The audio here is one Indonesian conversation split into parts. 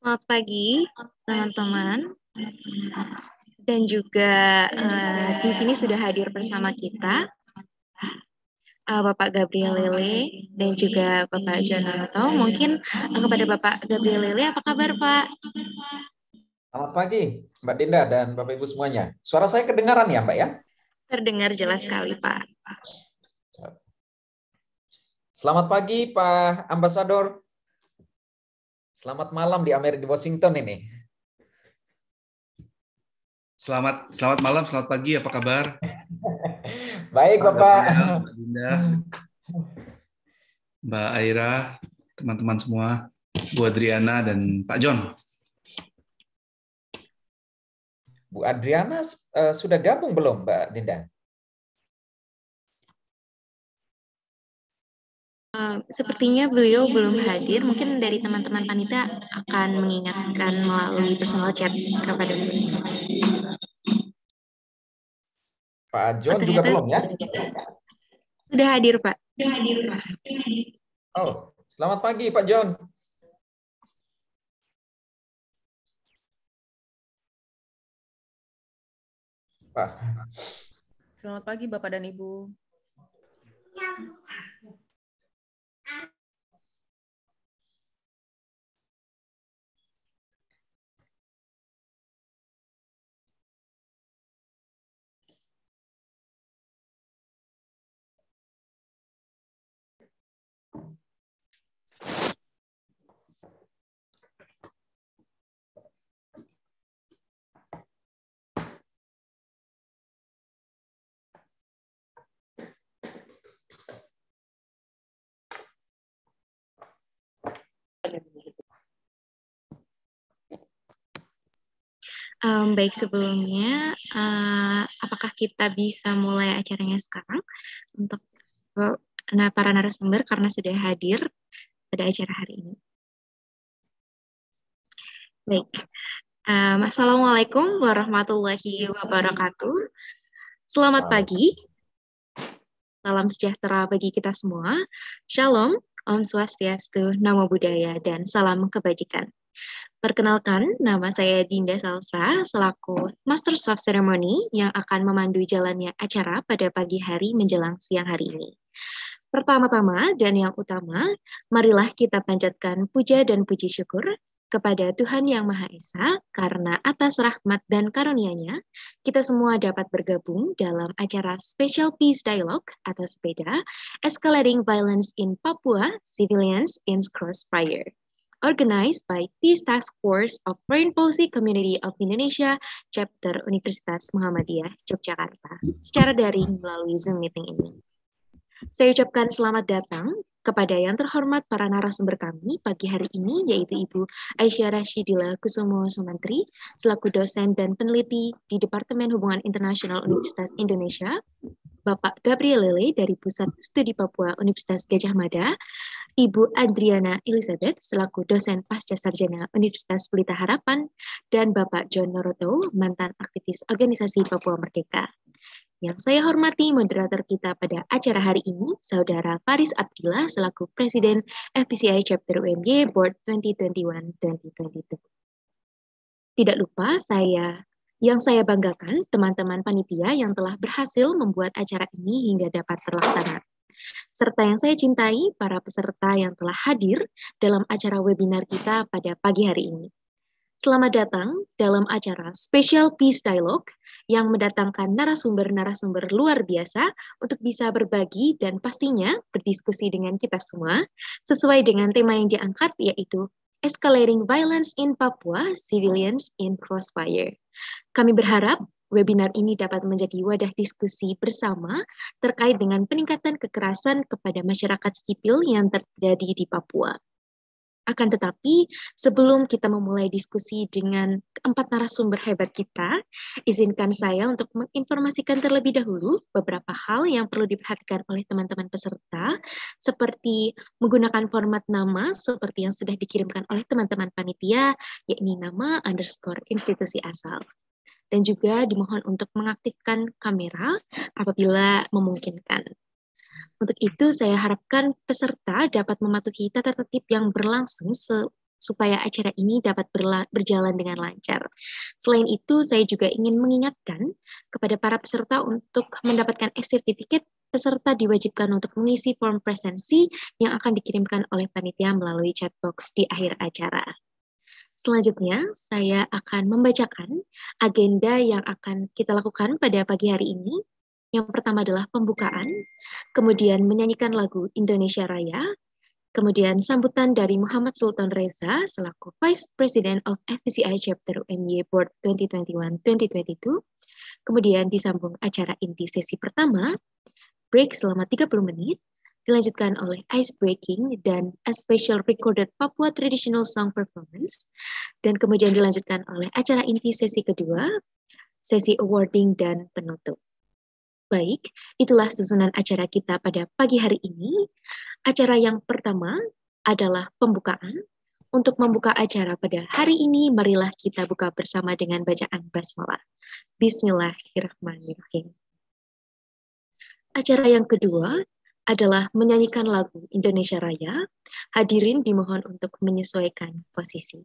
Selamat pagi, teman-teman. Dan juga uh, di sini sudah hadir bersama kita uh, Bapak Gabriel Lele dan juga Bapak Jonato. Mungkin uh, kepada Bapak Gabriel Lele, apa kabar Pak? Selamat pagi, Mbak Dinda dan Bapak Ibu semuanya. Suara saya kedengaran ya, Mbak ya? Terdengar jelas sekali, Pak. Selamat pagi, Pak Ambasador. Selamat malam di Amerika di Washington ini. Selamat selamat malam, selamat pagi, apa kabar? Baik, Bapak. Mbak Dinda, Mbak Aira, teman-teman semua, Bu Adriana dan Pak John. Bu Adriana uh, sudah gabung belum, Mbak Dinda? sepertinya beliau belum hadir. Mungkin dari teman-teman panitia akan mengingatkan melalui personal chat kepada beliau. Pak John oh, juga belum ya? Sudah hadir, Pak. Sudah hadir, Pak. Oh, selamat pagi, Pak John. Pak. Selamat pagi, Bapak dan Ibu. Ya, Um, baik sebelumnya, uh, apakah kita bisa mulai acaranya sekarang untuk uh, para narasumber karena sudah hadir pada acara hari ini. Baik, um, Assalamualaikum warahmatullahi wabarakatuh. Selamat pagi, salam sejahtera bagi kita semua. Shalom, Om Swastiastu, Namo Buddhaya, dan salam kebajikan. Perkenalkan, nama saya Dinda Salsa, selaku Master of Ceremony yang akan memandu jalannya acara pada pagi hari menjelang siang hari ini. Pertama-tama dan yang utama, marilah kita panjatkan puja dan puji syukur kepada Tuhan Yang Maha Esa karena atas rahmat dan karunia-Nya kita semua dapat bergabung dalam acara Special Peace Dialogue atau sepeda Escalating Violence in Papua Civilians in Crossfire organized by Peace Task Force of Foreign Policy Community of Indonesia Chapter Universitas Muhammadiyah Yogyakarta secara daring melalui Zoom meeting ini. Saya ucapkan selamat datang kepada yang terhormat para narasumber kami pagi hari ini, yaitu Ibu Aisyah Rashidila Kusumo Sumantri, selaku dosen dan peneliti di Departemen Hubungan Internasional Universitas Indonesia, Bapak Gabriel Lele dari Pusat Studi Papua Universitas Gajah Mada, Ibu Adriana Elizabeth selaku dosen pasca sarjana Universitas Pelita Harapan, dan Bapak John Noroto, mantan aktivis organisasi Papua Merdeka. Yang saya hormati moderator kita pada acara hari ini, Saudara Faris Abdillah selaku Presiden FPCI Chapter UMY Board 2021-2022. Tidak lupa saya yang saya banggakan teman-teman panitia yang telah berhasil membuat acara ini hingga dapat terlaksana. Serta yang saya cintai para peserta yang telah hadir dalam acara webinar kita pada pagi hari ini. Selamat datang dalam acara Special Peace Dialogue yang mendatangkan narasumber-narasumber luar biasa untuk bisa berbagi dan pastinya berdiskusi dengan kita semua sesuai dengan tema yang diangkat yaitu Escalating Violence in Papua, Civilians in Crossfire. Kami berharap webinar ini dapat menjadi wadah diskusi bersama terkait dengan peningkatan kekerasan kepada masyarakat sipil yang terjadi di Papua. Akan tetapi, sebelum kita memulai diskusi dengan keempat narasumber hebat kita, izinkan saya untuk menginformasikan terlebih dahulu beberapa hal yang perlu diperhatikan oleh teman-teman peserta, seperti menggunakan format nama seperti yang sudah dikirimkan oleh teman-teman panitia, yakni nama underscore institusi asal. Dan juga dimohon untuk mengaktifkan kamera apabila memungkinkan. Untuk itu, saya harapkan peserta dapat mematuhi tata tertib yang berlangsung supaya acara ini dapat berjalan dengan lancar. Selain itu, saya juga ingin mengingatkan kepada para peserta untuk mendapatkan e-certificate peserta diwajibkan untuk mengisi form presensi yang akan dikirimkan oleh panitia melalui chatbox di akhir acara. Selanjutnya, saya akan membacakan agenda yang akan kita lakukan pada pagi hari ini. Yang pertama adalah pembukaan, hmm. kemudian menyanyikan lagu Indonesia Raya, kemudian sambutan dari Muhammad Sultan Reza selaku Vice President of FCI Chapter UMY Board 2021-2022, kemudian disambung acara inti sesi pertama, break selama 30 menit, dilanjutkan oleh ice breaking dan a special recorded Papua traditional song performance, dan kemudian dilanjutkan oleh acara inti sesi kedua, sesi awarding dan penutup. Baik, itulah susunan acara kita pada pagi hari ini. Acara yang pertama adalah pembukaan. Untuk membuka acara pada hari ini, marilah kita buka bersama dengan bacaan basmalah. Bismillahirrahmanirrahim. Acara yang kedua adalah menyanyikan lagu Indonesia Raya. Hadirin dimohon untuk menyesuaikan posisi.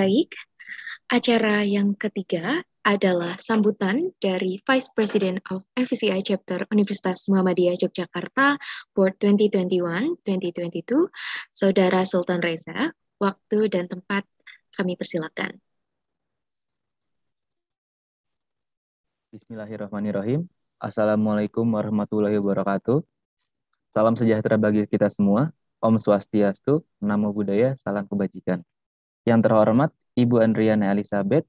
baik. Acara yang ketiga adalah sambutan dari Vice President of FCI Chapter Universitas Muhammadiyah Yogyakarta Board 2021-2022, Saudara Sultan Reza. Waktu dan tempat kami persilakan. Bismillahirrahmanirrahim. Assalamualaikum warahmatullahi wabarakatuh. Salam sejahtera bagi kita semua. Om Swastiastu, Namo Buddhaya, Salam Kebajikan. Yang terhormat Ibu Andriana Elizabeth,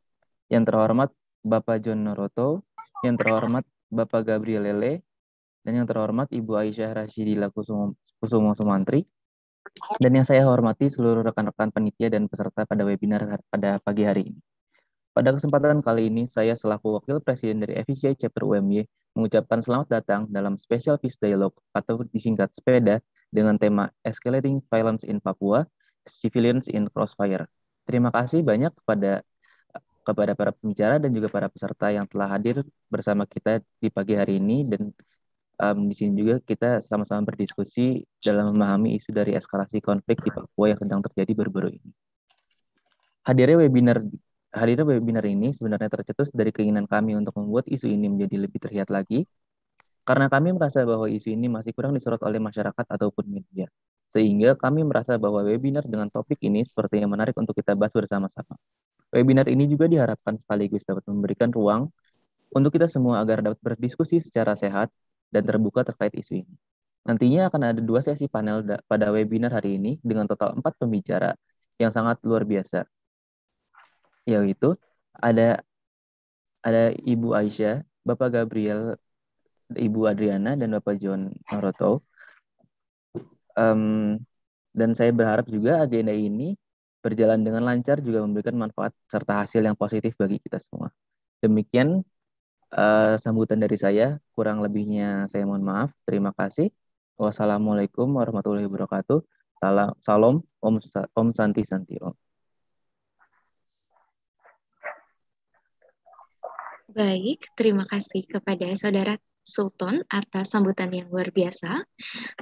yang terhormat Bapak John Noroto, yang terhormat Bapak Gabriel Lele, dan yang terhormat Ibu Aisyah Rashidila Kusumo, Sumantri, dan yang saya hormati seluruh rekan-rekan penitia dan peserta pada webinar pada pagi hari ini. Pada kesempatan kali ini, saya selaku Wakil Presiden dari FCI Chapter UMY mengucapkan selamat datang dalam Special Peace Dialogue atau disingkat SPEDA dengan tema Escalating Violence in Papua, Civilians in Crossfire, Terima kasih banyak kepada kepada para pembicara dan juga para peserta yang telah hadir bersama kita di pagi hari ini dan um, di sini juga kita sama-sama berdiskusi dalam memahami isu dari eskalasi konflik di Papua yang sedang terjadi baru-baru ini. Hadirnya webinar hadirnya webinar ini sebenarnya tercetus dari keinginan kami untuk membuat isu ini menjadi lebih terlihat lagi karena kami merasa bahwa isu ini masih kurang disorot oleh masyarakat ataupun media sehingga kami merasa bahwa webinar dengan topik ini sepertinya menarik untuk kita bahas bersama-sama. Webinar ini juga diharapkan sekaligus dapat memberikan ruang untuk kita semua agar dapat berdiskusi secara sehat dan terbuka terkait isu ini. Nantinya akan ada dua sesi panel pada webinar hari ini dengan total empat pembicara yang sangat luar biasa. Yaitu ada ada Ibu Aisyah, Bapak Gabriel, Ibu Adriana, dan Bapak John Maroto um, dan saya berharap juga agenda ini berjalan dengan lancar juga memberikan manfaat serta hasil yang positif bagi kita semua. Demikian uh, sambutan dari saya. Kurang lebihnya saya mohon maaf. Terima kasih. Wassalamualaikum warahmatullahi wabarakatuh. Salam Om, Om Santi Santi Om. Baik, terima kasih kepada saudara Sultan atas sambutan yang luar biasa.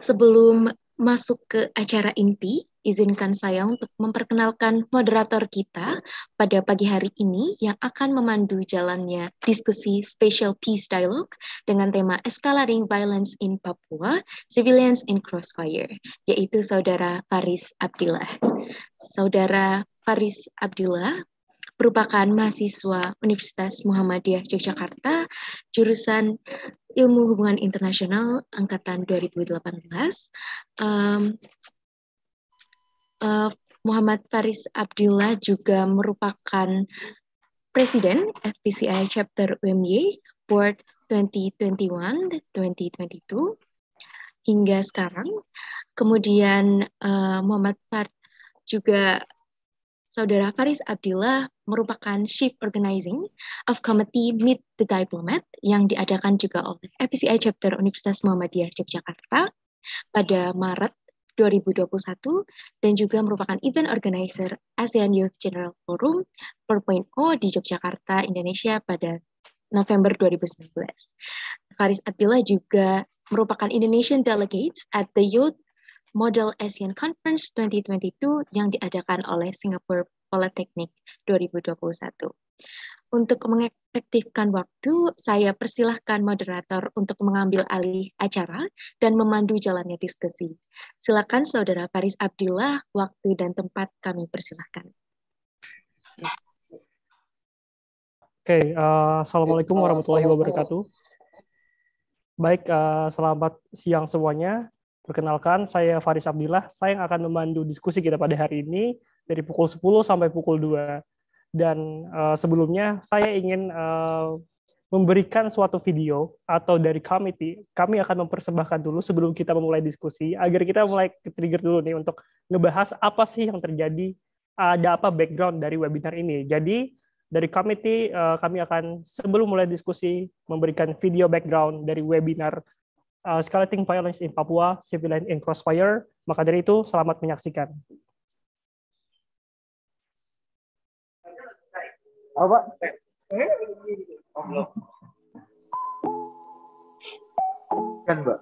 Sebelum masuk ke acara inti, izinkan saya untuk memperkenalkan moderator kita pada pagi hari ini yang akan memandu jalannya diskusi Special Peace Dialogue dengan tema Escalating Violence in Papua, Civilians in Crossfire, yaitu Saudara Faris Abdillah. Saudara Faris Abdillah merupakan mahasiswa Universitas Muhammadiyah Yogyakarta, jurusan Ilmu Hubungan Internasional angkatan 2018 um, uh, Muhammad Faris Abdullah juga merupakan Presiden FPCI Chapter UMY Board 2021-2022 hingga sekarang. Kemudian uh, Muhammad Faris juga Saudara Faris Abdillah merupakan Chief Organizing of Committee Meet the Diplomat yang diadakan juga oleh FPCI Chapter Universitas Muhammadiyah Yogyakarta pada Maret 2021 dan juga merupakan event organizer ASEAN Youth General Forum 4.0 di Yogyakarta, Indonesia pada November 2019. Faris Abdillah juga merupakan Indonesian Delegates at the Youth Model ASEAN Conference 2022 yang diadakan oleh Singapore Politeknik 2021. Untuk mengefektifkan waktu, saya persilahkan moderator untuk mengambil alih acara dan memandu jalannya diskusi. Silakan Saudara Faris Abdullah, waktu dan tempat kami persilahkan. Oke, okay, uh, eh, Assalamualaikum warahmatullahi wabarakatuh. Baik, uh, selamat siang semuanya. Perkenalkan, saya Faris Abdillah. Saya yang akan memandu diskusi kita pada hari ini dari pukul 10 sampai pukul 2. Dan uh, sebelumnya saya ingin uh, memberikan suatu video atau dari kami, kami akan mempersembahkan dulu sebelum kita memulai diskusi agar kita mulai trigger dulu nih untuk ngebahas apa sih yang terjadi, ada apa background dari webinar ini. Jadi dari kami, eh, kami akan sebelum mulai diskusi memberikan video background dari webinar uh, Violence in Papua, civilian in Crossfire. Maka dari itu, selamat menyaksikan. Apa? Kan, Mbak.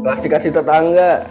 pasti kasih tetangga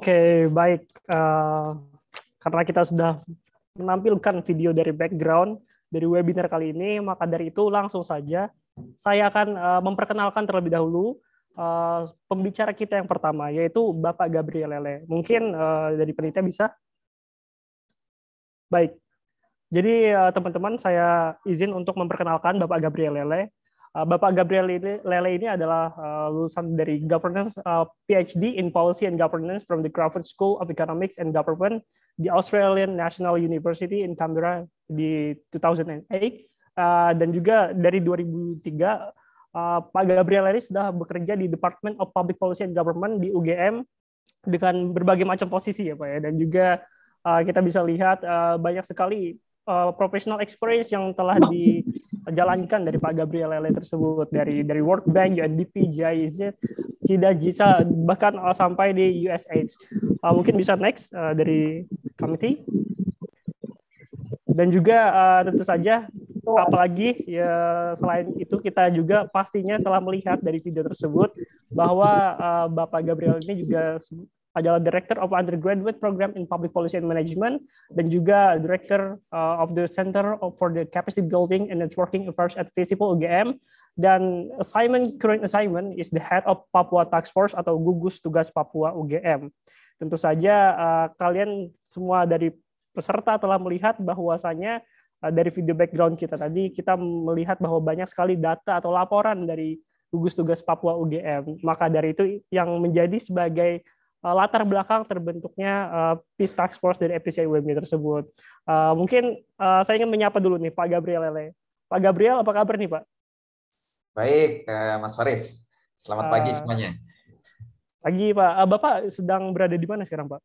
Oke, baik. Uh, karena kita sudah menampilkan video dari background dari webinar kali ini, maka dari itu langsung saja saya akan uh, memperkenalkan terlebih dahulu uh, pembicara kita yang pertama, yaitu Bapak Gabriel Lele. Mungkin uh, dari penitia bisa? Baik. Jadi teman-teman, saya izin untuk memperkenalkan Bapak Gabriel Lele. Eh, Bapak Gabriel Lele ini adalah eh, lulusan dari Governance eh, PhD in Policy and Governance from the Crawford School of Economics and Government di Australian National University in Canberra di 2008 dan juga dari 2003 Pak Gabriel Lele sudah bekerja di Department of Public Policy and Government di UGM dengan berbagai macam posisi ya Pak ya dan juga kita bisa lihat banyak sekali professional experience yang telah di jalankan dari Pak Gabriel Lele tersebut dari dari World Bank, UNDP, GIZ, tidak bisa bahkan sampai di USAID. Uh, mungkin bisa next uh, dari committee. Dan juga uh, tentu saja apalagi ya selain itu kita juga pastinya telah melihat dari video tersebut bahwa uh, Bapak Gabriel ini juga adalah Director of Undergraduate Program in Public Policy and Management dan juga Director uh, of the Center for the Capacity Building and Networking Affairs at visible UGM dan assignment current assignment is the Head of Papua Task Force atau gugus tugas Papua UGM. Tentu saja uh, kalian semua dari peserta telah melihat bahwasanya uh, dari video background kita tadi kita melihat bahwa banyak sekali data atau laporan dari gugus tugas Papua UGM. Maka dari itu yang menjadi sebagai uh, latar belakang terbentuknya uh, Peace Task Force dari FPCI UMG tersebut. Uh, mungkin uh, saya ingin menyapa dulu nih Pak Gabriel Lele. Pak Gabriel, apa kabar nih Pak? Baik, uh, Mas Faris. Selamat uh, pagi semuanya. Pagi Pak. Uh, Bapak sedang berada di mana sekarang Pak?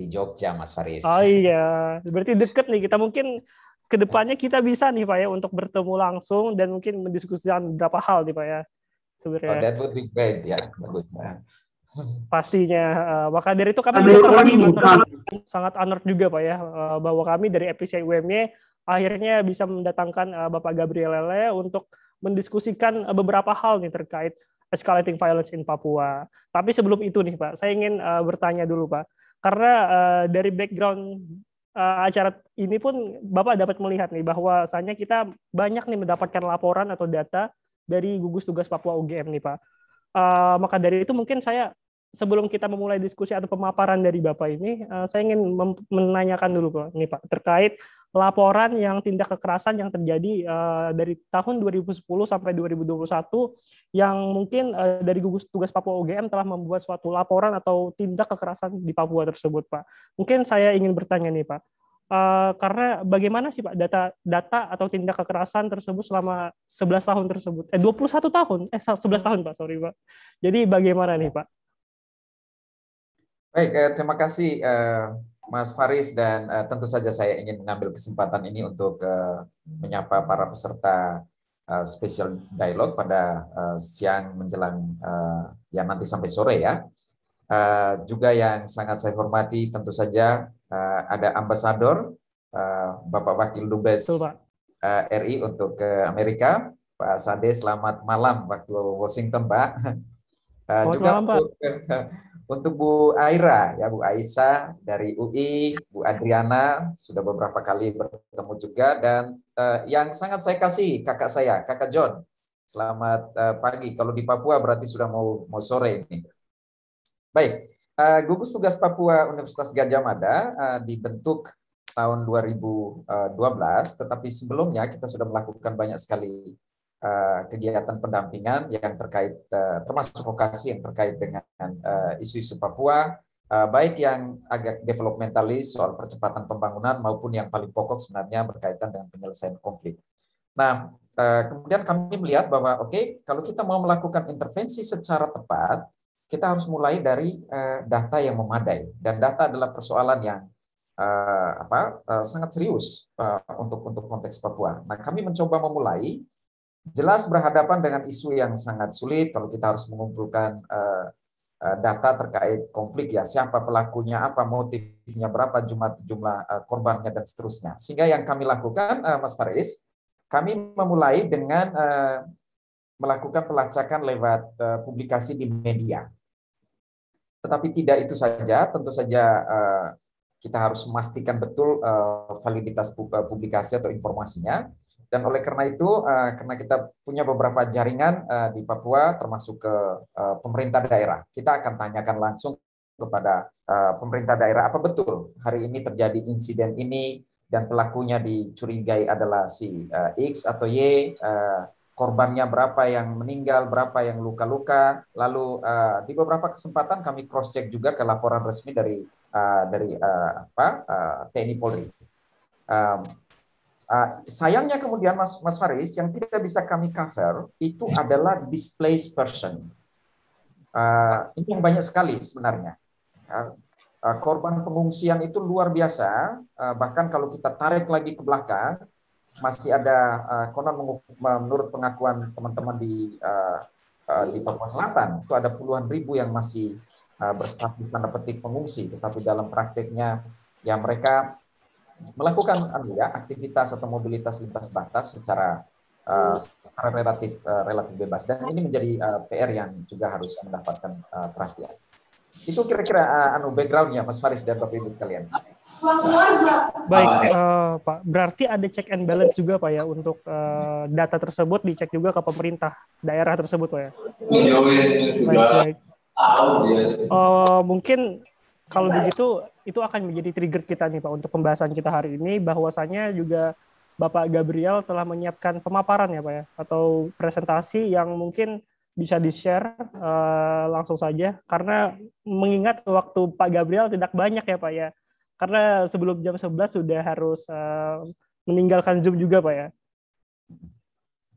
Di Jogja, Mas Faris. Oh iya, berarti deket nih kita mungkin kedepannya kita bisa nih Pak ya untuk bertemu langsung dan mungkin mendiskusikan beberapa hal nih Pak ya. Sebenarnya. Oh, that would be great ya. Bagus. Pastinya. Uh, maka dari itu kami juga sangat, sangat honor juga Pak ya uh, bahwa kami dari FPC UMY akhirnya bisa mendatangkan uh, Bapak Gabriel Lele untuk mendiskusikan uh, beberapa hal nih terkait escalating violence in Papua. Tapi sebelum itu nih Pak, saya ingin uh, bertanya dulu Pak. Karena uh, dari background uh, acara ini pun Bapak dapat melihat nih bahwa saatnya kita banyak nih mendapatkan laporan atau data dari gugus tugas Papua UGM nih Pak uh, maka dari itu mungkin saya sebelum kita memulai diskusi atau pemaparan dari Bapak ini, uh, saya ingin menanyakan dulu Pak, ini Pak, terkait laporan yang tindak kekerasan yang terjadi uh, dari tahun 2010 sampai 2021 yang mungkin uh, dari gugus tugas Papua UGM telah membuat suatu laporan atau tindak kekerasan di Papua tersebut, Pak. Mungkin saya ingin bertanya nih, Pak. Eh, karena bagaimana sih Pak data data atau tindak kekerasan tersebut selama 11 tahun tersebut? Eh 21 tahun, eh 11 tahun Pak, sorry Pak. Jadi bagaimana nih Pak? Baik, eh, terima kasih eh, Mas Faris dan eh, tentu saja saya ingin mengambil kesempatan ini untuk eh, menyapa para peserta eh, special dialog pada eh, siang menjelang eh, ya nanti sampai sore ya. Uh, juga yang sangat saya hormati tentu saja uh, ada ambasador uh, Bapak Wakil Dubes Uh, eh, RI untuk ke Amerika, Pak Sade. Selamat malam waktu Washington, Pak. Uh, selamat juga malam, Pak. Untuk, uh, untuk Bu Aira ya Bu Aisa dari UI, Bu Adriana sudah beberapa kali bertemu juga dan uh, yang sangat saya kasih kakak saya, kakak John. Selamat uh, pagi. Kalau di Papua berarti sudah mau mau sore ini. Baik, Eh, gugus Tugas Papua Universitas Gajah Mada eh, dibentuk tahun 2012, eh, tetapi sebelumnya kita sudah melakukan banyak sekali kegiatan pendampingan yang terkait, termasuk vokasi yang terkait dengan isu-isu Papua, baik yang agak developmentalis soal percepatan pembangunan maupun yang paling pokok sebenarnya berkaitan dengan penyelesaian konflik. Nah, kemudian kami melihat bahwa oke, okay, kalau kita mau melakukan intervensi secara tepat, kita harus mulai dari uh, data yang memadai dan data adalah persoalan yang uh, apa uh, sangat serius uh, untuk untuk konteks Papua. Nah, kami mencoba memulai jelas berhadapan dengan isu yang sangat sulit kalau kita harus mengumpulkan uh, data terkait konflik ya siapa pelakunya apa motifnya berapa jumlah jumlah korbannya dan seterusnya sehingga yang kami lakukan Mas Faris kami memulai dengan melakukan pelacakan lewat publikasi di media tetapi tidak itu saja, tentu saja eh, kita harus memastikan betul eh, validitas eh, publikasi atau informasinya. Dan oleh karena itu, karena kita punya beberapa jaringan di Papua, termasuk ke pemerintah daerah, kita akan tanyakan langsung kepada pemerintah daerah apa betul hari ini terjadi insiden ini dan pelakunya dicurigai adalah si X atau Y korbannya berapa yang meninggal, berapa yang luka-luka. Lalu uh, di beberapa kesempatan kami cross check juga ke laporan resmi dari uh, dari uh, apa uh, TNI Polri. Um, Uh, sayangnya kemudian Mas, Mas Faris yang tidak bisa kami cover itu adalah displaced person. Uh, ini yang banyak sekali sebenarnya. Uh, korban pengungsian itu luar biasa. bahkan kalau kita tarik lagi ke belakang, masih ada uh, konon menurut pengakuan teman-teman di uh, di Papua Selatan itu ada puluhan ribu yang masih uh, berstatus tanda petik pengungsi, tetapi dalam prakteknya ya mereka melakukan anu ya, aktivitas atau mobilitas lintas batas secara uh, secara relatif uh, relatif bebas dan ini menjadi uh, PR yang juga harus mendapatkan uh, perhatian. Itu kira-kira uh, anu backgroundnya Mas Faris dan Bapak Ibu kalian. Baik, uh, Pak. Berarti ada check and balance juga Pak ya untuk uh, data tersebut dicek juga ke pemerintah daerah tersebut Pak ya. Iya, iya, iya, baik, baik. Uh, mungkin kalau begitu itu akan menjadi trigger kita nih Pak untuk pembahasan kita hari ini bahwasanya juga Bapak Gabriel telah menyiapkan pemaparan ya Pak ya atau presentasi yang mungkin bisa di-share uh, langsung saja karena mengingat waktu Pak Gabriel tidak banyak ya Pak ya. Karena sebelum jam 11 sudah harus uh, meninggalkan Zoom juga Pak ya.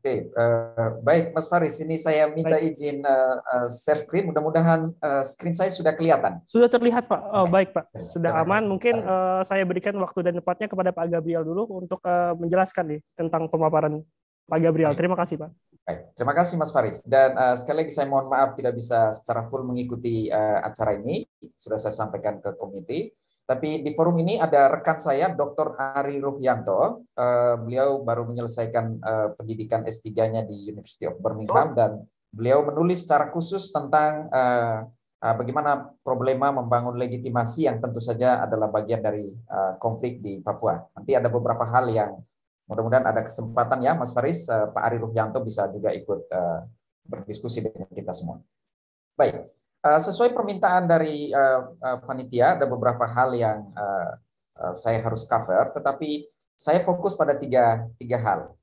Oke, okay, uh, eh, baik Mas Faris, ini saya minta baik. izin uh, share screen. Mudah-mudahan uh, screen saya sudah kelihatan. Sudah terlihat Pak. Oh, baik Pak, sudah aman. Mungkin uh, saya berikan waktu dan tempatnya kepada Pak Gabriel dulu untuk uh, menjelaskan nih tentang pemaparan Pak Gabriel. Terima kasih Pak. Baik, terima kasih Mas Faris. Dan uh, sekali lagi saya mohon maaf tidak bisa secara full mengikuti uh, acara ini, sudah saya sampaikan ke komite. Tapi di forum ini ada rekan saya, Dr. Ari Ruhyanto. Uh, beliau baru menyelesaikan uh, pendidikan S3-nya di University of Birmingham dan beliau menulis secara khusus tentang uh, uh, bagaimana problema membangun legitimasi yang tentu saja adalah bagian dari uh, konflik di Papua. Nanti ada beberapa hal yang Mudah-mudahan ada kesempatan ya Mas Faris, eh, Pak Ari Ruhyanto bisa juga ikut eh, berdiskusi dengan kita semua. Baik, eh, sesuai permintaan dari panitia ada beberapa hal yang saya harus cover, tetapi saya fokus pada tiga, tiga hal.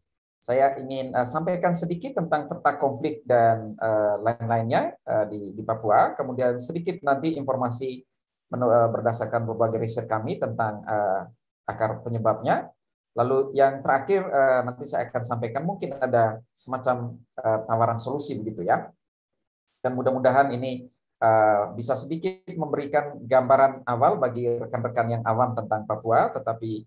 Saya ingin sampaikan sedikit tentang peta konflik dan lain-lainnya di, di Papua, kemudian sedikit nanti informasi berdasarkan berbagai riset kami tentang akar penyebabnya, Lalu yang terakhir eh, nanti saya akan sampaikan mungkin ada semacam eh, tawaran solusi begitu ya. Dan mudah-mudahan ini eh, bisa sedikit memberikan gambaran awal bagi rekan-rekan yang awam tentang Papua, tetapi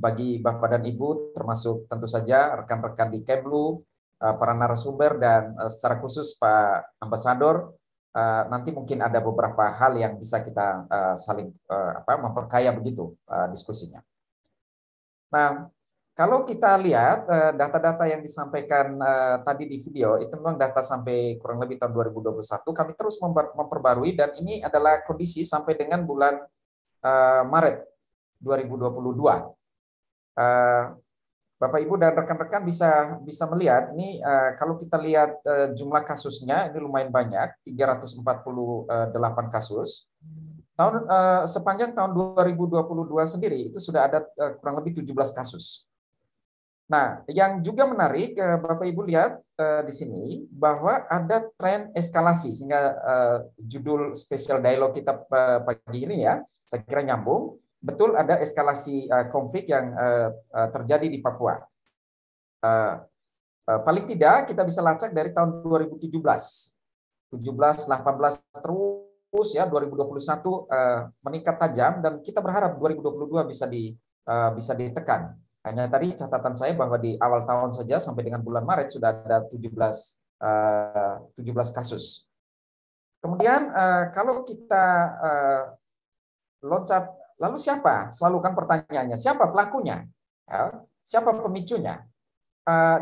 bagi Bapak dan Ibu termasuk tentu saja rekan-rekan di Kemlu, para narasumber dan secara khusus Pak Ambassador nanti mungkin ada beberapa hal yang bisa kita saling memperkaya begitu diskusinya. Nah, kalau kita lihat eh, data-data yang disampaikan eh, tadi di video, itu memang data sampai kurang lebih tahun 2021, kami terus memperbarui dan ini adalah kondisi sampai dengan bulan eh, Maret 2022. Bapak Ibu dan rekan-rekan bisa bisa melihat ini kalau kita lihat jumlah kasusnya ini lumayan banyak 348 kasus Tahun uh, sepanjang tahun 2022 sendiri itu sudah ada uh, kurang lebih 17 kasus. Nah, yang juga menarik eh, Bapak Ibu lihat di sini bahwa ada tren eskalasi sehingga judul spesial dialog kita pagi ini ya, saya kira nyambung, betul ada eskalasi konflik yang terjadi di Papua. paling tidak kita bisa lacak dari tahun 2017. 17 18 terus fokus ya 2021 eh, meningkat tajam dan kita berharap 2022 bisa di eh, bisa ditekan. Hanya tadi catatan saya bahwa di awal tahun saja sampai dengan bulan Maret sudah ada 17 17 eh, kasus. Kemudian kalau kita loncat lalu siapa? Selalu kan pertanyaannya, siapa pelakunya? Ya, siapa pemicunya?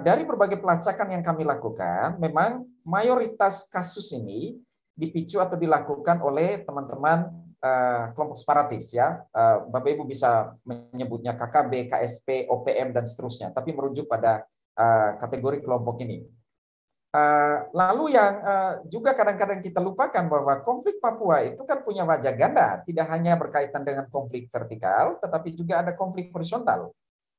dari berbagai pelacakan yang kami lakukan, memang mayoritas kasus ini dipicu atau dilakukan oleh teman-teman eh, kelompok separatis ya. Eh, Bapak Ibu bisa menyebutnya KKB, KSP, OPM dan seterusnya, tapi merujuk pada eh, kategori kelompok ini. lalu yang juga kadang-kadang kita lupakan bahwa konflik Papua itu kan punya wajah ganda, tidak hanya berkaitan dengan konflik vertikal, tetapi juga ada konflik horizontal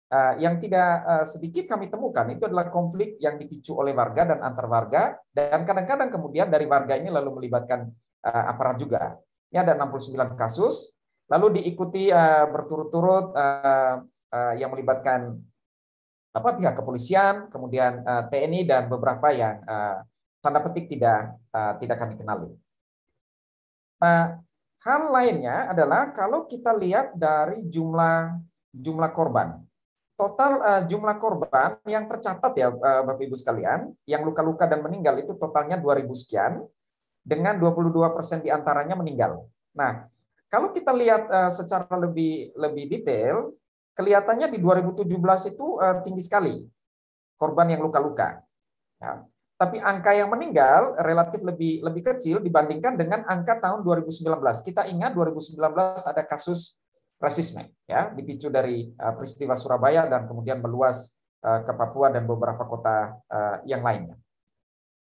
Eh, yang tidak eh, sedikit kami temukan itu adalah konflik yang dipicu oleh warga dan antar warga dan kadang-kadang kemudian dari warga ini lalu melibatkan eh, aparat juga. Ini ada 69 kasus lalu diikuti berturut-turut yang melibatkan apa pihak kepolisian, kemudian TNI dan beberapa yang tanda petik tidak tidak kami kenali. Nah, Hal lainnya adalah kalau kita lihat dari jumlah jumlah korban total uh, jumlah korban yang tercatat ya uh, Bapak Ibu sekalian, yang luka-luka dan meninggal itu totalnya 2000 sekian dengan 22% antaranya meninggal. Nah, kalau kita lihat uh, secara lebih lebih detail, kelihatannya di 2017 itu uh, tinggi sekali korban yang luka-luka. Ya. Tapi angka yang meninggal relatif lebih lebih kecil dibandingkan dengan angka tahun 2019. Kita ingat 2019 ada kasus rasisme ya dipicu dari uh, peristiwa Surabaya dan kemudian meluas uh, ke Papua dan beberapa kota uh, yang lainnya.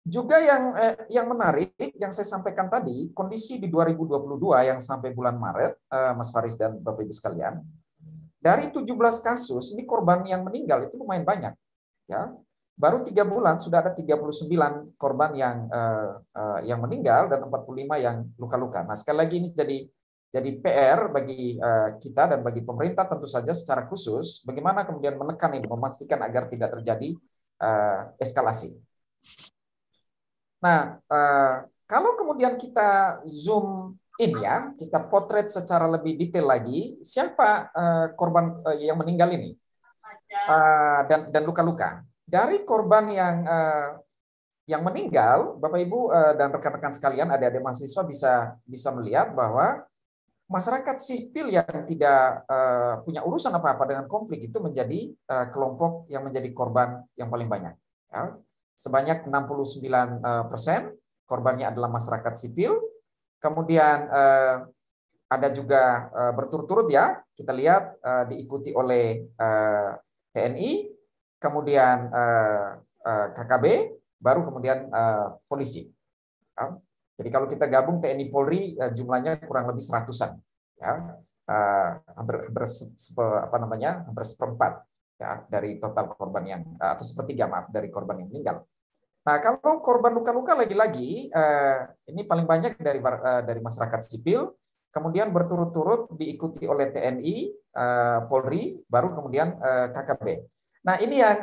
Juga yang eh, yang menarik yang saya sampaikan tadi, kondisi di 2022 yang sampai bulan Maret, Mas Faris dan Bapak Ibu sekalian, dari 17 kasus ini korban yang meninggal itu lumayan banyak. Ya. Baru tiga bulan sudah ada 39 korban yang yang meninggal dan 45 yang luka-luka. Nah, sekali lagi ini jadi jadi PR bagi eh, kita dan bagi pemerintah tentu saja secara khusus bagaimana kemudian menekan ini, memastikan agar tidak terjadi eh, eskalasi. Nah, eh, kalau kemudian kita zoom in ya, kita potret secara lebih detail lagi siapa korban yang meninggal ini dan dan luka-luka. Dari korban yang yang meninggal, Bapak Ibu dan rekan-rekan sekalian, ada adik mahasiswa bisa bisa melihat bahwa masyarakat sipil yang tidak uh, punya urusan apa-apa dengan konflik itu menjadi uh, kelompok yang menjadi korban yang paling banyak. Ya. Sebanyak 69 uh, eh, persen korbannya adalah masyarakat sipil. Kemudian uh, ada juga uh, berturut-turut ya, kita lihat uh, diikuti oleh uh, TNI, kemudian uh, uh, KKB, baru kemudian uh, polisi. Ya. Jadi kalau kita gabung TNI Polri eh, jumlahnya kurang lebih seratusan, ya eh, hampir, hampir apa namanya hampir seperempat ya dari total korban yang eh, atau sepertiga maaf dari korban yang meninggal. Nah kalau korban luka-luka lagi-lagi ini paling banyak dari dari masyarakat sipil, kemudian berturut-turut diikuti oleh TNI, Polri, baru kemudian KKB. Nah ini yang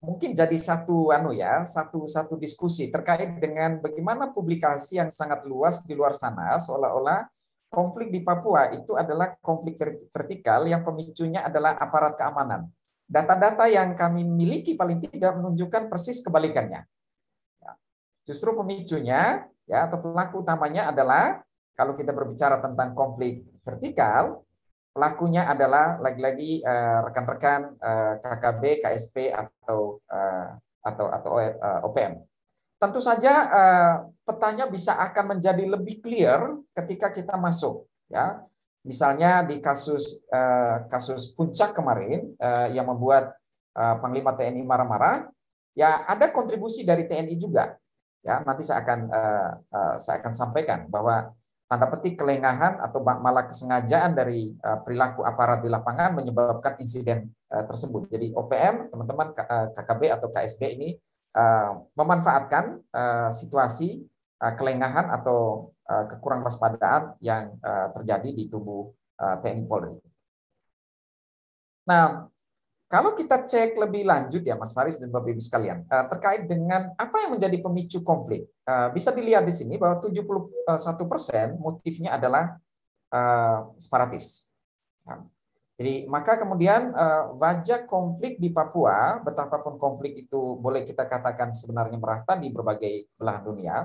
mungkin jadi satu anu ya, satu satu diskusi terkait dengan bagaimana publikasi yang sangat luas di luar sana seolah-olah konflik di Papua itu adalah konflik vertikal yang pemicunya adalah aparat keamanan. Data-data yang kami miliki paling tidak menunjukkan persis kebalikannya. Ya. Justru pemicunya ya atau pelaku utamanya adalah kalau kita berbicara tentang konflik vertikal Pelakunya adalah lagi-lagi eh, rekan-rekan eh, KKB, KSP eh, atau atau atau OPM. Tentu saja petanya bisa akan menjadi lebih clear ketika kita masuk, ya. Misalnya di kasus kasus puncak kemarin yang membuat Panglima TNI marah-marah, ya ada kontribusi dari TNI juga. Ya, nanti saya akan saya akan sampaikan bahwa tanda petik kelengahan atau malah kesengajaan dari eh, perilaku aparat di lapangan menyebabkan insiden eh, tersebut. Jadi OPM, teman-teman KKB eh, atau KSB ini memanfaatkan situasi kelengahan atau kekurang waspadaan yang terjadi di tubuh TNI Polri. Nah, kalau kita cek lebih lanjut ya Mas Faris dan Bapak Ibu sekalian, eh, terkait dengan apa yang menjadi pemicu konflik. Eh, bisa dilihat di sini bahwa 71% motifnya adalah eh, separatis. Ya. Jadi maka kemudian wajah konflik di Papua, betapapun konflik itu boleh kita katakan sebenarnya merata di berbagai belahan dunia,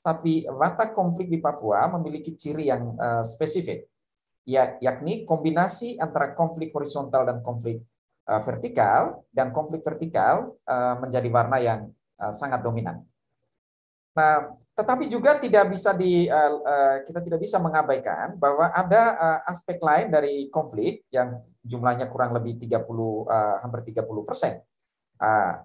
tapi watak konflik di Papua memiliki ciri yang spesifik, ya, yakni kombinasi antara konflik horizontal dan konflik Eh, vertikal dan konflik vertikal eh, menjadi warna yang eh, sangat dominan. Nah, tetapi juga tidak bisa di kita tidak bisa mengabaikan bahwa ada aspek lain dari konflik yang jumlahnya kurang lebih 30 hampir 30 persen. Ah,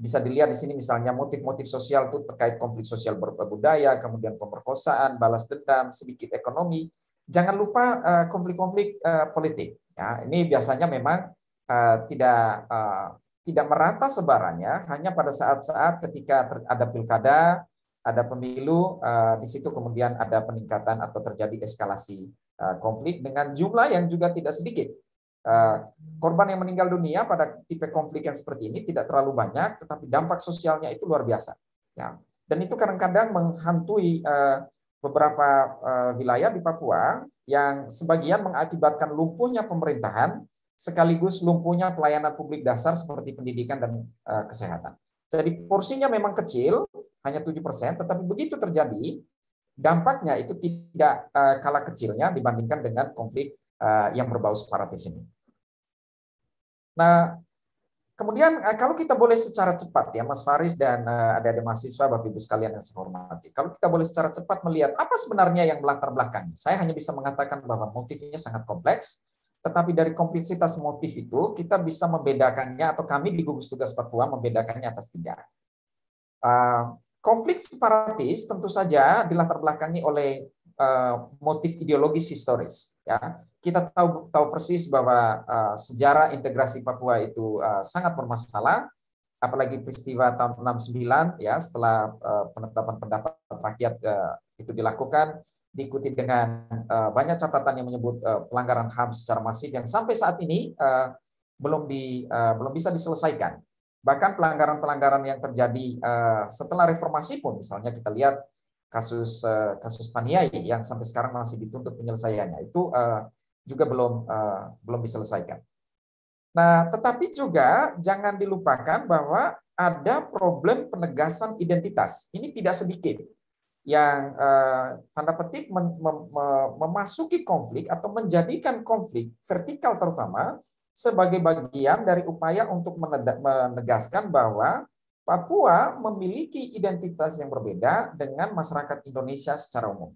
bisa dilihat di sini misalnya motif-motif sosial itu terkait konflik sosial berbudaya, kemudian pemerkosaan, balas dendam, sedikit ekonomi. Jangan lupa konflik-konflik politik. Ya, ini biasanya memang Eh, tidak eh, tidak merata sebarannya, hanya pada saat-saat ketika ada pilkada, ada pemilu, eh, di situ kemudian ada peningkatan atau terjadi eskalasi konflik dengan jumlah yang juga tidak sedikit. Korban yang meninggal dunia pada tipe konflik yang seperti ini tidak terlalu banyak, tetapi dampak sosialnya itu luar biasa. Ya. Dan itu kadang-kadang menghantui beberapa wilayah di Papua yang sebagian mengakibatkan lumpuhnya pemerintahan, sekaligus lumpuhnya pelayanan publik dasar seperti pendidikan dan eh, kesehatan. Jadi porsinya memang kecil, hanya 7%, tetapi begitu terjadi, dampaknya itu tidak eh, kalah kecilnya dibandingkan dengan konflik eh, yang berbau separatis ini. Nah, kemudian kalau kita boleh secara cepat ya Mas Faris dan ada-ada mahasiswa Bapak Ibu sekalian yang saya hormati. Kalau kita boleh secara cepat melihat apa sebenarnya yang melatar belakangnya. Saya hanya bisa mengatakan bahwa motifnya sangat kompleks tetapi dari kompleksitas motif itu kita bisa membedakannya atau kami di gugus tugas Papua membedakannya atas tiga. Ah, konflik separatis tentu saja dilatar belakangi oleh ah, motif ideologis historis. Ya, kita tahu tahu persis bahwa ah, sejarah integrasi Papua itu sangat bermasalah, apalagi peristiwa tahun 69 ya setelah penetapan pendapat rakyat itu dilakukan diikuti dengan eh, banyak catatan yang menyebut eh, pelanggaran HAM secara masif yang sampai saat ini eh, belum di belum bisa diselesaikan. Bahkan pelanggaran-pelanggaran yang terjadi setelah reformasi pun misalnya kita lihat kasus uh, kasus Paniai yang sampai sekarang masih dituntut penyelesaiannya itu juga belum uh, belum diselesaikan. Nah, tetapi juga jangan dilupakan bahwa ada problem penegasan identitas. Ini tidak sedikit yang eh, tanda petik mem mem memasuki konflik atau menjadikan konflik vertikal terutama sebagai bagian dari upaya untuk menegaskan bahwa Papua memiliki identitas yang berbeda dengan masyarakat Indonesia secara umum.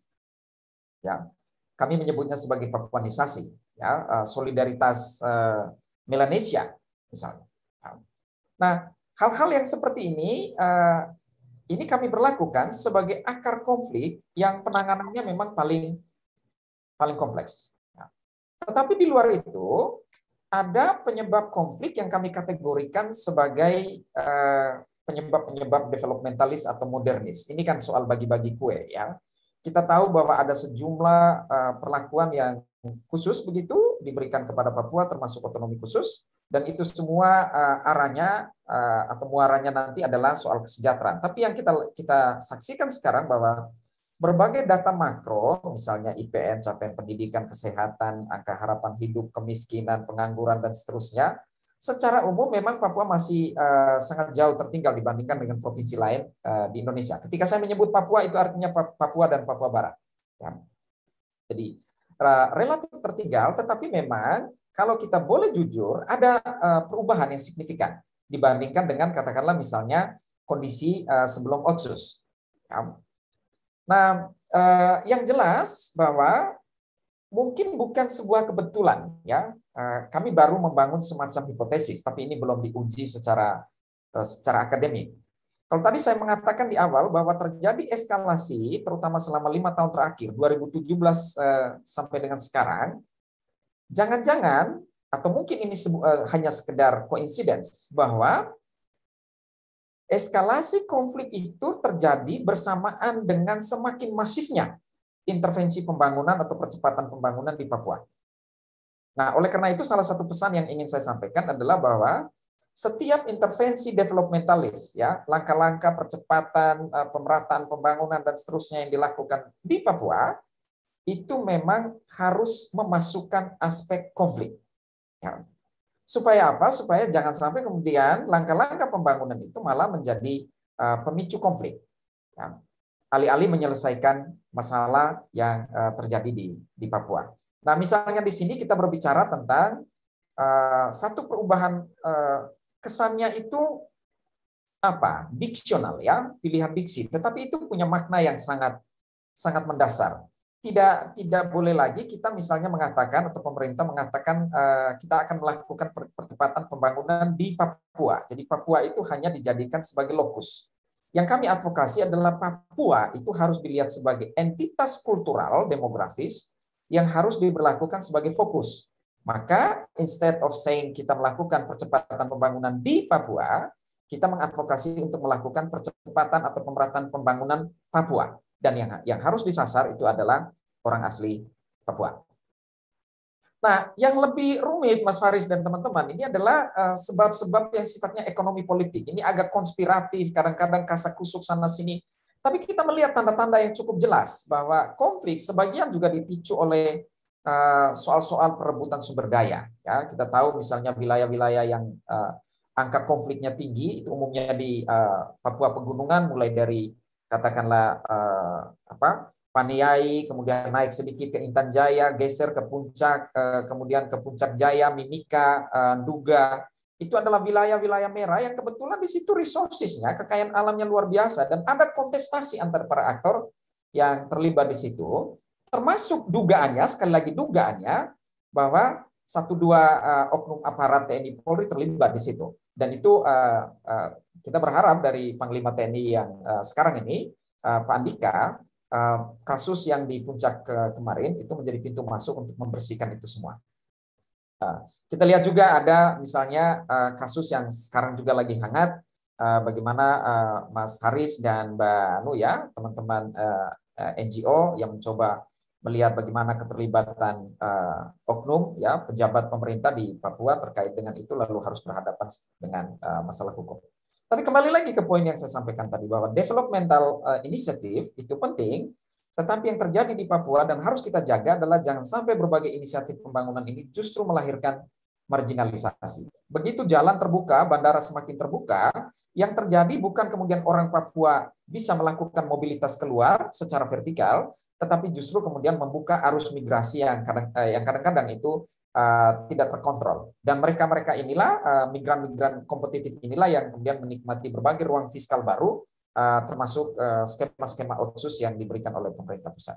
Ya, kami menyebutnya sebagai Papuanisasi, ya, eh, solidaritas eh, Melanesia misalnya. Ya. Nah, hal-hal yang seperti ini eh, ini kami berlakukan sebagai akar konflik yang penanganannya memang paling paling kompleks. Ya. tetapi di luar itu ada penyebab konflik yang kami kategorikan sebagai eh, penyebab-penyebab developmentalis atau modernis. Ini kan soal bagi-bagi kue ya. Kita tahu bahwa ada sejumlah eh, perlakuan yang khusus begitu diberikan kepada Papua termasuk otonomi khusus dan itu semua eh, arahnya Eh, atau muaranya nanti adalah soal kesejahteraan. Tapi yang kita kita saksikan sekarang bahwa berbagai data makro, misalnya IPN, capaian pendidikan, kesehatan, angka harapan hidup, kemiskinan, pengangguran dan seterusnya, secara umum memang Papua masih uh, sangat jauh tertinggal dibandingkan dengan provinsi lain uh, di Indonesia. Ketika saya menyebut Papua itu artinya Papua dan Papua Barat. Ya. Jadi relatif tertinggal, tetapi memang kalau kita boleh jujur ada perubahan yang signifikan dibandingkan dengan katakanlah misalnya kondisi eh, sebelum otsus. Nah, eh, yang jelas bahwa mungkin bukan sebuah kebetulan ya eh, kami baru membangun semacam hipotesis, tapi ini belum diuji secara secara akademik. Kalau tadi saya mengatakan di awal bahwa terjadi eskalasi, terutama selama lima tahun terakhir, 2017 sampai dengan sekarang, jangan-jangan atau mungkin ini eh, hanya sekedar coincidence bahwa eskalasi konflik itu terjadi bersamaan dengan semakin masifnya intervensi pembangunan atau percepatan pembangunan di Papua. Nah, oleh karena itu salah satu pesan yang ingin saya sampaikan adalah bahwa setiap intervensi developmentalis ya, langkah-langkah percepatan eh, pemerataan pembangunan dan seterusnya yang dilakukan di Papua itu memang harus memasukkan aspek konflik. Ya. Supaya apa? Supaya jangan sampai kemudian langkah-langkah pembangunan itu malah menjadi eh, pemicu konflik. Ya. Alih-alih menyelesaikan masalah yang eh, terjadi di, di Papua. Nah, misalnya di sini kita berbicara tentang uh, satu perubahan uh, kesannya itu apa? Diksional ya, pilihan diksi. Tetapi itu punya makna yang sangat sangat mendasar tidak tidak boleh lagi kita misalnya mengatakan atau pemerintah mengatakan uh, kita akan melakukan percepatan pembangunan di Papua. Jadi Papua itu hanya dijadikan sebagai lokus. Yang kami advokasi adalah Papua itu harus dilihat sebagai entitas kultural demografis yang harus diberlakukan sebagai fokus. Maka instead of saying kita melakukan percepatan pembangunan di Papua, kita mengadvokasi untuk melakukan percepatan atau pemerataan pembangunan Papua dan yang yang harus disasar itu adalah orang asli Papua. Nah, yang lebih rumit Mas Faris dan teman-teman ini adalah eh, sebab-sebab yang sifatnya ekonomi politik. Ini agak konspiratif, kadang-kadang kasak kusuk sana sini. Tapi kita melihat tanda-tanda yang cukup jelas bahwa konflik sebagian juga dipicu oleh eh, soal-soal perebutan sumber daya. Ya, kita tahu misalnya wilayah-wilayah yang eh, angka konfliknya tinggi, itu umumnya di Papua Pegunungan mulai dari katakanlah eh, apa Paniai, kemudian naik sedikit ke Intan Jaya, geser ke puncak, eh, kemudian ke puncak Jaya, Mimika, eh, Duga. Itu adalah wilayah-wilayah merah yang kebetulan di situ resourcesnya, kekayaan alamnya luar biasa dan ada kontestasi antar para aktor yang terlibat di situ. Termasuk dugaannya, sekali lagi dugaannya bahwa satu dua uh, oknum aparat TNI Polri terlibat di situ dan itu uh, uh, kita berharap dari Panglima TNI yang uh, sekarang ini, uh, Pak Andika, uh, kasus yang di puncak ke kemarin itu menjadi pintu masuk untuk membersihkan itu semua. Uh, kita lihat juga ada misalnya uh, kasus yang sekarang juga lagi hangat, uh, bagaimana uh, Mas Haris dan Mbak Anu ya, teman-teman uh, NGO yang mencoba melihat bagaimana keterlibatan uh, oknum ya pejabat pemerintah di Papua terkait dengan itu lalu harus berhadapan dengan uh, masalah hukum. Tapi kembali lagi ke poin yang saya sampaikan tadi bahwa developmental eh, initiative itu penting, tetapi yang terjadi di Papua dan harus kita jaga adalah jangan sampai berbagai inisiatif pembangunan ini justru melahirkan marginalisasi. Begitu jalan terbuka, bandara semakin terbuka, yang terjadi bukan kemudian orang Papua bisa melakukan mobilitas keluar secara vertikal, tetapi justru kemudian membuka arus migrasi yang eh, kadang-kadang itu Eh, tidak terkontrol. Dan mereka-mereka inilah migran eh, migran-migran kompetitif inilah yang kemudian menikmati berbagai ruang fiskal baru uh, termasuk skema-skema uh, otsus yang diberikan oleh pemerintah pusat.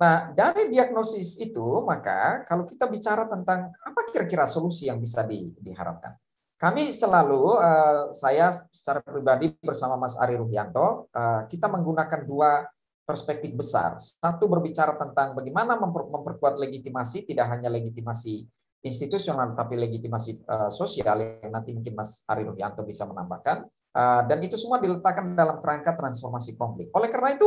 Nah, dari diagnosis itu, maka kalau kita bicara tentang apa kira-kira solusi yang bisa di, diharapkan. Kami selalu, uh, saya secara pribadi bersama Mas Ari Rubianto, uh, kita menggunakan dua perspektif besar. Satu berbicara tentang bagaimana memperkuat legitimasi, tidak hanya legitimasi institusional, tapi legitimasi uh, sosial yang nanti mungkin Mas Ari Rubianto bisa menambahkan. Uh, dan itu semua diletakkan dalam kerangka transformasi konflik. Oleh karena itu,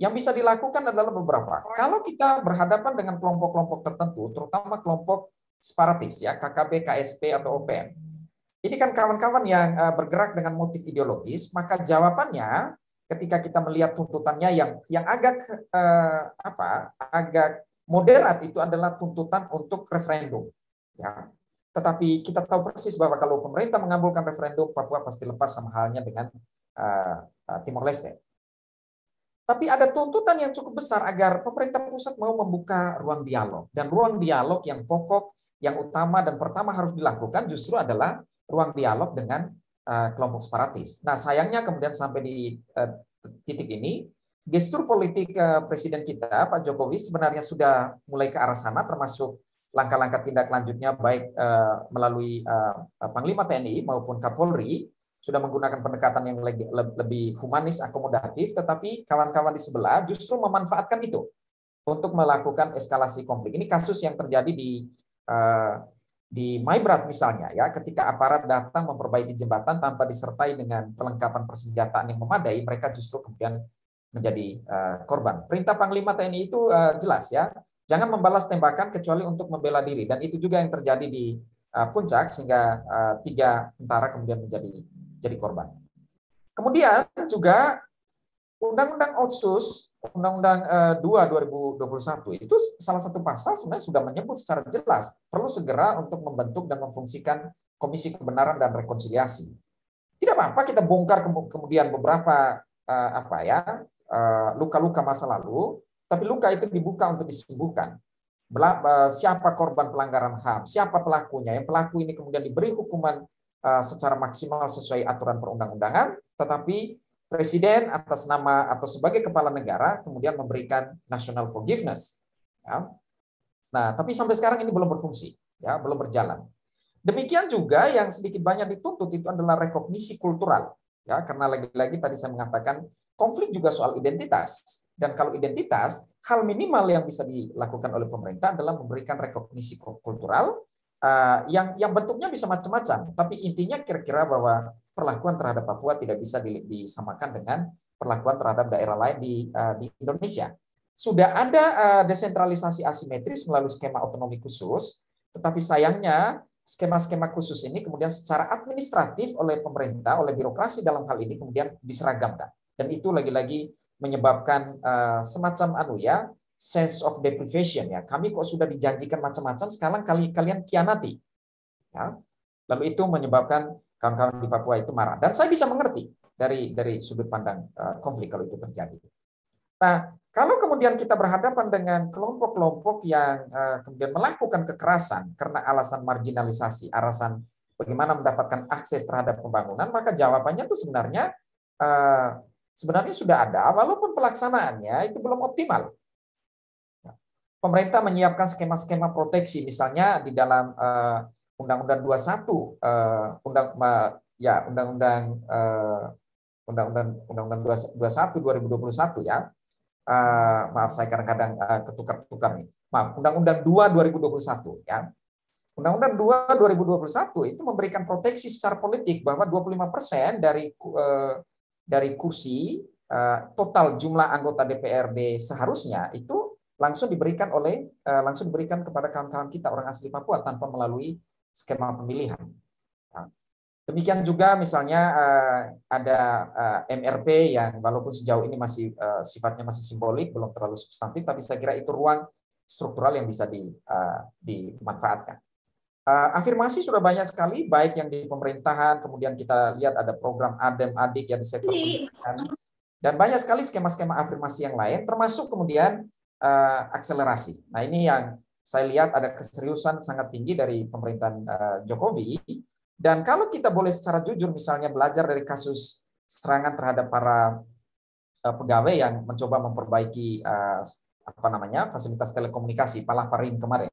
yang bisa dilakukan adalah beberapa. Kalau kita berhadapan dengan kelompok-kelompok tertentu, terutama kelompok separatis ya, KKB, KSP atau OPM. Ini kan kawan-kawan yang eh, bergerak dengan motif ideologis, maka jawabannya ketika kita melihat tuntutannya yang yang agak eh, apa agak moderat itu adalah tuntutan untuk referendum ya tetapi kita tahu persis bahwa kalau pemerintah mengabulkan referendum Papua pasti lepas sama halnya dengan eh, eh Timor Leste tapi ada tuntutan yang cukup besar agar pemerintah pusat mau membuka ruang dialog dan ruang dialog yang pokok yang utama dan pertama harus dilakukan justru adalah ruang dialog dengan Eh, kelompok separatis. Nah, sayangnya kemudian sampai di eh, titik ini, gestur politik eh, presiden kita Pak Jokowi sebenarnya sudah mulai ke arah sana, termasuk langkah-langkah tindak lanjutnya baik melalui Panglima TNI maupun Kapolri sudah menggunakan pendekatan yang lebih humanis, akomodatif, tetapi kawan-kawan di sebelah justru memanfaatkan itu untuk melakukan eskalasi konflik. Ini kasus yang terjadi di di Maibrat misalnya ya ketika aparat datang memperbaiki jembatan tanpa disertai dengan perlengkapan persenjataan yang memadai mereka justru kemudian menjadi uh, korban. Perintah Panglima TNI itu uh, jelas ya, jangan membalas tembakan kecuali untuk membela diri dan itu juga yang terjadi di uh, puncak sehingga uh, tiga tentara kemudian menjadi jadi korban. Kemudian juga Undang-Undang Otsus Undang-Undang 2 eh, 2021 itu salah satu pasal sebenarnya sudah menyebut secara jelas perlu segera untuk membentuk dan memfungsikan Komisi Kebenaran dan Rekonsiliasi. Tidak apa-apa kita bongkar kemudian beberapa eh, apa ya eh, luka-luka masa lalu, tapi luka itu dibuka untuk disembuhkan. Siapa korban pelanggaran HAM, siapa pelakunya, yang pelaku ini kemudian diberi hukuman secara maksimal sesuai aturan perundang-undangan, tetapi presiden atas nama atau sebagai kepala negara kemudian memberikan national forgiveness. Ya. Nah, tapi sampai sekarang ini belum berfungsi, ya, belum berjalan. Demikian juga yang sedikit banyak dituntut itu adalah rekognisi kultural, ya, karena lagi-lagi tadi saya mengatakan konflik juga soal identitas. Dan kalau identitas, hal minimal yang bisa dilakukan oleh pemerintah adalah memberikan rekognisi kultural eh, yang yang bentuknya bisa macam-macam. Tapi intinya kira-kira bahwa perlakuan terhadap Papua tidak bisa disamakan dengan perlakuan terhadap daerah lain di, eh, di Indonesia. Sudah ada eh, desentralisasi asimetris melalui skema otonomi khusus, tetapi sayangnya skema-skema khusus ini kemudian secara administratif oleh pemerintah, oleh birokrasi dalam hal ini kemudian diseragamkan. Dan itu lagi-lagi menyebabkan eh, semacam anu ya, sense of deprivation ya. Kami kok sudah dijanjikan macam-macam, sekarang kali kalian kianati. Ya. Lalu itu menyebabkan kawan-kawan di Papua itu marah. Dan saya bisa mengerti dari dari sudut pandang eh, konflik kalau itu terjadi. Nah, kalau kemudian kita berhadapan dengan kelompok-kelompok yang eh, kemudian melakukan kekerasan karena alasan marginalisasi, alasan bagaimana mendapatkan akses terhadap pembangunan, maka jawabannya itu sebenarnya eh, sebenarnya sudah ada, walaupun pelaksanaannya itu belum optimal. Pemerintah menyiapkan skema-skema proteksi, misalnya di dalam Undang-Undang 21 uh, eh, Undang ya Undang-Undang uh, Undang-Undang Undang-Undang 21 2021 ya. Uh, maaf saya kadang-kadang uh, ketukar-tukar nih. Maaf, Undang-Undang 2 2021 ya. Undang-Undang 2 2021 itu memberikan proteksi secara politik bahwa 25% dari uh, dari kursi uh, total jumlah anggota DPRD seharusnya itu langsung diberikan oleh uh, langsung diberikan kepada kawan-kawan kita orang asli Papua tanpa melalui skema pemilihan. Nah, demikian juga misalnya eh, ada eh, MRP yang walaupun sejauh ini masih eh, sifatnya masih simbolik, belum terlalu substantif, tapi saya kira itu ruang struktural yang bisa dimanfaatkan. afirmasi sudah banyak sekali, baik yang di pemerintahan, kemudian kita lihat ada program ADEM adik yang di sektor iya. pendidikan, dan banyak sekali skema-skema afirmasi yang lain, termasuk kemudian akselerasi. Nah ini yang saya lihat ada keseriusan sangat tinggi dari pemerintahan eh, Jokowi. Dan kalau kita boleh secara jujur, misalnya belajar dari kasus serangan terhadap para eh, pegawai yang mencoba memperbaiki eh, apa namanya fasilitas telekomunikasi Palaparing kemarin.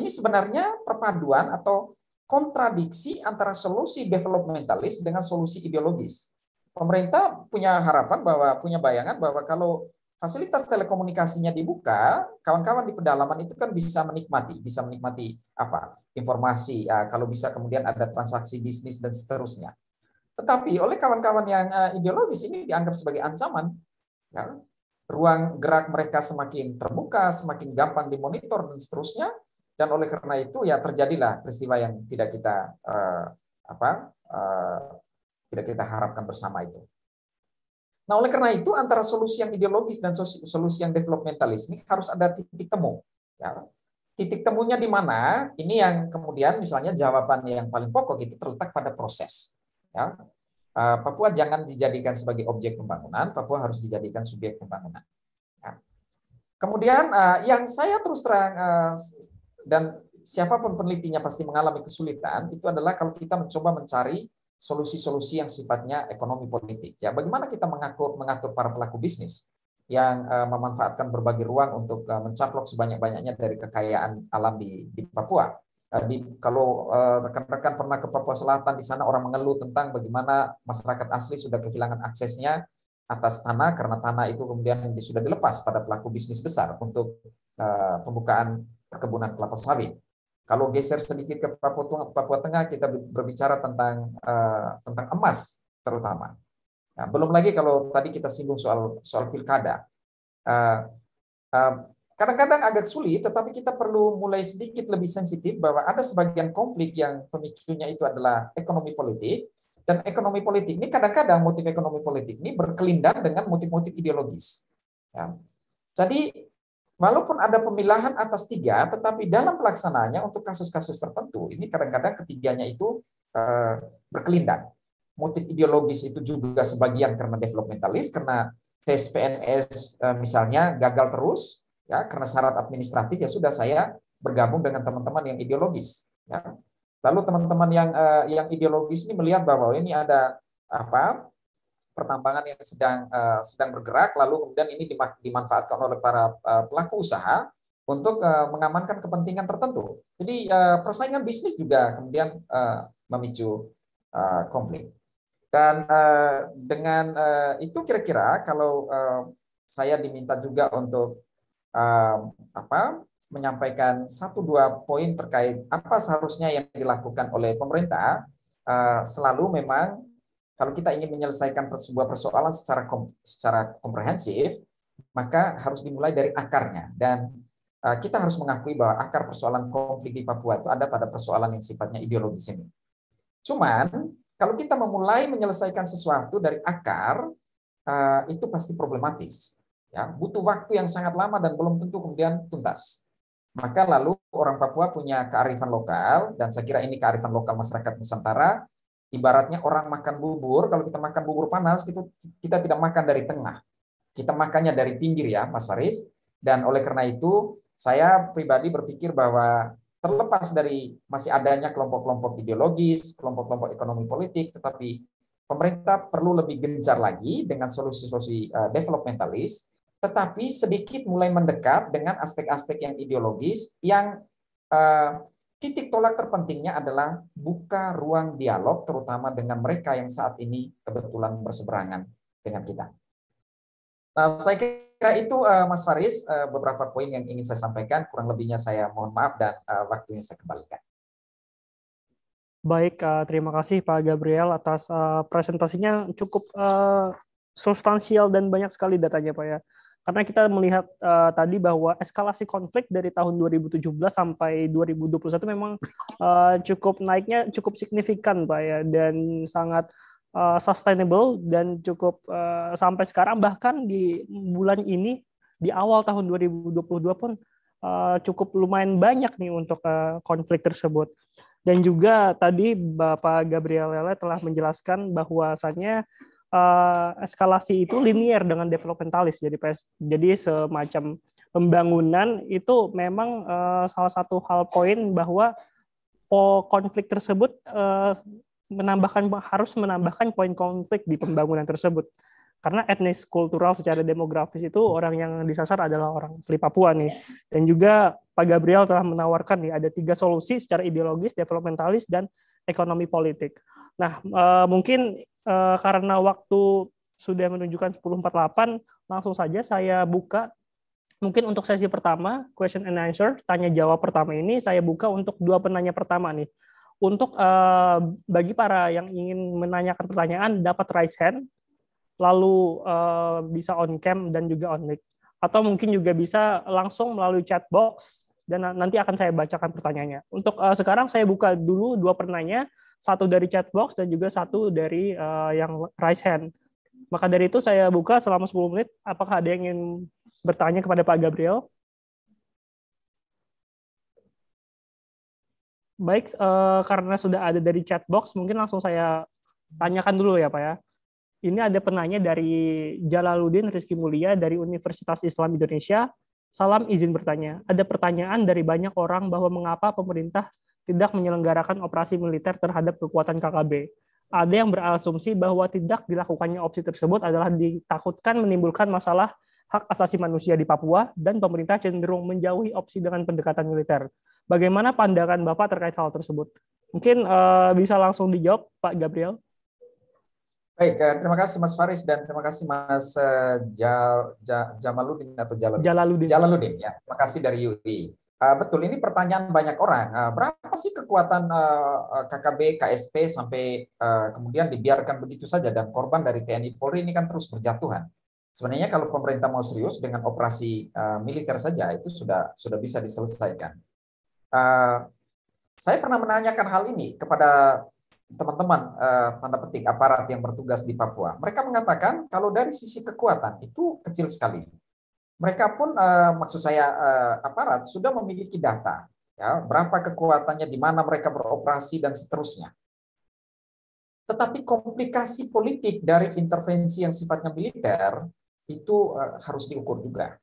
ini sebenarnya perpaduan atau kontradiksi antara solusi developmentalis dengan solusi ideologis. Pemerintah punya harapan bahwa punya bayangan bahwa kalau fasilitas telekomunikasinya dibuka, kawan-kawan di pedalaman itu kan bisa menikmati, bisa menikmati apa informasi, ya, kalau bisa kemudian ada transaksi bisnis dan seterusnya. Tetapi oleh kawan-kawan yang eh, ideologis ini dianggap sebagai ancaman. Ya, ruang gerak mereka semakin terbuka, semakin gampang dimonitor dan seterusnya. Dan oleh karena itu ya terjadilah peristiwa yang tidak kita uh, apa uh, tidak kita harapkan bersama itu. Nah, oleh karena itu antara solusi yang ideologis dan solusi yang developmentalis ini harus ada titik temu. Ya. Titik temunya di mana? Ini yang kemudian misalnya jawaban yang paling pokok itu terletak pada proses. Ya. Eh, Papua jangan dijadikan sebagai objek pembangunan, Papua harus dijadikan subjek pembangunan. Ya. Kemudian eh, yang saya terus terang eh, dan siapapun penelitinya pasti mengalami kesulitan itu adalah kalau kita mencoba mencari solusi-solusi yang sifatnya ekonomi politik. Ya, bagaimana kita mengatur, mengatur para pelaku bisnis yang eh, memanfaatkan berbagai ruang untuk uh, mencaplok sebanyak-banyaknya dari kekayaan alam di, di Papua. Uh, di, kalau rekan-rekan uh, pernah ke Papua Selatan, di sana orang mengeluh tentang bagaimana masyarakat asli sudah kehilangan aksesnya atas tanah karena tanah itu kemudian sudah dilepas pada pelaku bisnis besar untuk uh, pembukaan perkebunan kelapa sawit. Kalau geser sedikit ke Papua, Papua Tengah, kita berbicara tentang uh, tentang emas terutama. Nah, belum lagi kalau tadi kita singgung soal soal pilkada. Uh, uh, kadang-kadang agak sulit, tetapi kita perlu mulai sedikit lebih sensitif bahwa ada sebagian konflik yang pemicunya itu adalah ekonomi politik, dan ekonomi politik ini kadang-kadang motif ekonomi politik ini berkelindang dengan motif-motif ideologis. Ya. Jadi walaupun ada pemilahan atas tiga, tetapi dalam pelaksanaannya untuk kasus-kasus tertentu, ini kadang-kadang ketiganya itu eh, berkelindang. Motif ideologis itu juga sebagian karena developmentalis, karena tes PNS eh, misalnya gagal terus, ya karena syarat administratif ya sudah saya bergabung dengan teman-teman yang ideologis. Ya. Lalu teman-teman yang eh, yang ideologis ini melihat bahwa ini ada apa pertambangan yang sedang uh, sedang bergerak lalu kemudian ini dimanfaatkan oleh para uh, pelaku usaha untuk uh, mengamankan kepentingan tertentu. Jadi uh, persaingan bisnis juga kemudian uh, memicu uh, konflik. Dan uh, dengan uh, itu kira-kira kalau uh, saya diminta juga untuk uh, apa menyampaikan satu dua poin terkait apa seharusnya yang dilakukan oleh pemerintah selalu memang kalau kita ingin menyelesaikan sebuah persoalan secara kom secara komprehensif, maka harus dimulai dari akarnya dan eh, kita harus mengakui bahwa akar persoalan konflik di Papua itu ada pada persoalan yang sifatnya ideologis ini. Cuman kalau kita memulai menyelesaikan sesuatu dari akar eh, itu pasti problematis. Ya, butuh waktu yang sangat lama dan belum tentu kemudian tuntas. Maka lalu orang Papua punya kearifan lokal dan saya kira ini kearifan lokal masyarakat Nusantara Ibaratnya orang makan bubur, kalau kita makan bubur panas, kita, kita tidak makan dari tengah. Kita makannya dari pinggir ya, Mas Faris. Dan oleh karena itu, saya pribadi berpikir bahwa terlepas dari masih adanya kelompok-kelompok ideologis, kelompok-kelompok ekonomi politik, tetapi pemerintah perlu lebih gencar lagi dengan solusi-solusi eh, developmentalis, tetapi sedikit mulai mendekat dengan aspek-aspek yang ideologis yang eh, Titik tolak terpentingnya adalah buka ruang dialog terutama dengan mereka yang saat ini kebetulan berseberangan dengan kita. Nah, saya kira itu eh, Mas Faris eh, beberapa poin yang ingin saya sampaikan. Kurang lebihnya saya mohon maaf dan eh, waktunya saya kembalikan. Baik, terima kasih Pak Gabriel atas presentasinya cukup substansial dan banyak sekali datanya Pak ya karena kita melihat uh, tadi bahwa eskalasi konflik dari tahun 2017 sampai 2021 memang uh, cukup naiknya cukup signifikan Pak ya dan sangat uh, sustainable dan cukup uh, sampai sekarang bahkan di bulan ini di awal tahun 2022 pun uh, cukup lumayan banyak nih untuk uh, konflik tersebut. Dan juga tadi Bapak Gabriel Lele telah menjelaskan bahwasannya uh, eskalasi itu linier dengan developmentalis. Jadi jadi semacam pembangunan itu memang uh, salah satu hal poin bahwa konflik tersebut uh, menambahkan harus menambahkan poin konflik di pembangunan tersebut. Karena etnis kultural secara demografis itu orang yang disasar adalah orang asli Papua nih. Dan juga Pak Gabriel telah menawarkan nih ada tiga solusi secara ideologis, developmentalis dan ekonomi politik. Nah, mungkin Eh, karena waktu sudah menunjukkan 10.48, langsung saja saya buka mungkin untuk sesi pertama, question and answer, tanya-jawab pertama ini, saya buka untuk dua penanya pertama nih. Untuk uh, bagi para yang ingin menanyakan pertanyaan, dapat raise hand, lalu uh, bisa on cam dan juga on mic. Atau mungkin juga bisa langsung melalui chat box, dan nanti akan saya bacakan pertanyaannya. Untuk uh, sekarang saya buka dulu dua penanya, satu dari chatbox dan juga satu dari uh, yang raise hand. Maka dari itu saya buka selama 10 menit. Apakah ada yang ingin bertanya kepada Pak Gabriel? Baik, uh, karena sudah ada dari chatbox, mungkin langsung saya tanyakan dulu ya Pak ya. Ini ada penanya dari Jalaluddin Rizky Mulia dari Universitas Islam Indonesia. Salam izin bertanya. Ada pertanyaan dari banyak orang bahwa mengapa pemerintah tidak menyelenggarakan operasi militer terhadap kekuatan KKB. Ada yang berasumsi bahwa tidak dilakukannya opsi tersebut adalah ditakutkan menimbulkan masalah hak asasi manusia di Papua dan pemerintah cenderung menjauhi opsi dengan pendekatan militer. Bagaimana pandangan Bapak terkait hal tersebut? Mungkin uh, bisa langsung dijawab Pak Gabriel. Baik, eh, terima kasih Mas Faris dan terima kasih Mas eh, Jal, Jal, Jamaludin atau Jalaludin. Jalaludin. Jalaludin ya. Terima kasih dari UI. Ah, betul, ini pertanyaan banyak orang. Uh, berapa sih kekuatan uh, ah, KKB, KSP sampai uh, kemudian dibiarkan begitu saja dan korban dari TNI Polri ini kan terus berjatuhan. Sebenarnya kalau pemerintah mau serius dengan operasi uh, militer saja itu sudah sudah bisa diselesaikan. Uh, saya pernah menanyakan hal ini kepada teman-teman uh, tanda petik aparat yang bertugas di Papua. Mereka mengatakan kalau dari sisi kekuatan itu kecil sekali mereka pun eh, maksud saya eh, aparat sudah memiliki data ya berapa kekuatannya di mana mereka beroperasi dan seterusnya. Tetapi komplikasi politik dari intervensi yang sifatnya militer itu eh, harus diukur juga.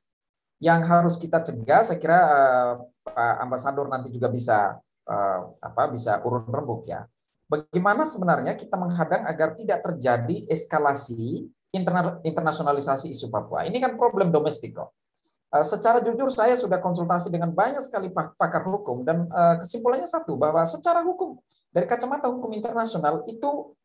Yang harus kita cegah saya kira eh, Pak Ambasador nanti juga bisa eh, apa bisa urun rembuk ya. Bagaimana sebenarnya kita menghadang agar tidak terjadi eskalasi internasionalisasi isu Papua. Ini kan problem domestik kok. Eh, secara jujur saya sudah konsultasi dengan banyak sekali pakar hukum dan eh, kesimpulannya satu bahwa secara hukum dari kacamata hukum internasional itu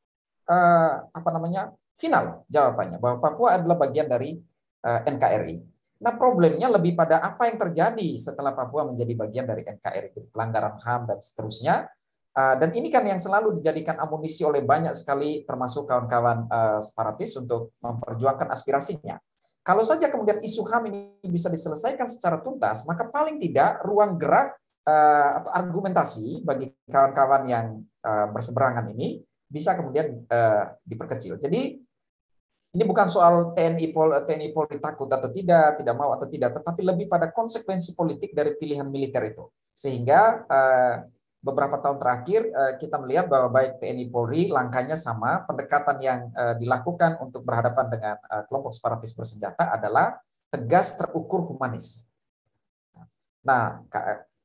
eh, apa namanya final jawabannya bahwa Papua adalah bagian dari NKRI. Nah problemnya lebih pada apa yang terjadi setelah Papua menjadi bagian dari NKRI pelanggaran HAM dan seterusnya Ah, dan ini kan yang selalu dijadikan amunisi oleh banyak sekali termasuk kawan-kawan eh, separatis untuk memperjuangkan aspirasinya. Kalau saja kemudian isu HAM ini bisa diselesaikan secara tuntas, maka paling tidak ruang gerak eh, atau argumentasi bagi kawan-kawan yang eh, berseberangan ini bisa kemudian diperkecil. Jadi ini bukan soal TNI Pol TNI Polri takut atau tidak, tidak mau atau tidak, tetapi lebih pada konsekuensi politik dari pilihan militer itu. Sehingga beberapa tahun terakhir eh, kita melihat bahwa baik TNI Polri langkahnya sama, pendekatan yang eh, dilakukan untuk berhadapan dengan eh, kelompok separatis bersenjata adalah tegas terukur humanis. Nah,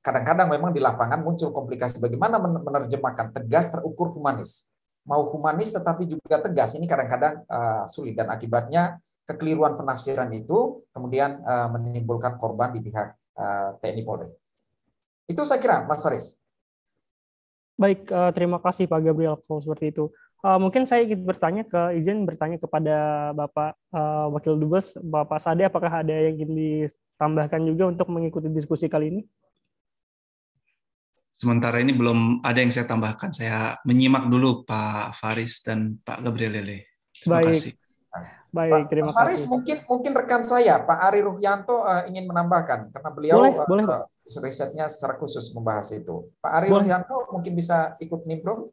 kadang-kadang memang di lapangan muncul komplikasi bagaimana menerjemahkan tegas terukur humanis. Mau humanis tetapi juga tegas ini kadang-kadang sulit dan akibatnya kekeliruan penafsiran itu kemudian menimbulkan korban di pihak TNI Polri. Itu saya kira Mas Faris. Baik, uh, terima kasih Pak Gabriel kalau seperti itu. Uh, mungkin saya ingin bertanya ke izin bertanya kepada Bapak uh, Wakil Dubes, Bapak Sade, apakah ada yang ingin ditambahkan juga untuk mengikuti diskusi kali ini? Sementara ini belum ada yang saya tambahkan. Saya menyimak dulu Pak Faris dan Pak Gabriel Lele Terima Baik. kasih. Baik, terima Mas Faris, kasih. mungkin mungkin rekan saya Pak Ari Ruhyanto uh, ingin menambahkan karena beliau boleh, uh, boleh. Uh, risetnya secara khusus membahas itu. Pak Ari boleh. Ruhyanto mungkin bisa ikut nimbrung.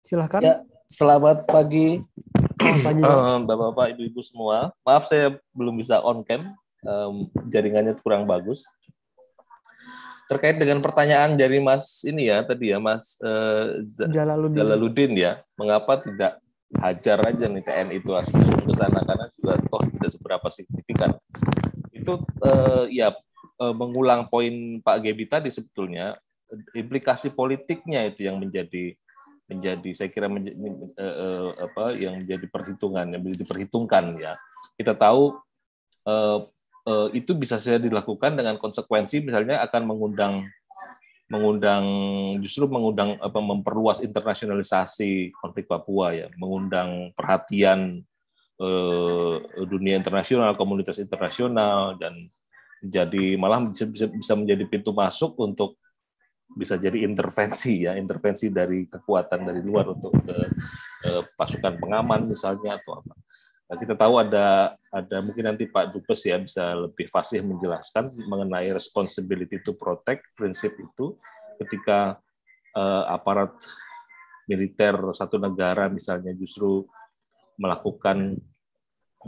Silahkan. Ya, selamat pagi. Bapak-bapak, ibu-ibu semua. Maaf saya belum bisa on cam. Um, jaringannya kurang bagus. Terkait dengan pertanyaan dari Mas ini ya tadi ya Mas uh, Jalaluddin. Jalaluddin ya, mengapa tidak hajar aja nih TNI itu langsung ke sana karena juga toh tidak seberapa signifikan. Itu eh, ya eh, mengulang poin Pak Gebi tadi sebetulnya implikasi politiknya itu yang menjadi menjadi saya kira menjadi, eh, eh, apa yang menjadi perhitungan yang menjadi perhitungkan ya. Kita tahu eh, eh, itu bisa saja dilakukan dengan konsekuensi misalnya akan mengundang mengundang justru mengundang apa memperluas internasionalisasi konflik Papua ya, mengundang perhatian eh, dunia internasional, komunitas internasional dan jadi malah bisa, bisa menjadi pintu masuk untuk bisa jadi intervensi ya, intervensi dari kekuatan dari luar untuk ke, eh, pasukan pengaman misalnya atau apa. Nah, kita tahu ada ada mungkin nanti Pak Dubes ya bisa lebih fasih menjelaskan mengenai responsibility to protect prinsip itu ketika eh, aparat militer satu negara misalnya justru melakukan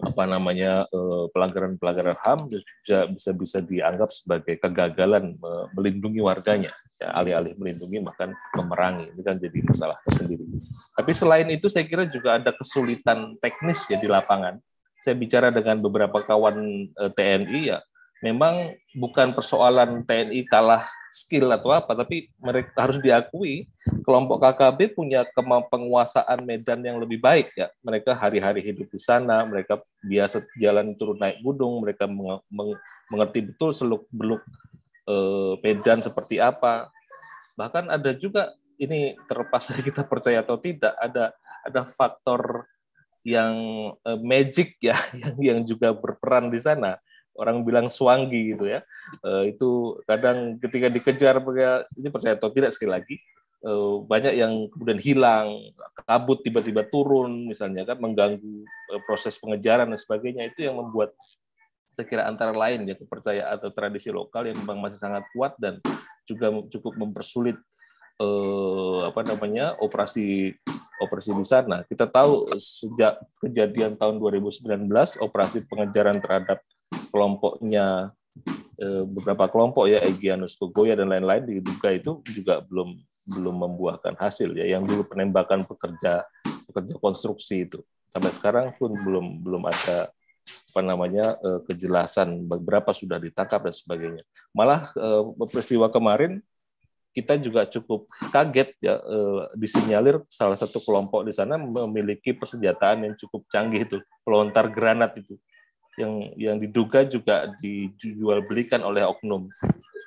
apa namanya eh, pelanggaran-pelanggaran HAM bisa bisa bisa dianggap sebagai kegagalan melindungi warganya ya, alih-alih melindungi bahkan memerangi ini kan jadi masalah tersendiri. Tapi selain itu saya kira juga ada kesulitan teknis ya di lapangan. Saya bicara dengan beberapa kawan eh, TNI ya memang bukan persoalan TNI kalah skill atau apa, tapi mereka harus diakui kelompok KKB punya penguasaan medan yang lebih baik ya. Mereka hari-hari hidup di sana, mereka biasa jalan turun naik gunung, mereka meng meng mengerti betul seluk beluk eh, medan seperti apa. Bahkan ada juga ini terlepas dari kita percaya atau tidak ada ada faktor yang eh, magic ya yang yang juga berperan di sana orang bilang suanggi gitu ya. Uh, itu kadang ketika dikejar ini percaya atau tidak sekali lagi uh, banyak yang kemudian hilang, kabut tiba-tiba turun misalnya kan mengganggu uh, proses pengejaran dan sebagainya itu yang membuat saya kira antara lain ya kepercayaan atau tradisi lokal yang memang masih sangat kuat dan juga cukup mempersulit eh, apa namanya operasi operasi di sana. Kita tahu sejak kejadian tahun 2019 operasi pengejaran terhadap kelompoknya eh, beberapa kelompok ya Egyanus Kogoya dan lain-lain diduga itu juga belum belum membuahkan hasil ya yang dulu penembakan pekerja pekerja konstruksi itu sampai sekarang pun belum belum ada apa namanya eh, kejelasan berapa sudah ditangkap dan sebagainya malah eh, peristiwa kemarin kita juga cukup kaget ya disinyalir salah satu kelompok di sana memiliki persenjataan yang cukup canggih itu pelontar granat itu yang yang diduga juga dijual belikan oleh oknum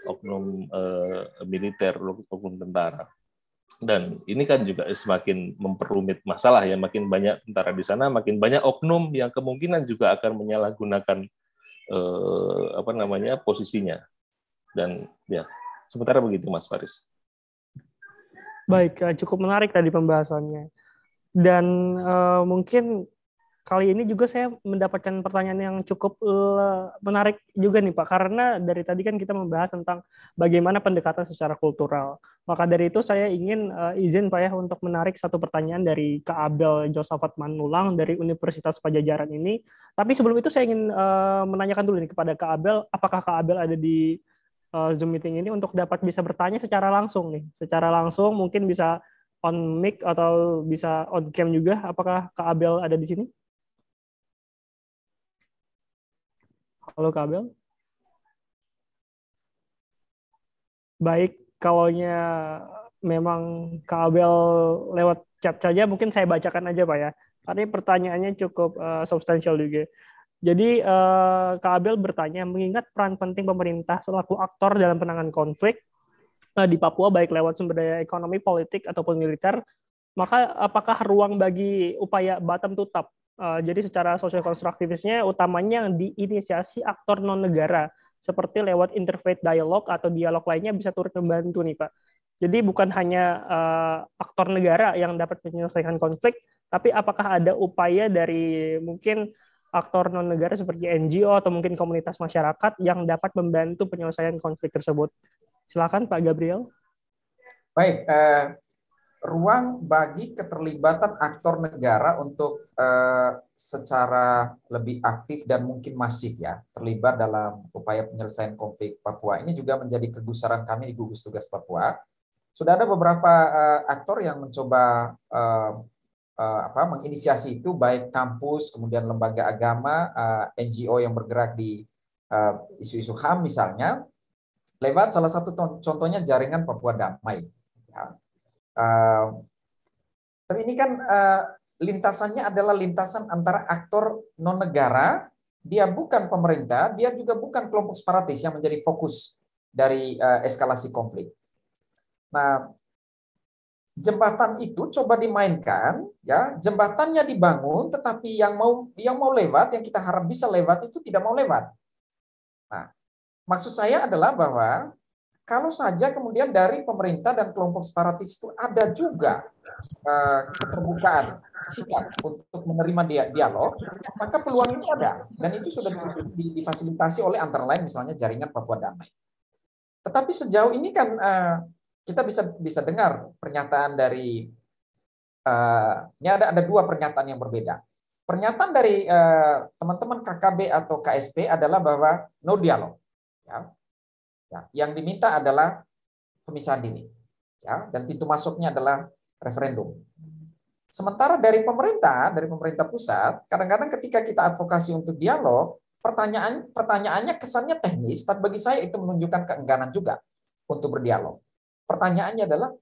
oknum eh, militer oknum tentara dan ini kan juga semakin memperumit masalah ya makin banyak tentara di sana makin banyak oknum yang kemungkinan juga akan menyalahgunakan eh, apa namanya posisinya dan ya sementara begitu Mas Faris baik eh, cukup menarik tadi pembahasannya dan eh, mungkin kali ini juga saya mendapatkan pertanyaan yang cukup eh, menarik juga nih Pak karena dari tadi kan kita membahas tentang bagaimana pendekatan secara kultural. Maka dari itu saya ingin eh, izin Pak ya untuk menarik satu pertanyaan dari Kak Abel Josafat Manulang dari Universitas Pajajaran ini. Tapi sebelum itu saya ingin eh, menanyakan dulu nih kepada Kak Abel apakah Kak Abel ada di Zoom meeting ini untuk dapat bisa bertanya secara langsung nih. Secara langsung mungkin bisa on mic atau bisa on cam juga apakah Kak Abel ada di sini? Halo Kabel. Baik, kalau memang Kabel lewat chat saja, mungkin saya bacakan aja Pak ya. Karena pertanyaannya cukup uh, substansial juga. Jadi uh, Kabel bertanya, mengingat peran penting pemerintah selaku aktor dalam penanganan konflik uh, di Papua baik lewat sumber daya ekonomi, politik ataupun militer, maka apakah ruang bagi upaya Batam top Eh, jadi secara sosial konstruktivisnya utamanya yang diinisiasi aktor non negara seperti lewat interfaith dialog atau dialog lainnya bisa turut membantu nih Pak. Jadi bukan hanya uh, aktor negara yang dapat menyelesaikan konflik, tapi apakah ada upaya dari mungkin aktor non negara seperti NGO atau mungkin komunitas masyarakat yang dapat membantu penyelesaian konflik tersebut. Silakan Pak Gabriel. Baik, uh, ruang bagi keterlibatan aktor negara untuk uh, secara lebih aktif dan mungkin masif ya terlibat dalam upaya penyelesaian konflik Papua ini juga menjadi kegusaran kami di gugus tugas Papua. Sudah ada beberapa uh, aktor yang mencoba uh, uh, apa menginisiasi itu baik kampus kemudian lembaga agama uh, NGO yang bergerak di isu-isu uh, ham misalnya lewat salah satu contohnya jaringan Papua Damai. Ya Uh, ini kan uh, lintasannya adalah lintasan antara aktor non negara, dia bukan pemerintah, dia juga bukan kelompok separatis yang menjadi fokus dari uh, eskalasi konflik. Nah, jembatan itu coba dimainkan, ya jembatannya dibangun, tetapi yang mau yang mau lewat, yang kita harap bisa lewat itu tidak mau lewat. Nah, maksud saya adalah bahwa kalau saja kemudian dari pemerintah dan kelompok separatis itu ada juga eh, keterbukaan sikap untuk menerima dialog, maka peluang itu ada. Dan itu sudah difasilitasi oleh antara lain misalnya jaringan Papua Damai. Tetapi sejauh ini kan eh, kita bisa bisa dengar pernyataan dari eh, ini ada ada dua pernyataan yang berbeda. Pernyataan dari teman-teman KKB atau KSP adalah bahwa no dialog. Ya. Ya, yang diminta adalah pemisahan dini. Ya, dan pintu masuknya adalah referendum. Sementara dari pemerintah, dari pemerintah pusat, kadang-kadang ketika kita advokasi untuk dialog, pertanyaan pertanyaannya kesannya teknis, tapi bagi saya itu menunjukkan keengganan juga untuk berdialog. Pertanyaannya adalah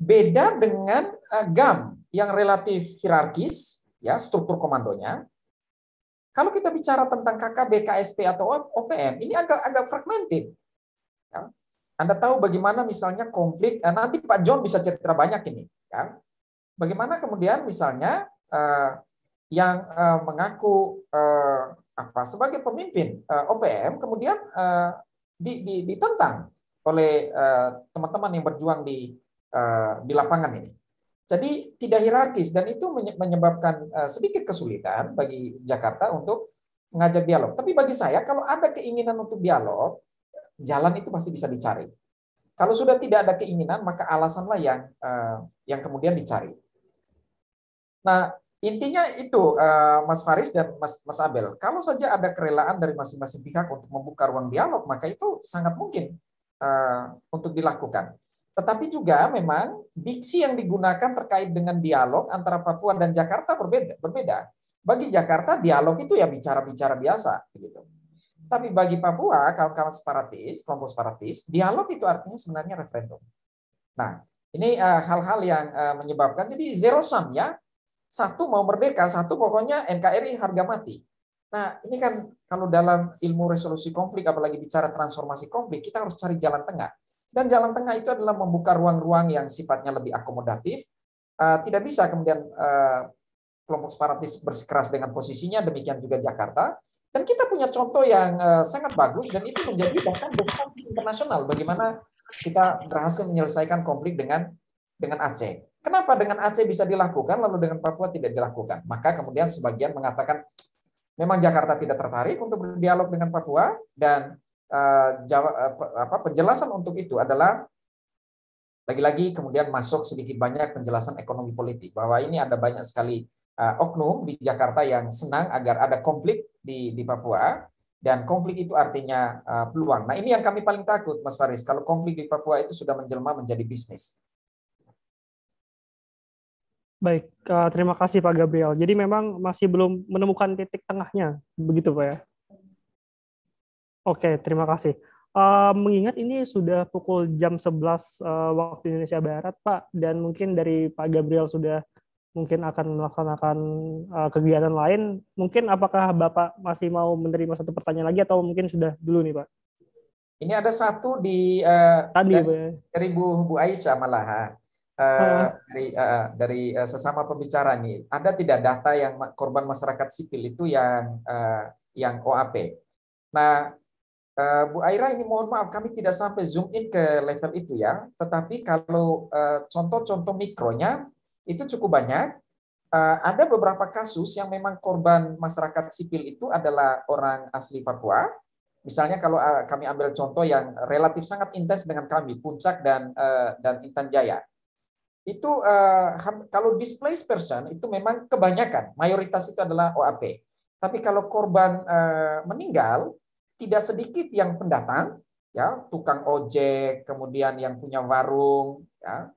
beda dengan eh, GAM yang relatif hierarkis, ya struktur komandonya. Kalau kita bicara tentang KKB, KSP atau OPM, ini agak agak fragmented. Anda tahu bagaimana misalnya konflik, eh, nanti Pak John bisa cerita banyak ini. Kan? Bagaimana kemudian misalnya eh, yang eh, mengaku eh, apa sebagai pemimpin eh, OPM kemudian eh, di, di, ditentang oleh eh, teman-teman eh, yang berjuang di eh, di lapangan ini. Jadi tidak hierarkis dan itu menyebabkan eh, sedikit kesulitan bagi Jakarta untuk mengajak dialog. Tapi bagi saya kalau ada keinginan untuk dialog, jalan itu pasti bisa dicari. Kalau sudah tidak ada keinginan, maka alasanlah yang uh, yang kemudian dicari. Nah, intinya itu uh, Mas Faris dan Mas Mas Abel. Kalau saja ada kerelaan dari masing-masing pihak untuk membuka ruang dialog, maka itu sangat mungkin uh, untuk dilakukan. Tetapi juga memang diksi yang digunakan terkait dengan dialog antara Papua dan Jakarta berbeda. Berbeda. Bagi Jakarta dialog itu ya bicara-bicara biasa, gitu. Tapi bagi Papua, kawan-kawan separatis, kelompok separatis, dialog itu artinya sebenarnya referendum. Nah, ini eh, hal-hal uh, yang uh, menyebabkan jadi zero sum ya. Satu mau merdeka, satu pokoknya NKRI harga mati. Nah, ini kan kalau dalam ilmu resolusi konflik apalagi bicara transformasi konflik, kita harus cari jalan tengah. Dan jalan tengah itu adalah membuka ruang-ruang yang sifatnya lebih akomodatif. Uh, tidak bisa kemudian uh, kelompok separatis bersikeras dengan posisinya, demikian juga Jakarta dan kita punya contoh yang uh, sangat bagus dan itu menjadi bahkan berstatus internasional bagaimana kita berhasil menyelesaikan konflik dengan dengan Aceh. Kenapa dengan Aceh bisa dilakukan lalu dengan Papua tidak dilakukan? Maka kemudian sebagian mengatakan memang Jakarta tidak tertarik untuk berdialog dengan Papua dan uh, Jawa, uh, apa, penjelasan untuk itu adalah lagi-lagi kemudian masuk sedikit banyak penjelasan ekonomi politik bahwa ini ada banyak sekali Eh, oknum di Jakarta yang senang agar ada konflik di, di Papua dan konflik itu artinya uh, peluang. Nah ini yang kami paling takut, Mas Faris. Kalau konflik di Papua itu sudah menjelma menjadi bisnis. Baik, uh, terima kasih Pak Gabriel. Jadi memang masih belum menemukan titik tengahnya, begitu Pak ya? Oke, terima kasih. Uh, mengingat ini sudah pukul jam 11 uh, waktu Indonesia Barat, Pak, dan mungkin dari Pak Gabriel sudah mungkin akan melaksanakan uh, kegiatan lain. Mungkin apakah Bapak masih mau menerima satu pertanyaan lagi atau mungkin sudah dulu nih Pak? Ini ada satu di uh, Tadi, dari, ya. dari Bu, Bu Aisyah malah Uh, eh, dari uh, dari uh, sesama pembicara nih, ada tidak data yang korban masyarakat sipil itu yang uh, yang OAP? Nah, Bu Aira ini mohon maaf kami tidak sampai zoom in ke level itu ya, tetapi kalau contoh -contoh mikronya itu cukup banyak. Eh, ada beberapa kasus yang memang korban masyarakat sipil itu adalah orang asli Papua. Misalnya kalau eh, kami ambil contoh yang relatif sangat intens dengan kami, Puncak dan eh, dan Intan Jaya. Itu kalau displaced person itu memang kebanyakan, mayoritas itu adalah OAP. Tapi kalau korban meninggal, tidak sedikit yang pendatang, ya tukang ojek, kemudian yang punya warung, ya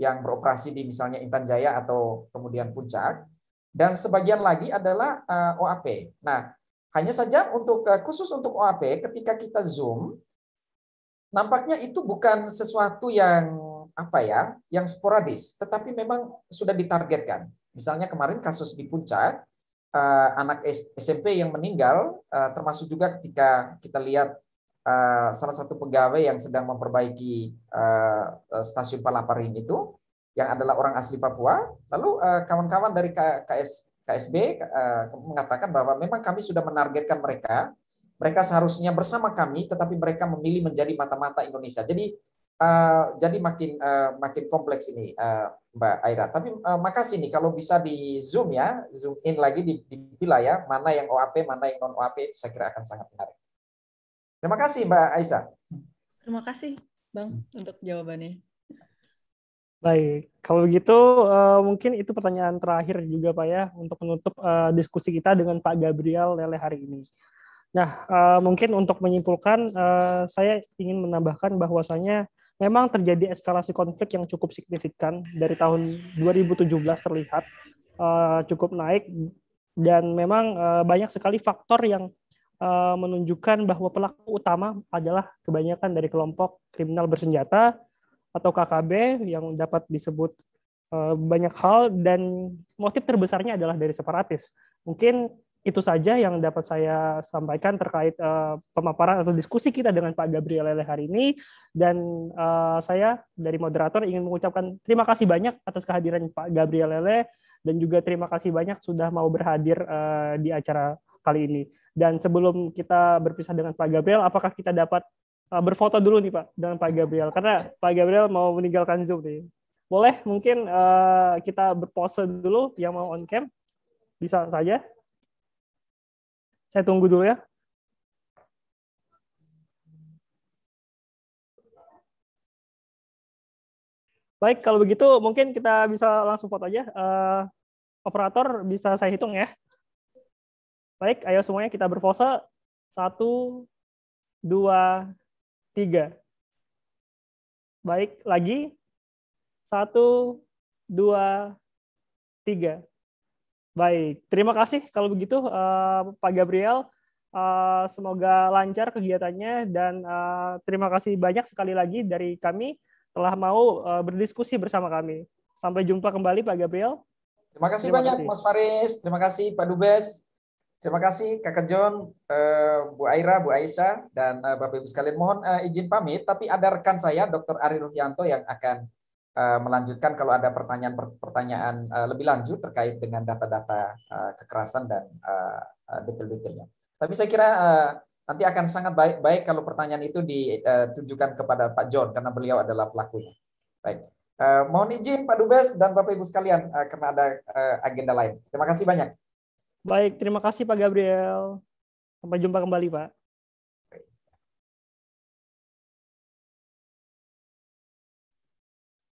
yang beroperasi di misalnya Intan Jaya atau kemudian Puncak dan sebagian lagi adalah eh, OAP. Nah, hanya saja untuk eh, khusus untuk OAP ketika kita zoom nampaknya itu bukan sesuatu yang apa ya, yang sporadis, tetapi memang sudah ditargetkan. Misalnya kemarin kasus di Puncak eh, anak SMP yang meninggal termasuk juga ketika kita lihat Eh, salah satu pegawai yang sedang memperbaiki eh, eh, stasiun Palaparing itu, yang adalah orang asli Papua. Lalu kawan-kawan dari KS, KSB mengatakan bahwa memang kami sudah menargetkan mereka, mereka seharusnya bersama kami, tetapi mereka memilih menjadi mata-mata Indonesia. Jadi jadi makin makin kompleks ini Mbak Aira. Tapi makasih nih kalau bisa di zoom ya, zoom in lagi di wilayah ya, mana yang OAP, mana yang non OAP itu saya kira akan sangat menarik. Terima kasih Mbak Aisyah. Terima kasih Bang untuk jawabannya. Baik, kalau begitu uh, mungkin itu pertanyaan terakhir juga Pak ya untuk menutup uh, diskusi kita dengan Pak Gabriel Lele hari ini. Nah, uh, mungkin untuk menyimpulkan, uh, saya ingin menambahkan bahwasanya memang terjadi eskalasi konflik yang cukup signifikan dari tahun 2017 terlihat uh, cukup naik dan memang uh, banyak sekali faktor yang Eh, menunjukkan bahwa pelaku utama adalah kebanyakan dari kelompok kriminal bersenjata atau KKB yang dapat disebut eh, banyak hal dan motif terbesarnya adalah dari separatis. Mungkin itu saja yang dapat saya sampaikan terkait uh, pemaparan atau diskusi kita dengan Pak Gabriel Lele hari ini dan uh, saya dari moderator ingin mengucapkan terima kasih banyak atas kehadiran Pak Gabriel Lele dan juga terima kasih banyak sudah mau berhadir uh, di acara kali ini. Dan sebelum kita berpisah dengan Pak Gabriel, apakah kita dapat uh, berfoto dulu nih Pak dengan Pak Gabriel? Karena Pak Gabriel mau meninggalkan Zoom nih. Boleh mungkin uh, kita berpose dulu yang mau on cam? Bisa saja. Saya tunggu dulu ya. Baik, kalau begitu mungkin kita bisa langsung foto aja. Uh, operator bisa saya hitung ya. Baik, ayo semuanya kita berpose. Satu, dua, tiga. Baik, lagi. Satu, dua, tiga. Baik, terima kasih kalau begitu uh, Pak Gabriel. Uh, semoga lancar kegiatannya dan uh, terima kasih banyak sekali lagi dari kami telah mau uh, berdiskusi bersama kami. Sampai jumpa kembali Pak Gabriel. Terima kasih terima banyak kasih. Mas Faris, terima kasih Pak Dubes. Terima kasih Kakak John, eh, Bu Aira, Bu Aisyah, dan eh, Bapak-Ibu sekalian. Mohon eh, izin pamit, tapi ada rekan saya, Dr. Ari Rufianto, yang akan melanjutkan kalau ada pertanyaan-pertanyaan lebih lanjut terkait dengan data-data kekerasan dan detail-detailnya. Tapi saya kira nanti akan sangat baik baik kalau pertanyaan itu ditujukan kepada Pak John karena beliau adalah pelakunya. Baik. Mohon izin Pak Dubes dan Bapak Ibu sekalian karena ada agenda lain. Terima kasih banyak. Baik, terima kasih Pak Gabriel. Sampai jumpa kembali, Pak.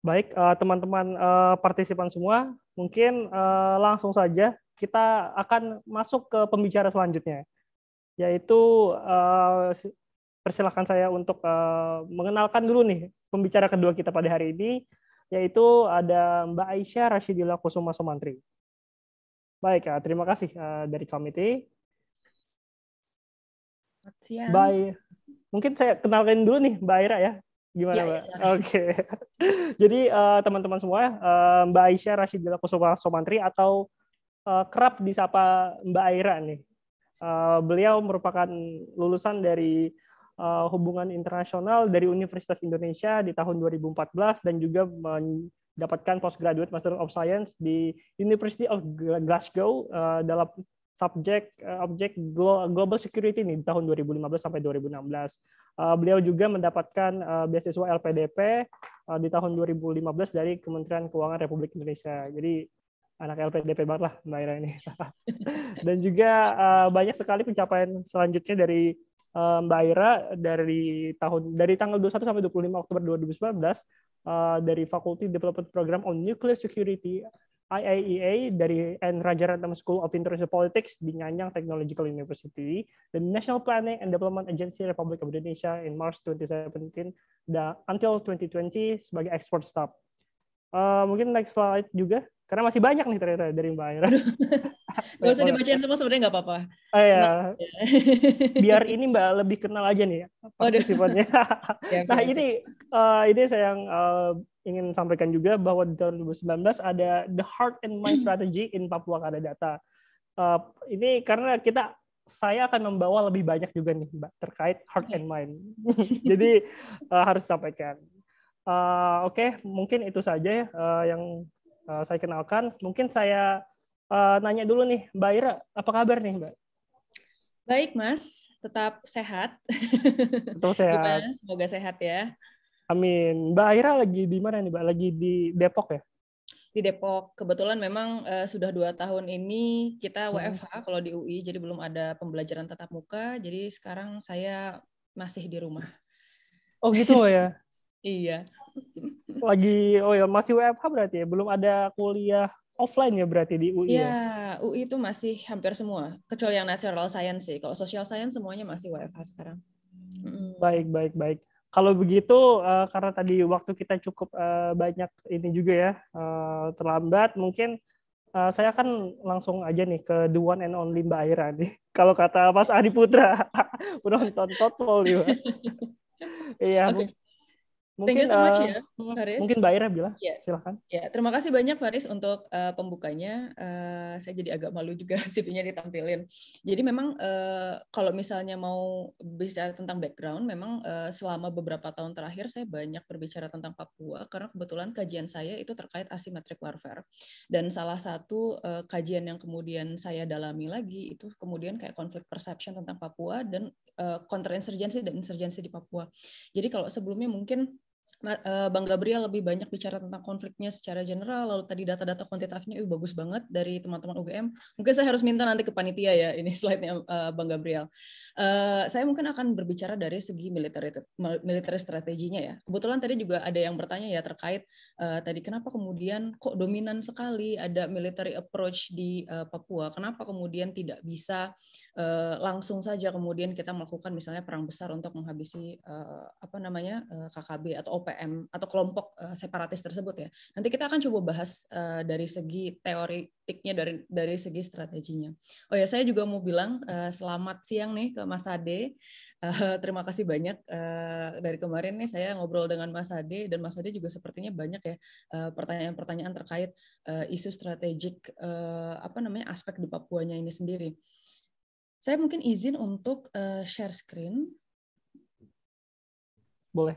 Baik, eh, teman-teman eh, partisipan semua, mungkin eh, langsung saja kita akan masuk ke pembicara selanjutnya, yaitu persilahkan saya untuk mengenalkan dulu nih pembicara kedua kita pada hari ini, yaitu ada Mbak Aisyah Rashidila Kusuma Sumantri. Baik, uh, terima kasih uh, dari komite. Baik, Mungkin saya kenalkan dulu nih Mbak Aira ya. Gimana, ya, ya Mbak? Ya, Oke. Okay. Jadi teman eh, teman-teman semua, uh, Mbak Aisyah Rashidila Kusuma Somantri atau uh, kerap disapa Mbak Aira nih. Uh, beliau merupakan lulusan dari uh, Hubungan Internasional dari Universitas Indonesia di tahun 2014 dan juga men dapatkan postgraduate Master of Science di University of Glasgow uh, dalam subjek uh, objek global security nih tahun 2015 sampai 2016. Uh, eh, beliau juga mendapatkan uh, beasiswa LPDP uh, di tahun 2015 dari Kementerian Keuangan Republik Indonesia. Jadi anak LPDP banget lah Mbak Ira ini. Dan juga uh, banyak sekali pencapaian selanjutnya dari Eh, Mbak Ira dari tahun dari tanggal 21 sampai 25 Oktober 2019 eh, dari fakulti Development Program on Nuclear Security iaea e dari N. Rajaratnam School of International Politics di Nanyang Technological University, the National Planning and Development Agency Republik Indonesia in March 2017 the, until 2020 sebagai expert staff. Eh, mungkin next slide juga karena masih banyak nih ternyata dari Mbak Aira. gak usah dibacain semua sebenarnya nggak apa-apa. Oh, iya. Biar ini Mbak lebih kenal aja nih ya, partisipannya. Ya, nah ini uh, ini saya yang uh, ingin sampaikan juga bahwa di tahun 2019 ada The Heart and Mind Strategy in Papua data. Uh, ini karena kita saya akan membawa lebih banyak juga nih Mbak terkait heart and mind. Jadi uh, harus sampaikan. Eh, oke okay, mungkin itu saja ya, eh, yang eh, saya kenalkan. Mungkin saya nanya dulu nih Mbak Ira, apa kabar nih Mbak? Baik Mas, tetap sehat. Tetap sehat. Gimana? Semoga sehat ya. Amin. Mbak Ira lagi di mana nih Mbak? Lagi di Depok ya? Di Depok. Kebetulan memang uh, sudah dua tahun ini kita WFH hmm. kalau di UI, jadi belum ada pembelajaran tatap muka. Jadi sekarang saya masih di rumah. Oh gitu ya. Iya. Lagi oh ya masih WFH berarti ya, belum ada kuliah offline ya berarti di UI. Iya, ya? UI itu masih hampir semua, kecuali yang natural science sih. Kalau social science semuanya masih WFH sekarang. Baik, baik, baik. Kalau begitu uh, karena tadi waktu kita cukup uh, banyak ini juga ya, uh, terlambat mungkin Uh, saya akan langsung aja nih ke the one and only Mbak Aira nih. Kalau kata Mas Adi Putra, menonton total nih. Iya, Mungkin, Thank you so much uh, ya, hmm, Faris. Mungkin Mbak Ira bilang, yeah. silahkan. Yeah. Terima kasih banyak Faris untuk uh, pembukanya. Uh, saya jadi agak malu juga CV-nya ditampilin. Jadi memang uh, kalau misalnya mau bicara tentang background, memang uh, selama beberapa tahun terakhir saya banyak berbicara tentang Papua karena kebetulan kajian saya itu terkait asimetrik warfare. Dan salah satu uh, kajian yang kemudian saya dalami lagi itu kemudian kayak konflik perception tentang Papua dan uh, counterinsurgency dan insurgency di Papua. Jadi kalau sebelumnya mungkin Eh, Bang Gabriel lebih banyak bicara tentang konfliknya secara general, lalu tadi data-data kuantitatifnya uh, bagus banget dari teman-teman UGM. Mungkin saya harus minta nanti ke panitia ya ini slide-nya uh, Bang Gabriel. Eh, saya mungkin akan berbicara dari segi militer militer strateginya ya. Kebetulan tadi juga ada yang bertanya ya terkait uh, tadi kenapa kemudian kok dominan sekali ada military approach di uh, Papua. Kenapa kemudian tidak bisa uh, langsung saja kemudian kita melakukan misalnya perang besar untuk menghabisi uh, apa namanya uh, KKB atau OPM atau kelompok uh, separatis tersebut ya. Nanti kita akan coba bahas uh, dari segi teori taktiknya dari dari segi strateginya. Oh ya, saya juga mau bilang uh, selamat siang nih ke Mas Ade. Uh, terima kasih banyak uh, dari kemarin nih saya ngobrol dengan Mas Ade dan Mas Ade juga sepertinya banyak ya pertanyaan-pertanyaan uh, terkait uh, isu strategik uh, apa namanya aspek di Papuanya ini sendiri. Saya mungkin izin untuk uh, share screen. Boleh.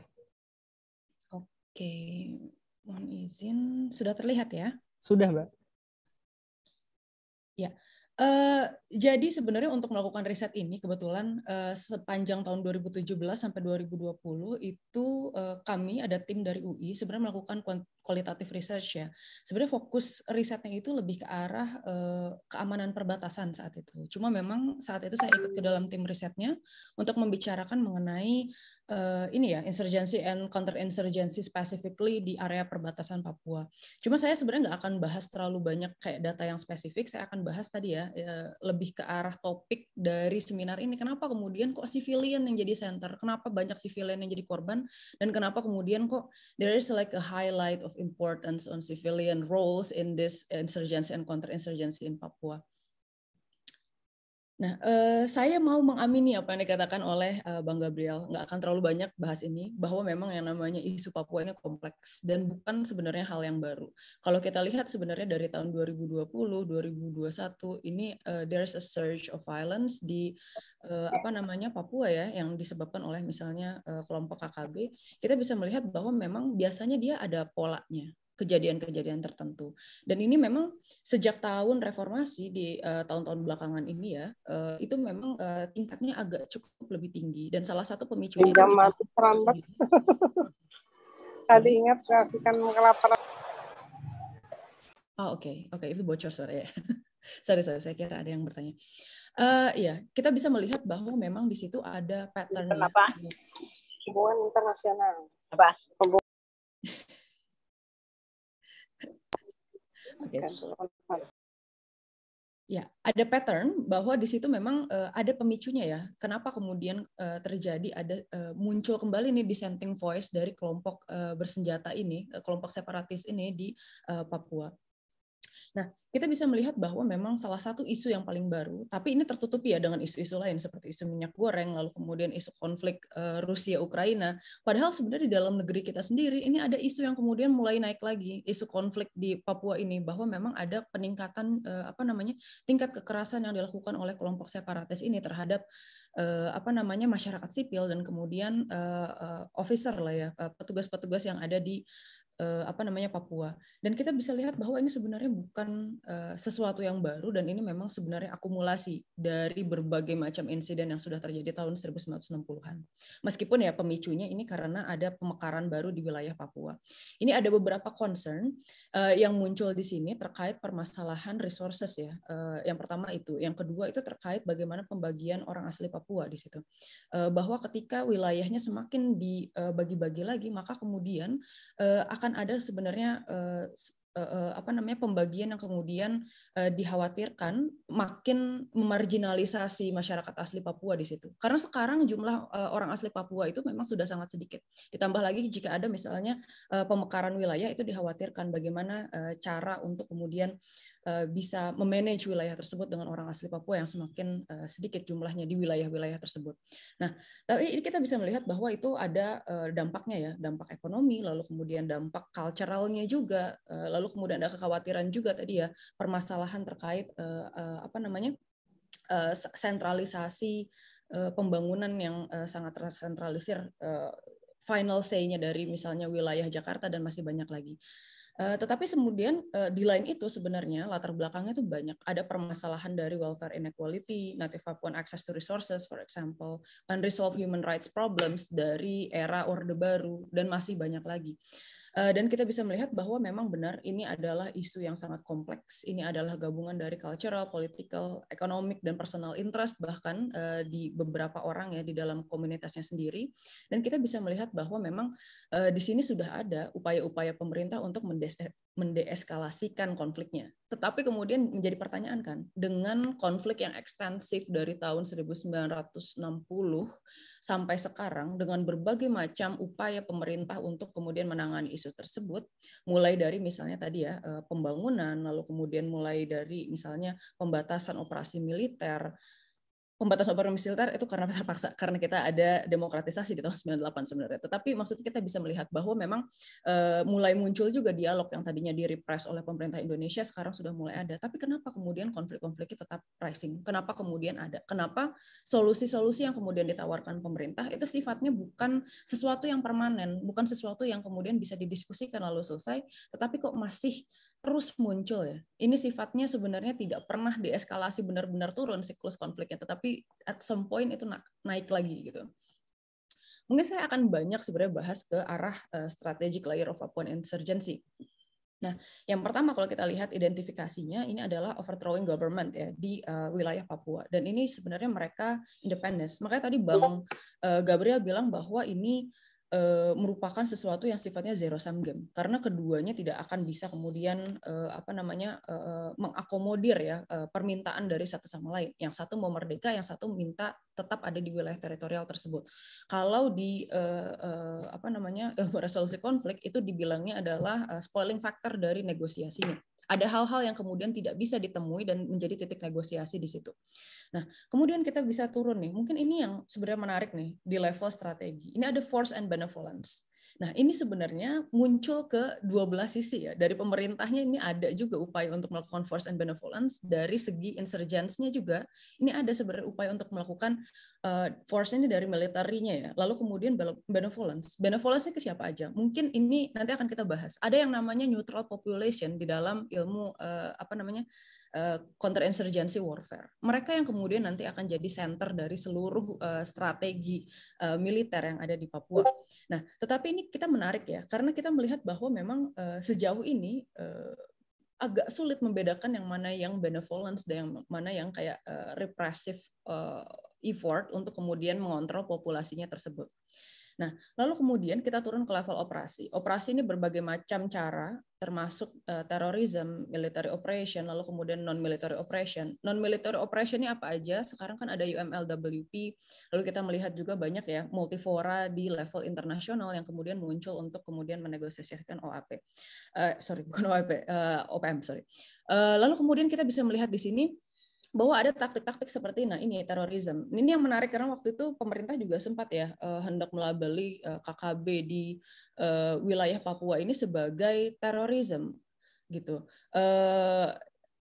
Oke, mohon izin. Sudah terlihat ya? Sudah, Mbak. Ya, uh, jadi sebenarnya untuk melakukan riset ini kebetulan uh, sepanjang tahun 2017 sampai 2020 itu uh, kami ada tim dari UI sebenarnya melakukan kualitatif research ya. Sebenarnya fokus risetnya itu lebih ke arah uh, keamanan perbatasan saat itu. Cuma memang saat itu saya ikut ke dalam tim risetnya untuk membicarakan mengenai uh, ini ya insurgency and counter counterinsurgency specifically di area perbatasan Papua. Cuma saya sebenarnya nggak akan bahas terlalu banyak kayak data yang spesifik. Saya akan bahas tadi ya uh, lebih ke arah topik dari seminar ini. Kenapa kemudian kok civilian yang jadi center? Kenapa banyak civilian yang jadi korban? Dan kenapa kemudian kok there is like a highlight of importance on civilian roles in this insurgency and counterinsurgency in Papua. Nah, eh, saya mau mengamini apa yang dikatakan oleh eh, Bang Gabriel. Nggak akan terlalu banyak bahas ini, bahwa memang yang namanya isu Papua ini kompleks dan bukan sebenarnya hal yang baru. Kalau kita lihat sebenarnya dari tahun 2020, 2021 ini uh, there's a surge of violence di uh, apa namanya Papua ya, yang disebabkan oleh misalnya uh, kelompok KKB. Kita bisa melihat bahwa memang biasanya dia ada polanya kejadian-kejadian tertentu. Dan ini memang sejak tahun reformasi di uh, tahun-tahun belakangan ini ya, uh, itu memang uh, tingkatnya agak cukup lebih tinggi dan salah satu pemicunya itu mati terlambat. Tadi ingat kasihkan kelaparan. Oh oke, okay. oke okay, itu bocor sore ya. sorry, sorry, saya kira ada yang bertanya. Uh, ya, kita bisa melihat bahwa memang di situ ada pattern. Kenapa? Ya. Hubungan internasional. Apa? Hubungan Kan, ya, ada pattern bahwa di situ memang uh, ada pemicunya ya. Kenapa kemudian uh, terjadi ada uh, muncul kembali nih dissenting voice dari kelompok uh, bersenjata ini, kelompok separatis ini di uh, Papua. Nah, kita bisa melihat bahwa memang salah satu isu yang paling baru, tapi ini tertutupi ya dengan isu-isu lain seperti isu minyak goreng, lalu kemudian isu konflik eh, Rusia Ukraina. Padahal sebenarnya di dalam negeri kita sendiri ini ada isu yang kemudian mulai naik lagi, isu konflik di Papua ini bahwa memang ada peningkatan eh, apa namanya? tingkat kekerasan yang dilakukan oleh kelompok separatis ini terhadap eh, apa namanya? masyarakat sipil dan kemudian uh, officer lah ya, petugas-petugas yang ada di uh, apa namanya Papua. Dan kita bisa lihat bahwa ini sebenarnya bukan uh, sesuatu yang baru dan ini memang sebenarnya akumulasi dari berbagai macam insiden yang sudah terjadi tahun 1960-an. Meskipun ya pemicunya ini karena ada pemekaran baru di wilayah Papua. Ini ada beberapa concern uh, yang muncul di sini terkait permasalahan resources ya. uh, yang pertama itu, yang kedua itu terkait bagaimana pembagian orang asli Papua di situ. uh, bahwa ketika wilayahnya semakin dibagi-bagi lagi, maka kemudian akan kemudian ada sebenarnya uh, uh, apa namanya pembagian yang kemudian uh, dikhawatirkan makin memarginalisasi masyarakat asli Papua di situ. Karena sekarang jumlah uh, orang asli Papua itu memang sudah sangat sedikit. Ditambah lagi jika ada misalnya uh, pemekaran wilayah itu dikhawatirkan bagaimana uh, cara untuk kemudian Eh, bisa memanage wilayah tersebut dengan orang asli Papua yang semakin eh, sedikit jumlahnya di wilayah-wilayah tersebut. Nah, tapi ini kita bisa melihat bahwa itu ada eh, dampaknya ya, dampak ekonomi, lalu kemudian dampak culturalnya juga, lalu kemudian ada kekhawatiran juga tadi ya permasalahan terkait uh, apa namanya uh, sentralisasi pembangunan yang sangat tersentralisir. Uh, final say-nya dari misalnya wilayah Jakarta dan masih banyak lagi. Eh, tetapi kemudian uh, eh, di lain itu sebenarnya latar belakangnya itu banyak. Ada permasalahan dari welfare inequality, native Papuan access to resources, for example, unresolved human rights problems dari era Orde Baru, dan masih banyak lagi. Eh, dan kita bisa melihat bahwa memang benar ini adalah isu yang sangat kompleks. Ini adalah gabungan dari cultural, political, economic, dan personal interest bahkan eh, di beberapa orang ya di dalam komunitasnya sendiri. Dan kita bisa melihat bahwa memang eh, di sini sudah ada upaya-upaya pemerintah untuk mendeeskalasikan konfliknya. Tetapi kemudian menjadi pertanyaan kan, dengan konflik yang ekstensif dari tahun 1960 sampai sekarang dengan berbagai macam upaya pemerintah untuk kemudian menangani isu tersebut, mulai dari misalnya tadi ya eh, pembangunan, lalu kemudian mulai dari misalnya pembatasan operasi militer, pembatasan operasi militer itu karena terpaksa karena kita ada demokratisasi di tahun 98 sebenarnya. Tetapi maksudnya kita bisa melihat bahwa memang uh, mulai muncul juga dialog yang tadinya direpress oleh pemerintah Indonesia sekarang sudah mulai ada. Tapi kenapa kemudian konflik-konfliknya tetap rising? Kenapa kemudian ada? Kenapa solusi-solusi yang kemudian ditawarkan pemerintah itu sifatnya bukan sesuatu yang permanen, bukan sesuatu yang kemudian bisa didiskusikan lalu selesai, tetapi kok masih terus muncul ya. Ini sifatnya sebenarnya tidak pernah dieskalasi benar-benar turun siklus konfliknya, tetapi at some point itu na naik lagi gitu. Mungkin saya akan banyak sebenarnya bahas ke arah uh, strategic layer of upon insurgency. Nah, yang pertama kalau kita lihat identifikasinya ini adalah overthrowing government ya di uh, wilayah Papua dan ini sebenarnya mereka independence. Makanya tadi Bang uh, Gabriel bilang bahwa ini Eh, merupakan sesuatu yang sifatnya zero sum game karena keduanya tidak akan bisa kemudian eh, apa namanya eh, mengakomodir ya permintaan dari satu sama lain yang satu mau merdeka yang satu minta tetap ada di wilayah teritorial tersebut kalau di apa namanya e, resolusi konflik itu dibilangnya adalah spoiling factor dari negosiasinya ada hal-hal yang kemudian tidak bisa ditemui dan menjadi titik negosiasi di situ. Nah, kemudian kita bisa turun nih. Mungkin ini yang sebenarnya menarik nih di level strategi. Ini ada force and benevolence. Nah, ini sebenarnya muncul ke 12 sisi ya. Dari pemerintahnya ini ada juga upaya untuk melakukan force and benevolence, dari segi insurgents juga ini ada sebenarnya upaya untuk melakukan uh, force ini dari militernya ya. Lalu kemudian benevolence. Benevolence-nya ke siapa aja? Mungkin ini nanti akan kita bahas. Ada yang namanya neutral population di dalam ilmu uh, apa namanya? Eh, counterinsurgency warfare. Mereka yang kemudian nanti akan jadi center dari seluruh eh, strategi eh, militer yang ada di Papua. Nah, tetapi ini kita menarik ya, karena kita melihat bahwa memang sejauh ini agak sulit membedakan yang mana yang benevolence dan yang mana yang kayak repressive effort untuk kemudian mengontrol populasinya tersebut. Nah, lalu kemudian kita turun ke level operasi. Operasi ini berbagai macam cara, termasuk uh, eh, terorisme, military operation, lalu kemudian non-military operation. Non-military operation ini apa aja? Sekarang kan ada UMLWP, lalu kita melihat juga banyak ya multifora di level internasional yang kemudian muncul untuk kemudian menegosiasikan OAP. Uh, eh, sorry, bukan OAP, uh, eh, OPM, sorry. Uh, lalu kemudian kita bisa melihat di sini bahwa ada taktik-taktik seperti nah ini terorisme. Ini yang menarik karena waktu itu pemerintah juga sempat ya eh, hendak melabeli eh, KKB di eh, wilayah Papua ini sebagai terorisme gitu.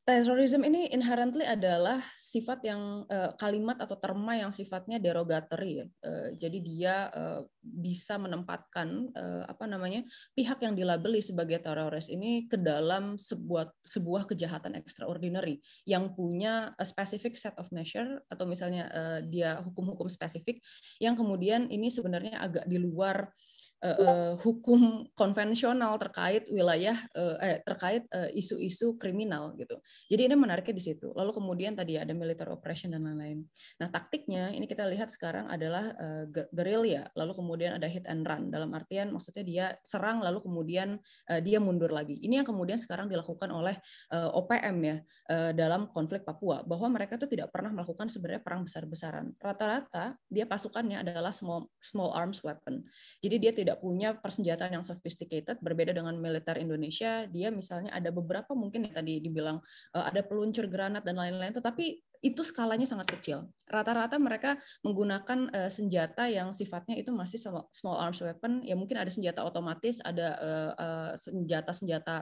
Terorisme ini inherently adalah sifat yang uh, kalimat atau terma yang sifatnya derogatory ya. Uh, jadi dia uh, bisa menempatkan uh, apa namanya pihak yang dilabeli sebagai teroris ini ke dalam sebuah sebuah kejahatan extraordinary yang punya a specific set of measure atau misalnya uh, dia hukum-hukum spesifik yang kemudian ini sebenarnya agak di luar uh, uh, hukum konvensional terkait wilayah uh, eh, terkait isu-isu uh, kriminal gitu. Jadi ini menariknya di situ. Lalu kemudian tadi ada military operation dan lain-lain. Nah taktiknya ini kita lihat sekarang adalah uh, gerilya. Lalu kemudian ada hit and run. Dalam artian maksudnya dia serang lalu kemudian uh, dia mundur lagi. Ini yang kemudian sekarang dilakukan oleh uh, OPM ya uh, dalam konflik Papua bahwa mereka itu tidak pernah melakukan sebenarnya perang besar-besaran. Rata-rata dia pasukannya adalah small small arms weapon. Jadi dia tidak tidak punya persenjataan yang sophisticated berbeda dengan militer Indonesia dia misalnya ada beberapa mungkin yang tadi dibilang eh, ada peluncur granat dan lain-lain tetapi itu skalanya sangat kecil. Rata-rata mereka menggunakan eh, senjata yang sifatnya itu masih small arms weapon, ya mungkin ada senjata otomatis, ada eh, eh, senjata-senjata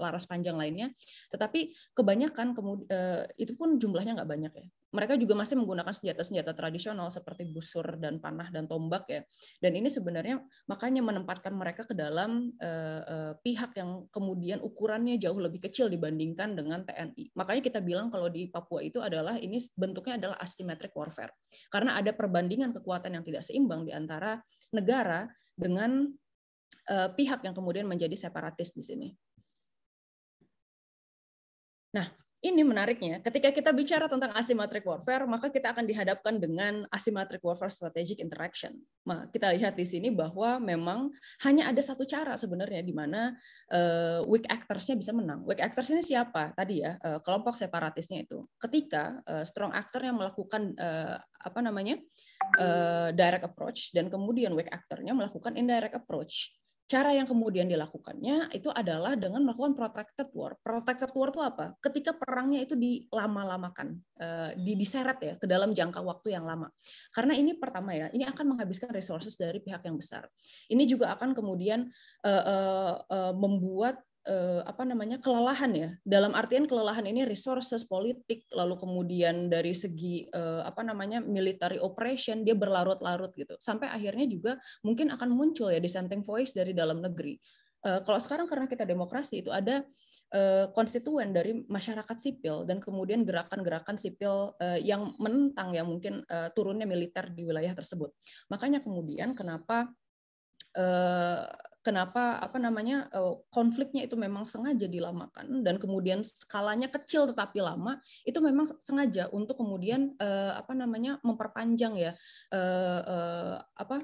laras panjang lainnya. Tetapi kebanyakan kemudian itu pun jumlahnya nggak banyak ya. Mereka juga masih menggunakan senjata-senjata tradisional seperti busur dan panah dan tombak ya. Dan ini sebenarnya makanya menempatkan mereka ke dalam pihak yang kemudian ukurannya jauh lebih kecil dibandingkan dengan TNI. Makanya kita bilang kalau di Papua itu ada adalah ini bentuknya adalah asymmetric warfare. Karena ada perbandingan kekuatan yang tidak seimbang di antara negara dengan uh, pihak yang kemudian menjadi separatis di sini. Nah, ini menariknya, ketika kita bicara tentang asymmetric warfare, maka kita akan dihadapkan dengan asymmetric warfare strategic interaction. Nah, kita lihat di sini bahwa memang hanya ada satu cara sebenarnya di mana uh, weak actors-nya bisa menang. Weak actors ini siapa? Tadi ya, uh, kelompok separatisnya itu. Ketika uh, strong actor yang melakukan uh, apa namanya? Uh, direct approach dan kemudian weak actor-nya melakukan indirect approach Cara yang kemudian dilakukannya itu adalah dengan melakukan protected war. Protected war itu apa? Ketika perangnya itu dilama-lamakan, eh, diseret ya ke dalam jangka waktu yang lama. Karena ini pertama ya, ini akan menghabiskan resources dari pihak yang besar. Ini juga akan kemudian eh, eh, membuat eh, apa namanya kelelahan ya dalam artian kelelahan ini resources politik lalu kemudian dari segi eh, apa namanya military operation dia berlarut-larut gitu sampai akhirnya juga mungkin akan muncul ya dissenting voice dari dalam negeri eh, kalau sekarang karena kita demokrasi itu ada eh, konstituen dari masyarakat sipil dan kemudian gerakan-gerakan sipil eh, yang menentang ya mungkin eh, turunnya militer di wilayah tersebut makanya kemudian kenapa kenapa apa namanya eh, konfliknya itu memang sengaja dilamakan dan kemudian skalanya kecil tetapi lama itu memang sengaja untuk kemudian eh, apa namanya memperpanjang ya eh, apa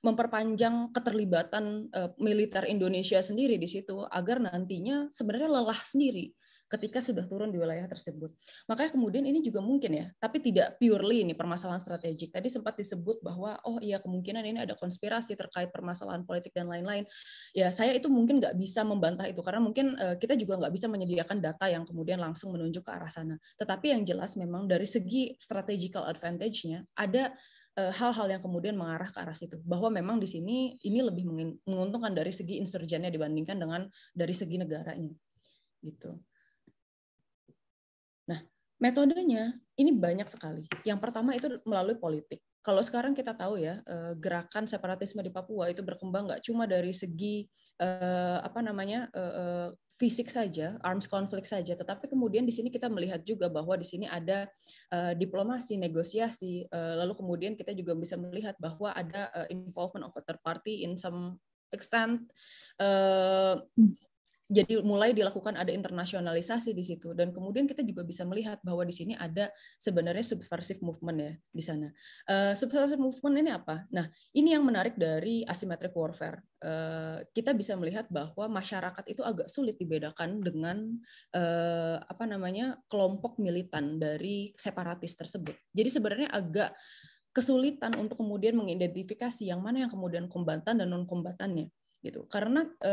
memperpanjang keterlibatan militer Indonesia sendiri di situ agar nantinya sebenarnya lelah sendiri ketika sudah turun di wilayah tersebut. Makanya kemudian ini juga mungkin ya, tapi tidak purely ini permasalahan strategik. Tadi sempat disebut bahwa oh iya kemungkinan ini ada konspirasi terkait permasalahan politik dan lain-lain. Ya saya itu mungkin nggak bisa membantah itu karena mungkin eh, kita juga nggak bisa menyediakan data yang kemudian langsung menunjuk ke arah sana. Tetapi yang jelas memang dari segi strategical advantage-nya ada eh, hal-hal yang kemudian mengarah ke arah situ bahwa memang di sini ini lebih menguntungkan dari segi insurgennya dibandingkan dengan dari segi negaranya gitu. Nah, metodenya ini banyak sekali. Yang pertama itu melalui politik. Kalau sekarang kita tahu ya eh, gerakan separatisme di Papua itu berkembang nggak cuma dari segi eh, apa namanya eh, fisik saja, arms conflict saja, tetapi kemudian di sini kita melihat juga bahwa di sini ada diplomasi, negosiasi, lalu kemudian kita juga bisa melihat bahwa ada involvement of a third party in some extent hmm jadi mulai dilakukan ada internasionalisasi di situ dan kemudian kita juga bisa melihat bahwa di sini ada sebenarnya subversive movement ya di sana. Uh, subversive movement ini apa? Nah, ini yang menarik dari asymmetric warfare. Uh, kita bisa melihat bahwa masyarakat itu agak sulit dibedakan dengan uh, apa namanya kelompok militan dari separatis tersebut. Jadi sebenarnya agak kesulitan untuk kemudian mengidentifikasi yang mana yang kemudian kombatan dan non kombatannya gitu karena e,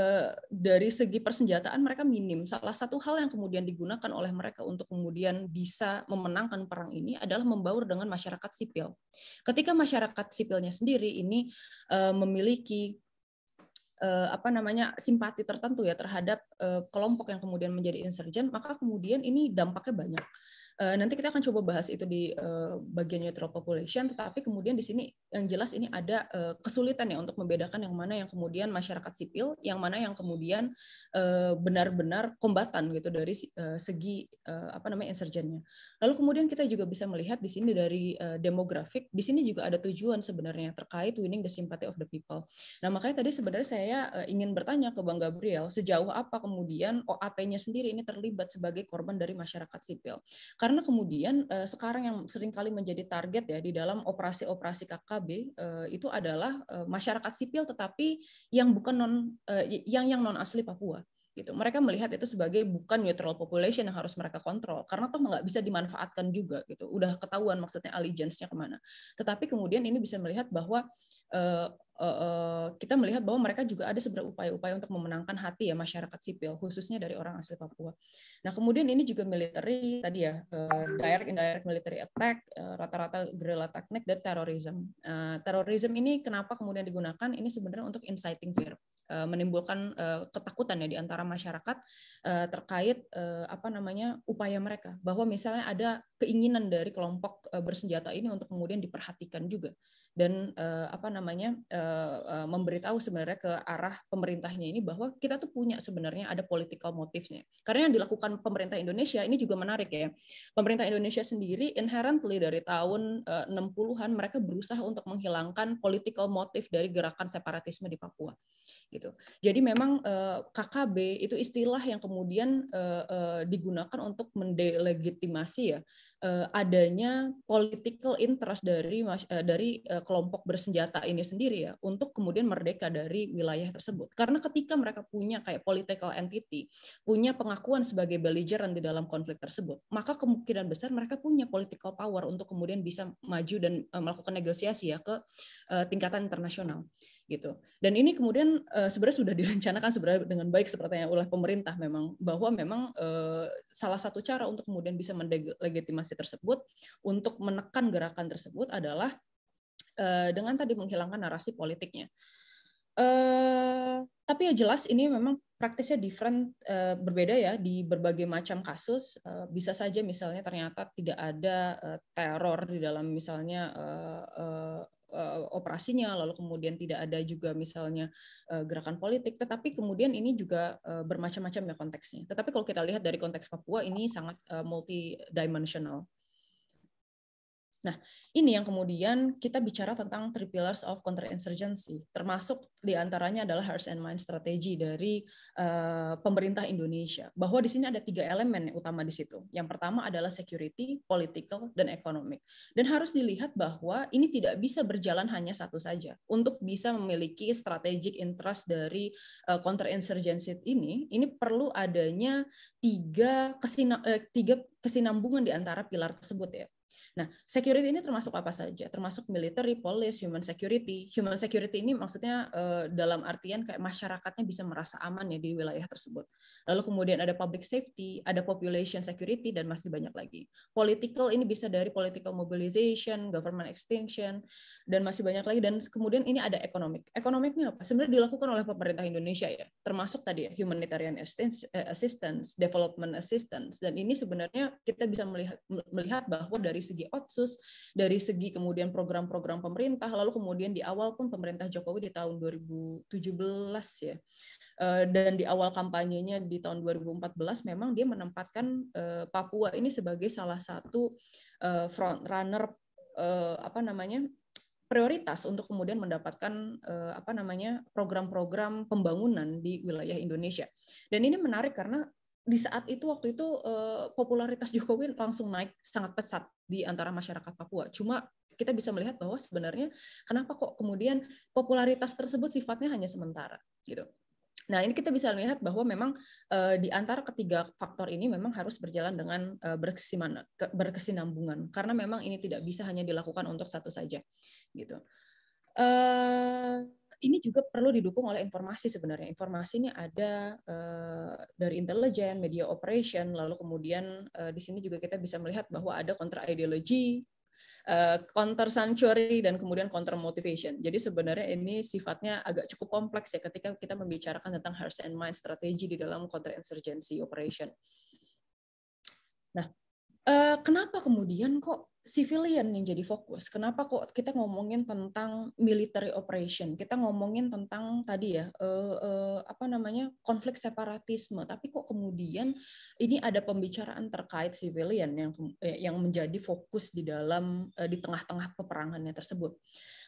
dari segi persenjataan mereka minim salah satu hal yang kemudian digunakan oleh mereka untuk kemudian bisa memenangkan perang ini adalah membaur dengan masyarakat sipil ketika masyarakat sipilnya sendiri ini e, memiliki e, apa namanya simpati tertentu ya terhadap e, kelompok yang kemudian menjadi insurgen maka kemudian ini dampaknya banyak Eh, nanti kita akan coba bahas itu di uh, bagian neutral population, tetapi kemudian di sini yang jelas ini ada uh, kesulitan ya untuk membedakan yang mana yang kemudian masyarakat sipil, yang mana yang kemudian benar-benar kombatan gitu dari segi apa namanya insurgennya. Lalu kemudian kita juga bisa melihat di sini dari demografik, di sini juga ada tujuan sebenarnya terkait winning the sympathy of the people. Nah makanya tadi sebenarnya saya ingin bertanya ke Bang Gabriel sejauh apa kemudian OAP-nya sendiri ini terlibat sebagai korban dari masyarakat sipil. Karena karena kemudian uh, sekarang yang seringkali menjadi target ya di dalam operasi-operasi KKB uh, eh, itu adalah uh, masyarakat sipil tetapi yang bukan non uh, yang yang non asli Papua gitu. Mereka melihat itu sebagai bukan neutral population yang harus mereka kontrol karena toh nggak bisa dimanfaatkan juga gitu. Udah ketahuan maksudnya allegiance-nya kemana. Tetapi kemudian ini bisa melihat bahwa uh, Eh, kita melihat bahwa mereka juga ada sebenarnya upaya-upaya untuk memenangkan hati ya masyarakat sipil khususnya dari orang asli Papua. Nah kemudian ini juga military tadi ya eh, direct indirect military attack eh, rata-rata guerrilla teknik dan terorisme. Terorisme ini kenapa kemudian digunakan? Ini sebenarnya untuk inciting fear menimbulkan ketakutan ya di antara masyarakat terkait apa namanya upaya mereka bahwa misalnya ada keinginan dari kelompok bersenjata ini untuk kemudian diperhatikan juga dan uh, apa namanya uh, uh, memberitahu sebenarnya ke arah pemerintahnya ini bahwa kita tuh punya sebenarnya ada political motifnya Karena yang dilakukan pemerintah Indonesia ini juga menarik ya. Pemerintah Indonesia sendiri inherently dari tahun uh, 60-an mereka berusaha untuk menghilangkan political motif dari gerakan separatisme di Papua gitu. Jadi memang uh, KKB itu istilah yang kemudian uh, uh, digunakan untuk mendelegitimasi ya Eh, adanya political interest dari eh, dari eh, kelompok bersenjata ini sendiri ya untuk kemudian merdeka dari wilayah tersebut. Karena ketika mereka punya kayak political entity, punya pengakuan sebagai belligerent di dalam konflik tersebut, maka kemungkinan besar mereka punya political power untuk kemudian bisa maju dan melakukan negosiasi ya ke tingkatan internasional gitu. Dan ini kemudian uh, sebenarnya sudah direncanakan sebenarnya dengan baik seperti yang oleh pemerintah memang bahwa memang uh, salah satu cara untuk kemudian bisa mendelegitimasi tersebut untuk menekan gerakan tersebut adalah uh, dengan tadi menghilangkan narasi politiknya. Uh, tapi ya jelas ini memang praktisnya different uh, berbeda ya di berbagai macam kasus uh, bisa saja misalnya ternyata tidak ada uh, teror di dalam misalnya uh, Eh, operasinya, lalu kemudian tidak ada juga misalnya eh, gerakan politik, tetapi kemudian ini juga eh, bermacam-macam ya konteksnya. Tetapi kalau kita lihat dari konteks Papua ini sangat uh, multidimensional. Nah, ini yang kemudian kita bicara tentang three pillars of counterinsurgency, termasuk diantaranya adalah hearts and mind strategi dari uh, pemerintah Indonesia, bahwa di sini ada tiga elemen utama di situ. Yang pertama adalah security, political, dan economic. Dan harus dilihat bahwa ini tidak bisa berjalan hanya satu saja. Untuk bisa memiliki strategic interest dari uh, counterinsurgency ini, ini perlu adanya tiga, kesina, eh, tiga kesinambungan di antara pilar tersebut ya. Nah, security ini termasuk apa saja? Termasuk military, police, human security. Human security ini maksudnya eh, dalam artian kayak masyarakatnya bisa merasa aman ya di wilayah tersebut. Lalu kemudian ada public safety, ada population security, dan masih banyak lagi. Political ini bisa dari political mobilization, government extinction, dan masih banyak lagi. Dan kemudian ini ada economic. Ekonomiknya apa? Sebenarnya dilakukan oleh pemerintah Indonesia ya, termasuk tadi ya, humanitarian eh, assistance, development assistance. Dan ini sebenarnya kita bisa melihat melihat bahwa dari segi otsus, dari segi kemudian program-program pemerintah, lalu kemudian di awal pun pemerintah Jokowi di tahun 2017 ya, eh, dan di awal kampanyenya di tahun 2014 memang dia menempatkan eh, Papua ini sebagai salah satu eh, front runner apa namanya prioritas untuk kemudian mendapatkan apa namanya program-program pembangunan di wilayah Indonesia. Dan ini menarik karena di saat itu waktu itu uh, popularitas Jokowi langsung naik sangat pesat di antara masyarakat Papua. Cuma kita bisa melihat bahwa sebenarnya kenapa kok kemudian popularitas tersebut sifatnya hanya sementara gitu. Nah, ini kita bisa melihat bahwa memang uh, di antara ketiga faktor ini memang harus berjalan dengan uh, berkesinambungan karena memang ini tidak bisa hanya dilakukan untuk satu saja gitu. Uh, ini juga perlu didukung oleh informasi sebenarnya. Informasi ini ada eh, dari intelijen, media operation, lalu kemudian eh, di sini juga kita bisa melihat bahwa ada kontra ideologi, uh, counter eh, sanctuary, dan kemudian counter motivation. Jadi sebenarnya ini sifatnya agak cukup kompleks ya ketika kita membicarakan tentang hearts and mind strategi di dalam counter insurgency operation. Nah, kenapa kemudian kok civilian yang jadi fokus. Kenapa kok kita ngomongin tentang military operation? Kita ngomongin tentang tadi ya uh, uh, apa namanya konflik separatisme. Tapi kok kemudian ini ada pembicaraan terkait civilian yang eh, yang menjadi fokus di dalam uh, di tengah-tengah peperangannya tersebut.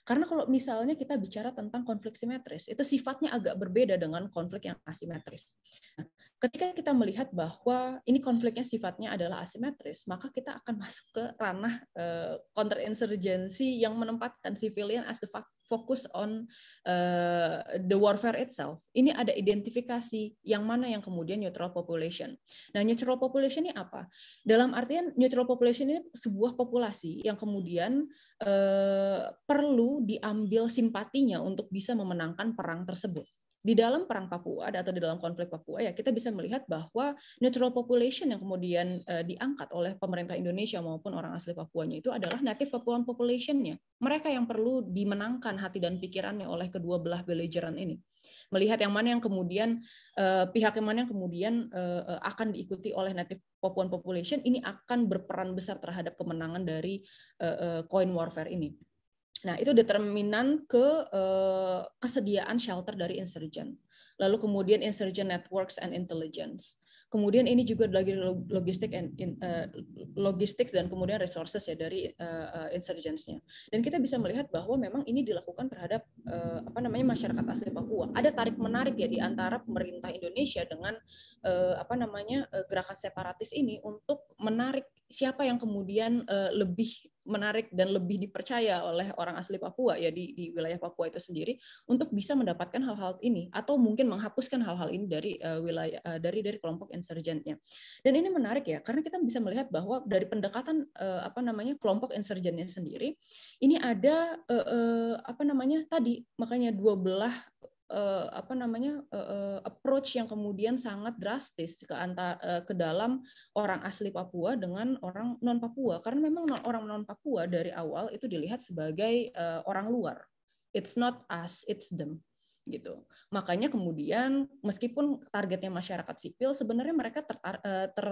Karena kalau misalnya kita bicara tentang konflik simetris, itu sifatnya agak berbeda dengan konflik yang asimetris. Nah, ketika kita melihat bahwa ini konfliknya sifatnya adalah asimetris, maka kita akan masuk ke ranah uh, eh, counterinsurgency yang menempatkan civilian as the fact fokus on uh, the warfare itself. Ini ada identifikasi yang mana yang kemudian neutral population. Nah, neutral population ini apa? Dalam artian neutral population ini sebuah populasi yang kemudian uh, perlu diambil simpatinya untuk bisa memenangkan perang tersebut di dalam perang Papua atau di dalam konflik Papua ya kita bisa melihat bahwa neutral population yang kemudian eh, diangkat oleh pemerintah Indonesia maupun orang asli Papuanya itu adalah native Papuan populationnya mereka yang perlu dimenangkan hati dan pikirannya oleh kedua belah belajaran ini melihat yang mana yang kemudian eh, pihak yang mana yang kemudian eh, akan diikuti oleh native Papuan population ini akan berperan besar terhadap kemenangan dari uh, coin warfare ini Nah, itu determinan ke eh, kesediaan shelter dari insurgent. Lalu kemudian insurgent networks and intelligence. Kemudian ini juga lagi logistik and in, uh, eh, logistik dan kemudian resources ya dari uh, insurgents-nya. Dan kita bisa melihat bahwa memang ini dilakukan terhadap uh, apa namanya masyarakat asli Papua. Ada tarik menarik ya di antara pemerintah Indonesia dengan uh, apa namanya uh, gerakan separatis ini untuk menarik siapa yang kemudian uh, lebih menarik dan lebih dipercaya oleh orang asli Papua ya di, di wilayah Papua itu sendiri untuk bisa mendapatkan hal-hal ini atau mungkin menghapuskan hal-hal ini dari uh, wilayah uh, dari dari kelompok insurgennya. Dan ini menarik ya karena kita bisa melihat bahwa dari pendekatan uh, apa namanya kelompok insurgennya sendiri ini ada uh, uh, apa namanya tadi makanya dua belah uh, apa namanya uh, approach yang kemudian sangat drastis ke antar uh, ke dalam orang asli Papua dengan orang non Papua karena memang non, orang non Papua dari awal itu dilihat sebagai uh, orang luar it's not us it's them gitu makanya kemudian meskipun targetnya masyarakat sipil sebenarnya mereka ter, uh, ter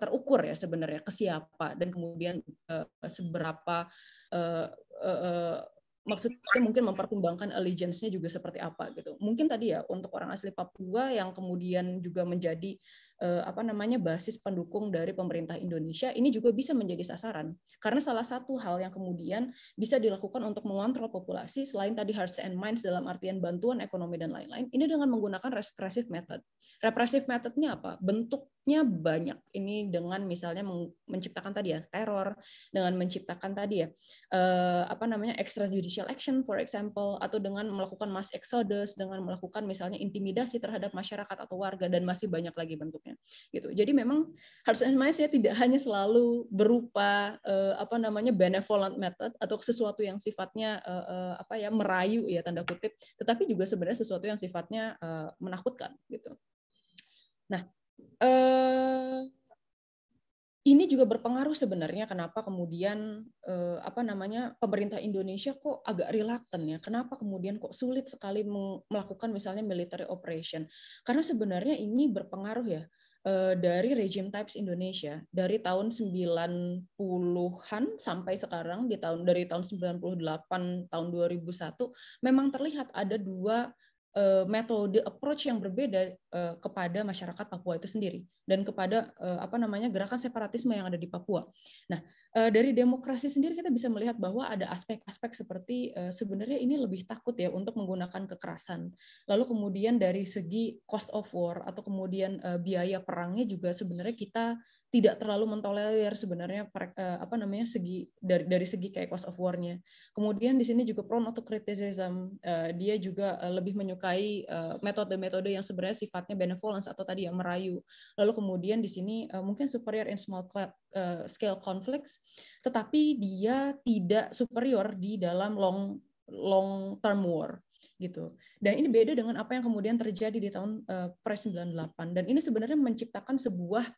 terukur ya sebenarnya ke siapa dan kemudian uh, seberapa uh, uh, maksudnya mungkin mempertimbangkan allegiance-nya juga seperti apa gitu. Mungkin tadi ya untuk orang asli Papua yang kemudian juga menjadi eh, apa namanya basis pendukung dari pemerintah Indonesia ini juga bisa menjadi sasaran. Karena salah satu hal yang kemudian bisa dilakukan untuk mengontrol populasi selain tadi hearts and minds dalam artian bantuan ekonomi dan lain-lain, ini dengan menggunakan repressive method. Repressive methodnya apa? Bentuk nya banyak ini dengan misalnya menciptakan tadi ya teror dengan menciptakan tadi ya eh, apa namanya extrajudicial action for example atau dengan melakukan mass exodus dengan melakukan misalnya intimidasi terhadap masyarakat atau warga dan masih banyak lagi bentuknya gitu jadi memang harus and tidak hanya selalu berupa eh, apa namanya benevolent method atau sesuatu yang sifatnya eh, eh, apa ya merayu ya tanda kutip tetapi juga sebenarnya sesuatu yang sifatnya eh, menakutkan gitu nah Eh, ini juga berpengaruh sebenarnya kenapa kemudian eh, apa namanya pemerintah Indonesia kok agak reluctant ya kenapa kemudian kok sulit sekali melakukan misalnya military operation karena sebenarnya ini berpengaruh ya eh, dari regime types Indonesia dari tahun 90-an sampai sekarang di tahun dari tahun 98 tahun 2001 memang terlihat ada dua Eh, metode approach yang berbeda eh, kepada masyarakat Papua itu sendiri dan kepada eh, apa namanya gerakan separatisme yang ada di Papua. Nah, Eh, dari demokrasi sendiri kita bisa melihat bahwa ada aspek-aspek seperti eh, sebenarnya ini lebih takut ya untuk menggunakan kekerasan. Lalu kemudian dari segi cost of war atau kemudian eh, biaya perangnya juga sebenarnya kita tidak terlalu mentolerir sebenarnya apa namanya segi dari dari segi kayak cost of war-nya. Kemudian di sini juga prone to criticism. Dia juga lebih menyukai metode-metode yang sebenarnya sifatnya benevolence atau tadi ya merayu. Lalu kemudian di sini mungkin superior in small Eh, scale conflicts, tetapi dia tidak superior di dalam long long term war gitu. Dan ini beda dengan apa yang kemudian terjadi di tahun uh, pre 98 dan ini sebenarnya menciptakan sebuah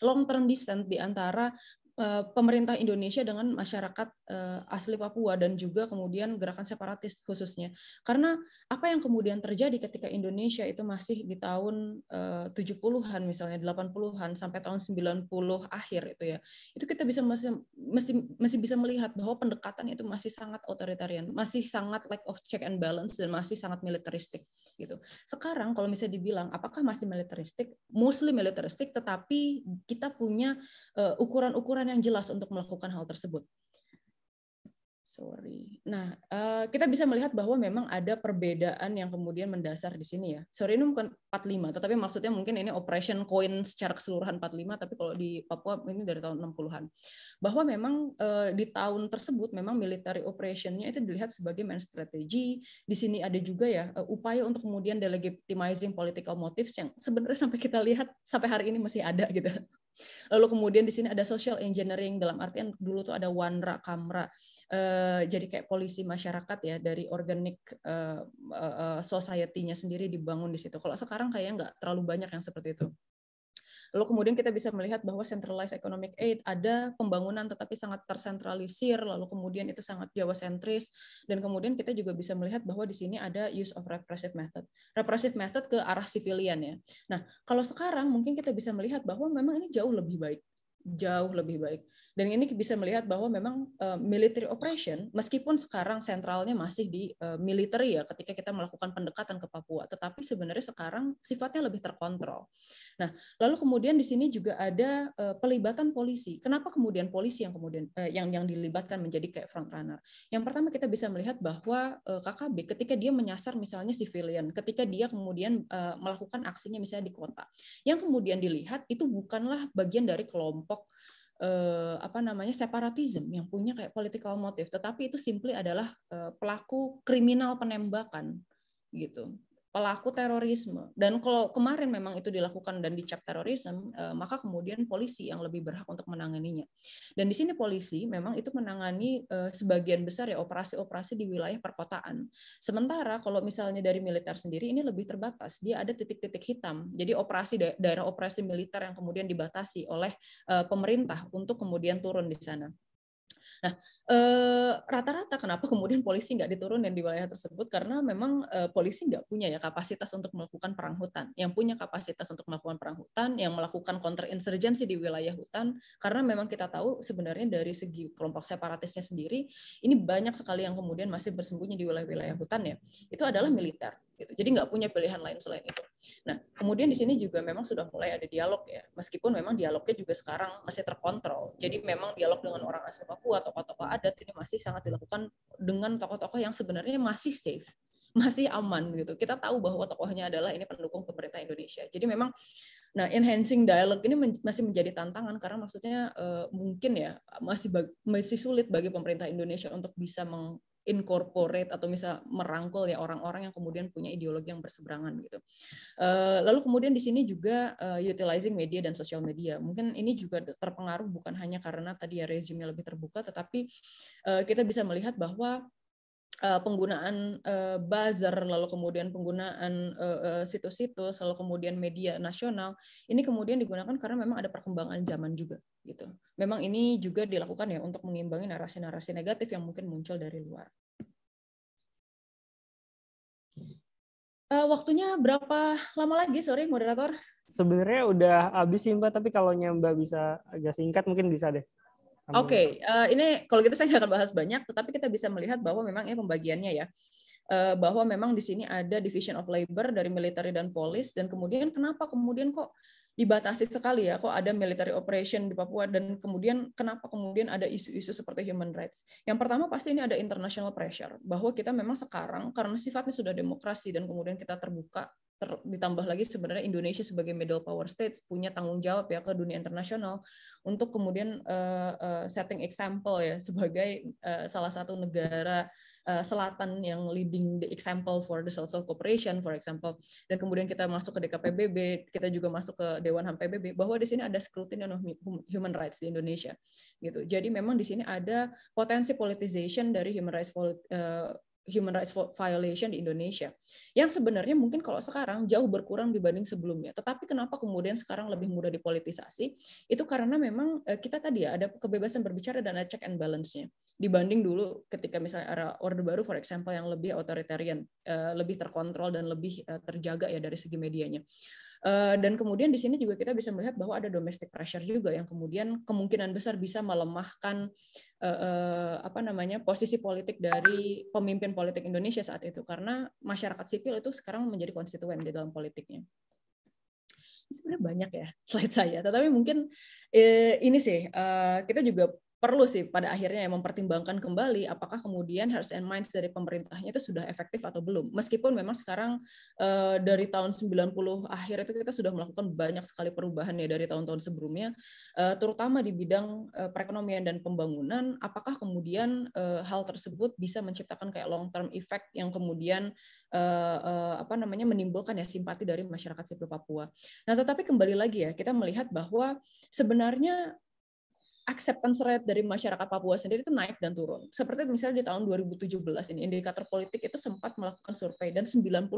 long term dissent di antara Eh, pemerintah Indonesia dengan masyarakat eh, asli Papua dan juga kemudian gerakan separatis khususnya. Karena apa yang kemudian terjadi ketika Indonesia itu masih di tahun 70-an eh, misalnya 80-an sampai tahun 90 akhir itu ya. Itu kita bisa masih masih masih bisa melihat bahwa pendekatan itu masih sangat otoritarian, masih sangat lack of check and balance dan masih sangat militeristik gitu. Sekarang kalau misalnya dibilang apakah masih militeristik? Mostly militeristik tetapi kita punya ukuran-ukuran aturan yang jelas untuk melakukan hal tersebut. Sorry. Nah, eh, kita bisa melihat bahwa memang ada perbedaan yang kemudian mendasar di sini ya. Sorry, ini bukan 45, tetapi maksudnya mungkin ini operation coin secara keseluruhan 45, tapi kalau di Papua ini dari tahun 60-an. Bahwa memang eh, di tahun tersebut memang military operation-nya itu dilihat sebagai main strategy. Di sini ada juga ya eh, upaya untuk kemudian delegitimizing political motives yang sebenarnya sampai kita lihat sampai hari ini masih ada gitu. Lalu kemudian di sini ada social engineering dalam artian dulu tuh ada wanra kamra eh, jadi kayak polisi masyarakat ya dari organik eh, eh, eh society-nya sendiri dibangun di situ. Kalau sekarang kayaknya nggak terlalu banyak yang seperti itu. Lalu kemudian kita bisa melihat bahwa centralized economic aid ada pembangunan tetapi sangat tersentralisir, lalu kemudian itu sangat Jawa sentris, dan kemudian kita juga bisa melihat bahwa di sini ada use of repressive method. Repressive method ke arah civilian ya. Nah, kalau sekarang mungkin kita bisa melihat bahwa memang ini jauh lebih baik jauh lebih baik. Dan ini bisa melihat bahwa memang eh, military operation, meskipun sekarang sentralnya masih di eh, military ya, ketika kita melakukan pendekatan ke Papua, tetapi sebenarnya sekarang sifatnya lebih terkontrol. Nah, lalu kemudian di sini juga ada eh, pelibatan polisi. Kenapa kemudian polisi yang kemudian yang yang dilibatkan menjadi kayak front runner? Yang pertama kita bisa melihat bahwa uh, KKB ketika dia menyasar misalnya civilian, ketika dia kemudian melakukan aksinya misalnya di kota, yang kemudian dilihat itu bukanlah bagian dari kelompok eh, apa namanya separatism yang punya kayak political motif tetapi itu simply adalah eh, pelaku kriminal penembakan gitu pelaku terorisme. Dan kalau kemarin memang itu dilakukan dan dicap terorisme, eh, maka kemudian polisi yang lebih berhak untuk menanganinya. Dan di sini polisi memang itu menangani eh, sebagian besar ya operasi-operasi di wilayah perkotaan. Sementara kalau misalnya dari militer sendiri ini lebih terbatas, dia ada titik-titik hitam. Jadi operasi daerah operasi militer yang kemudian dibatasi oleh eh, pemerintah untuk kemudian turun di sana. Nah, eh, rata-rata kenapa kemudian polisi nggak diturunin di wilayah tersebut? Karena memang eh, polisi nggak punya ya kapasitas untuk melakukan perang hutan. Yang punya kapasitas untuk melakukan perang hutan, yang melakukan counterinsurgency di wilayah hutan, karena memang kita tahu sebenarnya dari segi kelompok separatisnya sendiri, ini banyak sekali yang kemudian masih bersembunyi di wilayah-wilayah hutan ya. Itu adalah militer gitu. Jadi nggak punya pilihan lain selain itu. Nah, kemudian di sini juga memang sudah mulai ada dialog ya, meskipun memang dialognya juga sekarang masih terkontrol. Jadi memang dialog dengan orang asli Papua, atau tokoh-tokoh adat ini masih sangat dilakukan dengan tokoh-tokoh yang sebenarnya masih safe, masih aman gitu. Kita tahu bahwa tokohnya adalah ini pendukung pemerintah Indonesia. Jadi memang Nah, enhancing dialog ini masih menjadi tantangan karena maksudnya uh, mungkin ya masih masih sulit bagi pemerintah Indonesia untuk bisa meng incorporate atau bisa merangkul ya orang-orang yang kemudian punya ideologi yang berseberangan gitu. Eh, lalu kemudian di sini juga eh, utilizing media dan sosial media. Mungkin ini juga terpengaruh bukan hanya karena tadi ya rezimnya lebih terbuka, tetapi eh, kita bisa melihat bahwa Eh, penggunaan uh, buzzer, lalu kemudian penggunaan eh, situs-situs, lalu kemudian media nasional, ini kemudian digunakan karena memang ada perkembangan zaman juga, gitu. Memang ini juga dilakukan ya untuk mengimbangi narasi-narasi negatif yang mungkin muncul dari luar. waktunya berapa lama lagi, sorry moderator? Sebenarnya udah habis sih Mbak, tapi kalau Mbak bisa agak singkat mungkin bisa deh. Oke, okay. uh, eh, ini kalau gitu saya nggak akan bahas banyak, tetapi kita bisa melihat bahwa memang ini pembagiannya ya, uh, bahwa memang di sini ada division of labor dari military dan polis, dan kemudian kenapa kemudian kok dibatasi sekali ya, kok ada military operation di Papua, dan kemudian kenapa kemudian ada isu-isu seperti human rights. Yang pertama pasti ini ada international pressure, bahwa kita memang sekarang karena sifatnya sudah demokrasi dan kemudian kita terbuka ter, ditambah lagi sebenarnya Indonesia sebagai middle power state punya tanggung jawab ya ke dunia internasional untuk kemudian uh, uh, setting example ya sebagai uh, salah satu negara uh, selatan yang leading the example for the social cooperation for example dan kemudian kita masuk ke DKPBB kita juga masuk ke Dewan HAM PBB bahwa di sini ada scrutiny of human rights di Indonesia gitu jadi memang di sini ada potensi politisasi dari human rights human rights violation di Indonesia yang sebenarnya mungkin kalau sekarang jauh berkurang dibanding sebelumnya tetapi kenapa kemudian sekarang lebih mudah dipolitisasi itu karena memang eh, kita tadi ya ada kebebasan berbicara dan ada check and balance-nya dibanding dulu ketika misalnya era orde baru for example yang lebih authoritarian eh, lebih terkontrol dan lebih eh, terjaga ya dari segi medianya Eh, dan kemudian di sini juga kita bisa melihat bahwa ada domestic pressure juga yang kemudian kemungkinan besar bisa melemahkan eh, eh, apa namanya posisi politik dari pemimpin politik Indonesia saat itu karena masyarakat sipil itu sekarang menjadi konstituen di dalam politiknya sebenarnya banyak ya slide saya, tetapi mungkin ini sih kita juga perlu sih pada akhirnya yang mempertimbangkan kembali apakah kemudian hearts and minds dari pemerintahnya itu sudah efektif atau belum. Meskipun memang sekarang eh, dari tahun 90 akhir itu kita sudah melakukan banyak sekali perubahan ya dari tahun-tahun sebelumnya, eh, terutama di bidang eh, perekonomian dan pembangunan, apakah kemudian hal tersebut bisa menciptakan kayak long term effect yang kemudian apa namanya menimbulkan ya simpati dari masyarakat sipil Papua. Nah, tetapi kembali lagi ya, kita melihat bahwa sebenarnya acceptance rate dari masyarakat Papua sendiri itu naik dan turun. Seperti misalnya di tahun 2017 ini indikator politik itu sempat melakukan survei dan 90%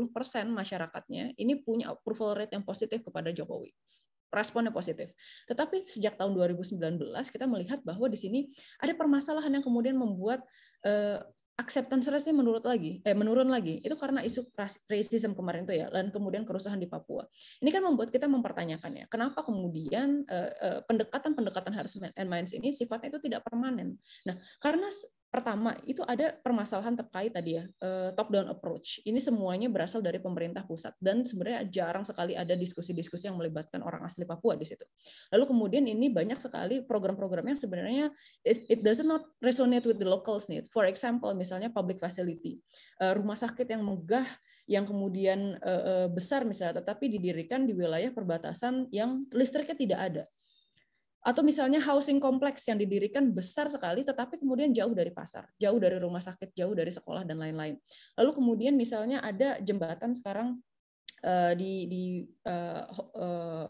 masyarakatnya ini punya approval rate yang positif kepada Jokowi. Responnya positif. Tetapi sejak tahun 2019 kita melihat bahwa di sini ada permasalahan yang kemudian membuat eh, acceptance rate menurut lagi, eh menurun lagi. Itu karena isu racism kemarin itu ya, dan kemudian kerusuhan di Papua. Ini kan membuat kita mempertanyakan ya, kenapa kemudian eh, eh, pendekatan-pendekatan uh, uh, harus and minds ini sifatnya itu tidak permanen. Nah, karena pertama itu ada permasalahan terkait tadi ya eh, top down approach ini semuanya berasal dari pemerintah pusat dan sebenarnya jarang sekali ada diskusi-diskusi yang melibatkan orang asli Papua di situ lalu kemudian ini banyak sekali program-program yang sebenarnya it, doesn't does not resonate with the locals need for example misalnya public facility eh, rumah sakit yang megah yang kemudian eh, besar misalnya tetapi didirikan di wilayah perbatasan yang listriknya tidak ada atau misalnya housing kompleks yang didirikan besar sekali, tetapi kemudian jauh dari pasar, jauh dari rumah sakit, jauh dari sekolah, dan lain-lain. Lalu kemudian misalnya ada jembatan sekarang eh, di, di uh, uh,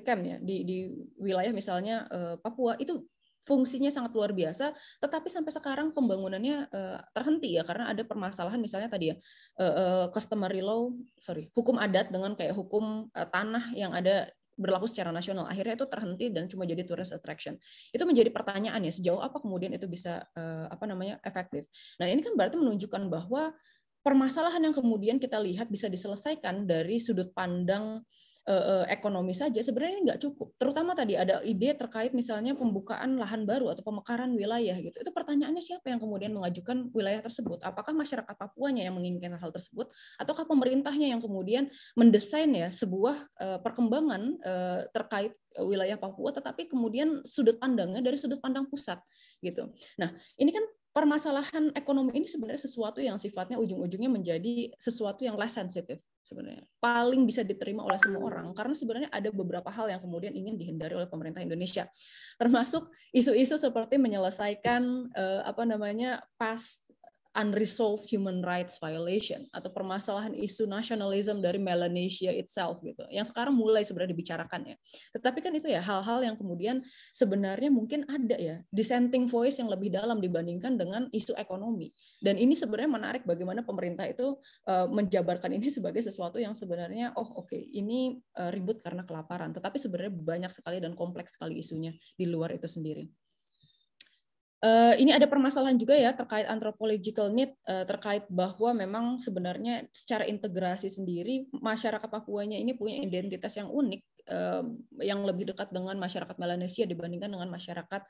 ya di, di wilayah misalnya uh, Papua itu fungsinya sangat luar biasa, tetapi sampai sekarang pembangunannya uh, terhenti ya karena ada permasalahan misalnya tadi ya uh, uh, customary law, sorry, hukum adat dengan kayak hukum uh, tanah yang ada berlaku secara nasional. Akhirnya itu terhenti dan cuma jadi tourist attraction. Itu menjadi pertanyaan ya sejauh apa kemudian itu bisa uh, apa namanya efektif. Nah, ini kan berarti menunjukkan bahwa permasalahan yang kemudian kita lihat bisa diselesaikan dari sudut pandang Eh, eh, ekonomi saja sebenarnya ini nggak cukup. Terutama tadi ada ide terkait misalnya pembukaan lahan baru atau pemekaran wilayah gitu. Itu pertanyaannya siapa yang kemudian mengajukan wilayah tersebut? Apakah masyarakat Papuanya yang menginginkan hal tersebut ataukah pemerintahnya yang kemudian mendesain ya sebuah eh, perkembangan terkait wilayah Papua tetapi kemudian sudut pandangnya dari sudut pandang pusat gitu. Nah, ini kan permasalahan ekonomi ini sebenarnya sesuatu yang sifatnya ujung-ujungnya menjadi sesuatu yang less sensitive sebenarnya paling bisa diterima oleh semua orang karena sebenarnya ada beberapa hal yang kemudian ingin dihindari oleh pemerintah Indonesia termasuk isu-isu seperti menyelesaikan eh, apa namanya pas unresolved human rights violation atau permasalahan isu nasionalisme dari Melanesia itself gitu yang sekarang mulai sebenarnya dibicarakan ya tetapi kan itu ya hal-hal yang kemudian sebenarnya mungkin ada ya dissenting voice yang lebih dalam dibandingkan dengan isu ekonomi dan ini sebenarnya menarik bagaimana pemerintah itu eh, menjabarkan ini sebagai sesuatu yang sebenarnya oh oke okay, ini eh, ribut karena kelaparan tetapi sebenarnya banyak sekali dan kompleks sekali isunya di luar itu sendiri. Eh, ini ada permasalahan juga ya terkait anthropological need eh, terkait bahwa memang sebenarnya secara integrasi sendiri masyarakat Papuanya ini punya identitas yang unik eh, yang lebih dekat dengan masyarakat Melanesia dibandingkan dengan masyarakat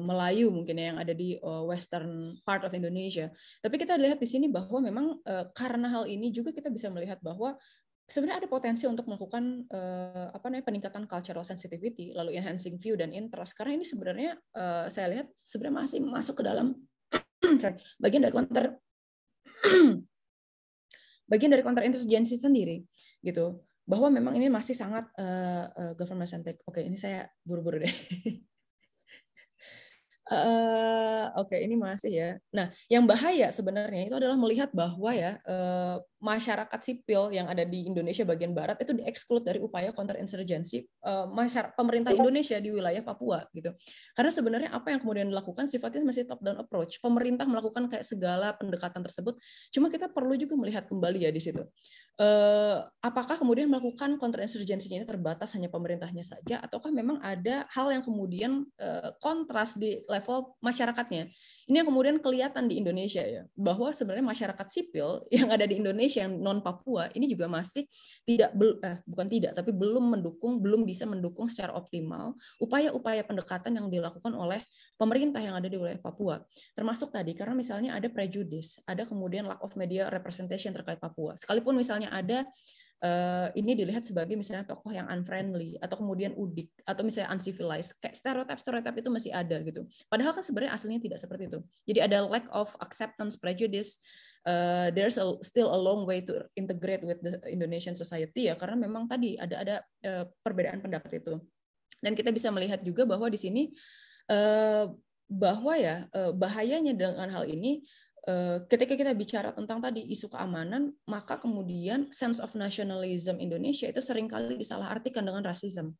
Melayu mungkin ya, yang ada di western part of Indonesia. Tapi kita lihat di sini bahwa memang karena hal ini juga kita bisa melihat bahwa sebenarnya ada potensi untuk melakukan uh, apa namanya peningkatan cultural sensitivity lalu enhancing view dan interest karena ini sebenarnya uh, saya lihat sebenarnya masih masuk ke dalam bagian dari counter bagian dari counter intelligence sendiri gitu bahwa memang ini masih sangat uh, eh, uh, government centric. Oke, ini saya buru-buru deh. uh, Oke, okay, ini masih ya. Nah, yang bahaya sebenarnya itu adalah melihat bahwa ya uh, masyarakat sipil yang ada di Indonesia bagian barat itu dieksklud dari upaya counterinsurgency uh, eh, masyarakat pemerintah iya. Indonesia di wilayah Papua gitu. Karena sebenarnya apa yang kemudian dilakukan sifatnya masih top down approach. Pemerintah melakukan kayak segala pendekatan tersebut. Cuma kita perlu juga melihat kembali ya di situ. Eh, apakah kemudian melakukan counterinsurgency ini terbatas hanya pemerintahnya saja ataukah memang ada hal yang kemudian eh, kontras di level masyarakatnya. Ini yang kemudian kelihatan di Indonesia ya, bahwa sebenarnya masyarakat sipil yang ada di Indonesia yang non Papua ini juga masih tidak eh, bukan tidak tapi belum mendukung, belum bisa mendukung secara optimal upaya-upaya pendekatan yang dilakukan oleh pemerintah yang ada di wilayah Papua. Termasuk tadi karena misalnya ada prejudis, ada kemudian lack of media representation terkait Papua. Sekalipun misalnya ada Eh, ini dilihat sebagai misalnya tokoh yang unfriendly atau kemudian udik atau misalnya uncivilized kayak stereotip stereotip itu masih ada gitu padahal kan sebenarnya aslinya tidak seperti itu jadi ada lack of acceptance prejudice Uh, there's a, still a long way to integrate with the Indonesian society ya karena memang tadi ada ada uh, perbedaan pendapat itu dan kita bisa melihat juga bahwa di sini uh, bahwa ya bahayanya dengan hal ini Eh, ketika kita bicara tentang tadi isu keamanan, maka kemudian sense of nationalism Indonesia itu seringkali disalahartikan dengan rasisme.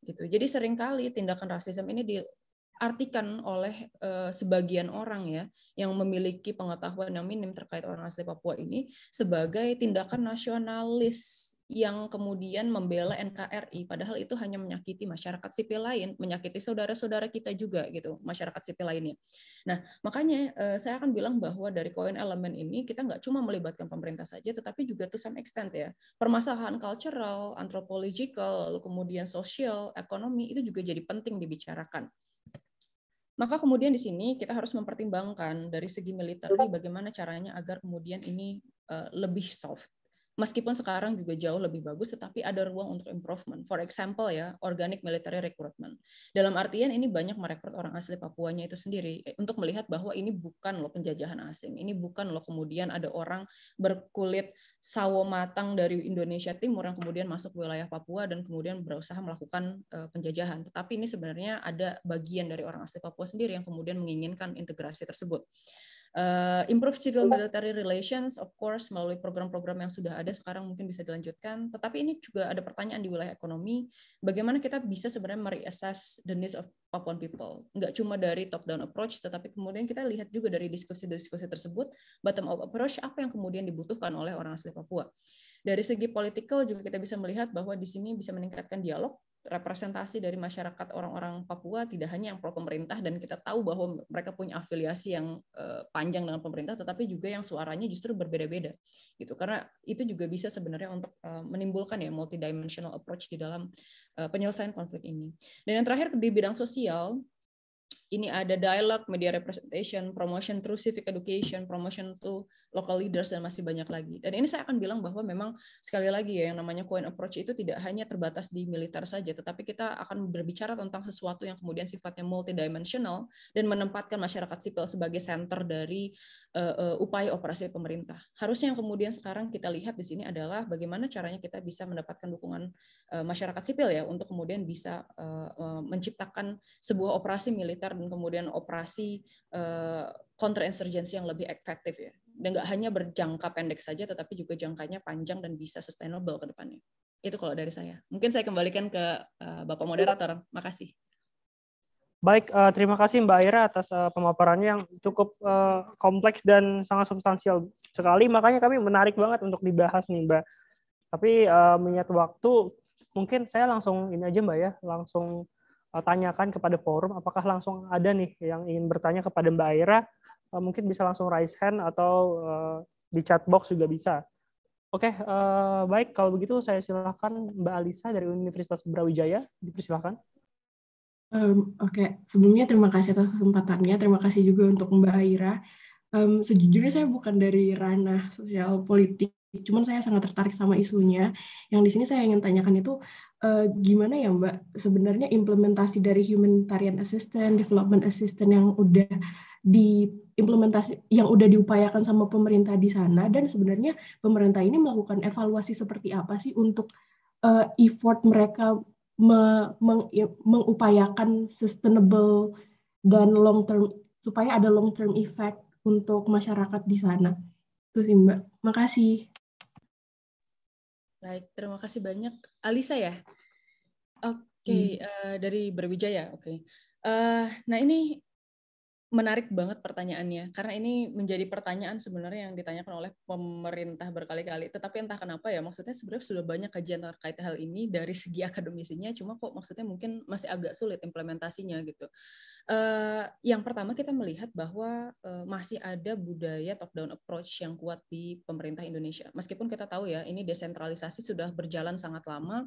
Gitu. Jadi seringkali tindakan rasisme ini diartikan oleh uh, sebagian orang ya yang memiliki pengetahuan yang minim terkait orang asli Papua ini sebagai tindakan nasionalis yang kemudian membela NKRI padahal itu hanya menyakiti masyarakat sipil lain, menyakiti saudara-saudara kita juga gitu, masyarakat sipil lainnya. Nah, makanya eh, saya akan bilang bahwa dari koin elemen ini kita nggak cuma melibatkan pemerintah saja tetapi juga to some extent ya. Permasalahan cultural, anthropological, lalu kemudian sosial, ekonomi itu juga jadi penting dibicarakan. Maka kemudian di sini kita harus mempertimbangkan dari segi militer bagaimana caranya agar kemudian ini eh, lebih soft. Meskipun sekarang juga jauh lebih bagus, tetapi ada ruang untuk improvement. For example ya, organic military recruitment. Dalam artian ini banyak merekrut orang asli Papuanya itu sendiri eh, untuk melihat bahwa ini bukan loh penjajahan asing. Ini bukan loh kemudian ada orang berkulit sawo matang dari Indonesia Timur yang kemudian masuk wilayah Papua dan kemudian berusaha melakukan eh, penjajahan. Tetapi ini sebenarnya ada bagian dari orang asli Papua sendiri yang kemudian menginginkan integrasi tersebut. Uh, improve civil iya. military relations, of course, melalui program-program yang sudah ada sekarang mungkin bisa dilanjutkan. Tetapi ini juga ada pertanyaan di wilayah ekonomi, bagaimana kita bisa sebenarnya mereassess the needs of Papuan people. Nggak cuma dari top-down approach, tetapi kemudian kita lihat juga dari diskusi-diskusi tersebut, bottom-up approach, apa yang kemudian dibutuhkan oleh orang asli Papua. Dari segi political juga kita bisa melihat bahwa di sini bisa meningkatkan dialog representasi dari masyarakat orang-orang Papua tidak hanya yang pro pemerintah dan kita tahu bahwa mereka punya afiliasi yang eh, panjang dengan pemerintah tetapi juga yang suaranya justru berbeda-beda gitu karena itu juga bisa sebenarnya untuk eh, menimbulkan ya multidimensional approach di dalam eh, penyelesaian konflik ini dan yang terakhir di bidang sosial ini ada dialog, media representation, promotion through civic education, promotion to local leaders, dan masih banyak lagi. Dan ini saya akan bilang bahwa memang sekali lagi ya, yang namanya coin approach itu tidak hanya terbatas di militer saja, tetapi kita akan berbicara tentang sesuatu yang kemudian sifatnya multidimensional dan menempatkan masyarakat sipil sebagai center dari uh, uh, upaya operasi pemerintah. Harusnya yang kemudian sekarang kita lihat di sini adalah bagaimana caranya kita bisa mendapatkan dukungan uh, masyarakat sipil ya, untuk kemudian bisa uh, uh, menciptakan sebuah operasi militer dan kemudian operasi kontrainsurgensi eh, yang lebih efektif ya. Dan nggak hanya berjangka pendek saja, tetapi juga jangkanya panjang dan bisa sustainable ke depannya. Itu kalau dari saya. Mungkin saya kembalikan ke eh, Bapak Moderator. Makasih. Baik, eh, terima kasih Mbak Aira atas uh, pemaparannya yang cukup kompleks dan sangat substansial sekali. Makanya kami menarik banget untuk dibahas nih Mbak. Tapi uh, waktu, mungkin saya langsung ini aja Mbak ya, langsung Eh, tanyakan kepada forum apakah langsung ada nih yang ingin bertanya kepada Mbak Aira eh, mungkin bisa langsung raise hand atau eh, di chat box juga bisa. Oke, baik kalau begitu saya silakan Mbak Alisa dari Universitas Brawijaya dipersilakan. Um, Oke, okay. sebelumnya terima kasih atas kesempatannya. Terima kasih juga untuk Mbak Aira. Um, sejujurnya saya bukan dari ranah sosial politik, cuman saya sangat tertarik sama isunya. Yang di sini saya ingin tanyakan itu uh, gimana ya Mbak sebenarnya implementasi dari humanitarian assistant development assistant yang udah diimplementasi yang udah diupayakan sama pemerintah di sana dan sebenarnya pemerintah ini melakukan evaluasi seperti apa sih untuk uh, effort mereka me, meng, ya, mengupayakan sustainable dan long term supaya ada long term effect untuk masyarakat di sana. terus Mbak. Makasih. Baik, terima kasih banyak. Alisa ya? Oke, okay, hmm. uh, dari Berwijaya. Oke. Okay. Uh, eh, nah ini menarik banget pertanyaannya karena ini menjadi pertanyaan sebenarnya yang ditanyakan oleh pemerintah berkali-kali tetapi entah kenapa ya maksudnya sebenarnya sudah banyak kajian terkait hal ini dari segi akademisinya cuma kok maksudnya mungkin masih agak sulit implementasinya gitu uh, yang pertama kita melihat bahwa uh, masih ada budaya top down approach yang kuat di pemerintah Indonesia meskipun kita tahu ya ini desentralisasi sudah berjalan sangat lama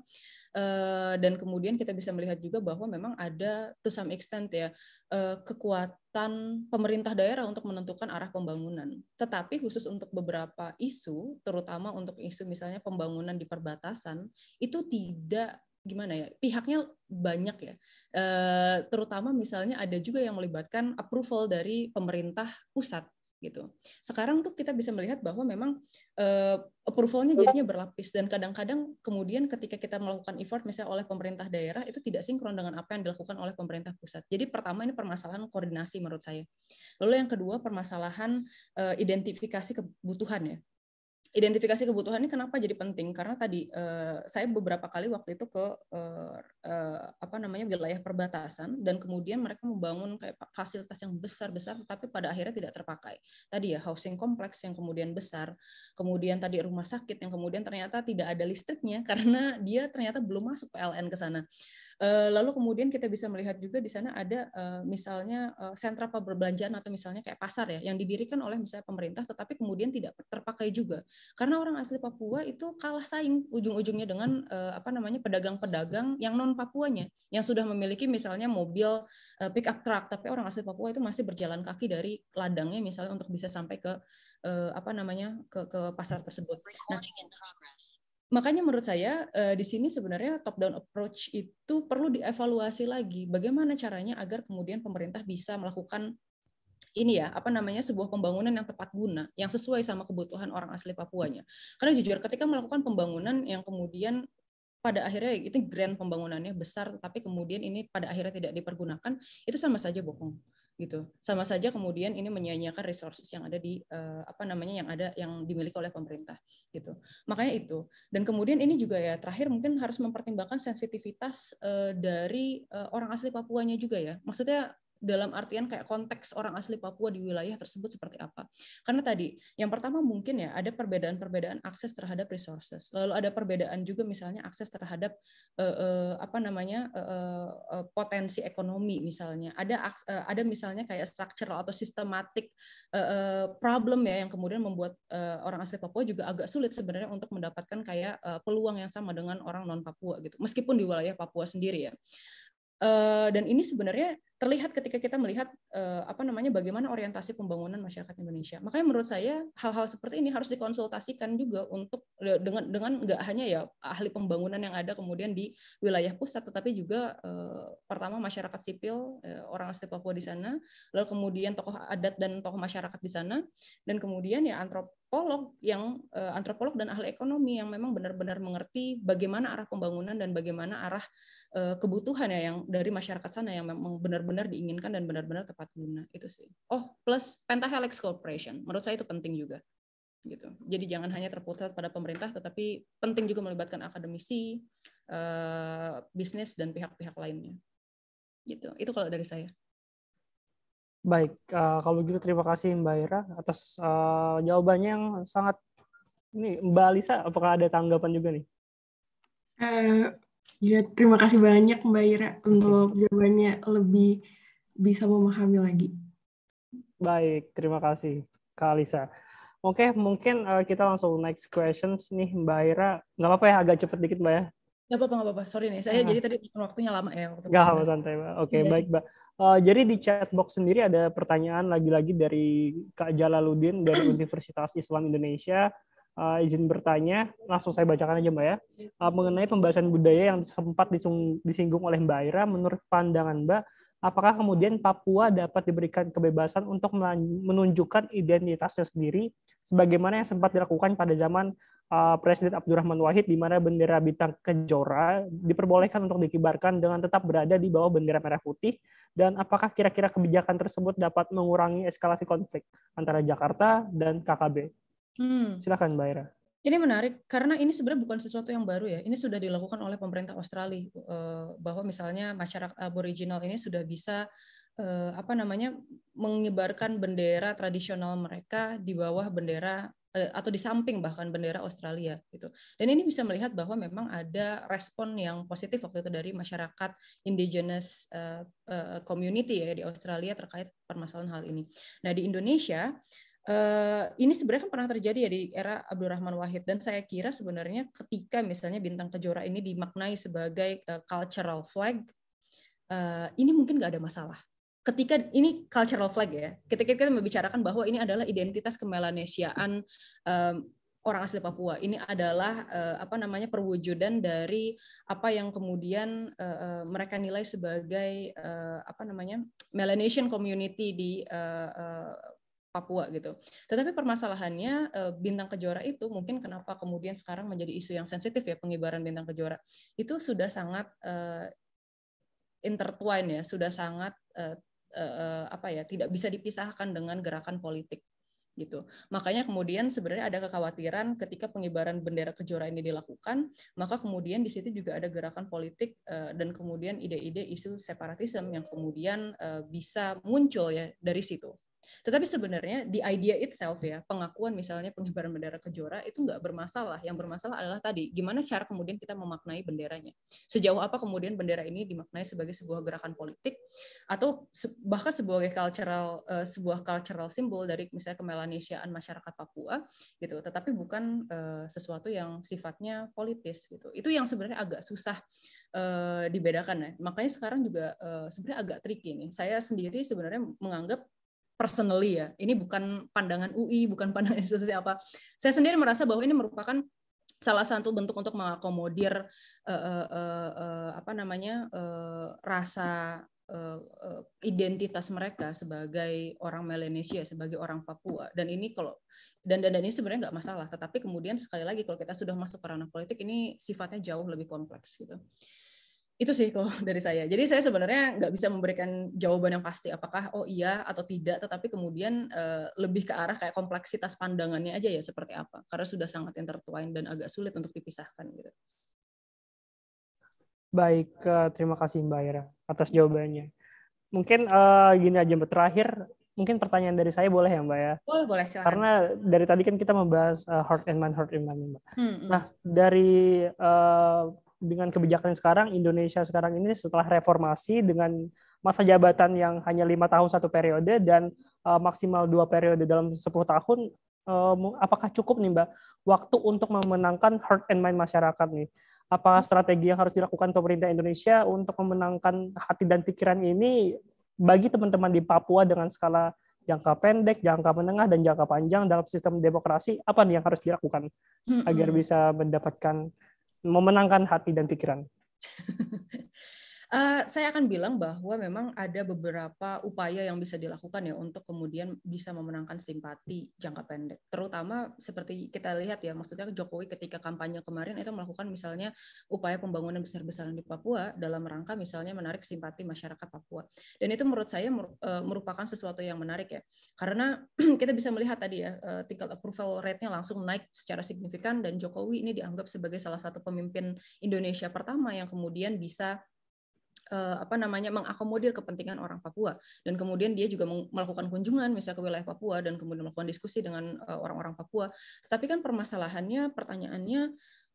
Eh, dan kemudian kita bisa melihat juga bahwa memang ada to some extent ya eh, kekuatan pemerintah daerah untuk menentukan arah pembangunan. Tetapi khusus untuk beberapa isu, terutama untuk isu misalnya pembangunan di perbatasan, itu tidak gimana ya pihaknya banyak ya eh, terutama misalnya ada juga yang melibatkan approval dari pemerintah pusat gitu. Sekarang tuh kita bisa melihat bahwa memang uh, approvalnya jadinya berlapis dan kadang-kadang kemudian ketika kita melakukan effort misalnya oleh pemerintah daerah itu tidak sinkron dengan apa yang dilakukan oleh pemerintah pusat. Jadi pertama ini permasalahan koordinasi menurut saya. Lalu yang kedua permasalahan uh, identifikasi kebutuhan ya identifikasi kebutuhan ini kenapa jadi penting karena tadi eh, saya beberapa kali waktu itu ke eh, eh, apa namanya wilayah perbatasan dan kemudian mereka membangun kayak fasilitas yang besar-besar tapi pada akhirnya tidak terpakai tadi ya housing kompleks yang kemudian besar kemudian tadi rumah sakit yang kemudian ternyata tidak ada listriknya karena dia ternyata belum masuk PLN ke sana Eh, lalu kemudian kita bisa melihat juga di sana ada eh, misalnya eh, sentra perbelanjaan atau misalnya kayak pasar ya yang didirikan oleh misalnya pemerintah tetapi kemudian tidak terpakai juga. Karena orang asli Papua itu kalah saing ujung-ujungnya dengan apa namanya pedagang-pedagang yang non Papuanya yang sudah memiliki misalnya mobil pick up truck tapi orang asli Papua itu masih berjalan kaki dari ladangnya misalnya untuk bisa sampai ke apa namanya ke ke pasar tersebut. Nah, makanya menurut saya eh, di sini sebenarnya top down approach itu perlu dievaluasi lagi bagaimana caranya agar kemudian pemerintah bisa melakukan ini ya apa namanya sebuah pembangunan yang tepat guna yang sesuai sama kebutuhan orang asli Papuanya karena jujur ketika melakukan pembangunan yang kemudian pada akhirnya itu grand pembangunannya besar tapi kemudian ini pada akhirnya tidak dipergunakan itu sama saja bohong gitu. Sama saja kemudian ini menyia-nyiakan resources yang ada di uh, apa namanya yang ada yang dimiliki oleh pemerintah gitu. Makanya itu. Dan kemudian ini juga ya terakhir mungkin harus mempertimbangkan sensitivitas uh, dari uh, orang asli Papuanya juga ya. Maksudnya dalam artian kayak konteks orang asli Papua di wilayah tersebut seperti apa. Karena tadi, yang pertama mungkin ya ada perbedaan-perbedaan akses terhadap resources. Lalu ada perbedaan juga misalnya akses terhadap eh, eh, apa namanya eh, eh, eh potensi ekonomi misalnya. Ada eh, ada misalnya kayak structural atau sistematik problem ya yang kemudian membuat orang asli Papua juga agak sulit sebenarnya untuk mendapatkan kayak peluang yang sama dengan orang non Papua gitu. Meskipun di wilayah Papua sendiri ya. dan ini sebenarnya terlihat ketika kita melihat uh, apa namanya bagaimana orientasi pembangunan masyarakat Indonesia. Makanya menurut saya hal-hal seperti ini harus dikonsultasikan juga untuk dengan dengan nggak hanya ya ahli pembangunan yang ada kemudian di wilayah pusat, tetapi juga uh, pertama masyarakat sipil uh, orang asli Papua di sana, lalu kemudian tokoh adat dan tokoh masyarakat di sana, dan kemudian ya antropolog yang uh, antropolog dan ahli ekonomi yang memang benar-benar mengerti bagaimana arah pembangunan dan bagaimana arah uh, kebutuhan ya yang dari masyarakat sana yang memang benar-benar benar-benar diinginkan dan benar-benar tepat guna itu sih. Oh, plus Pentahelix Corporation. Menurut saya itu penting juga. Gitu. Jadi jangan hanya terpusat pada pemerintah tetapi penting juga melibatkan akademisi, eh, bisnis dan pihak-pihak lainnya. Gitu. Itu kalau dari saya. Baik, eh, kalau gitu terima kasih Mbak Ira atas eh, jawabannya yang sangat ini Mbak Alisa apakah ada tanggapan juga nih? Uh, Ya, terima kasih banyak Mbak Ira untuk jawabannya lebih bisa memahami lagi. Baik, terima kasih Kak Alisa. Oke, mungkin eh, kita langsung next questions nih Mbak Ira. Nggak apa-apa ya, agak cepat dikit Mbak ya? Nggak apa-apa, nggak apa-apa. Sorry nih, saya nah. jadi tadi waktunya lama ya. Waktu Nggak apa-apa, santai Mbak. Oke, ya. baik Mbak. Uh, jadi di chat box sendiri ada pertanyaan lagi-lagi dari Kak Jalaluddin dari Universitas Islam Indonesia uh, izin bertanya, langsung saya bacakan aja Mbak ya. Uh, mengenai pembahasan budaya yang sempat disung, disinggung oleh Mbak Aira menurut pandangan Mbak, apakah kemudian Papua dapat diberikan kebebasan untuk menunjukkan identitasnya sendiri, sebagaimana yang sempat dilakukan pada zaman uh, Presiden Abdurrahman Wahid, di mana bendera bintang kejora diperbolehkan untuk dikibarkan dengan tetap berada di bawah bendera merah putih, dan apakah kira-kira kebijakan tersebut dapat mengurangi eskalasi konflik antara Jakarta dan KKB? Hmm. Silakan Mbak Ira. Ini menarik karena ini sebenarnya bukan sesuatu yang baru ya. Ini sudah dilakukan oleh pemerintah Australia eh, bahwa misalnya masyarakat aboriginal ini sudah bisa eh, apa namanya mengibarkan bendera tradisional mereka di bawah bendera eh, atau di samping bahkan bendera Australia gitu. Dan ini bisa melihat bahwa memang ada respon yang positif waktu itu dari masyarakat indigenous community ya di Australia terkait permasalahan hal ini. Nah, di Indonesia Uh, ini sebenarnya kan pernah terjadi ya di era Abdurrahman Wahid dan saya kira sebenarnya ketika misalnya bintang kejora ini dimaknai sebagai uh, cultural flag, uh, ini mungkin nggak ada masalah. Ketika ini cultural flag ya, ketika kita membicarakan bahwa ini adalah identitas kemelanesiaan um, orang asli Papua. Ini adalah uh, apa namanya perwujudan dari apa yang kemudian uh, uh, mereka nilai sebagai uh, apa namanya Melanesian community di uh, uh, Papua gitu. Tetapi permasalahannya eh, bintang kejora itu mungkin kenapa kemudian sekarang menjadi isu yang sensitif ya pengibaran bintang kejora itu sudah sangat uh, eh, intertwine ya, sudah sangat uh, uh, apa ya tidak bisa dipisahkan dengan gerakan politik gitu. Makanya kemudian sebenarnya ada kekhawatiran ketika pengibaran bendera kejora ini dilakukan, maka kemudian di situ juga ada gerakan politik dan kemudian ide-ide isu separatisme yang kemudian bisa muncul ya dari situ. Tetapi sebenarnya di idea itself ya, pengakuan misalnya pengibaran bendera kejora itu nggak bermasalah. Yang bermasalah adalah tadi, gimana cara kemudian kita memaknai benderanya. Sejauh apa kemudian bendera ini dimaknai sebagai sebuah gerakan politik, atau bahkan sebagai cultural, eh, sebuah cultural simbol dari misalnya kemelanesiaan masyarakat Papua, gitu. Tetapi bukan eh, sesuatu yang sifatnya politis, gitu. Itu yang sebenarnya agak susah eh, dibedakan ya. Makanya sekarang juga sebenarnya agak tricky nih. Saya sendiri sebenarnya menganggap personally ya, ini bukan pandangan UI, bukan pandangan institusi apa. Saya sendiri merasa bahwa ini merupakan salah satu bentuk untuk mengakomodir uh, uh, uh, apa namanya uh, rasa uh, uh, identitas mereka sebagai orang Melanesia, sebagai orang Papua. Dan ini kalau dan dan, dan ini sebenarnya nggak masalah. Tetapi kemudian sekali lagi kalau kita sudah masuk ke ranah politik ini sifatnya jauh lebih kompleks gitu. Uh, itu sih kalau dari saya. Jadi saya sebenarnya nggak bisa memberikan jawaban yang pasti apakah oh iya atau tidak, tetapi kemudian eh, lebih ke arah kayak kompleksitas pandangannya aja ya seperti apa, karena sudah sangat intertwined dan agak sulit untuk dipisahkan gitu. Baik, eh, terima kasih Mbak Ira atas jawabannya. Mungkin uh, gini aja Mbak terakhir, mungkin pertanyaan dari saya boleh ya Mbak ya? Boleh, boleh silakan. Karena dari tadi kan kita membahas uh, heart and mind, heart and mind Mbak. Hmm, hmm. Nah, dari uh, dengan kebijakan sekarang Indonesia sekarang ini setelah reformasi dengan masa jabatan yang hanya lima tahun satu periode dan uh, maksimal dua periode dalam sepuluh tahun uh, apakah cukup nih Mbak waktu untuk memenangkan heart and mind masyarakat nih apa strategi yang harus dilakukan pemerintah Indonesia untuk memenangkan hati dan pikiran ini bagi teman-teman di Papua dengan skala jangka pendek, jangka menengah, dan jangka panjang dalam sistem demokrasi, apa nih yang harus dilakukan agar bisa mendapatkan memenangkan hati dan pikiran. Eh, saya akan bilang bahwa memang ada beberapa upaya yang bisa dilakukan ya untuk kemudian bisa memenangkan simpati jangka pendek. Terutama seperti kita lihat ya, maksudnya Jokowi ketika kampanye kemarin itu melakukan misalnya upaya pembangunan besar-besaran di Papua dalam rangka misalnya menarik simpati masyarakat Papua. Dan itu menurut saya eh, merupakan sesuatu yang menarik ya. Karena kita bisa melihat tadi ya, eh, tingkat approval rate-nya langsung naik secara signifikan dan Jokowi ini dianggap sebagai salah satu pemimpin Indonesia pertama yang kemudian bisa uh, apa namanya mengakomodir kepentingan orang Papua dan kemudian dia juga melakukan kunjungan misalnya ke wilayah Papua dan kemudian melakukan diskusi dengan eh, orang-orang uh, Papua. Tetapi kan permasalahannya pertanyaannya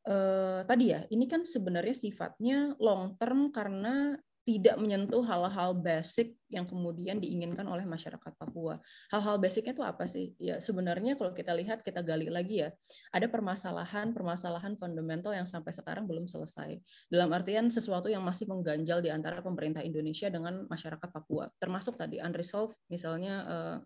uh, tadi ya, ini kan sebenarnya sifatnya long term karena tidak menyentuh hal-hal basic yang kemudian diinginkan oleh masyarakat Papua. Hal-hal basicnya itu apa sih? Ya sebenarnya kalau kita lihat kita gali lagi ya, ada permasalahan-permasalahan fundamental yang sampai sekarang belum selesai. Dalam artian sesuatu yang masih mengganjal di antara pemerintah Indonesia dengan masyarakat Papua, termasuk tadi unresolved misalnya uh,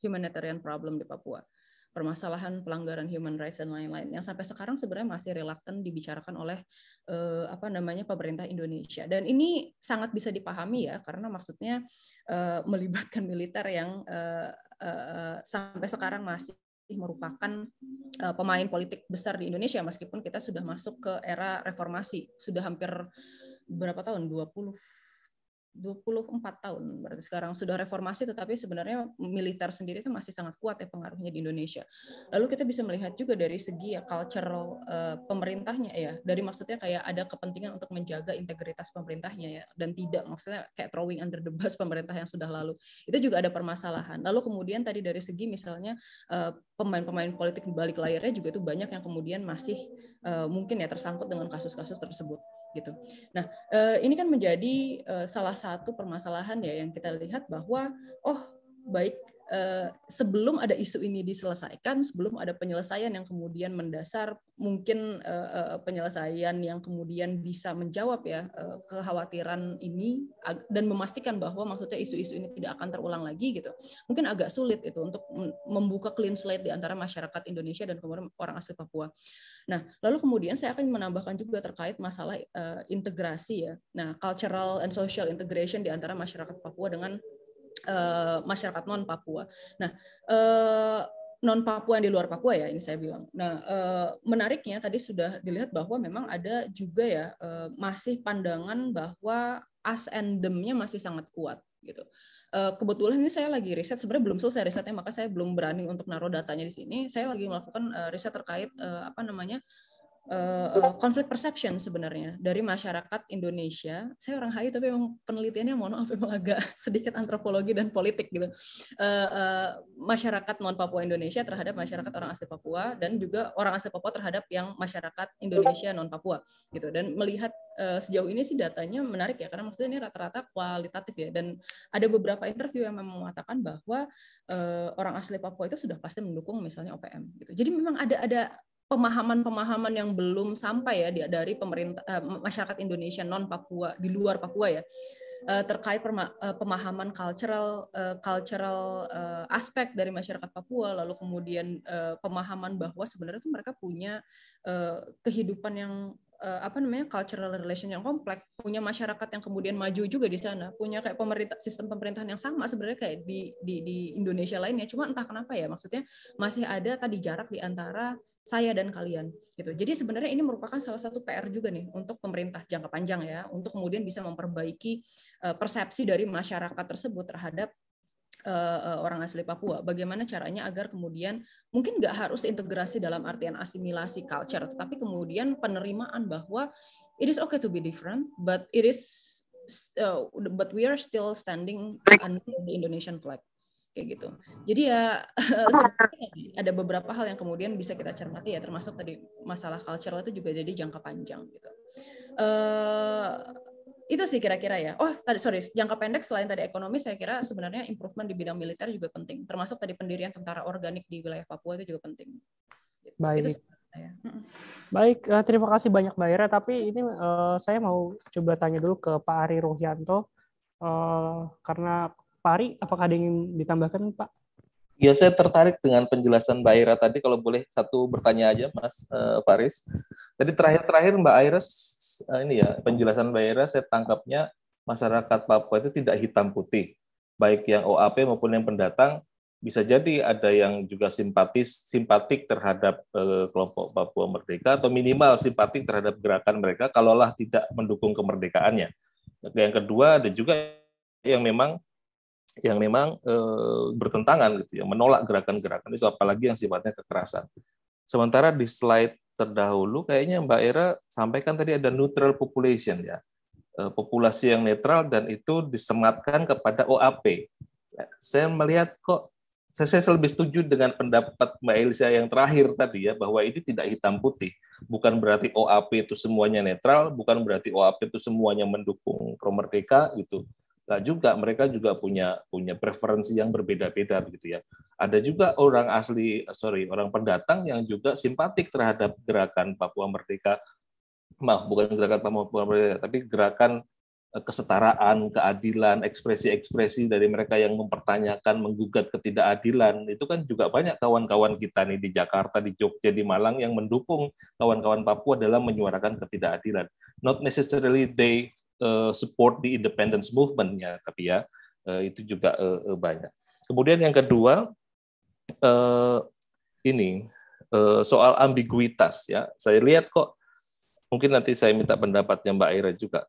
humanitarian problem di Papua permasalahan pelanggaran human rights dan lain-lain yang sampai sekarang sebenarnya masih reluctant dibicarakan oleh eh, apa namanya pemerintah Indonesia dan ini sangat bisa dipahami ya karena maksudnya eh, melibatkan militer yang eh, eh, sampai sekarang masih merupakan uh, pemain politik besar di Indonesia meskipun kita sudah masuk ke era reformasi sudah hampir berapa tahun 20 24 tahun berarti sekarang sudah reformasi tetapi sebenarnya militer sendiri itu masih sangat kuat ya pengaruhnya di Indonesia. Lalu kita bisa melihat juga dari segi ya cultural uh, pemerintahnya ya. Dari maksudnya kayak ada kepentingan untuk menjaga integritas pemerintahnya ya dan tidak maksudnya kayak throwing under the bus pemerintah yang sudah lalu. Itu juga ada permasalahan. Lalu kemudian tadi dari segi misalnya pemain eh, pemain-pemain politik di balik layarnya juga itu banyak yang kemudian masih uh, mungkin ya tersangkut dengan kasus-kasus tersebut gitu. Nah, eh, ini kan menjadi eh, salah satu permasalahan ya yang kita lihat bahwa oh baik Eh, sebelum ada isu ini diselesaikan, sebelum ada penyelesaian yang kemudian mendasar, mungkin eh, eh, penyelesaian yang kemudian bisa menjawab ya kekhawatiran ini dan memastikan bahwa maksudnya isu-isu ini tidak akan terulang lagi gitu. Mungkin agak sulit itu untuk membuka clean slate di antara masyarakat Indonesia dan kemudian orang asli Papua. Nah, lalu kemudian saya akan menambahkan juga terkait masalah integrasi ya. Nah, cultural and social integration di antara masyarakat Papua dengan Eh, masyarakat non Papua. Nah, eh, non Papua yang di luar Papua ya ini saya bilang. Nah eh, menariknya tadi sudah dilihat bahwa memang ada juga ya masih pandangan bahwa as and nya masih sangat kuat gitu. kebetulan ini saya lagi riset sebenarnya belum selesai risetnya maka saya belum berani untuk naruh datanya di sini. Saya lagi melakukan riset terkait apa namanya uh, eh, konflik eh, perception sebenarnya dari masyarakat Indonesia. Saya orang HI tapi memang penelitiannya mohon maaf memang agak sedikit antropologi dan politik gitu. Uh, uh, masyarakat non Papua Indonesia terhadap masyarakat orang asli Papua dan juga orang asli Papua terhadap yang masyarakat Indonesia non Papua gitu. Dan melihat sejauh ini sih datanya menarik ya karena maksudnya ini rata-rata kualitatif ya dan ada beberapa interview yang memang mengatakan bahwa orang asli Papua itu sudah pasti mendukung misalnya OPM gitu. Jadi memang ada ada pemahaman-pemahaman yang belum sampai ya dari pemerintah eh, masyarakat Indonesia non Papua di luar Papua ya eh, terkait eh, pemahaman cultural cultural aspek dari masyarakat Papua lalu kemudian pemahaman bahwa sebenarnya tuh mereka punya kehidupan yang uh, apa namanya cultural relation yang kompleks, punya masyarakat yang kemudian maju juga di sana, punya kayak pemerintah sistem pemerintahan yang sama sebenarnya kayak di di di Indonesia lainnya, cuma entah kenapa ya maksudnya masih ada tadi jarak di antara saya dan kalian gitu. Jadi sebenarnya ini merupakan salah satu PR juga nih untuk pemerintah jangka panjang ya, untuk kemudian bisa memperbaiki uh, persepsi dari masyarakat tersebut terhadap uh, orang asli Papua. Bagaimana caranya agar kemudian mungkin nggak harus integrasi dalam artian asimilasi culture, tetapi kemudian penerimaan bahwa it is okay to be different, but it is uh, but we are still standing under the Indonesian flag kayak gitu. Jadi ya ada beberapa hal yang kemudian bisa kita cermati ya, termasuk tadi masalah culture itu juga jadi jangka panjang gitu. Uh, itu sih kira-kira ya. Oh, tadi sorry, jangka pendek selain tadi ekonomi, saya kira sebenarnya improvement di bidang militer juga penting. Termasuk tadi pendirian tentara organik di wilayah Papua itu juga penting. Baik. Gitu. Itu Baik, ya. eh, terima kasih banyak Mbak Ira. Tapi ini uh, saya mau coba tanya dulu ke Pak Ari Ruhyanto. Uh, eh, karena Pak Ari, apakah ada yang ingin ditambahkan Pak? Ya, saya tertarik dengan penjelasan Mbak Aira tadi. Kalau boleh satu bertanya aja, Mas uh, Faris. Tadi terakhir-terakhir Mbak Aira, uh, ini ya penjelasan Mbak Aira, saya tangkapnya masyarakat Papua itu tidak hitam putih, baik yang OAP maupun yang pendatang. Bisa jadi ada yang juga simpatis, simpatik terhadap uh, kelompok Papua Merdeka atau minimal simpatik terhadap gerakan mereka, kalaulah tidak mendukung kemerdekaannya. Yang kedua ada juga yang memang yang memang e, bertentangan gitu ya, menolak gerakan-gerakan itu apalagi yang sifatnya kekerasan. Sementara di slide terdahulu kayaknya Mbak Era sampaikan tadi ada neutral population ya. E, populasi yang netral dan itu disematkan kepada OAP. Saya melihat kok saya, saya lebih setuju dengan pendapat Mbak Elisa yang terakhir tadi ya bahwa ini tidak hitam putih. Bukan berarti OAP itu semuanya netral, bukan berarti OAP itu semuanya mendukung promerdeka gitu nggak juga mereka juga punya punya preferensi yang berbeda-beda begitu ya ada juga orang asli sorry orang pendatang yang juga simpatik terhadap gerakan Papua Merdeka maaf bukan gerakan Papua Merdeka tapi gerakan eh, kesetaraan, keadilan, ekspresi-ekspresi dari mereka yang mempertanyakan, menggugat ketidakadilan. Itu kan juga banyak kawan-kawan kita nih di Jakarta, di Jogja, di Malang yang mendukung kawan-kawan Papua dalam menyuarakan ketidakadilan. Not necessarily they Eh, support the independence movement-nya tapi ya eh, itu juga eh, banyak. Kemudian yang kedua ini soal ambiguitas ya. Saya lihat kok mungkin nanti saya minta pendapatnya Mbak Ira juga.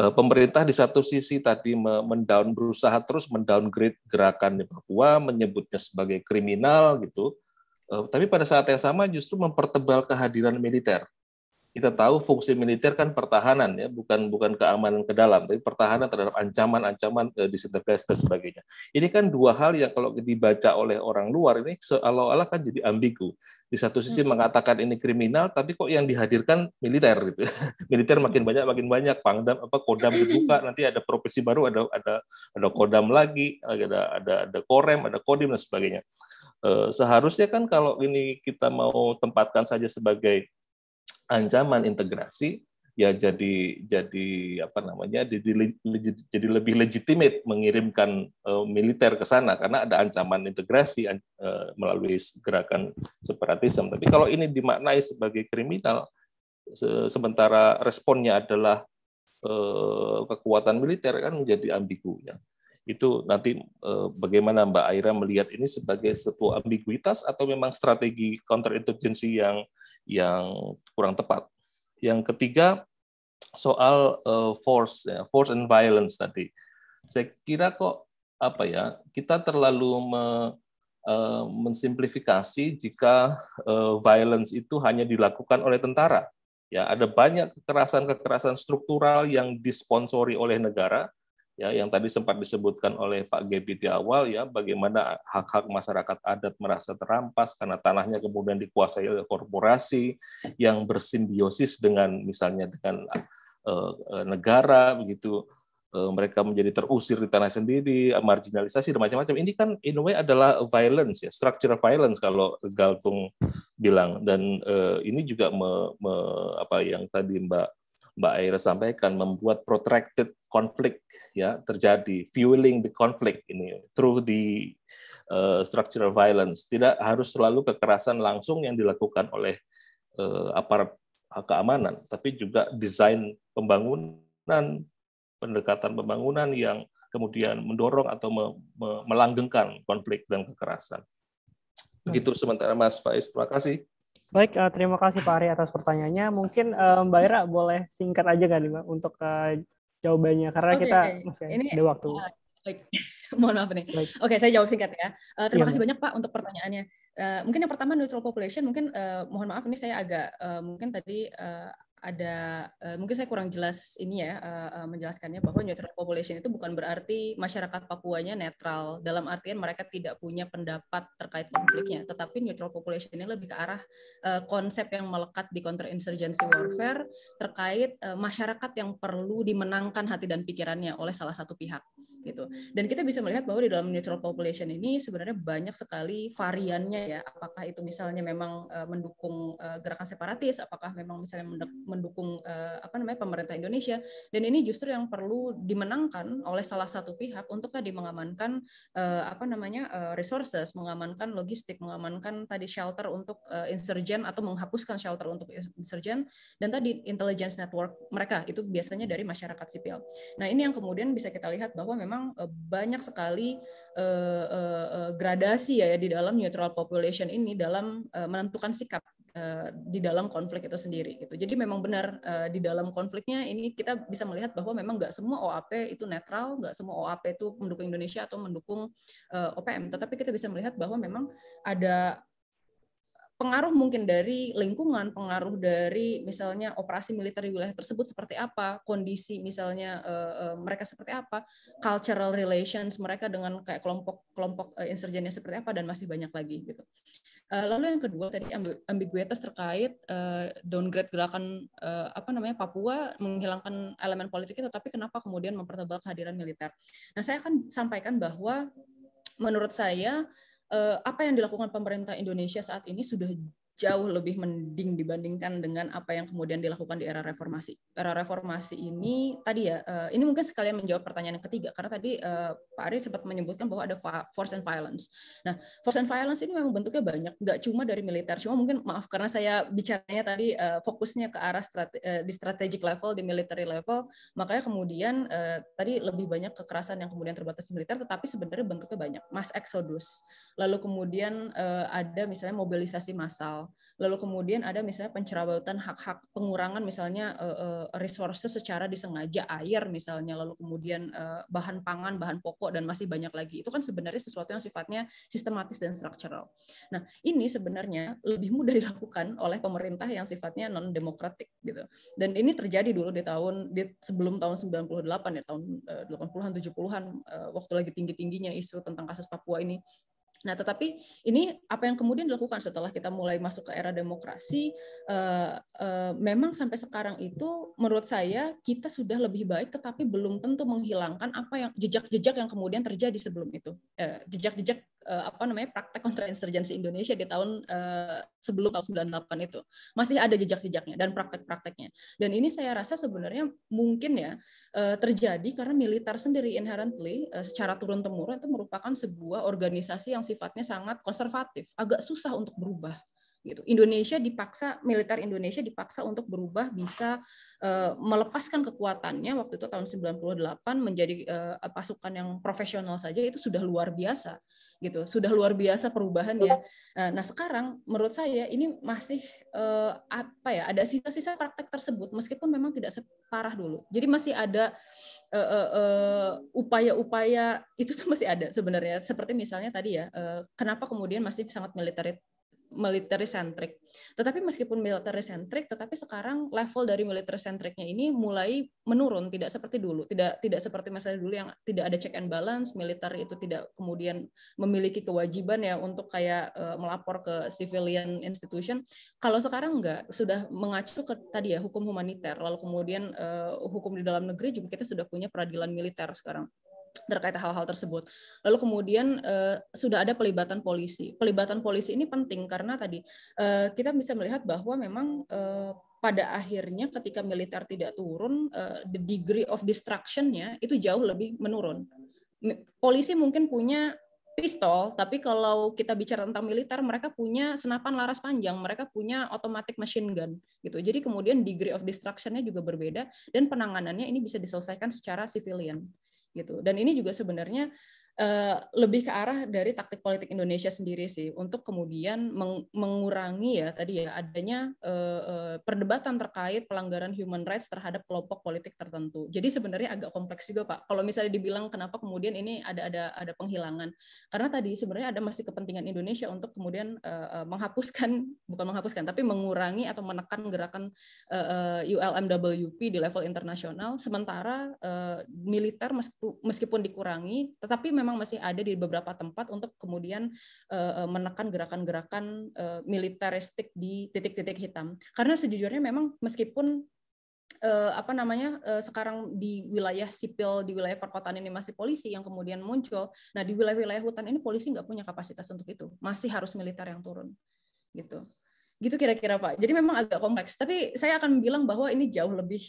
pemerintah di satu sisi tadi mendown berusaha terus mendowngrade gerakan di Papua, menyebutnya sebagai kriminal gitu. tapi pada saat yang sama justru mempertebal kehadiran militer kita tahu fungsi militer kan pertahanan ya, bukan bukan keamanan ke dalam, tapi pertahanan terhadap ancaman-ancaman uh, eh, disintegrasi dan sebagainya. Ini kan dua hal yang kalau dibaca oleh orang luar ini seolah-olah kan jadi ambigu. Di satu sisi hmm. mengatakan ini kriminal, tapi kok yang dihadirkan militer gitu. militer makin banyak makin banyak, pangdam apa kodam dibuka, nanti ada profesi baru, ada ada ada kodam lagi, ada ada ada korem, ada kodim dan sebagainya. Eh, seharusnya kan kalau ini kita mau tempatkan saja sebagai ancaman integrasi ya jadi jadi apa namanya jadi jadi lebih legitimate mengirimkan uh, militer ke sana karena ada ancaman integrasi uh, melalui gerakan separatisme tapi kalau ini dimaknai sebagai kriminal se sementara responnya adalah uh, kekuatan militer kan menjadi ambigu ya itu nanti uh, bagaimana Mbak Aira melihat ini sebagai sebuah ambiguitas atau memang strategi counterinsurgency yang yang kurang tepat. Yang ketiga soal eh, force, ya, force and violence tadi. Saya kira kok apa ya kita terlalu me, eh, mensimplifikasi jika eh, violence itu hanya dilakukan oleh tentara. Ya, ada banyak kekerasan-kekerasan struktural yang disponsori oleh negara ya yang tadi sempat disebutkan oleh Pak Gebi di awal ya bagaimana hak-hak masyarakat adat merasa terampas karena tanahnya kemudian dikuasai oleh korporasi yang bersimbiosis dengan misalnya dengan eh, eh, negara begitu eh, mereka menjadi terusir di tanah sendiri marginalisasi dan macam-macam ini kan in a way adalah violence ya structural violence kalau Galtung bilang dan uh, ini juga me, me, apa yang tadi Mbak Mbak Aira sampaikan membuat protracted conflict ya terjadi fueling the conflict ini through the uh, eh, structural violence tidak harus selalu kekerasan langsung yang dilakukan oleh uh, aparat keamanan tapi juga desain pembangunan pendekatan pembangunan yang kemudian mendorong atau me, me, melanggengkan konflik dan kekerasan hmm. begitu sementara Mas Faiz terima kasih Baik, uh, terima kasih Pak Ari atas pertanyaannya. Mungkin uh, Mbak Ira boleh singkat aja kan Mbak untuk uh, jawabannya karena okay, kita masih ini, ada waktu. Uh, baik, mohon maaf nih. Oke, okay, saya jawab singkat ya. Uh, terima ya, kasih banyak Pak untuk pertanyaannya. Uh, mungkin yang pertama neutral population, mungkin uh, mohon maaf ini saya agak uh, mungkin tadi uh, ada uh, mungkin saya kurang jelas ini ya uh, menjelaskannya bahwa neutral population itu bukan berarti masyarakat Papuanya netral dalam artian mereka tidak punya pendapat terkait konfliknya tetapi neutral population ini lebih ke arah uh, konsep yang melekat di counterinsurgency warfare terkait uh, masyarakat yang perlu dimenangkan hati dan pikirannya oleh salah satu pihak gitu. Dan kita bisa melihat bahwa di dalam neutral population ini sebenarnya banyak sekali variannya ya. Apakah itu misalnya memang eh, mendukung eh, gerakan separatis, apakah memang misalnya mendukung eh, apa namanya pemerintah Indonesia. Dan ini justru yang perlu dimenangkan oleh salah satu pihak untuk tadi mengamankan apa namanya resources, mengamankan logistik, mengamankan tadi shelter untuk uh, insurgent atau menghapuskan shelter untuk insurgent dan tadi intelligence network mereka itu biasanya dari masyarakat sipil. Nah, ini yang kemudian bisa kita lihat bahwa memang memang eh, banyak sekali eh, eh, gradasi ya, ya di dalam neutral population ini dalam menentukan sikap di dalam konflik itu sendiri gitu. Jadi memang benar di dalam konfliknya ini kita bisa melihat bahwa memang nggak semua OAP itu netral, nggak semua OAP itu mendukung Indonesia atau mendukung OPM. Tetapi kita bisa melihat bahwa memang ada pengaruh mungkin dari lingkungan, pengaruh dari misalnya operasi militer di wilayah tersebut seperti apa, kondisi misalnya eh, eh, mereka seperti apa, cultural relations mereka dengan kayak kelompok-kelompok uh, eh, insurgennya seperti apa dan masih banyak lagi gitu. lalu yang kedua tadi ambiguitas terkait downgrade gerakan apa namanya Papua menghilangkan elemen politiknya, tetapi kenapa kemudian mempertebal kehadiran militer? Nah, saya akan sampaikan bahwa menurut saya Eh, apa yang dilakukan pemerintah Indonesia saat ini sudah jauh lebih mending dibandingkan dengan apa yang kemudian dilakukan di era reformasi. Era reformasi ini tadi ya, eh, ini mungkin sekalian menjawab pertanyaan yang ketiga karena tadi eh, Pak Ari sempat menyebutkan bahwa ada force and violence. Nah, force and violence ini memang bentuknya banyak, nggak cuma dari militer. Cuma mungkin maaf karena saya bicaranya tadi eh, fokusnya ke arah strate, di strategic level, di military level, makanya kemudian tadi lebih banyak kekerasan yang kemudian terbatas di militer, tetapi sebenarnya bentuknya banyak. Mass exodus, lalu kemudian ada misalnya mobilisasi massal Lalu kemudian ada misalnya pencerabutan hak-hak pengurangan misalnya eh, eh, resources secara disengaja air misalnya lalu kemudian eh, bahan pangan, bahan pokok dan masih banyak lagi. Itu kan sebenarnya sesuatu yang sifatnya sistematis dan struktural. Nah, ini sebenarnya lebih mudah dilakukan oleh pemerintah yang sifatnya non demokratik gitu. Dan ini terjadi dulu di tahun di sebelum tahun 98 ya tahun 80-an 70-an waktu lagi tinggi-tingginya isu tentang kasus Papua ini Nah, tetapi ini apa yang kemudian dilakukan setelah kita mulai masuk ke era demokrasi, eh, eh, memang sampai sekarang itu menurut saya kita sudah lebih baik, tetapi belum tentu menghilangkan apa yang jejak-jejak yang kemudian terjadi sebelum itu, eh, jejak-jejak uh, apa namanya praktek kontrainsurgensi Indonesia di tahun uh, sebelum tahun 98 itu masih ada jejak-jejaknya dan praktek-prakteknya dan ini saya rasa sebenarnya mungkin ya uh, terjadi karena militer sendiri inherently uh, secara turun temurun itu merupakan sebuah organisasi yang sifatnya sangat konservatif agak susah untuk berubah gitu. Indonesia dipaksa militer Indonesia dipaksa untuk berubah bisa melepaskan kekuatannya waktu itu tahun 98 menjadi pasukan yang profesional saja itu sudah luar biasa gitu sudah luar biasa perubahan ya. Nah, nah sekarang menurut saya ini masih eh, apa ya ada sisa-sisa praktek tersebut meskipun memang tidak separah dulu jadi masih ada upaya-upaya eh, eh, eh itu tuh masih ada sebenarnya seperti misalnya tadi ya eh, kenapa kemudian masih sangat militer military centric. Tetapi meskipun military centric, tetapi sekarang level dari military centricnya ini mulai menurun, tidak seperti dulu, tidak tidak seperti masa dulu yang tidak ada check and balance, militer itu tidak kemudian memiliki kewajiban ya untuk kayak uh, melapor ke civilian institution. Kalau sekarang enggak, sudah mengacu ke tadi ya hukum humaniter, lalu kemudian uh, hukum di dalam negeri juga kita sudah punya peradilan militer sekarang terkait hal-hal tersebut. Lalu kemudian uh, sudah ada pelibatan polisi. Pelibatan polisi ini penting karena tadi uh, kita bisa melihat bahwa memang uh, pada akhirnya ketika militer tidak turun, the degree of destruction-nya itu jauh lebih menurun. Polisi mungkin punya pistol, tapi kalau kita bicara tentang militer, mereka punya senapan laras panjang, mereka punya automatic machine gun gitu. Jadi kemudian degree of destruction-nya juga berbeda dan penanganannya ini bisa diselesaikan secara civilian gitu. Dan ini juga sebenarnya Eh, lebih ke arah dari taktik politik Indonesia sendiri sih untuk kemudian meng mengurangi ya tadi ya adanya uh, perdebatan terkait pelanggaran human rights terhadap kelompok politik tertentu. Jadi sebenarnya agak kompleks juga Pak. Kalau misalnya dibilang kenapa kemudian ini ada ada ada penghilangan karena tadi sebenarnya ada masih kepentingan Indonesia untuk kemudian uh, menghapuskan bukan menghapuskan tapi mengurangi atau menekan gerakan uh, ULMWP di level internasional sementara uh, militer meskipun dikurangi tetapi memang masih ada di beberapa tempat untuk kemudian eh, eh, menekan gerakan-gerakan uh, militeristik di titik-titik hitam. Karena sejujurnya memang meskipun apa namanya sekarang di wilayah sipil di wilayah perkotaan ini masih polisi yang kemudian muncul nah di wilayah-wilayah hutan ini polisi nggak punya kapasitas untuk itu masih harus militer yang turun gitu gitu kira-kira pak jadi memang agak kompleks tapi saya akan bilang bahwa ini jauh lebih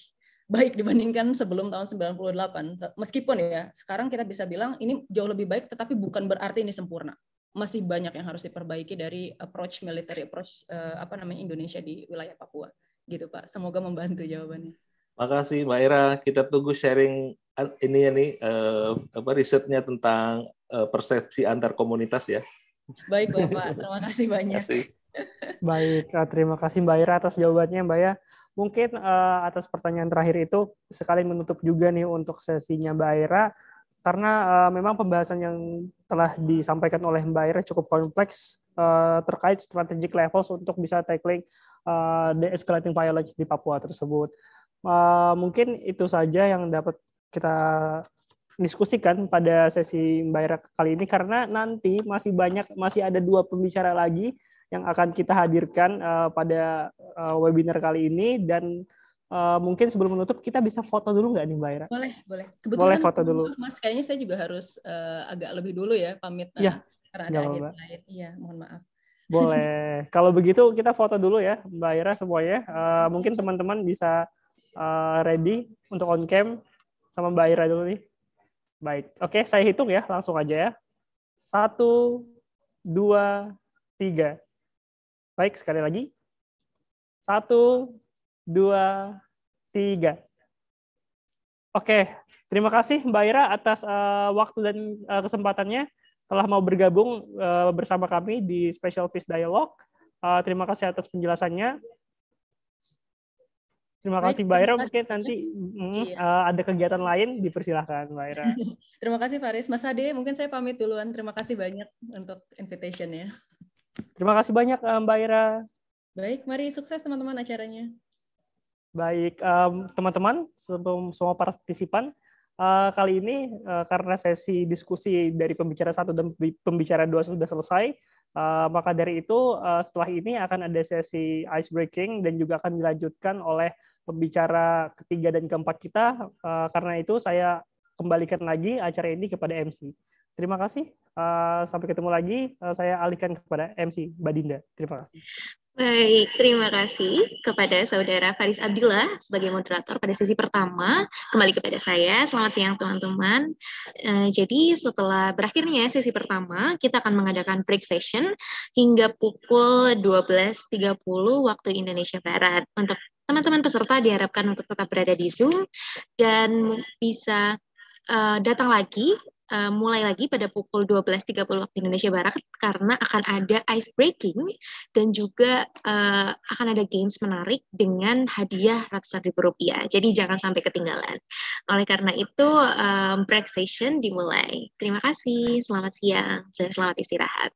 baik dibandingkan sebelum tahun 98. Meskipun ya, sekarang kita bisa bilang ini jauh lebih baik, tetapi bukan berarti ini sempurna. Masih banyak yang harus diperbaiki dari approach military approach eh, apa namanya Indonesia di wilayah Papua. Gitu Pak. Semoga membantu jawabannya. Makasih Mbak Ira. Kita tunggu sharing eh, ini ya nih eh, apa risetnya tentang persepsi antar komunitas ya. Baik Bapak, terima kasih banyak. Terima kasih. Baik, terima kasih Mbak Ira atas jawabannya Mbak ya. Mungkin uh, atas pertanyaan terakhir itu sekali menutup juga nih untuk sesinya Mbak Aira karena uh, memang pembahasan yang telah disampaikan oleh Mbak Aira cukup kompleks uh, terkait strategic levels untuk bisa tackling uh, escalating violence di Papua tersebut. Uh, mungkin itu saja yang dapat kita diskusikan pada sesi Mbak Aira kali ini karena nanti masih banyak masih ada dua pembicara lagi yang akan kita hadirkan uh, pada uh, webinar kali ini dan uh, mungkin sebelum menutup kita bisa foto dulu nggak nih Mbak Ira? Boleh, boleh. Kebetulan boleh foto dulu. Mas, kayaknya saya juga harus uh, agak lebih dulu ya pamit. Ya, karena ada lain. Iya, mohon maaf. Boleh. Kalau begitu kita foto dulu ya Mbak Ira semuanya. Uh, mungkin teman-teman bisa uh, ready untuk on cam sama Mbak Ira dulu nih. Baik. Oke, saya hitung ya langsung aja ya. Satu, dua, tiga. Baik, sekali lagi. Satu, dua, tiga. Oke, terima kasih Mbak Ira atas uh, waktu dan uh, kesempatannya telah mau bergabung uh, bersama kami di Special Peace Dialog. Uh, terima kasih atas penjelasannya. Terima kasih Mbak Ira. Mungkin nanti mm, iya. uh, ada kegiatan lain, dipersilahkan Mbak Ira. terima kasih Faris. Mas Ade, mungkin saya pamit duluan. Terima kasih banyak untuk invitation-nya. Terima kasih banyak eh, Mbak Ira. Baik, mari sukses teman-teman acaranya. Baik, teman-teman, semua partisipan, uh, kali ini eh, karena sesi diskusi dari pembicara satu dan pembicara dua sudah selesai, maka dari itu setelah ini akan ada sesi ice breaking dan juga akan dilanjutkan oleh pembicara ketiga dan keempat kita. karena itu saya kembalikan lagi acara ini kepada MC. Terima kasih. Uh, sampai ketemu lagi. Uh, saya alihkan kepada MC Mbak Terima kasih. Baik, terima kasih kepada saudara Faris Abdillah sebagai moderator pada sesi pertama. Kembali kepada saya, selamat siang teman-teman. Eh, jadi setelah berakhirnya sesi pertama, kita akan mengadakan break session hingga pukul 12.30 waktu Indonesia Barat. Untuk teman-teman peserta diharapkan untuk tetap berada di Zoom dan bisa datang lagi Eh, mulai lagi pada pukul 12.30 waktu Indonesia Barat karena akan ada ice breaking dan juga uh, akan ada games menarik dengan hadiah ratusan ribu rupiah. Jadi jangan sampai ketinggalan. Oleh karena itu um, break session dimulai. Terima kasih. Selamat siang dan selamat istirahat.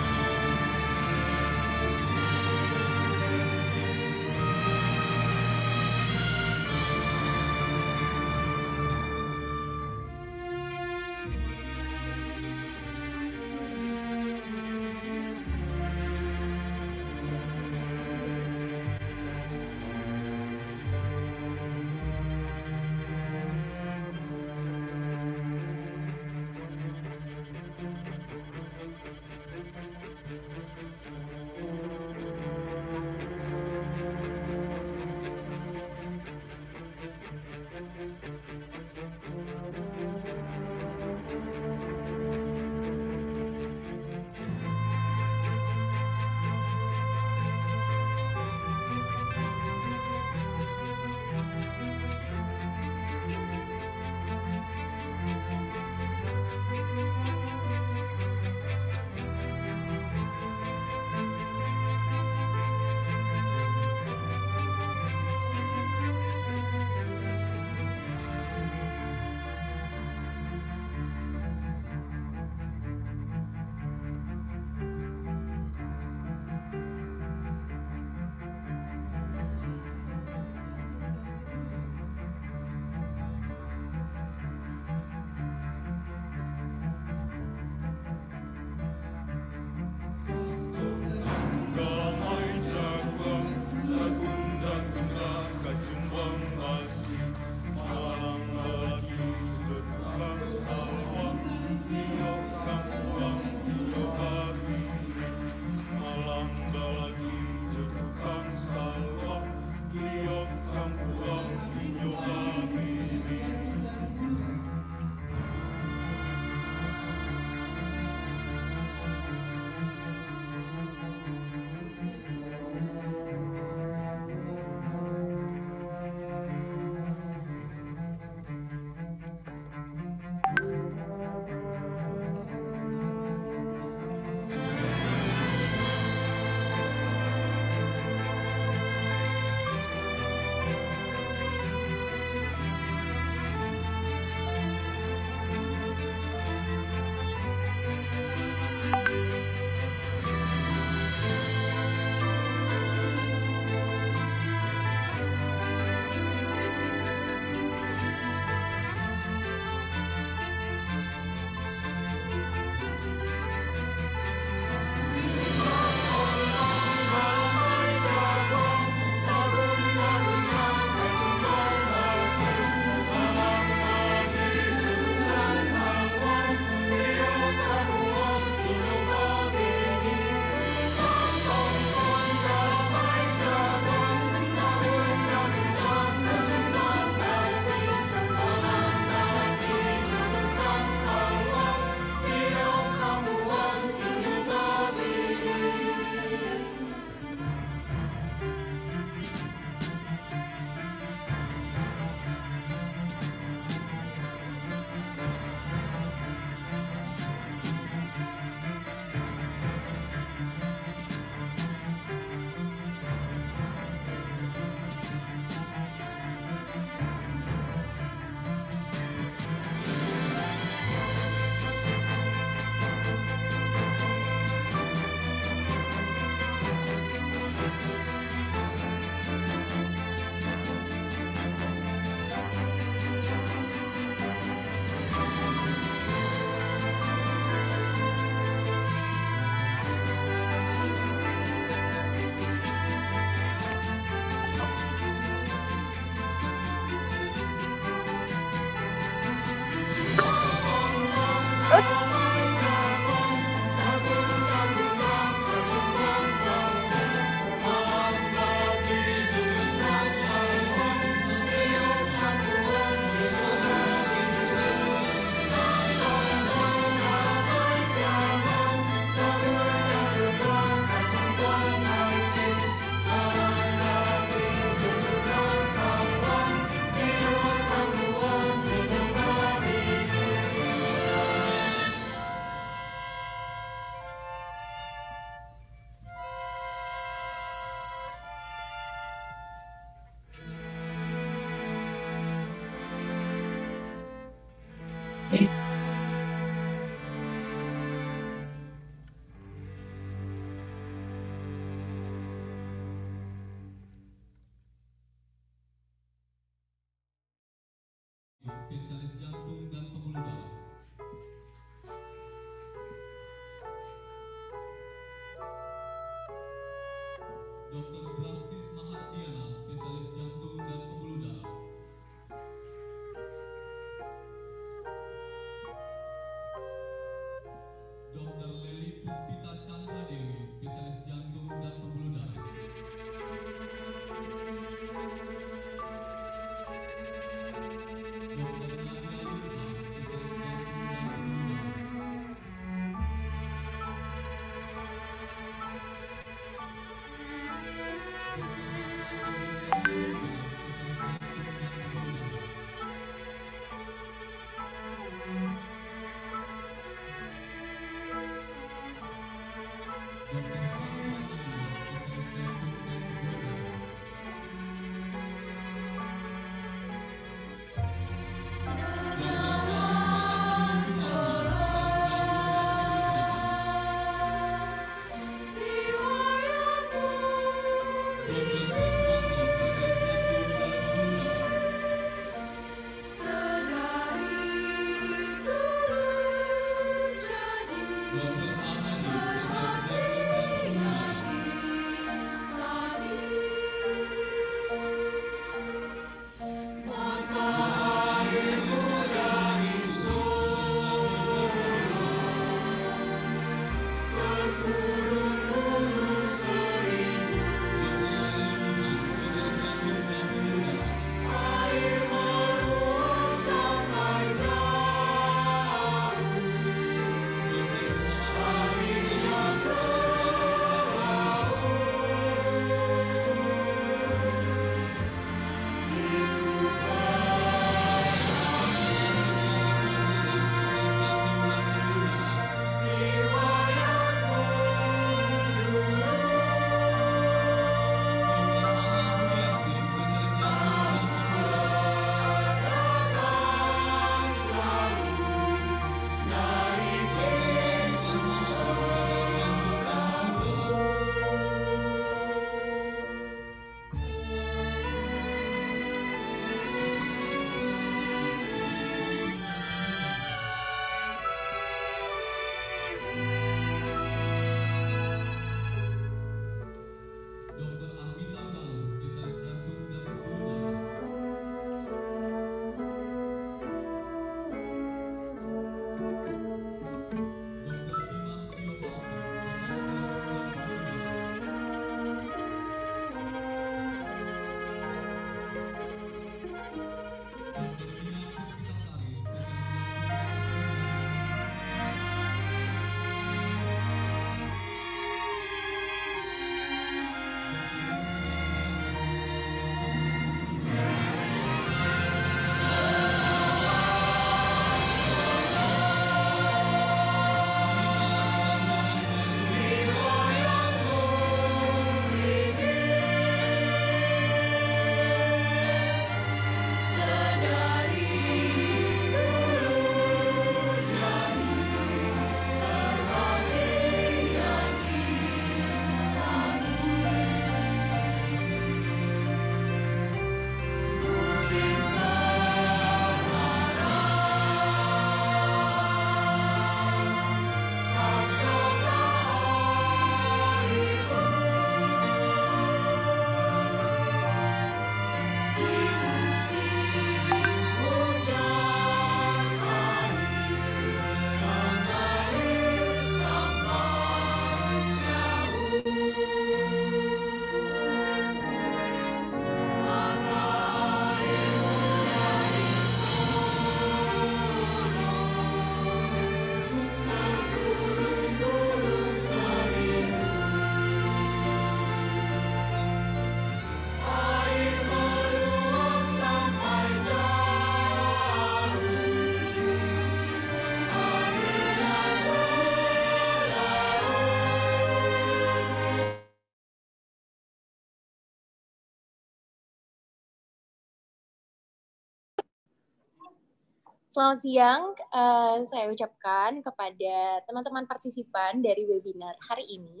Selamat siang, uh, saya ucapkan kepada teman-teman partisipan dari webinar hari ini.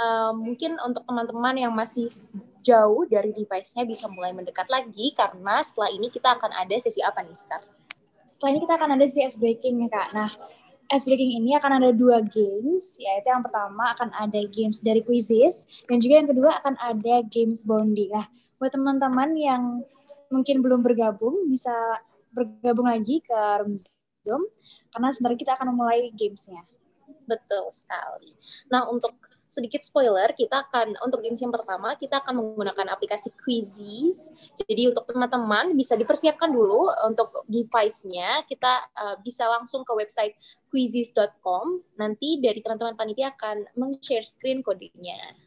Uh, mungkin untuk teman-teman yang masih jauh dari device-nya bisa mulai mendekat lagi, karena setelah ini kita akan ada sesi apa nih, Star? Setelah ini kita akan ada sesi ice breaking ya Kak. Nah, ice breaking ini akan ada dua games, yaitu yang pertama akan ada games dari quizzes, dan juga yang kedua akan ada games bonding. Nah, buat teman-teman yang mungkin belum bergabung, bisa bergabung lagi ke room Zoom karena sebenarnya kita akan mulai gamesnya. Betul sekali. Nah untuk sedikit spoiler, kita akan untuk games yang pertama kita akan menggunakan aplikasi Quizzes. Jadi untuk teman-teman bisa dipersiapkan dulu untuk device-nya. Kita uh, bisa langsung ke website quizzes.com. Nanti dari teman-teman panitia akan meng-share screen kodenya.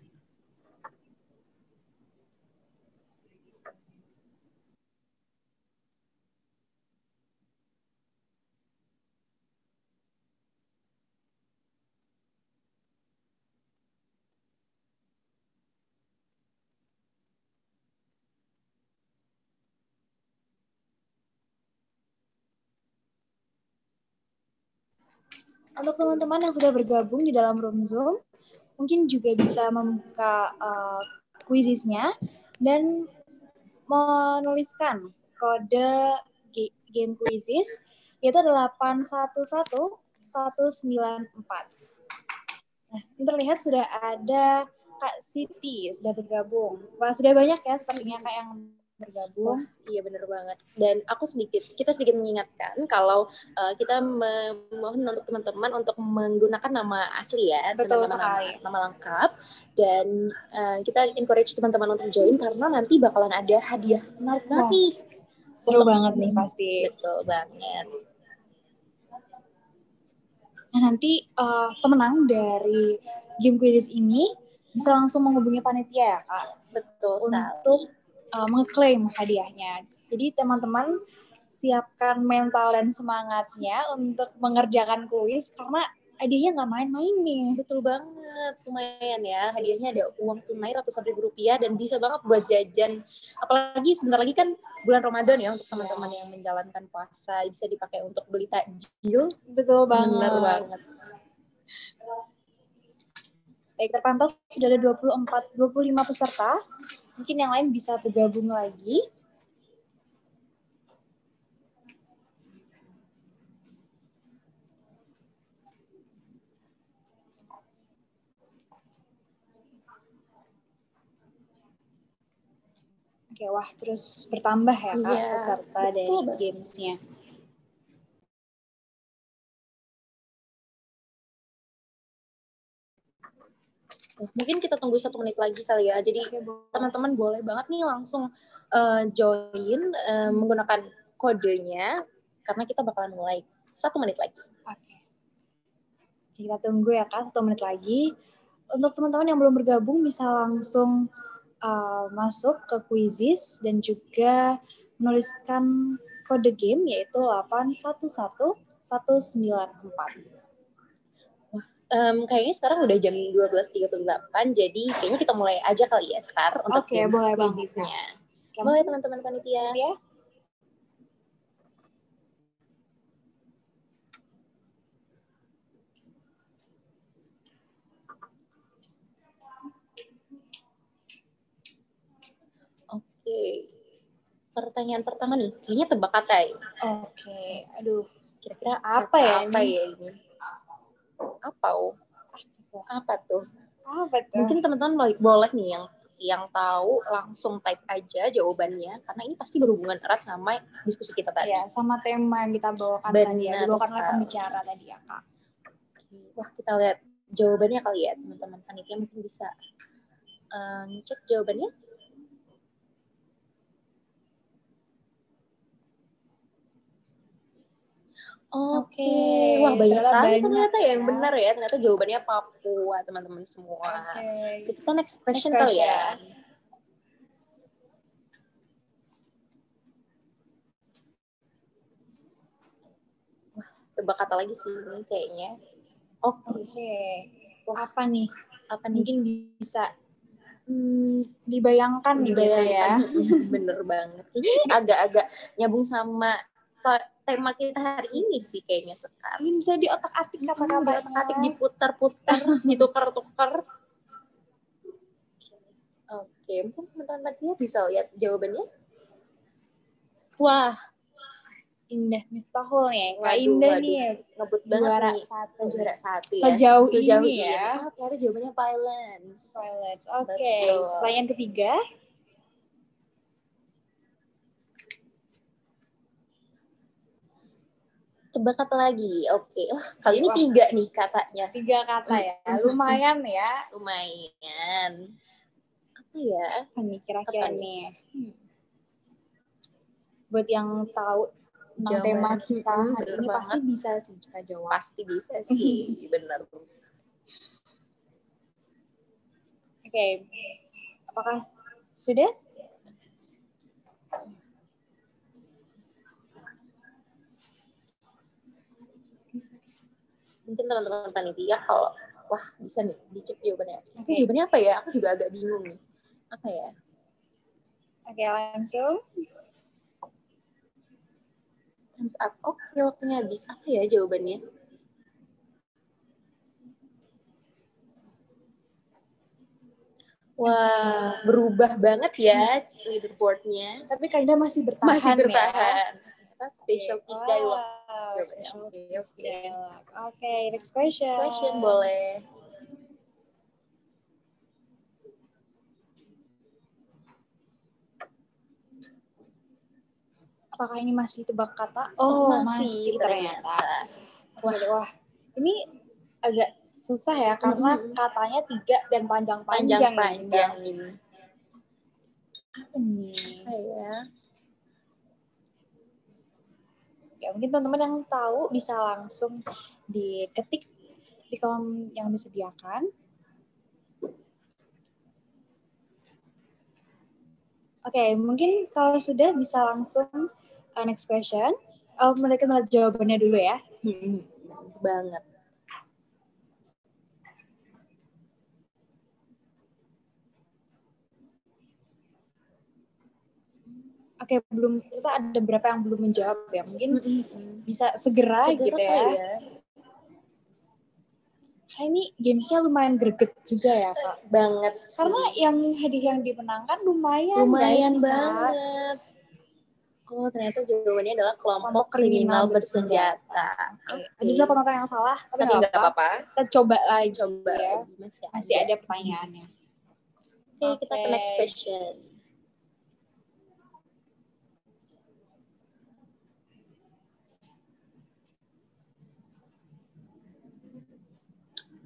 untuk teman-teman yang sudah bergabung di dalam room Zoom, mungkin juga bisa membuka uh, kuisisnya dan menuliskan kode game kuisis yaitu 811194. Nah, ini terlihat sudah ada Kak Siti sudah bergabung. Wah, sudah banyak ya sepertinya Kak yang bergabung. Wah. Oh. Iya benar banget. Dan aku sedikit kita sedikit mengingatkan kalau uh, kita memohon untuk teman-teman untuk menggunakan nama asli ya, betul nama, nama, nama lengkap dan uh, kita encourage teman-teman untuk join karena nanti bakalan ada hadiah menarik nanti. Seru untuk, banget nih pasti. Betul banget. Nah, nanti uh, pemenang dari game quiz ini bisa langsung menghubungi panitia ya, Kak. Betul sekali. Untuk uh, mengklaim hadiahnya. Jadi teman-teman siapkan mental dan semangatnya untuk mengerjakan kuis karena hadiahnya nggak main-main nih. Betul banget, lumayan ya. Hadiahnya ada uang tunai ratusan ribu rupiah dan bisa banget buat jajan. Apalagi sebentar lagi kan bulan Ramadan ya untuk teman-teman yang menjalankan puasa bisa dipakai untuk beli takjil. Betul banget. Benar banget. Baik, terpantau sudah ada 24, 25 peserta. Mungkin yang lain bisa bergabung lagi. Oke, wah terus bertambah ya kak iya, peserta dari gamesnya. Mungkin kita tunggu satu menit lagi kali ya. Jadi teman-teman boleh banget nih langsung uh, join uh, menggunakan kodenya karena kita bakalan mulai satu menit lagi. Oke. Kita tunggu ya kak satu menit lagi. Untuk teman-teman yang belum bergabung bisa langsung uh, masuk ke Quizzes dan juga menuliskan kode game yaitu 811194 um, kayaknya sekarang udah jam 12.38 jadi kayaknya kita mulai aja kali ya Sekar untuk okay, games boleh quizesnya. Boleh teman-teman panitia. Ya. Oke. Pertanyaan pertama nih, kayaknya tebak kata ya. Oke, okay. aduh. Kira-kira apa, apa ya? Apa ini? ya ini? apa oh? Apa tuh? Apa tuh? Mungkin teman-teman boleh nih yang yang tahu langsung type aja jawabannya karena ini pasti berhubungan erat sama diskusi kita tadi. Ya, sama tema yang kita bawakan Benar tadi ya, dibawakan oleh pembicara tadi ya, Kak. Wah, kita lihat jawabannya kali ya, teman-teman panitia mungkin bisa uh, eh, ngecek jawabannya. Oke, okay. wah banyak ternyata sekali banyak. ternyata ya yang benar ya. Ternyata jawabannya Papua, teman-teman semua. Okay. Kita next question, question. kali ya. Wah, tebak kata lagi sih ini kayaknya. Oke. Okay. Okay. Wah, apa nih? Apa nih? Mungkin bisa hmm, dibayangkan, gitu ya. dibayangkan ya. Bener banget. agak-agak nyambung sama tema kita hari ini sih kayaknya sekarang. Ini bisa di otak atik kata-kata di otak atik diputar-putar ditukar-tukar oke mungkin teman-teman ya bisa lihat jawabannya wah Indah Miftahul ya, Wah, waduh, Indah waduh. nih Ngebut banget juara nih. Satu. Juara satu ya. Sejauh, Sejauh ini, ini ya. Ah, jawabannya violence. Violence, oke. Okay. Pertanyaan ketiga. tebak lagi. Oke, oh, kali ini tiga nih katanya. Tiga kata ya, lumayan ya. Lumayan. Apa ya? Ini kira-kira nih? Hmm. Buat yang tahu tentang tema kita hari ini banget. pasti bisa sih kita jawab. Pasti bisa sih, benar. Oke, okay. apakah sudah? mungkin teman-teman panitia kalau wah bisa nih dicek jawabannya. Okay. jawabannya apa ya? Aku juga agak bingung nih. Apa ya? Oke, okay, langsung. Thumbs up. Oke, okay, waktunya habis. Apa ya jawabannya? Wah, berubah banget ya leaderboardnya. Tapi Kaida masih bertahan Masih ya. bertahan apa special okay. wow. dialog. Ya, oke, okay. okay, next question. Next question boleh. Apakah ini masih tebak kata? Oh, oh, masih, masih ternyata. ternyata. Wah. Wah, ini agak susah ya karena -hmm. katanya tiga dan panjang-panjang. Panjang-panjang. Apa nih? Oh, ya ya mungkin teman-teman yang tahu bisa langsung diketik di kolom yang disediakan. Oke, okay, mungkin kalau sudah bisa langsung uh, next question. Uh, mereka melihat jawabannya dulu ya. Hmm, banget. oke okay, belum kita ada berapa yang belum menjawab ya mungkin mm -hmm. bisa segera, gitu segera gitu ya, ya. Nah, ini gamesnya lumayan greget juga ya kak banget sih. karena yang hadiah yang dimenangkan lumayan lumayan sih, banget kak. Oh ternyata jawabannya adalah kelompok, kriminal, kriminal bersenjata. Okay. Okay. Ada juga pemaparan yang salah, tapi nggak apa-apa. Kita coba lagi. Coba ya. Masih, ada. masih ada pertanyaannya. Oke, okay, okay. kita ke next question.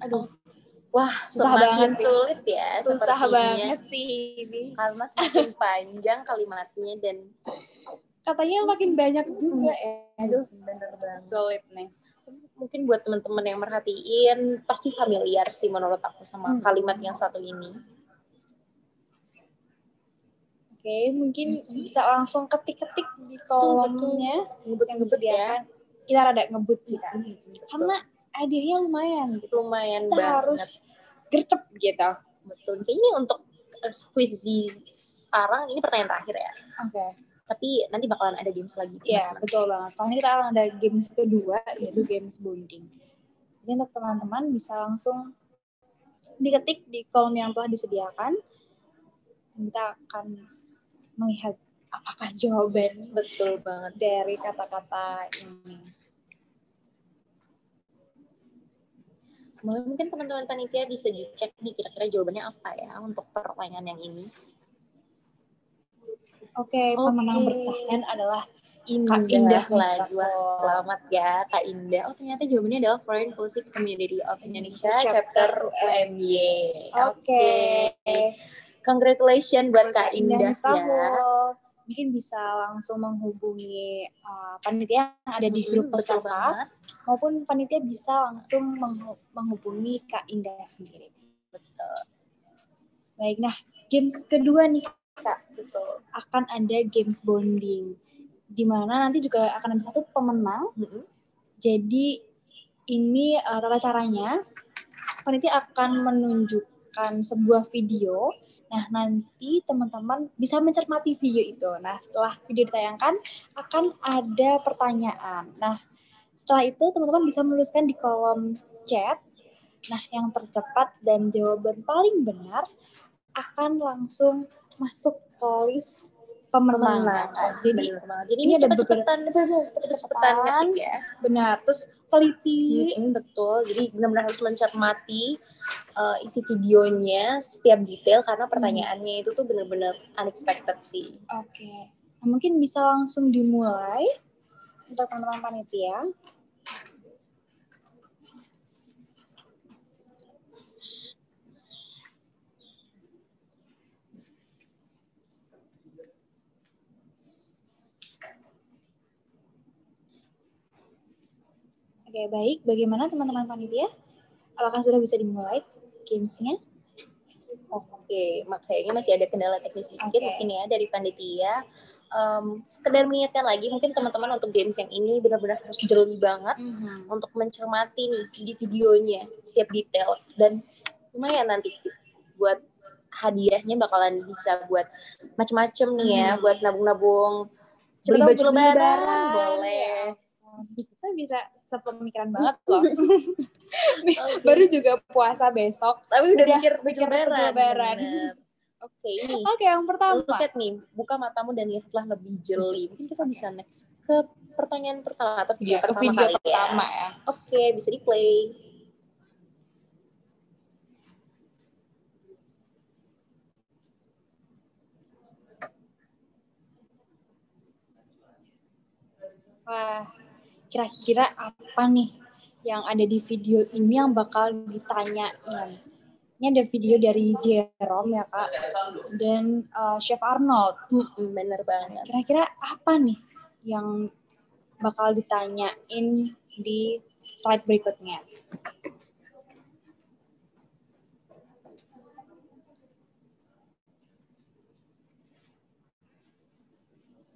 aduh oh. wah susah banget sulit ya susah sepertinya. banget sih ini karena semakin panjang kalimatnya dan katanya makin banyak juga ya aduh bener banget sulit nih mungkin buat teman-teman yang merhatiin pasti familiar sih menurut aku sama hmm. kalimat yang satu ini Oke, okay, mungkin hmm bisa langsung ketik-ketik di kolomnya. Ngebut-ngebut ya. Kita rada ngebut sih kan. hmm Karena hadiahnya lumayan gitu. lumayan kita banget. harus gercep gitu betul Ini untuk eh, quiz sekarang ini pertanyaan terakhir ya oke okay. tapi nanti bakalan ada games lagi Iya, betul banget soalnya kita akan ada games kedua yaitu games bonding jadi untuk teman-teman bisa langsung diketik di kolom yang telah disediakan kita akan melihat apakah jawaban betul banget dari kata-kata ini mungkin teman-teman panitia bisa dicek nih kira-kira jawabannya apa ya untuk pertanyaan yang ini. Oke, okay, pemenang okay. pertanyaan adalah Indah, Kak Indah lagi. selamat ya Kak Indah. Oh ternyata jawabannya adalah Foreign Policy Community of Indonesia Chapter, Chapter UMY. Oke. Okay. okay. Congratulations buat Kak Indah, Indah ya mungkin bisa langsung menghubungi uh, panitia yang ada di hmm, grup peserta maupun panitia bisa langsung menghubungi Kak Indah sendiri. Betul. Baik, nah games kedua nih Kak, betul. Gitu. Akan ada games bonding di mana nanti juga akan ada satu pemenang. -hmm. Jadi ini uh, tata caranya panitia akan menunjukkan sebuah video Nah, nanti teman-teman bisa mencermati video itu. Nah, setelah video ditayangkan akan ada pertanyaan. Nah, setelah itu teman-teman bisa menuliskan di kolom chat. Nah, yang tercepat dan jawaban paling benar akan langsung masuk ke list pemenang. Jadi, ini, ada cepat-cepetan, cepat-cepetan, ya. Benar. Terus teliti mm -hmm, betul jadi benar-benar harus mencermati uh, isi videonya setiap detail karena pertanyaannya itu tuh benar-benar unexpected sih oke okay. nah, mungkin bisa langsung dimulai untuk teman-teman panitia Oke, baik. Bagaimana teman-teman panitia? Apakah sudah bisa dimulai gamesnya? Oke, makanya masih ada kendala teknis sedikit okay. mungkin ya dari panitia. Um, sekedar mengingatkan lagi mungkin teman-teman untuk games yang ini benar-benar harus jeli banget mm-hmm. untuk mencermati nih di videonya setiap detail dan lumayan nanti buat hadiahnya bakalan bisa buat macam-macam nih ya mm-hmm. buat nabung-nabung beli baju lebaran boleh kita bisa sepemikiran banget loh. okay. Baru juga puasa besok. Tapi udah, udah mikir mikir lebaran. Oke. Oke, yang pertama. Look at me. Buka matamu dan lihatlah lebih jeli. Mungkin kita bisa next ke pertanyaan pertama atau video ya, pertama video kali ya. pertama ya. ya. Oke, okay, bisa di-play. Wah, kira-kira apa nih yang ada di video ini yang bakal ditanyain. Ini ada video dari Jerome ya kak, dan uh, Chef Arnold. Hmm, bener banget. Kira-kira apa nih yang bakal ditanyain di slide berikutnya?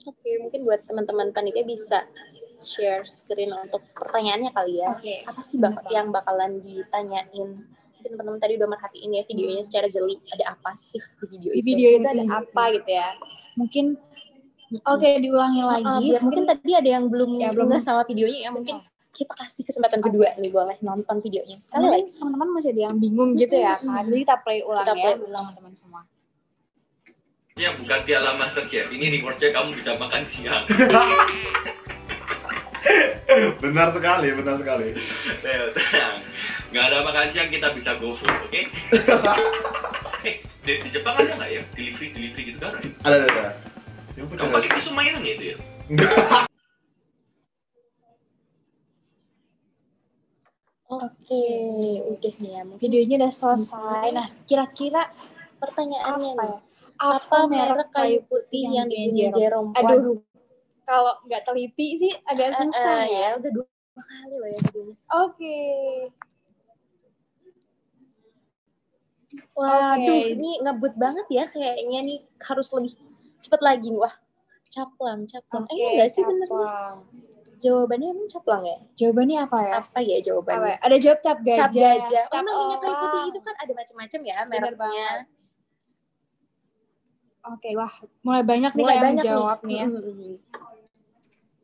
Oke, mungkin buat teman-teman panitia bisa share screen untuk pertanyaannya kali ya. Okay. Apa sih bak yang bakalan ditanyain? Mungkin teman-teman tadi udah merhatiin ya videonya secara jeli. Ada apa sih di video itu? Di video itu ada apa gitu ya? Mungkin Oke, okay, diulangi lagi. Uh, mungkin, mungkin tadi ada yang belum ya, belum sama videonya ya, mungkin kita kasih kesempatan kedua nih boleh nonton videonya. Sekali lagi teman-teman masih ada yang bingung gitu ya, kan? Jadi kita play ulang kita ya, play ulang teman-teman semua yang bukan piala Master Chef ini rewardnya kamu bisa makan siang benar sekali, benar sekali. tenang. Nggak ada makan siang kita bisa go food, oke? Okay? Eh, di, di Jepang ada nggak ya delivery delivery gitu kan? Ada ada ada. Kamu pakai tisu mainan ya itu ya? Oke, udah nih ya. videonya udah selesai. Nah, kira-kira pertanyaannya apa, nih? Apa merek kayu putih yang, yang dibunyi Jerome? Aduh, kalau nggak teliti sih agak susah uh, ya. ya. Udah dua kali loh ya videonya. Oke. Okay. Waduh, okay. ini ngebut banget ya kayaknya nih harus lebih cepet lagi nih. Wah, caplang, caplang. Okay, eh, enggak sih bener nih. Jawabannya emang caplang ya? Jawabannya apa ya? Apa ya jawabannya? Apa? Ya? Ada jawab cap gajah. Cap gajah. Cap oh, minyak kayu putih itu kan ada macam-macam ya mereknya. Oke, okay, wah mulai banyak nih mulai yang banyak jawab nih, nih ya. Mm -hmm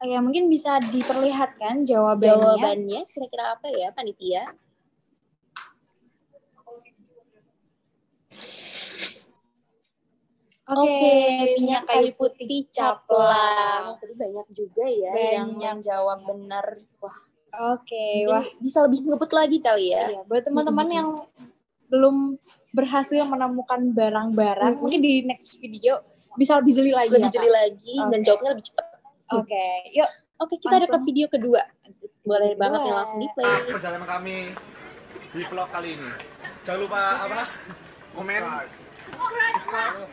ya mungkin bisa diperlihatkan jawabannya. Jawabannya kira-kira apa ya panitia? Oke, okay, minyak kayu putih caplang. Tadi banyak juga ya banyak. yang jawab benar. Wah. Oke, okay, wah bisa lebih ngebut lagi kali ya. Iya, buat teman-teman yang belum berhasil menemukan barang-barang, mm -hmm. mungkin di next video bisa lebih jeli lagi. Lebih ya, jeli lagi okay. dan jawabnya lebih cepat Gitu. Oke, okay. yuk. Oke, okay, kita langsung. ada ke video kedua. Boleh banget yang langsung di play. Perjalanan kami di vlog kali ini. Jangan lupa apa? Komen, subscribe,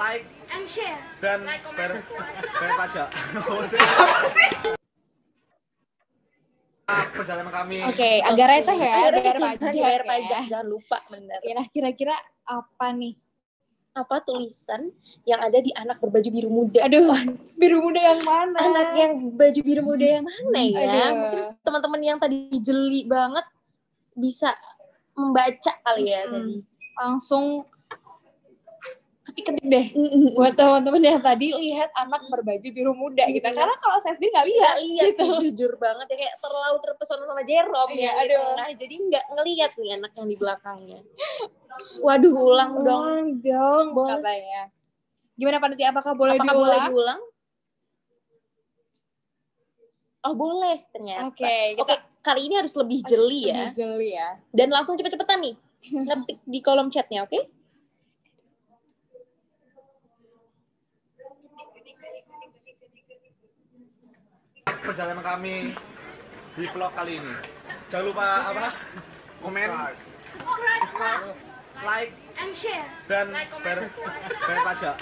like, and share. Dan bayar, bayar pajak. apa sih? perjalanan kami. Oke, okay, agar receh ya, agar bayar ya. pajak, jangan lupa benar. kira-kira apa nih apa tulisan yang ada di anak berbaju biru muda. Aduh, biru muda yang mana? Anak yang baju biru muda yang mana ya? teman-teman yang tadi jeli banget bisa membaca kali ya hmm. tadi. Langsung ketik-ketik deh buat teman-teman yang tadi lihat anak berbaju biru muda gitu. Iya. Karena kalau saya sendiri nggak lihat, gak lihat gitu. jujur banget ya kayak terlalu terpesona sama Jerome ya, iya, yang gitu. aduh. Nah, jadi nggak ngelihat nih anak yang di belakangnya. Waduh, ulang oh, dong. dong. Boleh. Katanya. Gimana nanti? apakah boleh apakah diulang? Boleh diulang? Oh boleh ternyata. Oke, okay, kita... okay, kali ini harus lebih jeli ya. Lebih jeli ya. Dan langsung cepet-cepetan nih. Ngetik di kolom chatnya, oke? Okay? perjalanan kami di vlog kali ini. Jangan lupa apa? Komen, subscribe, like, and share dan bayar bayar pajak.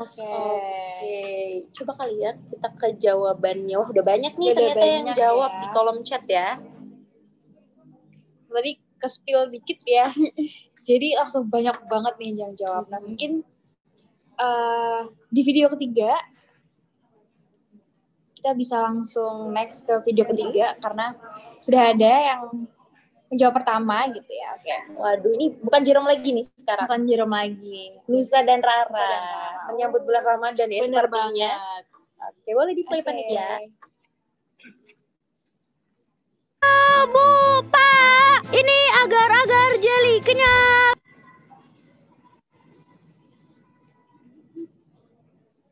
Oke. coba kali ya kita ke jawabannya. Wah, udah banyak nih udah ternyata banyak yang jawab ya. di kolom chat ya. Tadi ke spill dikit ya. Jadi ah, langsung banyak banget nih yang jawab. Nah mungkin uh, di video ketiga kita bisa langsung next ke video ketiga karena sudah ada yang menjawab pertama gitu ya. Oke. Waduh, ini bukan Jerome lagi nih sekarang. Bukan Jerome lagi. Lusa dan Rara. Menyambut bulan Ramadan ya Bener sepertinya. Banget. Oke, boleh di play okay. panitia. Ya. Oh, Bu, Pak, ini agar-agar jeli kenyal.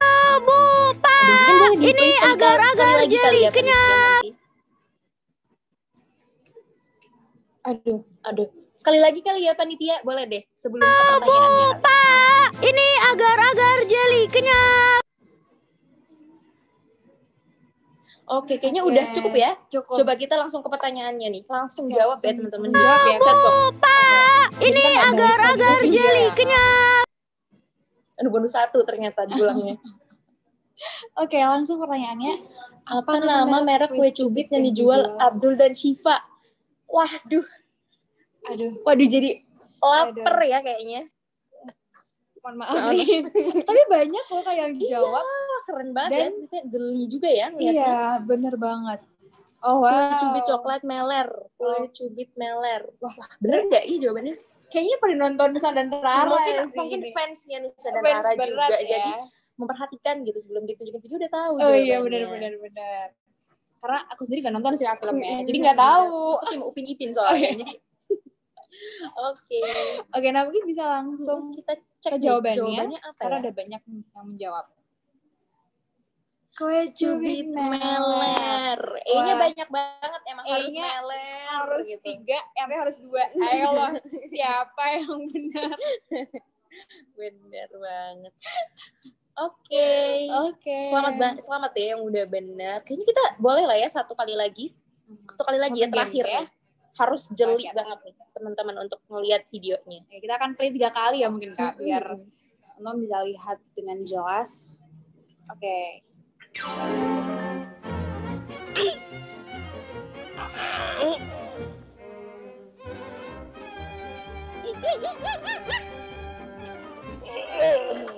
Oh, Bu, Pak, ini agar-agar jeli ya, kenyal. Aduh, aduh. Sekali lagi kali ya panitia, boleh deh sebelum oh, Bu, Pak, ini agar-agar jeli kenyal. Oke, kayaknya okay. udah cukup ya. Cukup. Coba kita langsung ke pertanyaannya nih. Langsung okay. jawab ya teman-teman. Jawab ya, Pak. Ini agar-agar iya. jeli kenyal. Aduh, bonus satu ternyata diulangnya. Oke, langsung pertanyaannya. Apa, apa nama merek kue cubit yang dijual Abdul dan Syifa? Waduh. Aduh. Waduh, jadi lapar ya kayaknya mohon maaf nih tapi banyak loh kayak yang jawab iya, keren banget ya. dan ya. jeli juga ya iya iya bener banget oh wow. cubit coklat meler kulit oh. cubit meler wah bener nggak ini jawabannya kayaknya pada nonton Nusa dan Rara mungkin fans mungkin ini. fansnya Nusa dan Rara juga ya. jadi memperhatikan gitu sebelum ditunjukin video udah tahu oh iya bener benar benar karena aku sendiri gak nonton sih oh, filmnya mm, jadi iya, nggak iya. tahu aku cuma upin ipin soalnya Oke. Oke, okay, nah mungkin bisa langsung kita cek jawabannya, jawabannya apa karena ya? ada banyak yang menjawab. Kue cubit meler. E-nya banyak banget emang e harus meler. Harus gitu. tiga, R-nya harus dua. Ayo loh, siapa yang benar? benar banget. Oke. Okay. Oke. Okay. Selamat ba- selamat ya yang udah benar. Kayaknya kita boleh lah ya satu kali lagi. Hmm. Satu kali lagi ya, satu ya terakhir ya, ya harus jeli banget nih teman-teman untuk melihat videonya. Ya, kita akan play tiga kali ya mungkin kak, biar teman bisa lihat dengan jelas. Oke. Okay.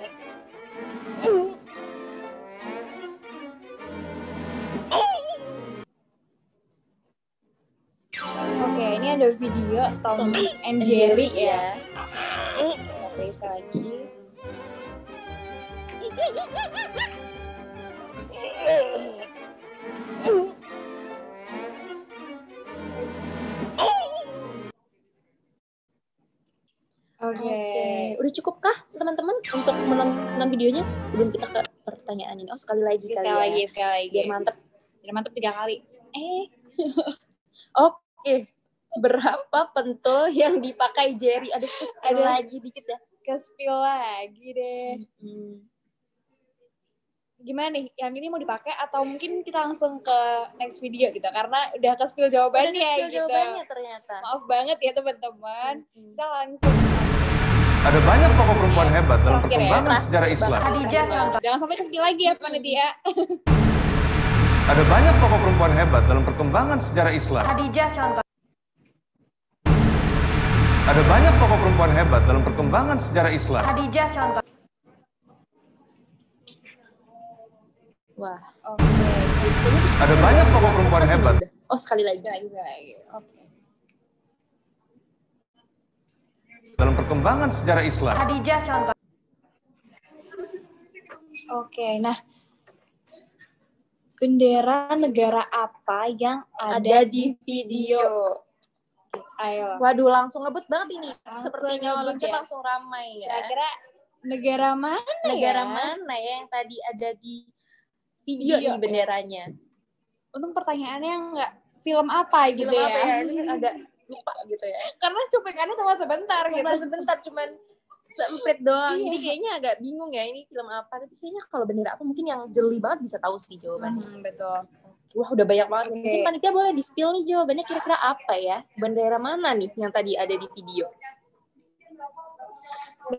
ada video Tom, Tommy and, Jerry, Jerry ya. ya. lagi. Oke, okay. okay. udah cukup kah teman-teman untuk menonton videonya sebelum kita ke pertanyaan ini? Oh sekali lagi sekali, kali ya. lagi, ya. sekali lagi. Biar mantep, biar mantep tiga kali. Eh, oke. Okay berapa pentul yang dipakai Jerry aduh ada lagi dikit ya? kespil lagi deh gimana nih yang ini mau dipakai atau mungkin kita langsung ke next video gitu karena udah kespil jawabannya udah spill gitu jawabannya ternyata maaf banget ya teman-teman kita langsung ada banyak tokoh perempuan hebat dalam ya, perkembangan ya, sejarah Islam. Khadijah contoh. Jangan sampai kespil lagi ya panitia. ada banyak tokoh perempuan hebat dalam perkembangan sejarah Islam. Khadijah contoh. Ada banyak tokoh perempuan hebat dalam perkembangan sejarah Islam. Hadijah contoh. Wah, oke. Okay. Ada banyak tokoh perempuan hebat. Oh, sekali lagi. lagi, lagi, Oke. Okay. Dalam perkembangan sejarah Islam. Hadijah contoh. Oke, okay, nah bendera negara apa yang ada, ada di video? video? Ayo. Waduh, langsung ngebut banget ini. Langsung Sepertinya lonceng ya. langsung ramai ya. Kira-kira negara mana ya? negara ya? mana ya yang tadi ada di video, video. benderanya? Untung pertanyaannya nggak film apa gitu ya. apa ya. Film apa agak lupa gitu ya. Karena cuplikannya cuma sebentar cuma gitu. Cuma sebentar, cuman sempit doang. Iya. Jadi kayaknya agak bingung ya ini film apa. Tapi kayaknya kalau bendera apa mungkin yang jeli banget bisa tahu sih jawabannya. Hmm, betul. Wah udah banyak banget. Okay. Mungkin panitia boleh di spill nih jawabannya kira-kira apa ya? Bendera mana nih yang tadi ada di video?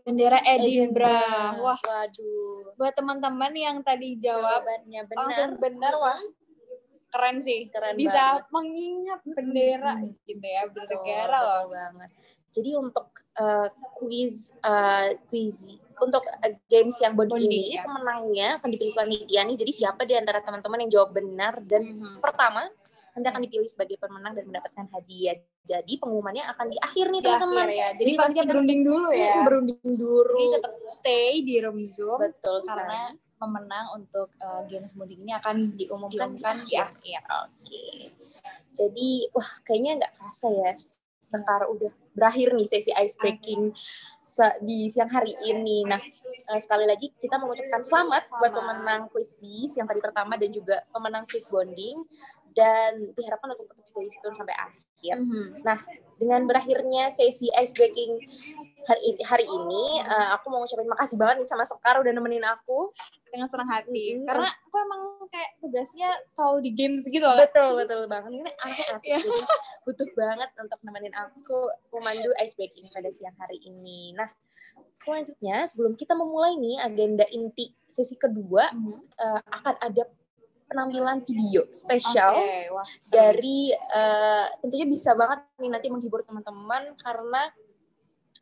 Bendera Edinburgh. Wah, waduh. Buat teman-teman yang tadi jawabannya benar. Langsung benar wah. Keren sih. Keren Bisa banget. mengingat bendera hmm. gitu ya, bendera loh. banget. Jadi untuk uh, eh, quiz uh, eh, quiz untuk eh, games yang bodi ini ya. pemenangnya akan dipilih panitia nih. Jadi siapa di antara teman-teman yang jawab benar dan hmm pertama nanti akan dipilih sebagai pemenang dan mendapatkan hadiah. Jadi pengumumannya akan di akhir nih teman-teman. Ya. Jadi, Jadi pasti berunding dulu ya. Mhm, berunding dulu. Jadi tetap stay di room Zoom. Betul karena sekali. pemenang untuk uh, games bodi ini akan diumumkan di akhir. Ya. Di akhir. Oke. Okay. Jadi wah kayaknya nggak kerasa ya Sekarang udah berakhir nih sesi ice breaking di siang hari ini. Nah, eh, sekali lagi kita mengucapkan selamat buat pemenang kuis yang tadi pertama dan juga pemenang kuis bonding dan diharapkan untuk tetap stay tune sampai akhir. Mm -hmm. Nah, dengan berakhirnya sesi ice breaking hari ini, hari ini uh, eh, aku mau ngucapin makasih banget nih sama Sekar udah nemenin aku dengan senang hati hmm. karena aku emang kayak tugasnya tahu di games gitu loh betul betul banget ini aku asik yeah. butuh banget untuk nemenin aku memandu ice breaking pada siang hari ini nah selanjutnya sebelum kita memulai nih agenda inti sesi kedua mm -hmm. uh, akan ada penampilan video spesial okay, wah, dari uh, tentunya bisa banget nih nanti menghibur teman-teman karena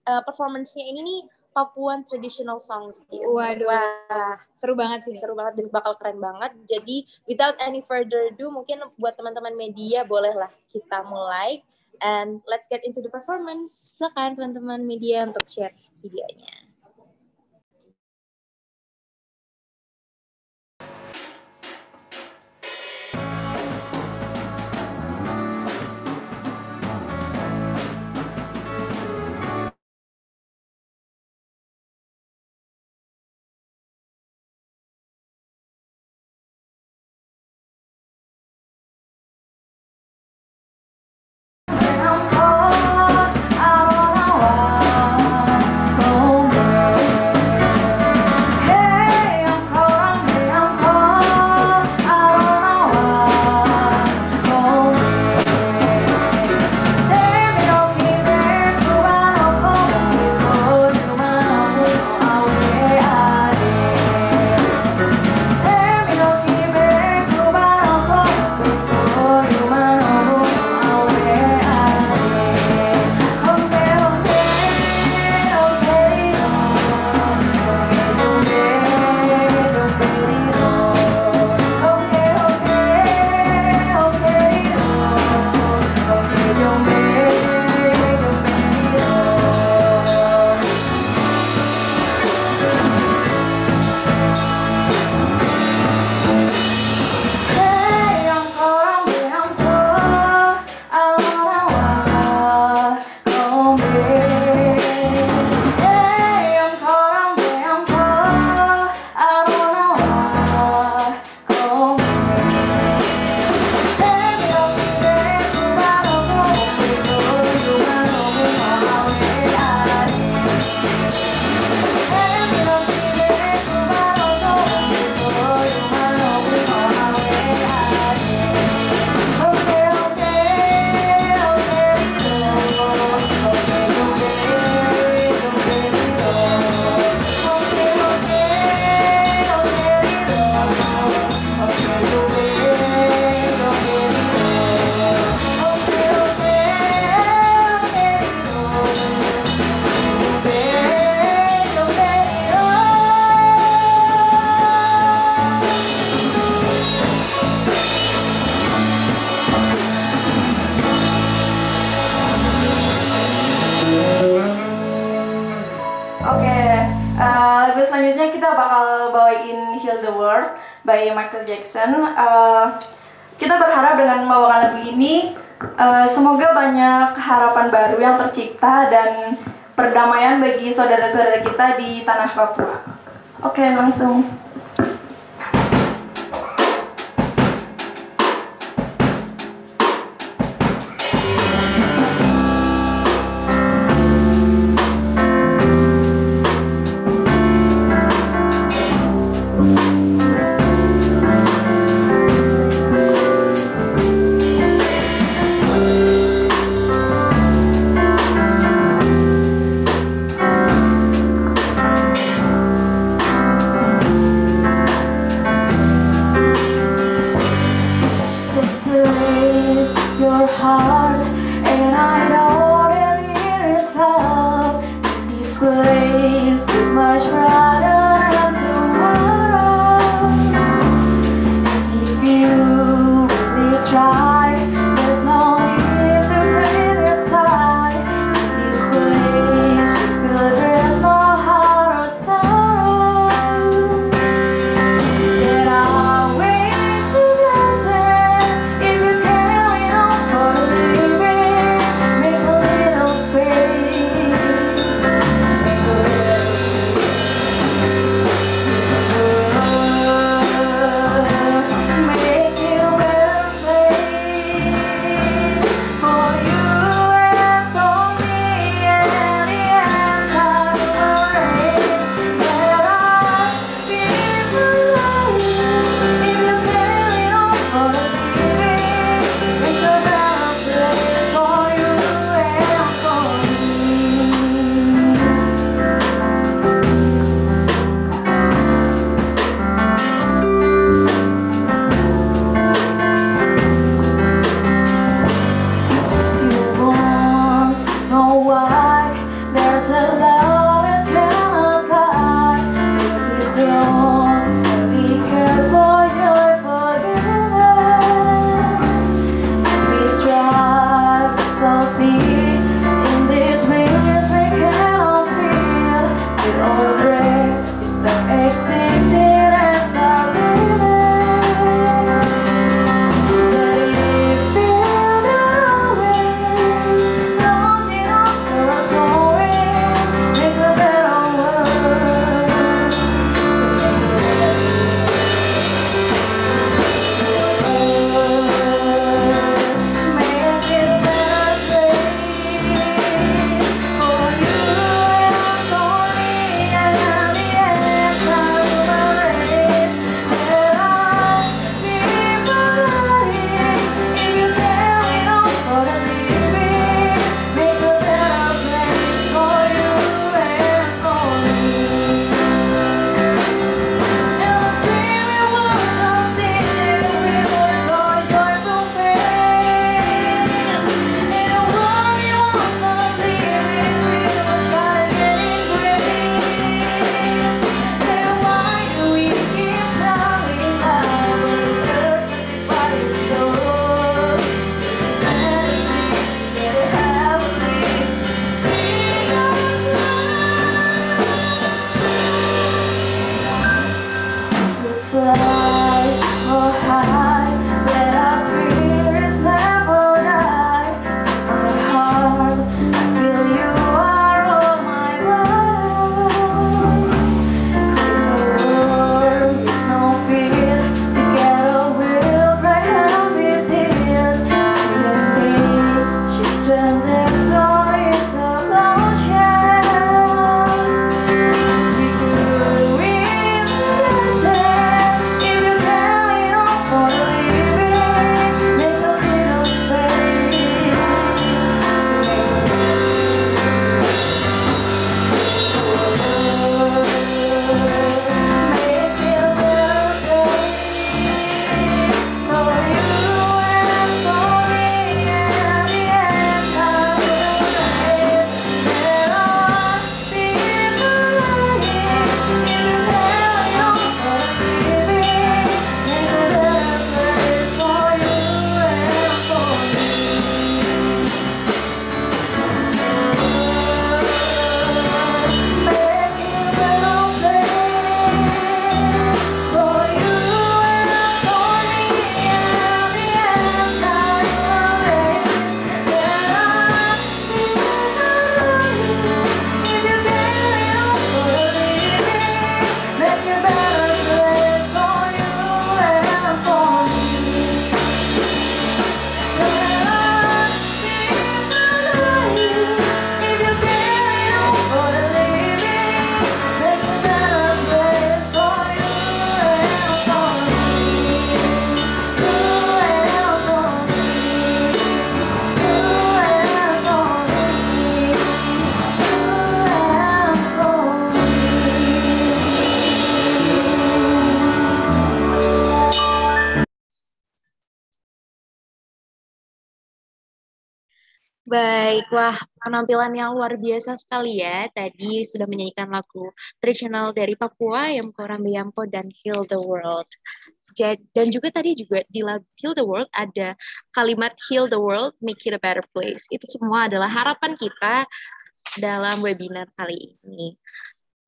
uh, eh, performance ini nih Papuan traditional songs gitu. Waduh, Wah. seru banget sih. Seru banget dan bakal keren banget. Jadi without any further ado, mungkin buat teman-teman media bolehlah kita mulai and let's get into the performance. Silakan teman-teman media untuk share videonya. coração. penampilan yang luar biasa sekali ya. Tadi sudah menyanyikan lagu tradisional dari Papua, yang Yamko Rambayampo, dan Heal the World. Dan juga tadi juga di lagu Heal the World ada kalimat Heal the World, Make it a better place. Itu semua adalah harapan kita dalam webinar kali ini.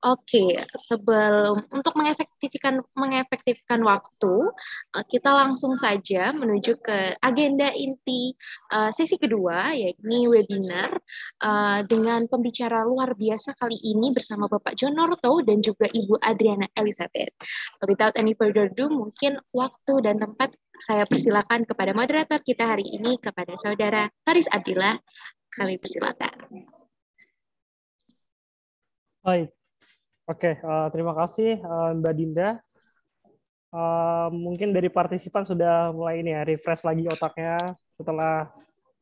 Oke, sebelum untuk mengefektifkan mengefektifkan waktu, eh, kita langsung saja menuju ke agenda inti eh, sesi kedua, yakni webinar eh, dengan pembicara luar biasa kali ini bersama Bapak John Norto dan juga Ibu Adriana Elizabeth. Without any further ado, mungkin waktu dan tempat saya persilakan kepada moderator kita hari ini kepada Saudara Haris Abdillah. Kami persilakan. Baik, Oke, uh, terima kasih uh, Mbak Dinda. Uh, mungkin dari partisipan sudah mulai ini ya refresh lagi otaknya setelah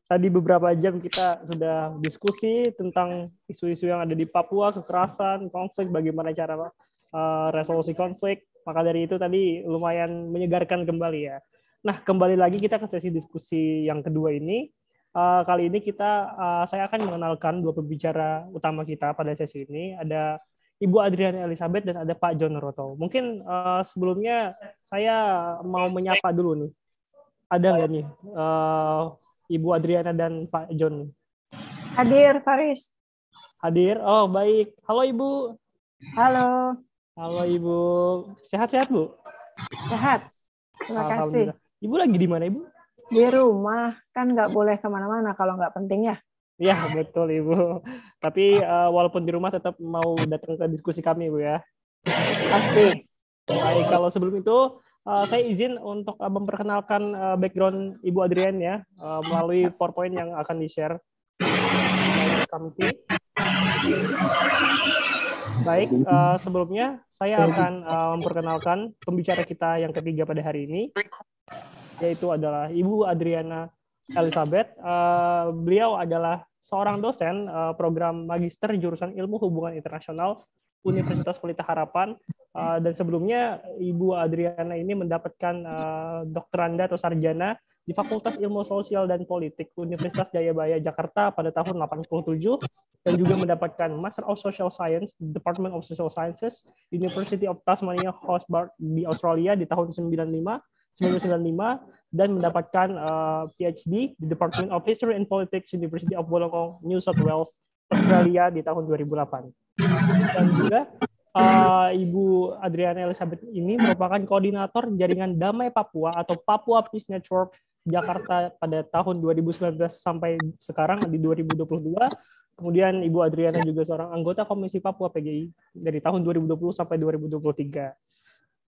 tadi beberapa jam kita sudah diskusi tentang isu-isu yang ada di Papua, kekerasan, konflik, bagaimana cara uh, resolusi konflik. Maka dari itu tadi lumayan menyegarkan kembali ya. Nah, kembali lagi kita ke sesi diskusi yang kedua ini. Uh, kali ini kita uh, saya akan mengenalkan dua pembicara utama kita pada sesi ini. Ada Ibu Adriana Elizabeth dan ada Pak John Roto. Mungkin uh, sebelumnya saya mau menyapa dulu nih. Ada nggak nih uh, Ibu Adriana dan Pak John? Hadir, Faris. Hadir. Oh, baik. Halo Ibu. Halo. Halo Ibu. Sehat-sehat, Bu? Sehat. Terima kasih. Ibu lagi di mana, Ibu? Di rumah. Kan nggak boleh kemana-mana kalau nggak penting ya. Ya betul Ibu. Tapi uh, walaupun di rumah tetap mau datang ke diskusi kami, Bu ya. Pasti. Baik, kalau sebelum itu uh, saya izin untuk uh, memperkenalkan uh, background Ibu Adrian ya uh, melalui PowerPoint yang akan di-share. kami. Baik, uh, sebelumnya saya akan uh, memperkenalkan pembicara kita yang ketiga pada hari ini, yaitu adalah Ibu Adriana Elizabeth. Uh, beliau adalah seorang dosen uh, program magister jurusan ilmu hubungan internasional Universitas Pelita Harapan uh, dan sebelumnya Ibu Adriana ini mendapatkan uh, doktoranda atau sarjana di Fakultas Ilmu Sosial dan Politik Universitas Jayabaya Jakarta pada tahun 87 dan juga mendapatkan Master of Social Science Department of Social Sciences University of Tasmania Hobart di Australia di tahun 95 1995 dan mendapatkan uh, PhD di Department of History and Politics University of Wollongong, New South Wales, Australia di tahun 2008. Dan juga uh, Ibu Adriana Elizabeth ini merupakan koordinator jaringan Damai Papua atau Papua Peace Network Jakarta pada tahun 2019 sampai sekarang di 2022. Kemudian Ibu Adriana juga seorang anggota Komisi Papua PGI dari tahun 2020 sampai 2023.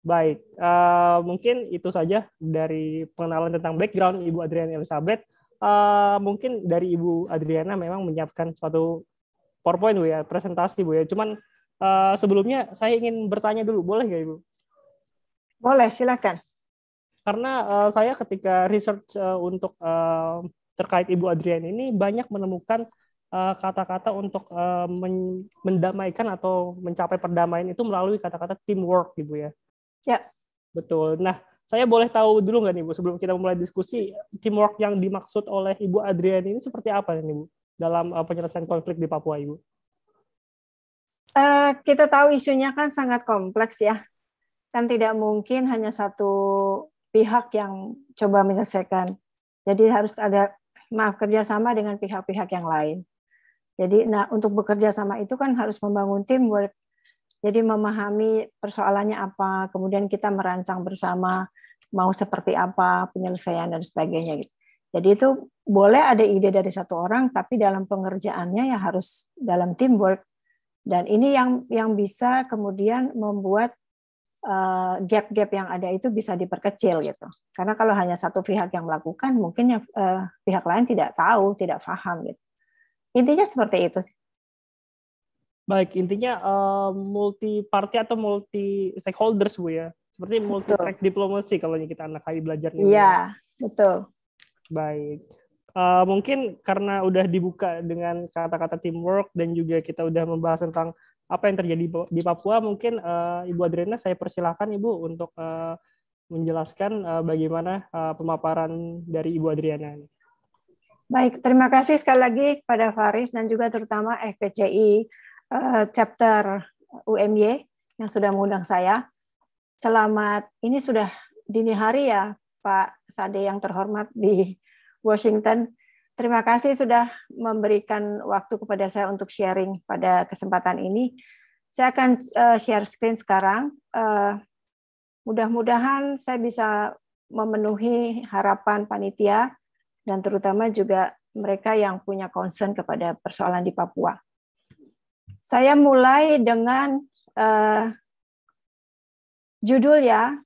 Baik, uh, mungkin itu saja dari pengenalan tentang background Ibu Adriana Elizabeth. Uh, mungkin dari Ibu Adriana memang menyiapkan suatu PowerPoint Bu ya, presentasi Bu ya. Cuman uh, sebelumnya saya ingin bertanya dulu, boleh nggak Ibu? Boleh, silakan. Karena uh, saya ketika research uh, untuk uh, terkait Ibu Adriana ini banyak menemukan kata-kata untuk mendamaikan atau mencapai perdamaian itu melalui kata-kata teamwork ibu ya. Ya. Betul. Nah, saya boleh tahu dulu nggak nih Bu sebelum kita mulai diskusi teamwork yang dimaksud oleh Ibu Adrian ini seperti apa nih Bu dalam eh, penyelesaian konflik di Papua Ibu? Uh, kita tahu isunya kan sangat kompleks ya, kan tidak mungkin hanya satu pihak yang coba menyelesaikan. Jadi harus ada maaf kerjasama dengan pihak-pihak yang lain. Jadi, nah untuk bekerja sama itu kan harus membangun tim buat jadi memahami persoalannya apa, kemudian kita merancang bersama mau seperti apa penyelesaian dan sebagainya gitu. Jadi itu boleh ada ide dari satu orang, tapi dalam pengerjaannya ya harus dalam teamwork. Dan ini yang yang bisa kemudian membuat eh, gap-gap uh, yang ada itu bisa diperkecil gitu. Karena kalau hanya satu pihak yang melakukan, mungkin uh, pihak lain tidak tahu, tidak paham gitu. Intinya seperti itu sih. Baik, intinya uh, multi party atau multi stakeholders Bu ya. Seperti multi track diplomasi kalau kita anak HI belajarnya. Iya, ya. betul. Baik. Uh, mungkin karena udah dibuka dengan kata-kata teamwork dan juga kita udah membahas tentang apa yang terjadi di Papua, mungkin uh, Ibu Adriana saya persilahkan Ibu untuk uh, menjelaskan uh, bagaimana uh, pemaparan dari Ibu Adriana. Baik, terima kasih sekali lagi kepada Faris dan juga terutama FPCI uh, chapter UMY yang sudah mengundang saya. Selamat, ini sudah dini hari ya Pak Sade yang terhormat di Washington. Terima kasih sudah memberikan waktu kepada saya untuk sharing pada kesempatan ini. Saya akan eh, share screen sekarang. Eh, mudah-mudahan saya bisa memenuhi harapan panitia dan terutama juga mereka yang punya concern kepada persoalan di Papua. Saya mulai dengan uh, judul ya.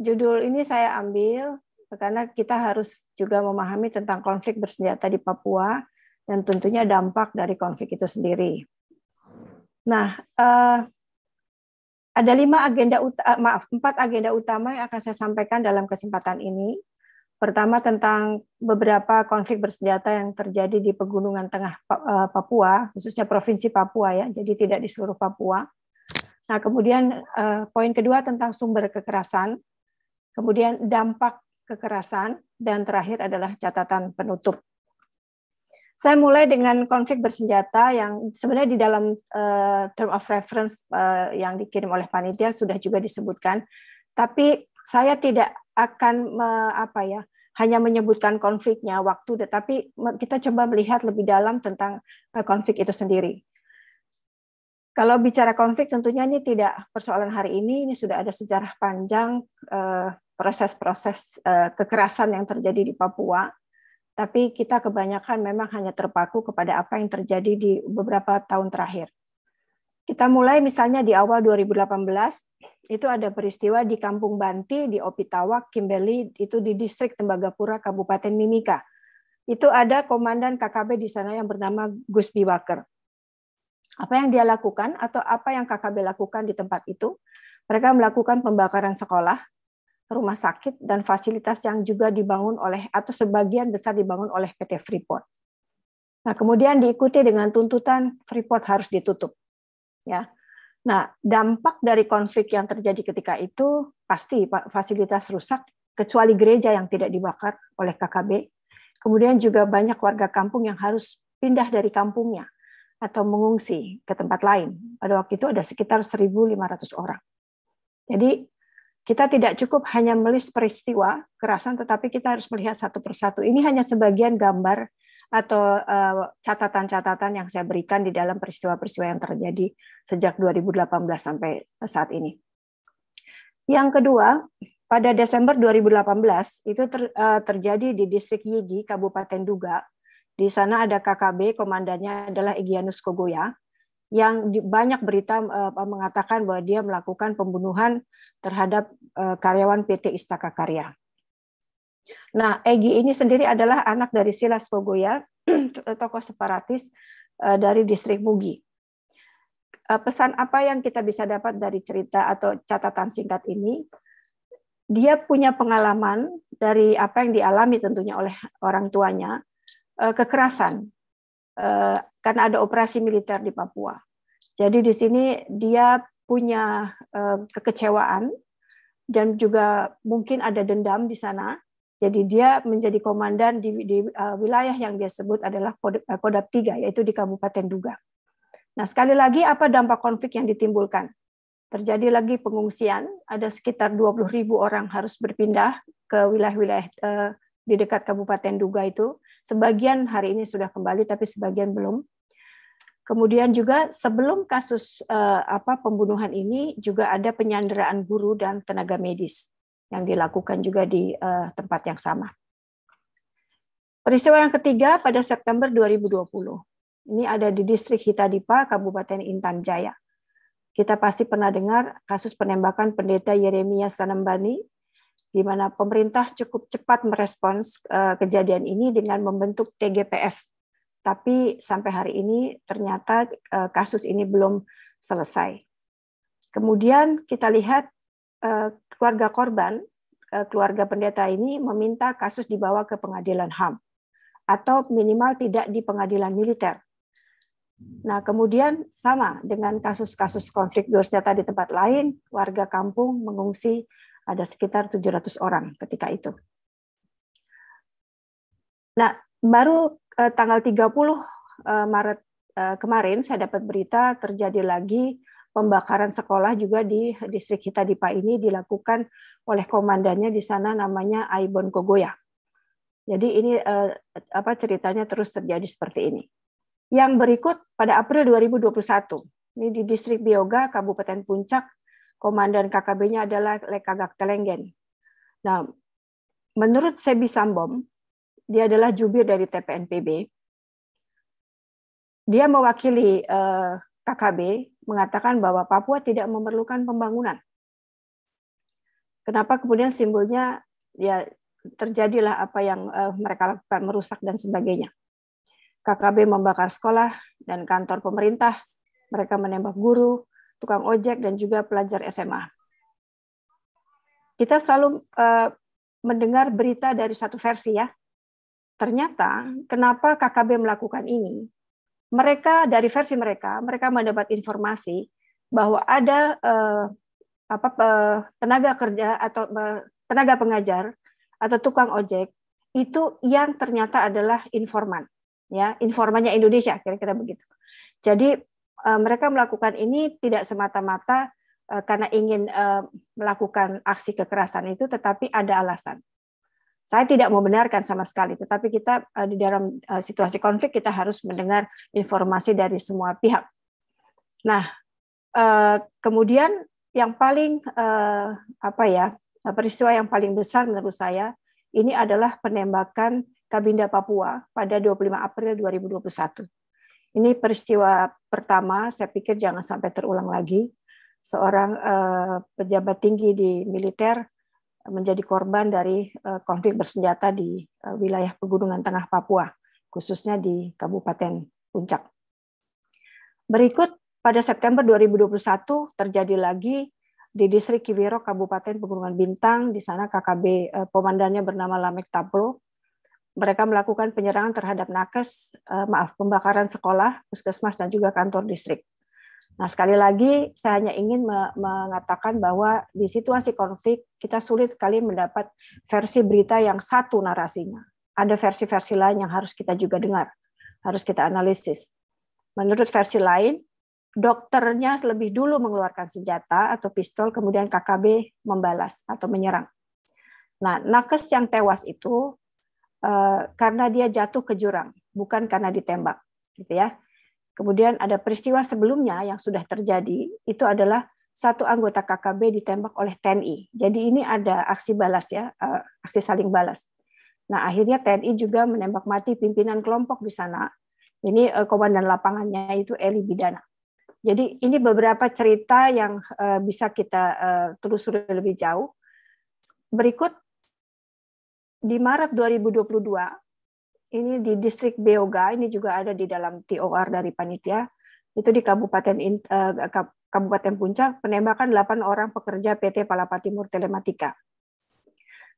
Judul ini saya ambil karena kita harus juga memahami tentang konflik bersenjata di Papua dan tentunya dampak dari konflik itu sendiri. Nah, uh, ada lima agenda eh, maaf empat agenda utama yang akan saya sampaikan dalam kesempatan ini. Pertama tentang beberapa konflik bersenjata yang terjadi di pegunungan tengah eh, Papua, khususnya provinsi Papua ya, jadi tidak di seluruh Papua. Nah, kemudian eh, poin kedua tentang sumber kekerasan, kemudian dampak kekerasan, dan terakhir adalah catatan penutup. Saya mulai dengan konflik bersenjata yang sebenarnya di dalam eh, term of reference yang dikirim oleh panitia sudah juga disebutkan, tapi saya tidak akan me, apa ya hanya menyebutkan konfliknya, waktu, tetapi kita coba melihat lebih dalam tentang eh, konflik itu sendiri. Kalau bicara konflik, tentunya ini tidak persoalan hari ini. Ini sudah ada sejarah panjang eh, proses-proses eh, kekerasan yang terjadi di Papua. Tapi kita kebanyakan memang hanya terpaku kepada apa yang terjadi di beberapa tahun terakhir. Kita mulai misalnya di awal 2018 itu ada peristiwa di Kampung Banti, di Opitawa, Kimberley, itu di distrik Tembagapura, Kabupaten Mimika. Itu ada komandan KKB di sana yang bernama Gus Biwaker. Apa yang dia lakukan atau apa yang KKB lakukan di tempat itu? Mereka melakukan pembakaran sekolah, rumah sakit, dan fasilitas yang juga dibangun oleh atau sebagian besar dibangun oleh PT Freeport. Nah, kemudian diikuti dengan tuntutan Freeport harus ditutup. Ya, Nah, dampak dari konflik yang terjadi ketika itu pasti fasilitas rusak, kecuali gereja yang tidak dibakar oleh KKB. Kemudian juga banyak warga kampung yang harus pindah dari kampungnya atau mengungsi ke tempat lain. Pada waktu itu ada sekitar 1.500 orang. Jadi kita tidak cukup hanya melis peristiwa kerasan, tetapi kita harus melihat satu persatu. Ini hanya sebagian gambar atau eh, catatan-catatan uh, yang saya berikan di dalam peristiwa-peristiwa yang terjadi sejak 2018 sampai saat ini. Yang kedua, pada Desember 2018 itu ter, uh, terjadi di distrik Yigi, Kabupaten Duga. Di sana ada KKB, komandannya adalah Egyanus Kogoya, yang banyak berita uh, mengatakan bahwa dia melakukan pembunuhan terhadap uh, karyawan PT Istaka Karya. Nah, Egi ini sendiri adalah anak dari Silas Pogoya, tokoh separatis eh, dari distrik Mugi. Eh, pesan apa yang kita bisa dapat dari cerita atau catatan singkat ini? Dia punya pengalaman dari apa yang dialami tentunya oleh orang tuanya, eh, kekerasan karena ada operasi militer di Papua. Jadi di sini dia punya kekecewaan dan juga mungkin ada dendam di sana jadi dia menjadi komandan di, di uh, wilayah yang dia sebut adalah eh, Kodab 3, yaitu di Kabupaten Duga. Nah, sekali lagi apa dampak konflik yang ditimbulkan? Terjadi lagi pengungsian, ada sekitar 20 ribu orang harus berpindah ke wilayah-wilayah uh, di dekat Kabupaten Duga itu. Sebagian hari ini sudah kembali, tapi sebagian belum. Kemudian juga sebelum kasus uh, apa pembunuhan ini juga ada penyanderaan guru dan tenaga medis yang dilakukan juga di uh, tempat yang sama. Peristiwa yang ketiga pada September 2020. Ini ada di distrik Hitadipa, Kabupaten Intan Jaya. Kita pasti pernah dengar kasus penembakan pendeta Yeremia Sanembani, di mana pemerintah cukup cepat merespons eh, kejadian ini dengan membentuk TGPF. Tapi sampai hari ini ternyata eh, kasus ini belum selesai. Kemudian kita lihat Eh, keluarga korban, eh, keluarga pendeta ini meminta kasus dibawa ke pengadilan HAM atau minimal tidak di pengadilan militer. Nah, kemudian sama dengan kasus-kasus konflik bersenjata di tempat lain, warga kampung mengungsi ada sekitar 700 orang ketika itu. Nah, baru eh, tanggal 30 Maret kemarin saya dapat berita terjadi lagi pembakaran sekolah juga di distrik kita di Hitadipa ini dilakukan oleh komandannya di sana namanya Aibon Kogoya. Jadi ini eh, apa ceritanya terus terjadi seperti ini. Yang berikut pada April 2021, ini di distrik Bioga, Kabupaten Puncak, komandan KKB-nya adalah Lekagak Telenggen. Nah, menurut Sebi Sambom, dia adalah jubir dari TPNPB. Dia mewakili eh, KKB mengatakan bahwa Papua tidak memerlukan pembangunan. Kenapa kemudian simbolnya ya terjadilah apa yang uh, mereka lakukan merusak dan sebagainya. KKB membakar sekolah dan kantor pemerintah, mereka menembak guru, tukang ojek dan juga pelajar SMA. Kita selalu uh, mendengar berita dari satu versi ya. Ternyata kenapa KKB melakukan ini? mereka dari versi mereka mereka mendapat informasi bahwa ada eh, apa eh, tenaga kerja atau eh, tenaga pengajar atau tukang ojek itu yang ternyata adalah informan ya informannya Indonesia kira-kira begitu jadi eh, mereka melakukan ini tidak semata-mata eh, karena ingin eh, melakukan aksi kekerasan itu tetapi ada alasan saya tidak membenarkan sama sekali, tetapi kita eh, di dalam eh, situasi konflik kita harus mendengar informasi dari semua pihak. Nah, eh, kemudian yang paling apa ya peristiwa yang paling besar menurut saya ini adalah penembakan Kabinda Papua pada 25 April 2021. Ini peristiwa pertama, saya pikir jangan sampai terulang lagi. Seorang pejabat tinggi di militer menjadi korban dari eh, konflik bersenjata di eh, wilayah pegunungan tengah Papua, khususnya di Kabupaten Puncak. Berikut pada September 2021 terjadi lagi di distrik Kiwiro, Kabupaten Pegunungan Bintang. Di sana KKB eh, komandannya bernama Lamek Tablo Mereka melakukan penyerangan terhadap nakes, eh, maaf, pembakaran sekolah, puskesmas, dan juga kantor distrik. Nah, sekali lagi saya hanya ingin mengatakan bahwa di situasi konflik kita sulit sekali mendapat versi berita yang satu narasinya. Ada versi-versi lain yang harus kita juga dengar, harus kita analisis. Menurut versi lain, dokternya lebih dulu mengeluarkan senjata atau pistol, kemudian KKB membalas atau menyerang. Nah, nakes yang tewas itu eh, karena dia jatuh ke jurang, bukan karena ditembak, gitu ya. Kemudian ada peristiwa sebelumnya yang sudah terjadi, itu adalah satu anggota KKB ditembak oleh TNI. Jadi ini ada aksi balas ya, eh, aksi saling balas. Nah, akhirnya TNI juga menembak mati pimpinan kelompok di sana. Ini eh, komandan lapangannya itu Eli Bidana. Jadi ini beberapa cerita yang eh, bisa kita telusuri lebih jauh. Berikut di Maret 2022 ini di distrik Beoga ini juga ada di dalam TOR dari panitia itu di Kabupaten eh, Kabupaten Puncak penembakan 8 orang pekerja PT Palapa Timur Telematika.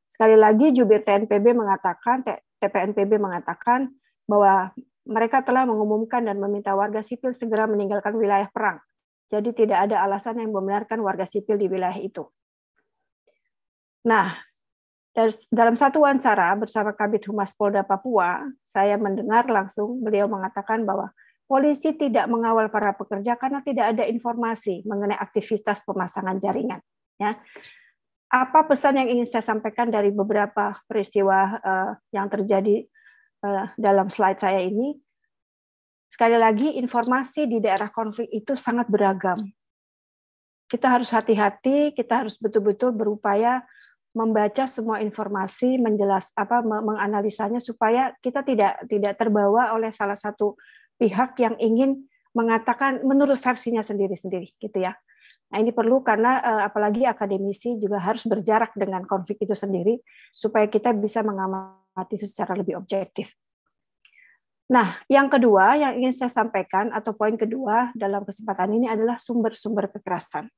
Sekali lagi jubir TNPB mengatakan TPNPB mengatakan bahwa mereka telah mengumumkan dan meminta warga sipil segera meninggalkan wilayah perang. Jadi tidak ada alasan yang membenarkan warga sipil di wilayah itu. Nah, dalam satu wawancara bersama Kabit Humas Polda Papua, saya mendengar langsung beliau mengatakan bahwa polisi tidak mengawal para pekerja karena tidak ada informasi mengenai aktivitas pemasangan jaringan. Ya. Apa pesan yang ingin saya sampaikan dari beberapa peristiwa uh, yang terjadi uh, dalam slide saya ini? Sekali lagi, informasi di daerah konflik itu sangat beragam. Kita harus hati-hati, kita harus betul-betul berupaya membaca semua informasi, menjelas apa menganalisanya supaya kita tidak tidak terbawa oleh salah satu pihak yang ingin mengatakan menurut versinya sendiri-sendiri gitu ya. Nah, ini perlu karena eh, apalagi akademisi juga harus berjarak dengan konflik itu sendiri supaya kita bisa mengamati itu secara lebih objektif. Nah, yang kedua yang ingin saya sampaikan atau poin kedua dalam kesempatan ini adalah sumber-sumber kekerasan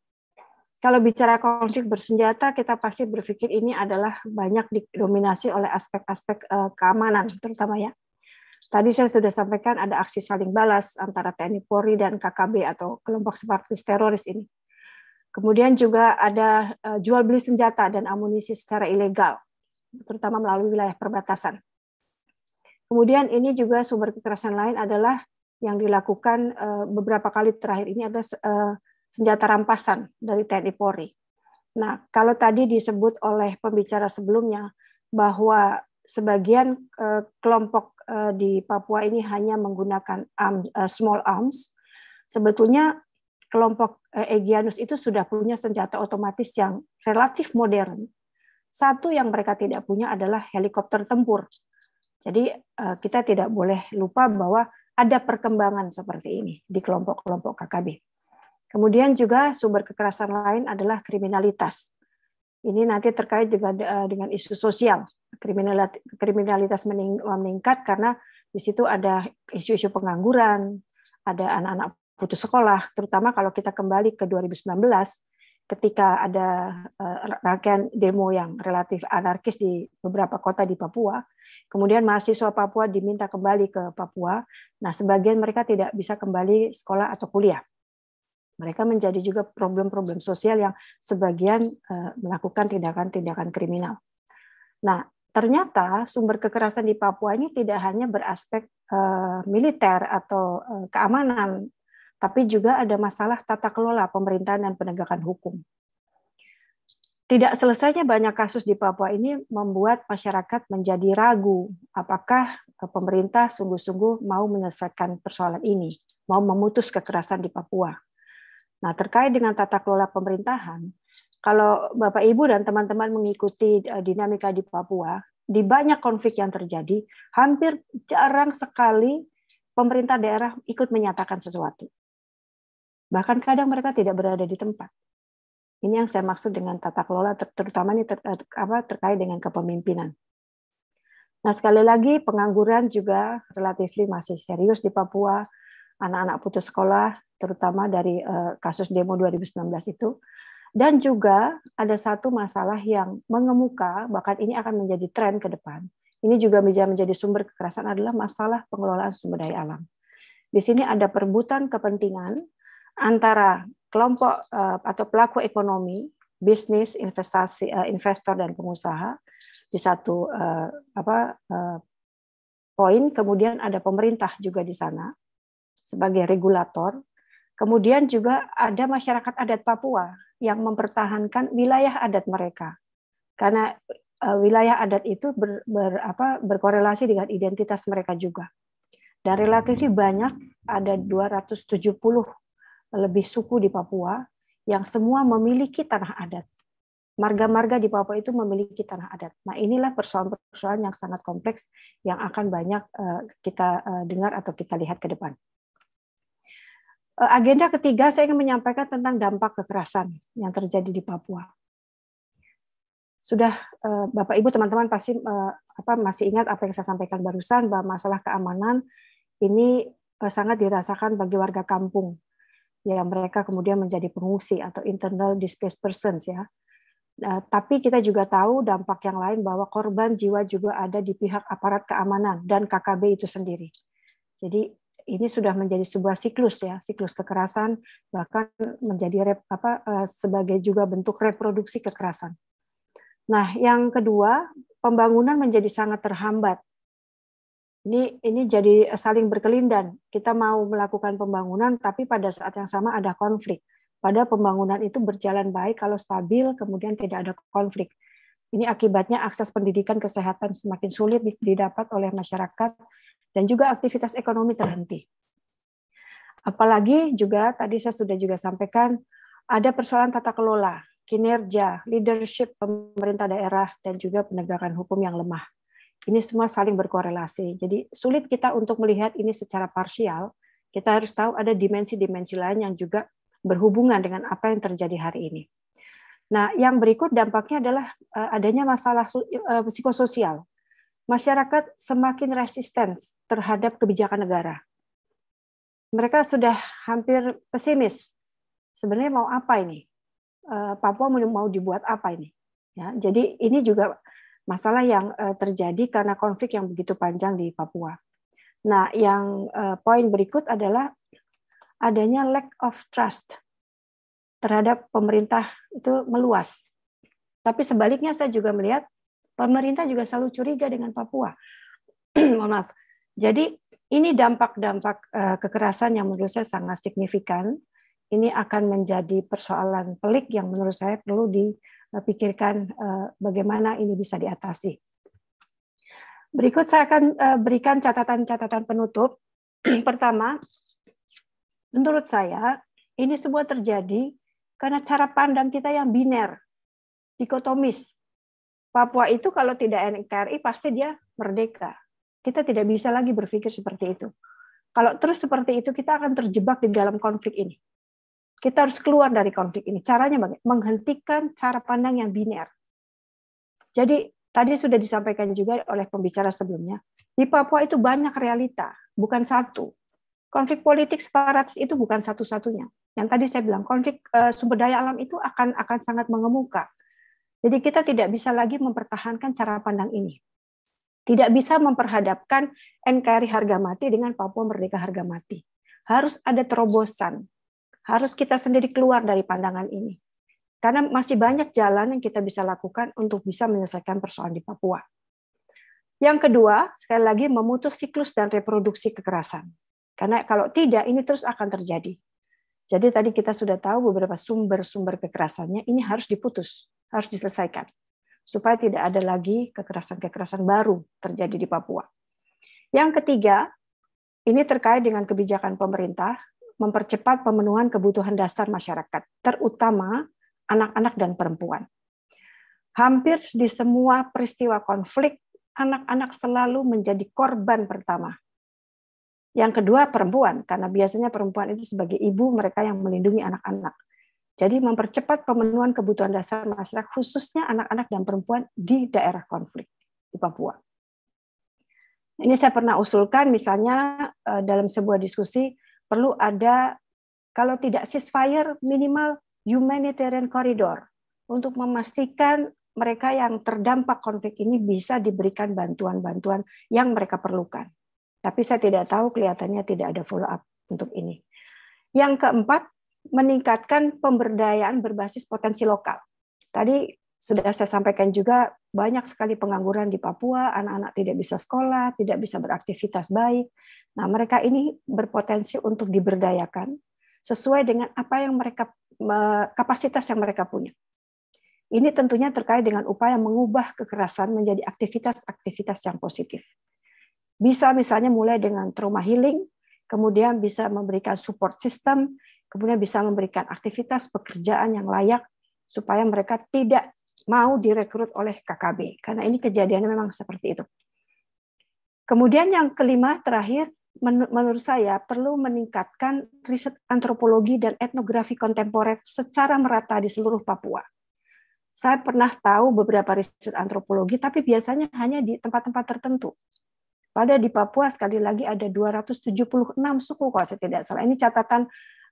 kalau bicara konflik bersenjata, kita pasti berpikir ini adalah banyak didominasi oleh aspek-aspek eh, keamanan, terutama ya. Tadi saya sudah sampaikan ada aksi saling balas antara TNI Polri dan KKB atau kelompok separatis teroris ini. Kemudian juga ada eh, jual beli senjata dan amunisi secara ilegal, terutama melalui wilayah perbatasan. Kemudian ini juga sumber kekerasan lain adalah yang dilakukan eh, beberapa kali terakhir ini ada senjata rampasan dari TNI Polri. Nah, kalau tadi disebut oleh pembicara sebelumnya bahwa sebagian eh, kelompok eh, di Papua ini hanya menggunakan arm, eh, small arms, sebetulnya kelompok eh, Egyanus itu sudah punya senjata otomatis yang relatif modern. Satu yang mereka tidak punya adalah helikopter tempur. Jadi eh, kita tidak boleh lupa bahwa ada perkembangan seperti ini di kelompok-kelompok KKB. Kemudian juga sumber kekerasan lain adalah kriminalitas. Ini nanti terkait juga eh, dengan isu sosial. Kriminalitas meningkat karena di situ ada isu-isu pengangguran, ada anak-anak putus sekolah, terutama kalau kita kembali ke 2019 ketika ada eh, rangkaian demo yang relatif anarkis di beberapa kota di Papua. Kemudian mahasiswa Papua diminta kembali ke Papua. Nah, sebagian mereka tidak bisa kembali sekolah atau kuliah mereka menjadi juga problem-problem sosial yang sebagian eh, melakukan tindakan-tindakan kriminal. Nah, ternyata sumber kekerasan di Papua ini tidak hanya beraspek eh, militer atau eh, keamanan, tapi juga ada masalah tata kelola pemerintahan dan penegakan hukum. Tidak selesainya banyak kasus di Papua ini membuat masyarakat menjadi ragu apakah pemerintah sungguh-sungguh mau menyelesaikan persoalan ini, mau memutus kekerasan di Papua Nah, terkait dengan tata kelola pemerintahan, kalau Bapak Ibu dan teman-teman mengikuti eh, dinamika di Papua, di banyak konflik yang terjadi, hampir jarang sekali pemerintah daerah ikut menyatakan sesuatu. Bahkan kadang mereka tidak berada di tempat. Ini yang saya maksud dengan tata kelola, terutama ini ter, eh, apa, terkait dengan kepemimpinan. Nah, sekali lagi, pengangguran juga relatif masih serius di Papua. Anak-anak putus sekolah terutama dari eh, kasus demo 2019 itu. Dan juga ada satu masalah yang mengemuka, bahkan ini akan menjadi tren ke depan. Ini juga menjadi sumber kekerasan adalah masalah pengelolaan sumber daya alam. Di sini ada perbutan kepentingan antara kelompok eh, atau pelaku ekonomi, bisnis, investasi, eh, investor dan pengusaha di satu apa poin, kemudian ada pemerintah juga di sana sebagai regulator Kemudian juga ada masyarakat adat Papua yang mempertahankan wilayah adat mereka. Karena eh, wilayah adat itu ber, ber, apa, berkorelasi dengan identitas mereka juga. Dan relatif banyak, ada 270 lebih suku di Papua yang semua memiliki tanah adat. Marga-marga di Papua itu memiliki tanah adat. Nah inilah persoalan-persoalan yang sangat kompleks yang akan banyak eh, kita eh, dengar atau kita lihat ke depan. Eh, agenda ketiga saya ingin menyampaikan tentang dampak kekerasan yang terjadi di Papua. Sudah eh, Bapak Ibu teman-teman pasti eh, apa masih ingat apa yang saya sampaikan barusan bahwa masalah keamanan ini sangat dirasakan bagi warga kampung yang mereka kemudian menjadi pengungsi atau internal displaced persons ya. Nah, tapi kita juga tahu dampak yang lain bahwa korban jiwa juga ada di pihak aparat keamanan dan KKB itu sendiri. Jadi ini sudah menjadi sebuah siklus ya, siklus kekerasan bahkan menjadi rep, apa eh, sebagai juga bentuk reproduksi kekerasan. Nah, yang kedua, pembangunan menjadi sangat terhambat. Ini ini jadi saling berkelindan. Kita mau melakukan pembangunan tapi pada saat yang sama ada konflik. Pada pembangunan itu berjalan baik kalau stabil kemudian tidak ada konflik. Ini akibatnya akses pendidikan kesehatan semakin sulit didapat oleh masyarakat dan juga aktivitas ekonomi terhenti. Apalagi juga tadi saya sudah juga sampaikan ada persoalan tata kelola, kinerja, leadership pemerintah daerah dan juga penegakan hukum yang lemah. Ini semua saling berkorelasi. Jadi sulit kita untuk melihat ini secara parsial. Kita harus tahu ada dimensi-dimensi lain yang juga berhubungan dengan apa yang terjadi hari ini. Nah, yang berikut dampaknya adalah eh, adanya masalah eh, psikososial masyarakat semakin resisten terhadap kebijakan negara. Mereka sudah hampir pesimis. Sebenarnya mau apa ini? Eh, Papua mau dibuat apa ini? Ya, jadi ini juga masalah yang eh, terjadi karena konflik yang begitu panjang di Papua. Nah, yang eh, poin berikut adalah adanya lack of trust terhadap pemerintah itu meluas. Tapi sebaliknya saya juga melihat Pemerintah juga selalu curiga dengan Papua. Mohon maaf. Jadi ini dampak-dampak eh, kekerasan yang menurut saya sangat signifikan. Ini akan menjadi persoalan pelik yang menurut saya perlu dipikirkan eh, bagaimana ini bisa diatasi. Berikut saya akan eh, berikan catatan-catatan penutup. Pertama, menurut saya ini semua terjadi karena cara pandang kita yang biner, dikotomis. Papua itu kalau tidak NKRI pasti dia merdeka. Kita tidak bisa lagi berpikir seperti itu. Kalau terus seperti itu kita akan terjebak di dalam konflik ini. Kita harus keluar dari konflik ini. Caranya bagaimana? Menghentikan cara pandang yang biner. Jadi tadi sudah disampaikan juga oleh pembicara sebelumnya, di Papua itu banyak realita, bukan satu. Konflik politik separatis itu bukan satu-satunya. Yang tadi saya bilang konflik eh, sumber daya alam itu akan akan sangat mengemuka jadi kita tidak bisa lagi mempertahankan cara pandang ini. Tidak bisa memperhadapkan NKRI harga mati dengan Papua Merdeka harga mati. Harus ada terobosan. Harus kita sendiri keluar dari pandangan ini. Karena masih banyak jalan yang kita bisa lakukan untuk bisa menyelesaikan persoalan di Papua. Yang kedua, sekali lagi memutus siklus dan reproduksi kekerasan. Karena kalau tidak, ini terus akan terjadi. Jadi tadi kita sudah tahu beberapa sumber-sumber kekerasannya ini harus diputus harus diselesaikan supaya tidak ada lagi kekerasan-kekerasan baru terjadi di Papua. Yang ketiga, ini terkait dengan kebijakan pemerintah mempercepat pemenuhan kebutuhan dasar masyarakat, terutama anak-anak dan perempuan. Hampir di semua peristiwa konflik, anak-anak selalu menjadi korban pertama. Yang kedua, perempuan, karena biasanya perempuan itu sebagai ibu mereka yang melindungi anak-anak. Jadi mempercepat pemenuhan kebutuhan dasar masyarakat khususnya anak-anak dan perempuan di daerah konflik di Papua. Ini saya pernah usulkan misalnya eh, dalam sebuah diskusi perlu ada kalau tidak ceasefire minimal humanitarian corridor untuk memastikan mereka yang terdampak konflik ini bisa diberikan bantuan-bantuan yang mereka perlukan. Tapi saya tidak tahu kelihatannya tidak ada follow up untuk ini. Yang keempat, meningkatkan pemberdayaan berbasis potensi lokal. Tadi sudah saya sampaikan juga banyak sekali pengangguran di Papua, anak-anak tidak bisa sekolah, tidak bisa beraktivitas baik. Nah, mereka ini berpotensi untuk diberdayakan sesuai dengan apa yang mereka kapasitas yang mereka punya. Ini tentunya terkait dengan upaya mengubah kekerasan menjadi aktivitas-aktivitas yang positif. Bisa misalnya mulai dengan trauma healing, kemudian bisa memberikan support system, kemudian bisa memberikan aktivitas pekerjaan yang layak supaya mereka tidak mau direkrut oleh KKB karena ini kejadiannya memang seperti itu. Kemudian yang kelima terakhir menurut saya perlu meningkatkan riset antropologi dan etnografi kontemporer secara merata di seluruh Papua. Saya pernah tahu beberapa riset antropologi tapi biasanya hanya di tempat-tempat tertentu. Pada di Papua sekali lagi ada 276 suku kalau saya tidak salah. Ini catatan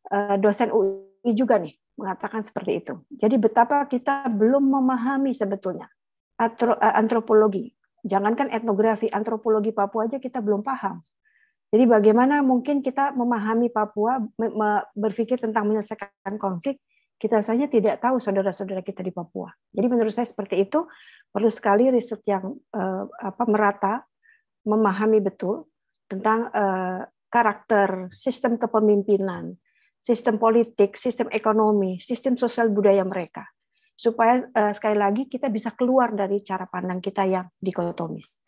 Eh, dosen UI juga nih mengatakan seperti itu. Jadi betapa kita belum memahami sebetulnya eh, antropologi. Jangankan etnografi, antropologi Papua aja kita belum paham. Jadi bagaimana mungkin kita memahami Papua, berpikir tentang menyelesaikan konflik, kita saja tidak tahu saudara-saudara kita di Papua. Jadi menurut saya seperti itu perlu sekali riset yang eh, apa merata, memahami betul tentang karakter sistem kepemimpinan, sistem politik, sistem ekonomi, sistem sosial budaya mereka. Supaya uh, sekali lagi kita bisa keluar dari cara pandang kita yang dikotomis.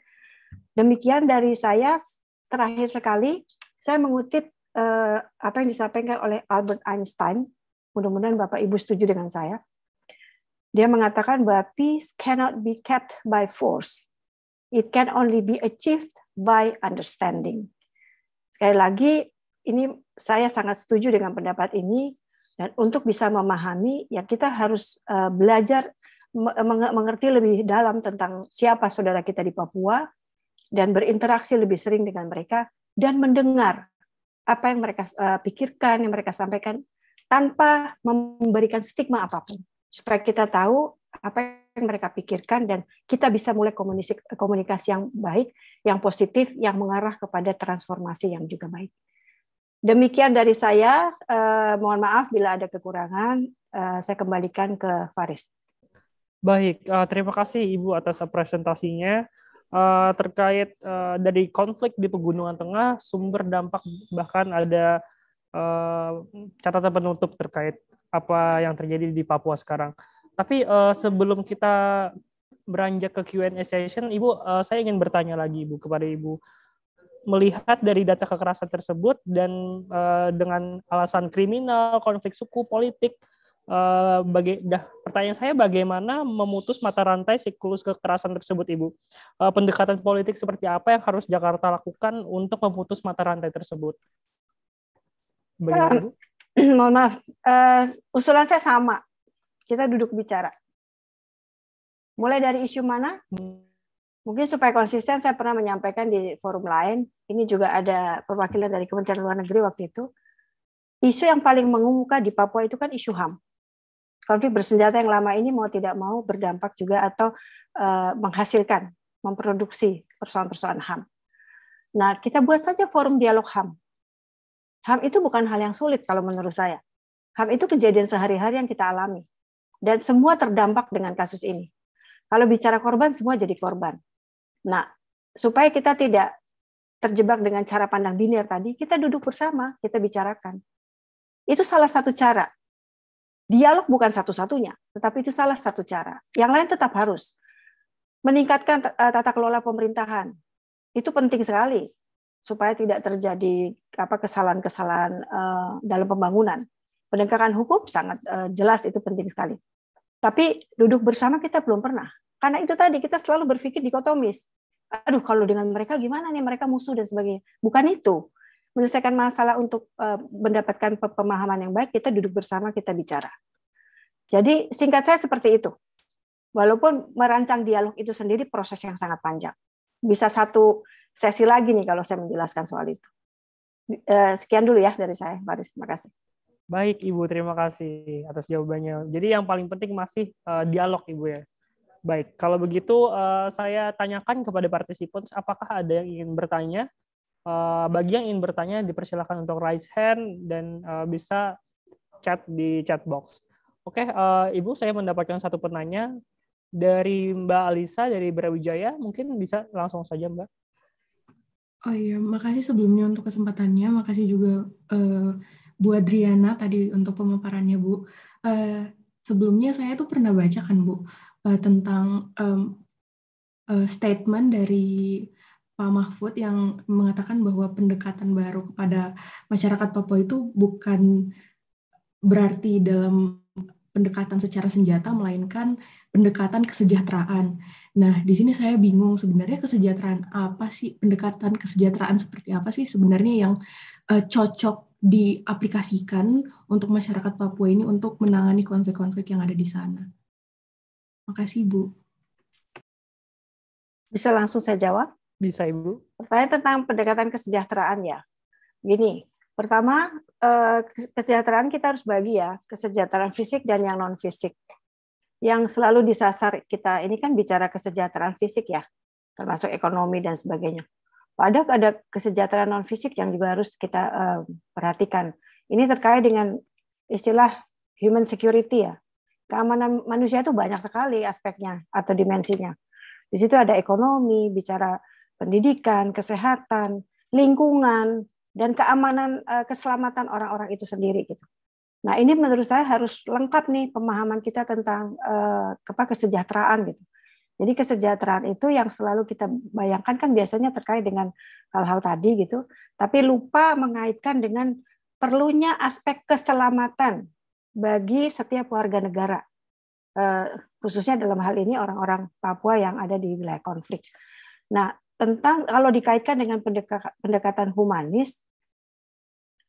Demikian dari saya terakhir sekali saya mengutip uh, apa yang disampaikan oleh Albert Einstein. Mudah-mudahan Bapak Ibu setuju dengan saya. Dia mengatakan bahwa peace cannot be kept by force. It can only be achieved by understanding. Sekali lagi, ini saya sangat setuju dengan pendapat ini dan untuk bisa memahami ya kita harus eh, belajar mengerti lebih dalam tentang siapa saudara kita di Papua dan berinteraksi lebih sering dengan mereka dan mendengar apa yang mereka eh, pikirkan yang mereka sampaikan tanpa memberikan stigma apapun supaya kita tahu apa yang mereka pikirkan dan kita bisa mulai komunikasi komunikasi yang baik, yang positif, yang mengarah kepada transformasi yang juga baik. Demikian dari saya. Eh, mohon maaf bila ada kekurangan. Eh, saya kembalikan ke Faris. Baik, uh, terima kasih Ibu atas presentasinya. Uh, terkait uh, dari konflik di Pegunungan Tengah, sumber dampak bahkan ada uh, catatan penutup terkait apa yang terjadi di Papua sekarang. Tapi uh, sebelum kita beranjak ke Q&A session, Ibu, uh, saya ingin bertanya lagi Ibu kepada Ibu melihat dari data kekerasan tersebut dan uh, dengan alasan kriminal, konflik suku, politik, uh, eh, baga- dah, pertanyaan saya bagaimana memutus mata rantai siklus kekerasan tersebut, Ibu? Uh, pendekatan politik seperti apa yang harus Jakarta lakukan untuk memutus mata rantai tersebut? Bagaimana, Ibu? Mohon maaf, uh, usulan saya sama. Kita duduk bicara. Mulai dari isu mana? Hmm Mungkin supaya konsisten, saya pernah menyampaikan di forum lain, ini juga ada perwakilan dari Kementerian Luar Negeri waktu itu, isu yang paling mengemuka di Papua itu kan isu HAM. Konflik bersenjata yang lama ini mau tidak mau berdampak juga atau uh, menghasilkan, memproduksi persoalan-persoalan HAM. Nah, kita buat saja forum dialog HAM. HAM itu bukan hal yang sulit kalau menurut saya. HAM itu kejadian sehari-hari yang kita alami. Dan semua terdampak dengan kasus ini. Kalau bicara korban, semua jadi korban. Nah, supaya kita tidak terjebak dengan cara pandang biner tadi, kita duduk bersama, kita bicarakan. Itu salah satu cara. Dialog bukan satu-satunya, tetapi itu salah satu cara. Yang lain tetap harus meningkatkan eh, tata kelola pemerintahan. Itu penting sekali supaya tidak terjadi apa kesalahan-kesalahan eh, dalam pembangunan. Penegakan hukum sangat eh, jelas itu penting sekali. Tapi duduk bersama kita belum pernah. Karena itu tadi kita selalu berpikir dikotomis. Aduh, kalau dengan mereka gimana nih? Mereka musuh dan sebagainya. Bukan itu. Menyelesaikan masalah untuk eh, mendapatkan pemahaman yang baik, kita duduk bersama, kita bicara. Jadi singkat saya seperti itu. Walaupun merancang dialog itu sendiri proses yang sangat panjang. Bisa satu sesi lagi nih kalau saya menjelaskan soal itu. Eh, sekian dulu ya dari saya, Baris. Terima kasih. Baik, Ibu, terima kasih atas jawabannya. Jadi yang paling penting masih eh, dialog, Ibu ya. Baik, kalau begitu uh, saya tanyakan kepada partisipan apakah ada yang ingin bertanya? Uh, bagi yang ingin bertanya dipersilakan untuk raise hand dan uh, bisa chat di chat box. Oke, uh, Ibu saya mendapatkan satu penanya dari Mbak Alisa dari Brawijaya, mungkin bisa langsung saja Mbak. Oh iya, makasih sebelumnya untuk kesempatannya, makasih juga uh, Bu Adriana tadi untuk pemaparannya Bu. Uh, sebelumnya saya tuh pernah baca kan Bu uh, tentang um, uh, statement dari Pak Mahfud yang mengatakan bahwa pendekatan baru kepada masyarakat Papua itu bukan berarti dalam pendekatan secara senjata melainkan pendekatan kesejahteraan. Nah, di sini saya bingung sebenarnya kesejahteraan apa sih? Pendekatan kesejahteraan seperti apa sih sebenarnya yang uh, cocok diaplikasikan untuk masyarakat Papua ini untuk menangani konflik-konflik yang ada di sana? Makasih, Bu. Bisa langsung saya jawab? Bisa, Ibu. Pertanyaan tentang pendekatan kesejahteraan ya. Gini, pertama eh, kesejahteraan kita harus bagi ya, kesejahteraan fisik dan yang non fisik. Yang selalu disasar kita ini kan bicara kesejahteraan fisik ya, termasuk ekonomi dan sebagainya. Padahal ada kesejahteraan non fisik yang juga harus kita eh, perhatikan. Ini terkait dengan istilah human security ya, keamanan manusia itu banyak sekali aspeknya atau dimensinya. Di situ ada ekonomi, bicara pendidikan, kesehatan, lingkungan, dan keamanan eh, keselamatan orang-orang itu sendiri gitu. Nah, ini menurut saya harus lengkap nih pemahaman kita tentang eh, apa kesejahteraan gitu. Jadi kesejahteraan itu yang selalu kita bayangkan kan biasanya terkait dengan hal-hal tadi gitu, tapi lupa mengaitkan dengan perlunya aspek keselamatan bagi setiap warga negara, eh, khususnya dalam hal ini orang-orang Papua yang ada di wilayah konflik. Nah, tentang kalau dikaitkan dengan pendekatan humanis,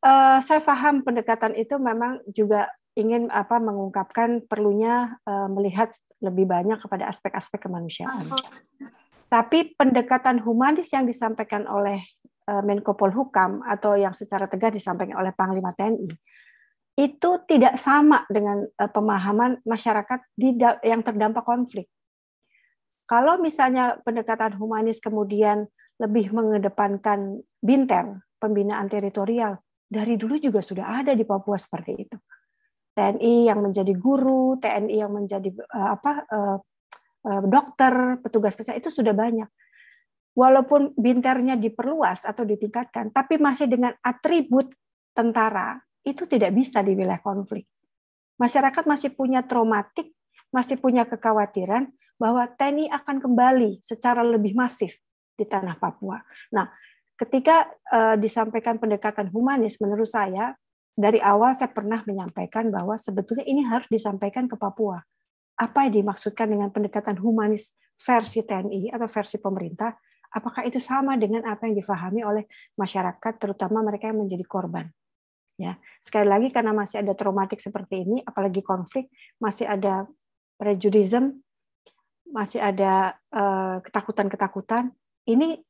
eh, saya paham pendekatan itu memang juga ingin apa mengungkapkan perlunya eh, melihat lebih banyak kepada aspek-aspek kemanusiaan. Tapi pendekatan humanis yang disampaikan oleh Menko Polhukam atau yang secara tegas disampaikan oleh Panglima TNI itu tidak sama dengan eh, pemahaman masyarakat di yang terdampak konflik. Kalau misalnya pendekatan humanis kemudian lebih mengedepankan binter, pembinaan teritorial, dari dulu juga sudah ada di Papua seperti itu. TNI yang menjadi guru, TNI yang menjadi eh, apa eh, dokter, petugas kesehatan itu sudah banyak. Walaupun binternya diperluas atau ditingkatkan, tapi masih dengan atribut tentara itu tidak bisa di wilayah konflik. Masyarakat masih punya traumatik, masih punya kekhawatiran bahwa TNI akan kembali secara lebih masif di tanah Papua. Nah, ketika uh, disampaikan pendekatan humanis menurut saya dari awal saya pernah menyampaikan bahwa sebetulnya ini harus disampaikan ke Papua. Apa yang dimaksudkan dengan pendekatan humanis versi TNI atau versi pemerintah? Apakah itu sama dengan apa yang difahami oleh masyarakat terutama mereka yang menjadi korban? Ya, sekali lagi karena masih ada traumatik seperti ini, apalagi konflik, masih ada prejudism, masih ada eh, ketakutan-ketakutan. ini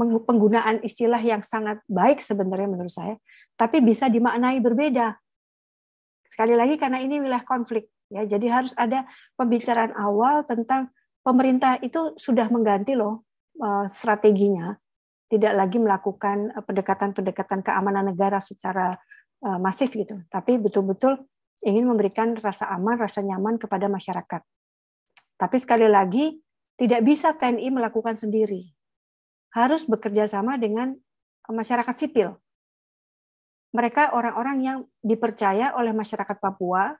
penggunaan istilah yang sangat baik sebenarnya menurut saya, tapi bisa dimaknai berbeda. Sekali lagi karena ini wilayah konflik, ya. Jadi harus ada pembicaraan awal tentang pemerintah itu sudah mengganti loh eh, strateginya tidak lagi melakukan eh, pendekatan-pendekatan keamanan negara secara eh, masif gitu, tapi betul-betul ingin memberikan rasa aman, rasa nyaman kepada masyarakat. Tapi sekali lagi tidak bisa TNI melakukan sendiri, harus bekerja sama dengan masyarakat sipil. Mereka orang-orang yang dipercaya oleh masyarakat Papua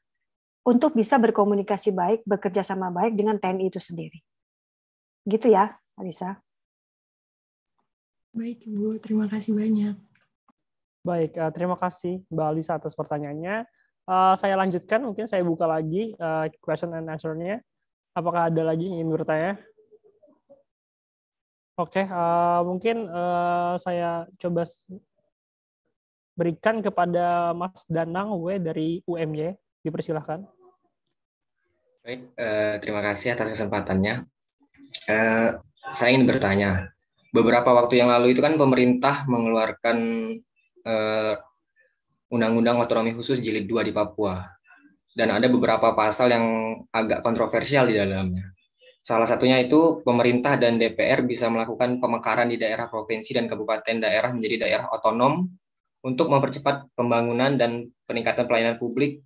untuk bisa berkomunikasi baik, bekerja sama baik dengan TNI itu sendiri. Gitu ya, Alisa. Baik, Ibu. Terima kasih banyak. Baik, eh, terima kasih Mbak Alisa atas pertanyaannya. Eh, saya lanjutkan, mungkin saya buka lagi eh, question and answer-nya. Apakah ada lagi yang ingin bertanya? Oke, mungkin saya coba berikan kepada Mas Danang W dari UMY. Dipersilahkan. Baik, terima kasih atas kesempatannya. saya ingin bertanya, beberapa waktu yang lalu itu kan pemerintah mengeluarkan eh, Undang-Undang Otonomi Khusus Jilid 2 di Papua. Dan ada beberapa pasal yang agak kontroversial di dalamnya. Salah satunya itu pemerintah dan DPR bisa melakukan pemekaran di daerah provinsi dan kabupaten daerah menjadi daerah otonom untuk mempercepat pembangunan dan peningkatan pelayanan publik,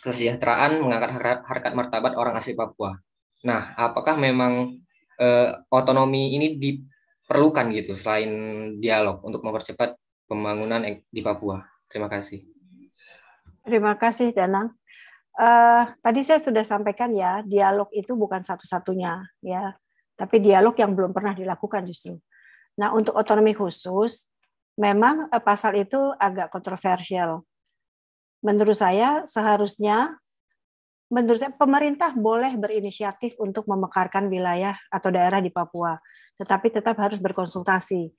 kesejahteraan, mengangkat harkat martabat orang asli Papua. Nah, apakah memang eh, otonomi ini di, perlukan gitu selain dialog untuk mempercepat pembangunan di Papua. Terima kasih. Terima kasih Danang. Uh, tadi saya sudah sampaikan ya dialog itu bukan satu-satunya ya, tapi dialog yang belum pernah dilakukan justru. Nah untuk otonomi khusus memang eh, pasal itu agak kontroversial. Menurut saya seharusnya menurut saya pemerintah boleh berinisiatif untuk memekarkan wilayah atau daerah di Papua tetapi tetap harus berkonsultasi.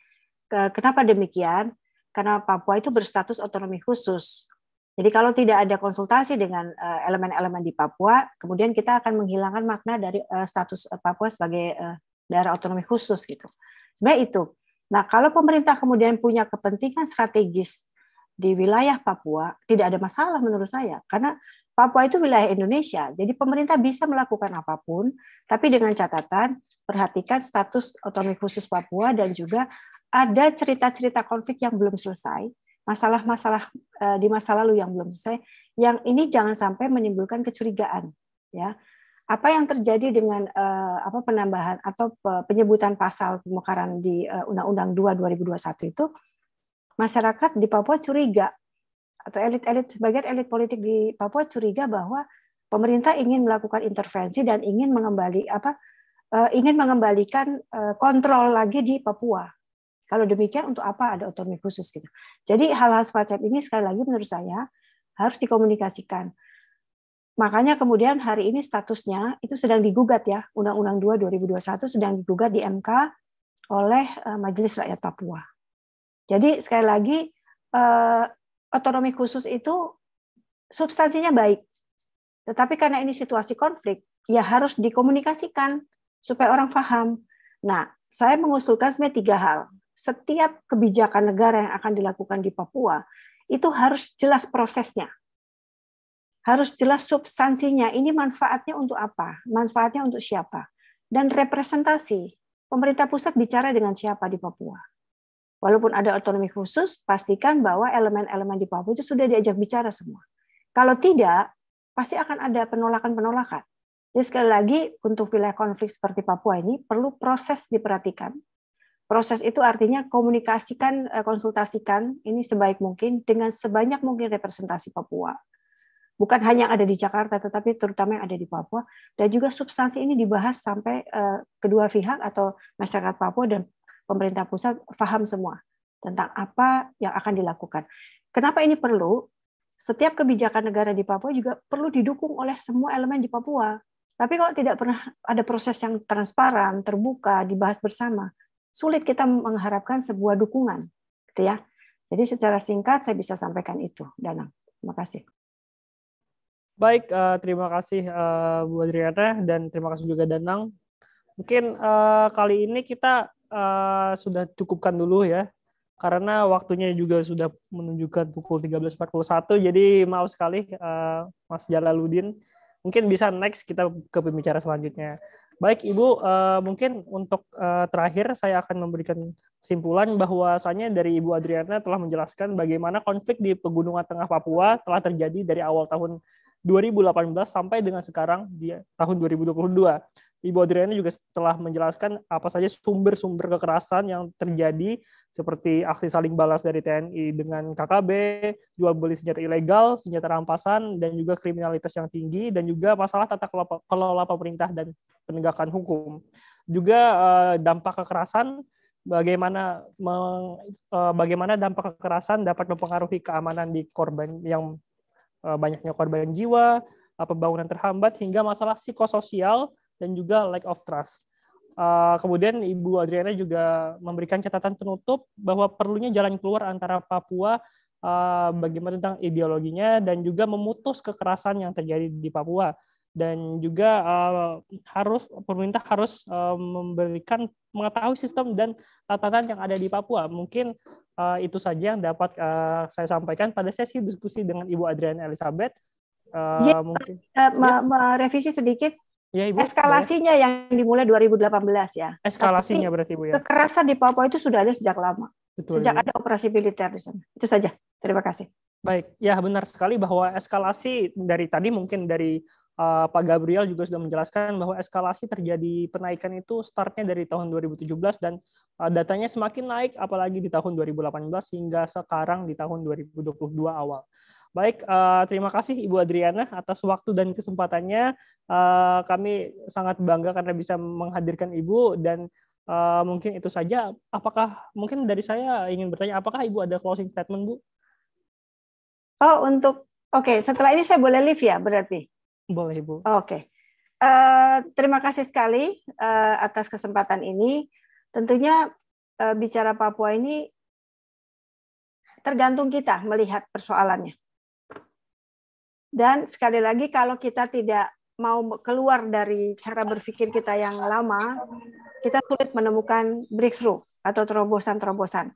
Kenapa demikian? Karena Papua itu berstatus otonomi khusus. Jadi kalau tidak ada konsultasi dengan eh, elemen-elemen di Papua, kemudian kita akan menghilangkan makna dari eh, status eh, Papua sebagai daerah otonomi khusus gitu. Sebenarnya itu. Nah, kalau pemerintah kemudian punya kepentingan strategis di wilayah Papua, tidak ada masalah menurut saya karena Papua itu wilayah Indonesia, jadi pemerintah bisa melakukan apapun, tapi dengan catatan perhatikan status otonomi khusus Papua dan juga ada cerita-cerita konflik yang belum selesai, masalah-masalah eh, di masa lalu yang belum selesai, yang ini jangan sampai menimbulkan kecurigaan, ya. Apa yang terjadi dengan uh, apa penambahan atau penyebutan pasal pemekaran di eh, Undang-Undang uh, 2 2021 itu masyarakat di Papua curiga atau elit-elit sebagian elit politik di Papua curiga bahwa pemerintah ingin melakukan intervensi dan ingin mengembali apa eh, ingin mengembalikan eh, kontrol lagi di Papua. Kalau demikian untuk apa ada otonomi khusus gitu. Jadi hal-hal semacam ini sekali lagi menurut saya harus dikomunikasikan. Makanya kemudian hari ini statusnya itu sedang digugat ya, Undang-Undang 2 2021 sedang digugat di MK oleh eh, Majelis Rakyat Papua. Jadi sekali lagi otonomi khusus itu substansinya baik. Tetapi karena ini situasi konflik, ya harus dikomunikasikan supaya orang paham. Nah, saya mengusulkan sebenarnya tiga hal. Setiap kebijakan negara yang akan dilakukan di Papua, itu harus jelas prosesnya. Harus jelas substansinya, ini manfaatnya untuk apa, manfaatnya untuk siapa. Dan representasi, pemerintah pusat bicara dengan siapa di Papua. Walaupun ada otonomi khusus, pastikan bahwa elemen-elemen di Papua itu sudah diajak bicara semua. Kalau tidak, pasti akan ada penolakan-penolakan. Jadi sekali lagi, untuk wilayah konflik seperti Papua ini, perlu proses diperhatikan. Proses itu artinya komunikasikan, eh, konsultasikan, ini sebaik mungkin, dengan sebanyak mungkin representasi Papua. Bukan hanya ada di Jakarta, tetapi terutama yang ada di Papua. Dan juga substansi ini dibahas sampai eh, kedua pihak atau masyarakat Papua dan pemerintah pusat paham semua tentang apa yang akan dilakukan. Kenapa ini perlu? Setiap kebijakan negara di Papua juga perlu didukung oleh semua elemen di Papua. Tapi kalau tidak pernah ada proses yang transparan, terbuka, dibahas bersama, sulit kita mengharapkan sebuah dukungan, gitu ya. Jadi secara singkat saya bisa sampaikan itu, Danang. Terima kasih. Baik, eh, terima kasih eh, Bu Adriana dan terima kasih juga Danang. Mungkin eh, kali ini kita Eh, sudah cukupkan dulu ya karena waktunya juga sudah menunjukkan pukul 13.41 jadi maaf sekali uh, Mas Jalaluddin mungkin bisa next kita ke pembicara selanjutnya baik Ibu uh, mungkin untuk uh, terakhir saya akan memberikan simpulan bahwasanya dari Ibu Adriana telah menjelaskan bagaimana konflik di Pegunungan Tengah Papua telah terjadi dari awal tahun 2018 sampai dengan sekarang di tahun 2022 Ibu Adriana juga telah menjelaskan apa saja sumber-sumber kekerasan yang terjadi seperti aksi saling balas dari TNI dengan KKB, jual beli senjata ilegal, senjata rampasan, dan juga kriminalitas yang tinggi, dan juga masalah tata kelola, pemerintah dan penegakan hukum. Juga eh, dampak kekerasan bagaimana eh, bagaimana dampak kekerasan dapat mempengaruhi keamanan di korban yang eh, banyaknya korban jiwa, pembangunan terhambat hingga masalah psikososial dan juga lack of trust. Uh, kemudian Ibu Adriana juga memberikan catatan penutup bahwa perlunya jalan keluar antara Papua uh, bagaimana tentang ideologinya dan juga memutus kekerasan yang terjadi di Papua dan juga uh, harus pemerintah harus uh, memberikan mengetahui sistem dan tatanan yang ada di Papua. Mungkin uh, itu saja yang dapat uh, saya sampaikan pada sesi diskusi dengan Ibu Adriana Elizabeth. Uh, ya, mungkin uh, ya. merevisi sedikit Ya, Ibu. Eskalasinya ya. yang dimulai 2018 ya. Eskalasinya Tapi berarti Ibu ya. Kekerasan di Papua itu sudah ada sejak lama. Betul, sejak Ibu. ada operasi militer di sana. Itu saja. Terima kasih. Baik, ya benar sekali bahwa eskalasi dari tadi mungkin dari uh, Pak Gabriel juga sudah menjelaskan bahwa eskalasi terjadi penaikan itu startnya dari tahun 2017 dan uh, datanya semakin naik apalagi di tahun 2018 hingga sekarang di tahun 2022 awal. Baik, eh, terima kasih Ibu Adriana atas waktu dan kesempatannya. Eh, kami sangat bangga karena bisa menghadirkan Ibu dan eh, mungkin itu saja. Apakah mungkin dari saya ingin bertanya, apakah Ibu ada closing statement, Bu? Oh, untuk oke, okay, setelah ini saya boleh leave ya, berarti? Boleh, Bu. Oke. Okay. Uh, terima kasih sekali uh, atas kesempatan ini. Tentunya uh, bicara Papua ini tergantung kita melihat persoalannya. Dan sekali lagi kalau kita tidak mau keluar dari cara berpikir kita yang lama, kita sulit menemukan breakthrough atau terobosan-terobosan.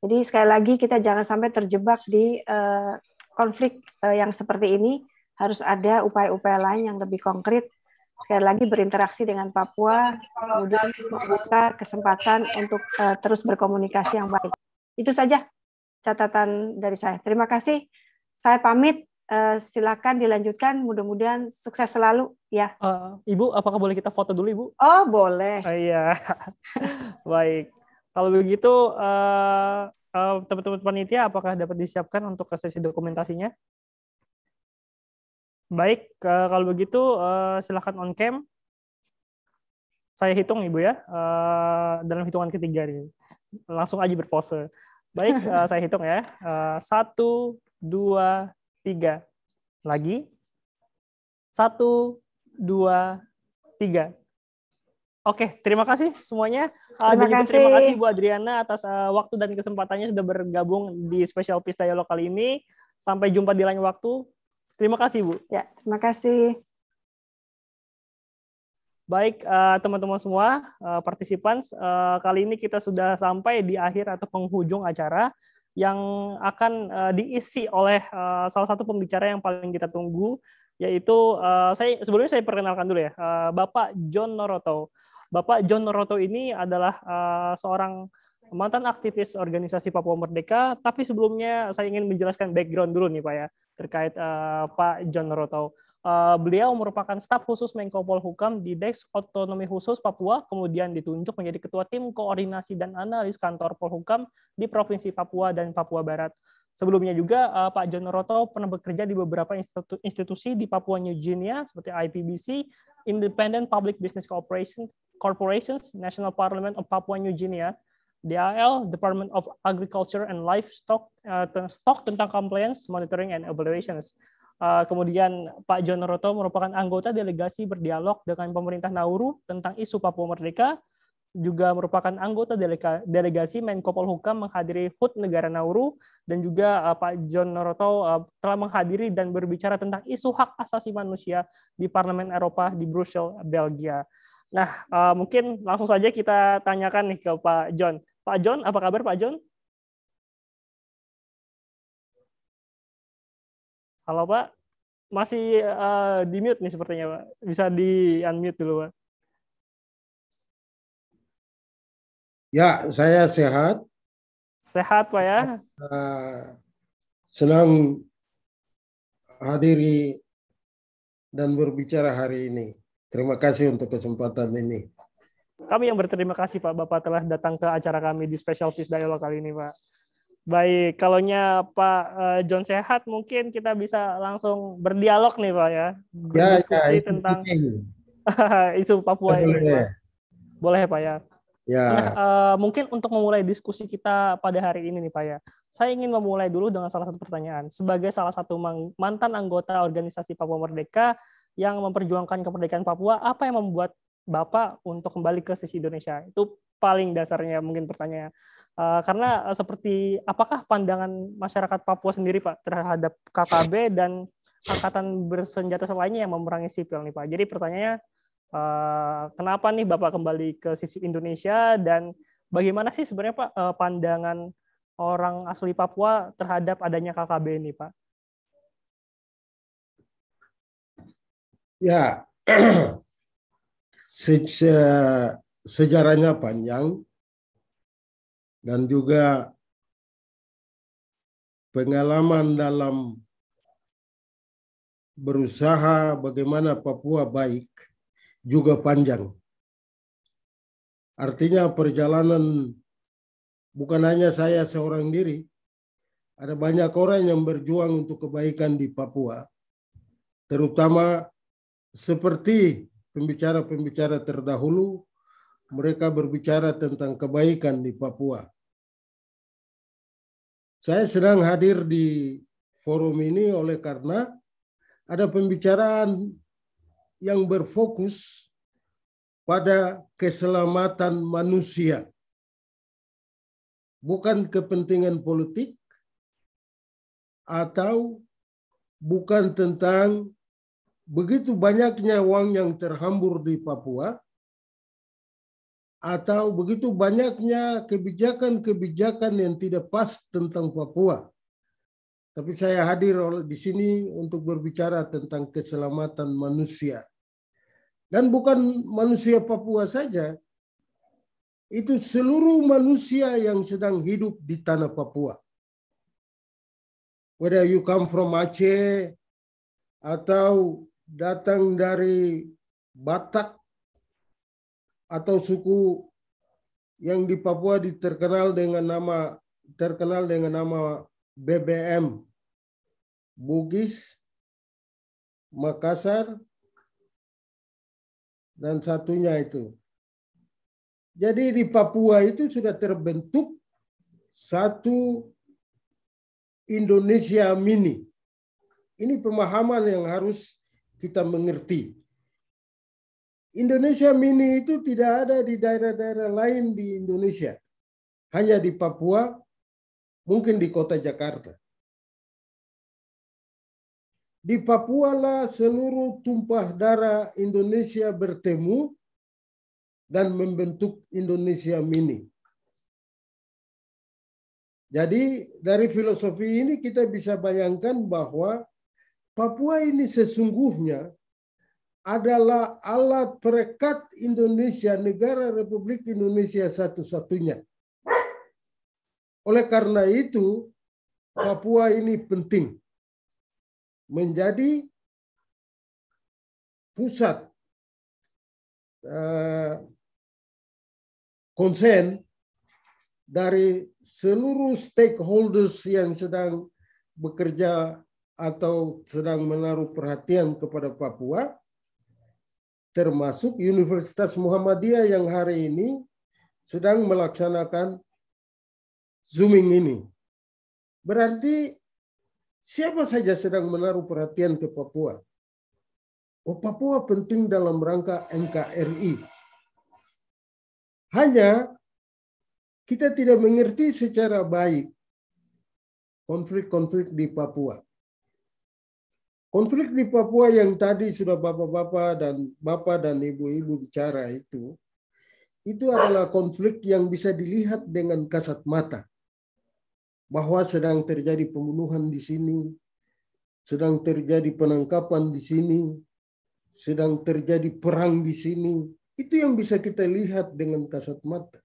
Jadi sekali lagi kita jangan sampai terjebak di uh, konflik uh, yang seperti ini, harus ada upaya-upaya lain yang lebih konkret. Sekali lagi berinteraksi dengan Papua, kemudian membuka kesempatan untuk uh, terus berkomunikasi yang baik. Itu saja catatan dari saya. Terima kasih. Saya pamit. Eh, silakan dilanjutkan. Mudah-mudahan sukses selalu ya. Uh, Ibu, apakah boleh kita foto dulu Ibu? Oh boleh. Uh, iya. Baik. Kalau begitu uh, uh, teman-teman panitia, apakah dapat disiapkan untuk sesi dokumentasinya? Baik, kalau begitu uh, silakan on cam. Saya hitung Ibu ya, dalam hitungan ketiga nih. Langsung aja berpose. Baik, saya hitung ya. satu, dua, tiga. Lagi. Satu, dua, tiga. Oke, terima kasih semuanya. Ah, terima, uh, kasih. terima kasih Bu Adriana atas uh, waktu dan kesempatannya sudah bergabung di Special Peace Dialog kali ini. Sampai jumpa di lain waktu. Terima kasih, Bu. Ya, terima kasih. Baik, ah, teman-teman uh, semua, uh, partisipan, uh, kali ini kita sudah sampai di akhir atau penghujung acara yang akan uh, diisi oleh uh, salah satu pembicara yang paling kita tunggu yaitu uh, saya sebelumnya saya perkenalkan dulu ya uh, Bapak John Noroto. Bapak John Noroto ini adalah uh, seorang mantan aktivis organisasi Papua Merdeka, tapi sebelumnya saya ingin menjelaskan background dulu nih Pak ya terkait uh, Pak John Noroto. Eh, beliau merupakan staf khusus Menko Polhukam di Deks Otonomi Khusus Papua, kemudian ditunjuk menjadi Ketua Tim Koordinasi dan Analis Kantor Polhukam di Provinsi Papua dan Papua Barat. Sebelumnya juga eh, Pak John Roto pernah bekerja di beberapa institusi di Papua New Guinea seperti IPBC, Independent Public Business Corporation, Corporations, National Parliament of Papua New Guinea, DAL, Department of Agriculture and Livestock, uh, stock tentang compliance, monitoring, and evaluations. Eh, kemudian Pak John Roto merupakan anggota delegasi berdialog dengan pemerintah Nauru tentang isu Papua Merdeka, juga merupakan anggota delegasi Menko Polhukam menghadiri HUT negara Nauru dan juga eh, Pak John Noroto eh, telah menghadiri dan berbicara tentang isu hak asasi manusia di Parlemen Eropa di Brussel, Belgia. Nah, mungkin langsung saja kita tanyakan nih ke Pak John. Pak John, apa kabar Pak John? Halo Pak, masih uh, di mute nih sepertinya Pak. Bisa di unmute dulu Pak. Ya, saya sehat. Sehat Pak ya. Uh, senang hadiri dan berbicara hari ini. Terima kasih untuk kesempatan ini. Kami yang berterima kasih Pak Bapak telah datang ke acara kami di Special Peace Dialog kali ini Pak. Baik, kalau nya Pak eh, John sehat, mungkin kita bisa langsung berdialog nih Pak ya, berdiskusi ya, ya, tentang isu Papua ya, ini. Boleh. ya Pak ya. Ya. Nah, uh, mungkin untuk memulai diskusi kita pada hari ini nih Pak ya, saya ingin memulai dulu dengan salah satu pertanyaan. Sebagai salah satu mantan anggota organisasi Papua Merdeka yang memperjuangkan kemerdekaan Papua, apa yang membuat Bapak untuk kembali ke sisi Indonesia? Itu paling dasarnya mungkin pertanyaan. Eh, karena eh, seperti apakah pandangan masyarakat Papua sendiri Pak terhadap KKB dan angkatan bersenjata selainnya yang memerangi sipil nih Pak. Jadi pertanyaannya uh, kenapa nih Bapak kembali ke sisi Indonesia dan bagaimana sih sebenarnya Pak uh, pandangan orang asli Papua terhadap adanya KKB ini Pak? Ya, sejarahnya panjang dan juga pengalaman dalam berusaha bagaimana Papua baik juga panjang. Artinya perjalanan bukan hanya saya seorang diri, ada banyak orang yang berjuang untuk kebaikan di Papua, terutama seperti pembicara-pembicara terdahulu, mereka berbicara tentang kebaikan di Papua. Saya sedang hadir di forum ini oleh karena ada pembicaraan yang berfokus pada keselamatan manusia. Bukan kepentingan politik atau bukan tentang begitu banyaknya uang yang terhambur di Papua, atau begitu banyaknya kebijakan-kebijakan yang tidak pas tentang Papua. Tapi saya hadir di sini untuk berbicara tentang keselamatan manusia. Dan bukan manusia Papua saja, itu seluruh manusia yang sedang hidup di tanah Papua. Whether you come from Aceh atau datang dari Batak atau suku yang di Papua diterkenal dengan nama terkenal dengan nama BBM Bugis, Makassar, dan satunya itu. Jadi di Papua itu sudah terbentuk satu Indonesia mini. Ini pemahaman yang harus kita mengerti. Indonesia Mini itu tidak ada di daerah-daerah lain di Indonesia. Hanya di Papua, mungkin di kota Jakarta. Di Papua lah seluruh tumpah darah Indonesia bertemu dan membentuk Indonesia Mini. Jadi dari filosofi ini kita bisa bayangkan bahwa Papua ini sesungguhnya adalah alat perekat Indonesia, negara Republik Indonesia satu-satunya. Oleh karena itu, Papua ini penting menjadi pusat eh, konsen dari seluruh stakeholders yang sedang bekerja atau sedang menaruh perhatian kepada Papua termasuk Universitas Muhammadiyah yang hari ini sedang melaksanakan zooming ini. Berarti siapa saja sedang menaruh perhatian ke Papua? Oh, Papua penting dalam rangka NKRI. Hanya kita tidak mengerti secara baik konflik-konflik di Papua. Konflik di Papua yang tadi sudah bapak-bapak dan bapak dan ibu-ibu bicara itu, itu adalah konflik yang bisa dilihat dengan kasat mata. Bahwa sedang terjadi pembunuhan di sini, sedang terjadi penangkapan di sini, sedang terjadi perang di sini. Itu yang bisa kita lihat dengan kasat mata.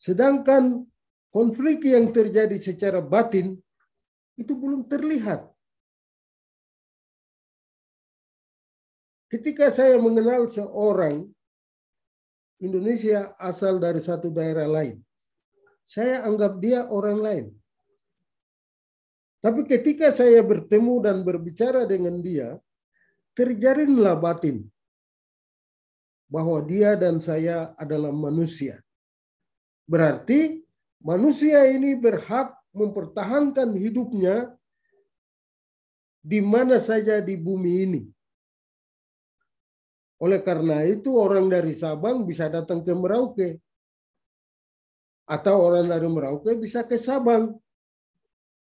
Sedangkan konflik yang terjadi secara batin itu belum terlihat. Ketika saya mengenal seorang Indonesia asal dari satu daerah lain, saya anggap dia orang lain. Tapi ketika saya bertemu dan berbicara dengan dia, terjarinlah batin bahwa dia dan saya adalah manusia. Berarti manusia ini berhak mempertahankan hidupnya di mana saja di bumi ini oleh karena itu orang dari Sabang bisa datang ke Merauke. Atau orang dari Merauke bisa ke Sabang.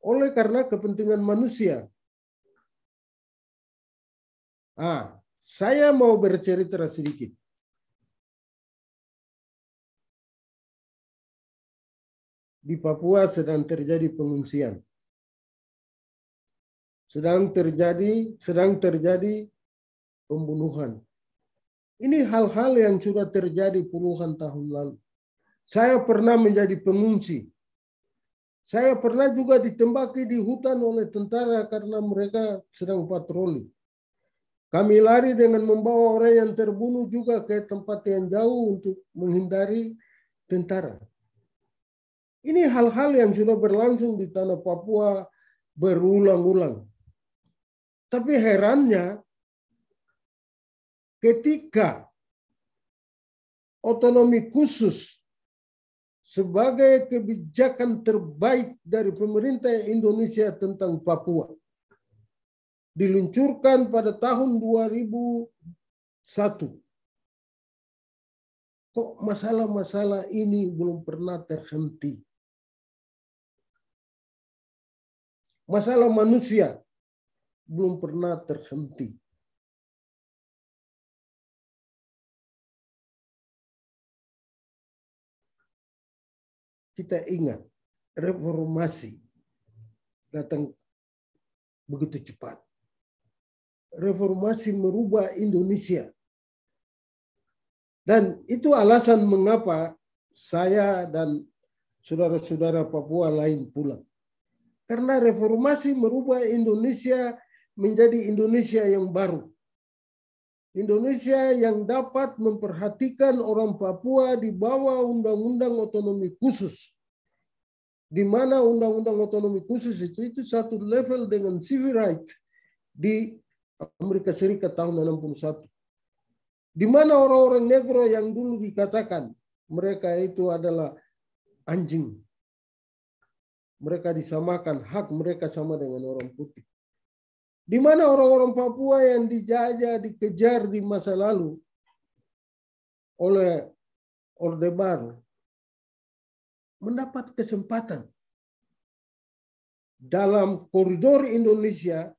Oleh karena kepentingan manusia. Ah, saya mau bercerita sedikit. Di Papua sedang terjadi pengungsian. Sedang terjadi sedang terjadi pembunuhan ini hal-hal yang sudah terjadi puluhan tahun lalu. Saya pernah menjadi pengungsi. Saya pernah juga ditembaki di hutan oleh tentara karena mereka sedang patroli. Kami lari dengan membawa orang yang terbunuh juga ke tempat yang jauh untuk menghindari tentara. Ini hal-hal yang sudah berlangsung di tanah Papua berulang-ulang. Tapi herannya ketika otonomi khusus sebagai kebijakan terbaik dari pemerintah Indonesia tentang Papua diluncurkan pada tahun 2001. Kok masalah-masalah ini belum pernah terhenti? Masalah manusia belum pernah terhenti. kita ingat reformasi datang begitu cepat. Reformasi merubah Indonesia. Dan itu alasan mengapa saya dan saudara-saudara Papua lain pulang. Karena reformasi merubah Indonesia menjadi Indonesia yang baru. Indonesia yang dapat memperhatikan orang Papua di bawah undang-undang otonomi khusus. Di mana undang-undang otonomi khusus itu itu satu level dengan civil right di Amerika Serikat tahun 61. Di mana orang-orang negro yang dulu dikatakan mereka itu adalah anjing. Mereka disamakan hak mereka sama dengan orang putih. Di mana orang-orang Papua yang dijajah, dikejar di masa lalu oleh Orde Baru mendapat kesempatan dalam koridor Indonesia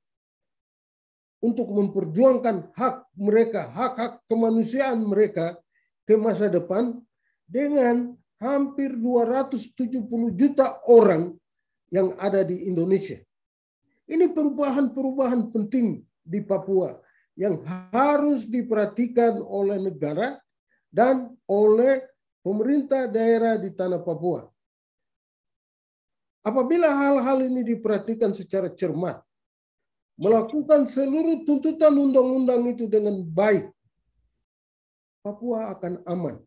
untuk memperjuangkan hak mereka, hak-hak kemanusiaan mereka ke masa depan dengan hampir 270 juta orang yang ada di Indonesia. Ini perubahan-perubahan penting di Papua yang harus diperhatikan oleh negara dan oleh pemerintah daerah di tanah Papua. Apabila hal-hal ini diperhatikan secara cermat, melakukan seluruh tuntutan undang-undang itu dengan baik, Papua akan aman.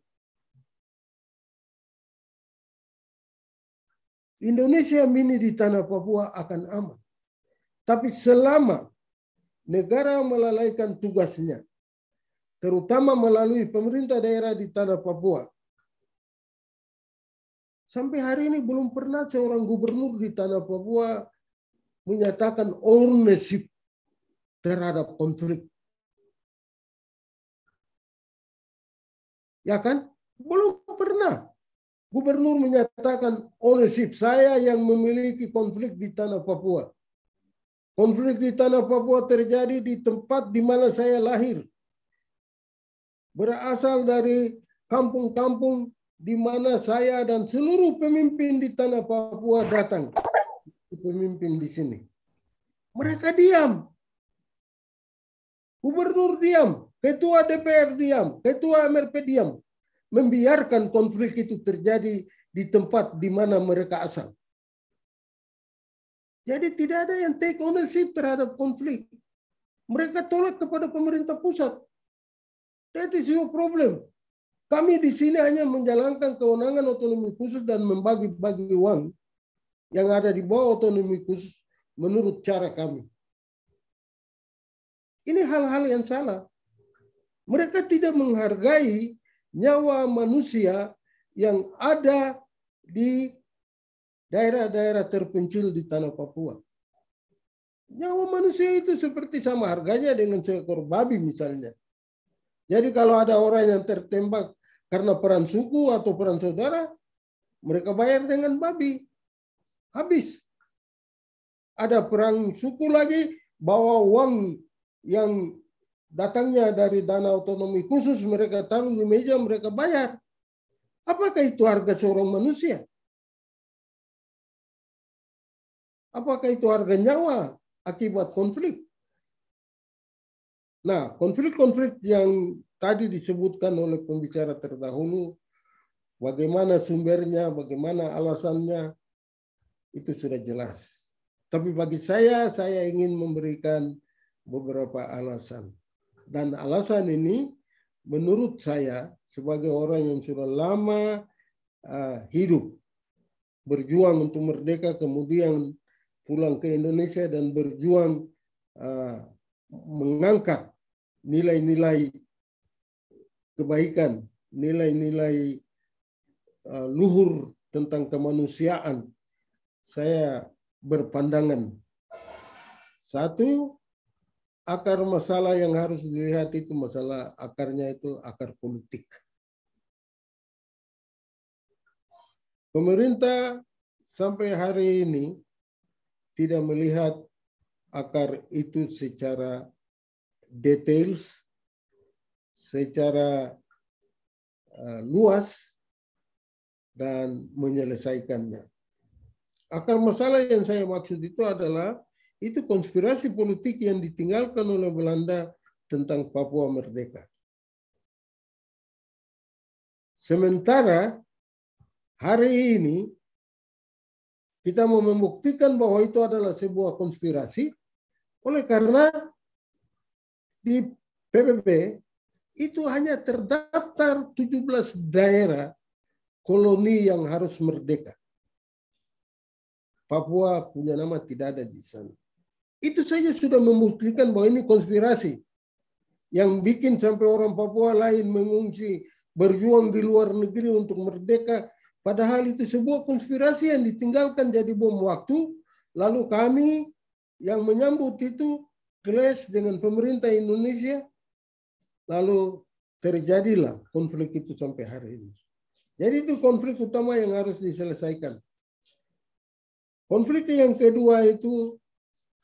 Indonesia mini di tanah Papua akan aman. Tapi selama negara melalaikan tugasnya, terutama melalui pemerintah daerah di tanah Papua, sampai hari ini belum pernah seorang gubernur di tanah Papua menyatakan ownership terhadap konflik. Ya kan? Belum pernah gubernur menyatakan ownership saya yang memiliki konflik di tanah Papua. Konflik di tanah Papua terjadi di tempat di mana saya lahir. Berasal dari kampung-kampung di mana saya dan seluruh pemimpin di tanah Papua datang. Pemimpin di sini. Mereka diam. Gubernur diam. Ketua DPR diam. Ketua MRP diam. Membiarkan konflik itu terjadi di tempat di mana mereka asal. Jadi tidak ada yang take ownership terhadap konflik. Mereka tolak kepada pemerintah pusat. That is your problem. Kami di sini hanya menjalankan kewenangan otonomi khusus dan membagi-bagi uang yang ada di bawah otonomi khusus menurut cara kami. Ini hal-hal yang salah. Mereka tidak menghargai nyawa manusia yang ada di daerah-daerah terpencil di tanah Papua. Nyawa manusia itu seperti sama harganya dengan seekor babi misalnya. Jadi kalau ada orang yang tertembak karena peran suku atau peran saudara, mereka bayar dengan babi. Habis. Ada perang suku lagi, bawa uang yang datangnya dari dana otonomi khusus mereka taruh di meja mereka bayar. Apakah itu harga seorang manusia? Apakah itu harga nyawa akibat konflik? Nah, konflik-konflik yang tadi disebutkan oleh pembicara terdahulu, bagaimana sumbernya, bagaimana alasannya, itu sudah jelas. Tapi bagi saya, saya ingin memberikan beberapa alasan. Dan alasan ini menurut saya sebagai orang yang sudah lama uh, hidup, berjuang untuk merdeka, kemudian pulang ke Indonesia dan berjuang uh, mengangkat nilai-nilai kebaikan, nilai-nilai uh, luhur tentang kemanusiaan. Saya berpandangan satu akar masalah yang harus dilihat itu masalah akarnya itu akar politik. Pemerintah sampai hari ini tidak melihat akar itu secara details, secara eh, luas, dan menyelesaikannya. Akar masalah yang saya maksud itu adalah itu konspirasi politik yang ditinggalkan oleh Belanda tentang Papua merdeka. Sementara hari ini kita mau membuktikan bahwa itu adalah sebuah konspirasi. Oleh karena di PBB itu hanya terdaftar 17 daerah koloni yang harus merdeka. Papua punya nama tidak ada di sana. Itu saja sudah membuktikan bahwa ini konspirasi yang bikin sampai orang Papua lain mengungsi, berjuang di luar negeri untuk merdeka, Padahal itu sebuah konspirasi yang ditinggalkan jadi bom waktu. Lalu kami yang menyambut itu clash dengan pemerintah Indonesia. Lalu terjadilah konflik itu sampai hari ini. Jadi itu konflik utama yang harus diselesaikan. Konflik yang kedua itu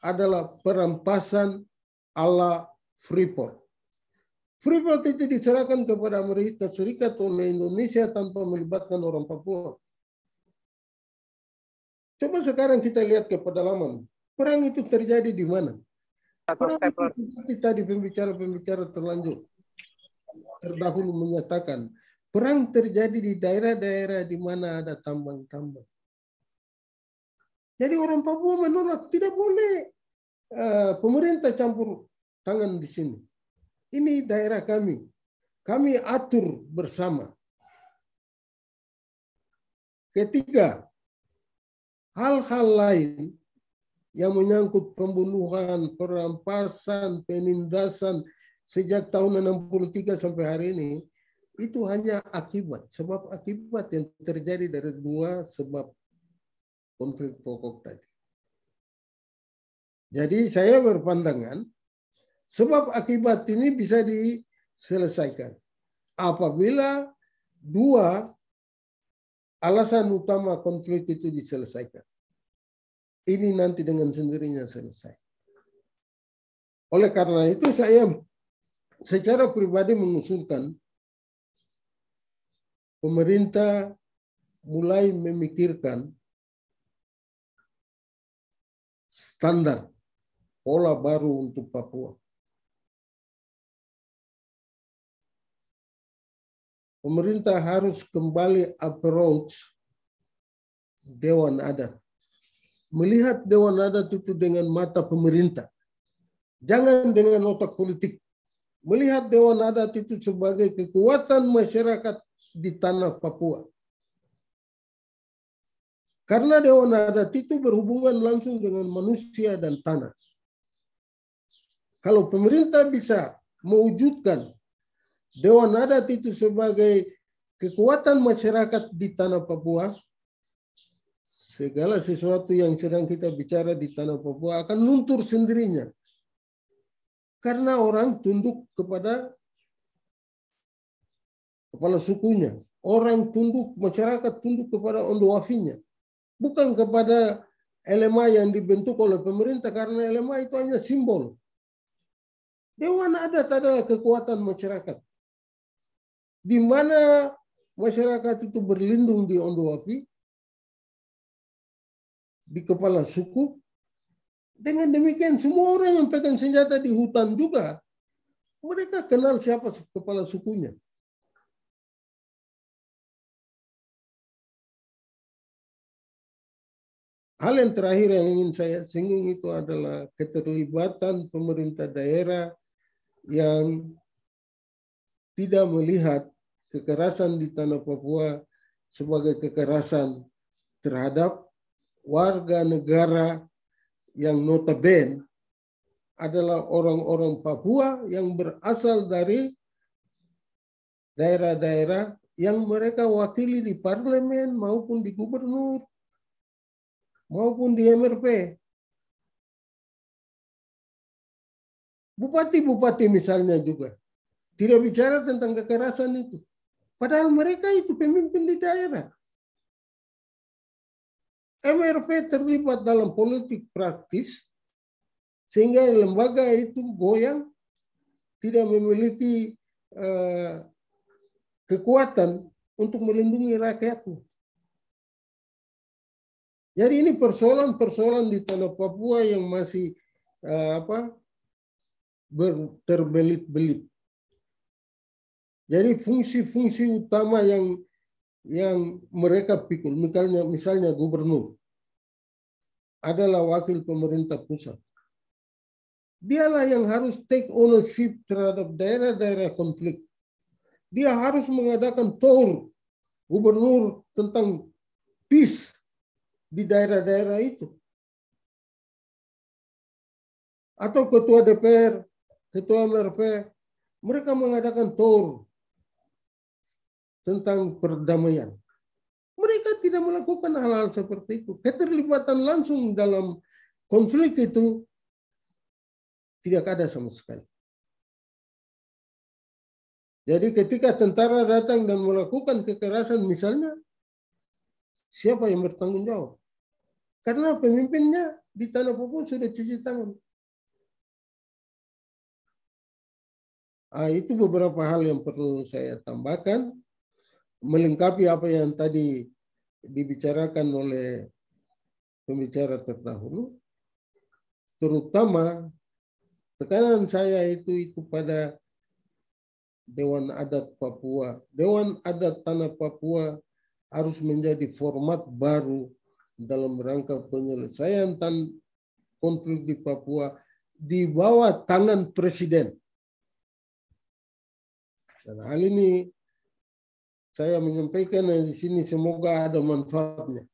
adalah perampasan ala Freeport. Freeport itu diserahkan kepada Amerika Serikat oleh Indonesia tanpa melibatkan orang Papua. Coba sekarang kita lihat ke pedalaman. Perang itu terjadi di mana? Perang itu kita di pembicara-pembicara terlanjur terdahulu menyatakan perang terjadi di daerah-daerah di mana ada tambang-tambang. Jadi orang Papua menolak tidak boleh eh, pemerintah campur tangan di sini ini daerah kami. Kami atur bersama. Ketiga, hal-hal lain yang menyangkut pembunuhan, perampasan, penindasan sejak tahun 63 sampai hari ini itu hanya akibat, sebab akibat yang terjadi dari dua sebab konflik pokok tadi. Jadi saya berpandangan Sebab akibat ini bisa diselesaikan. Apabila dua alasan utama konflik itu diselesaikan. Ini nanti dengan sendirinya selesai. Oleh karena itu saya secara pribadi mengusulkan pemerintah mulai memikirkan standar pola baru untuk Papua. pemerintah harus kembali approach Dewan Adat. Melihat Dewan Adat itu dengan mata pemerintah. Jangan dengan otak politik. Melihat Dewan Adat itu sebagai kekuatan masyarakat di tanah Papua. Karena Dewan Adat itu berhubungan langsung dengan manusia dan tanah. Kalau pemerintah bisa mewujudkan Dewan Adat itu sebagai kekuatan masyarakat di tanah Papua, segala sesuatu yang sedang kita bicara di tanah Papua akan luntur sendirinya. Karena orang tunduk kepada kepala sukunya. Orang tunduk, masyarakat tunduk kepada wafinya, Bukan kepada LMA yang dibentuk oleh pemerintah karena LMA itu hanya simbol. Dewan adat adalah kekuatan masyarakat di mana masyarakat itu berlindung di Ondo di kepala suku. Dengan demikian semua orang yang pegang senjata di hutan juga mereka kenal siapa kepala sukunya. Hal yang terakhir yang ingin saya singgung itu adalah keterlibatan pemerintah daerah yang tidak melihat kekerasan di tanah Papua sebagai kekerasan terhadap warga negara yang notabene adalah orang-orang Papua yang berasal dari daerah-daerah yang mereka wakili di parlemen maupun di gubernur maupun di MRP. Bupati-bupati misalnya juga tidak bicara tentang kekerasan itu. Padahal mereka itu pemimpin di daerah. MRP terlibat dalam politik praktis sehingga lembaga itu goyang, tidak memiliki uh, kekuatan untuk melindungi rakyatnya. Jadi ini persoalan-persoalan di tanah Papua yang masih uh, apa terbelit-belit. Jadi fungsi-fungsi utama yang yang mereka pikul, misalnya misalnya gubernur adalah wakil pemerintah pusat. Dialah yang harus take ownership terhadap daerah-daerah konflik. Dia harus mengadakan tour gubernur tentang peace di daerah-daerah itu. Atau ketua DPR, ketua MRP, mereka mengadakan tour tentang perdamaian. Mereka tidak melakukan hal-hal seperti itu. Keterlibatan langsung dalam konflik itu tidak ada sama sekali. Jadi ketika tentara datang dan melakukan kekerasan misalnya, siapa yang bertanggung jawab? Karena pemimpinnya di tanah Papua sudah cuci tangan. Nah, itu beberapa hal yang perlu saya tambahkan melengkapi apa yang tadi dibicarakan oleh pembicara terdahulu, terutama tekanan saya itu itu pada Dewan Adat Papua. Dewan Adat Tanah Papua harus menjadi format baru dalam rangka penyelesaian tan konflik di Papua di bawah tangan presiden. Dan hal ini saya menyampaikan di sini semoga ada manfaatnya.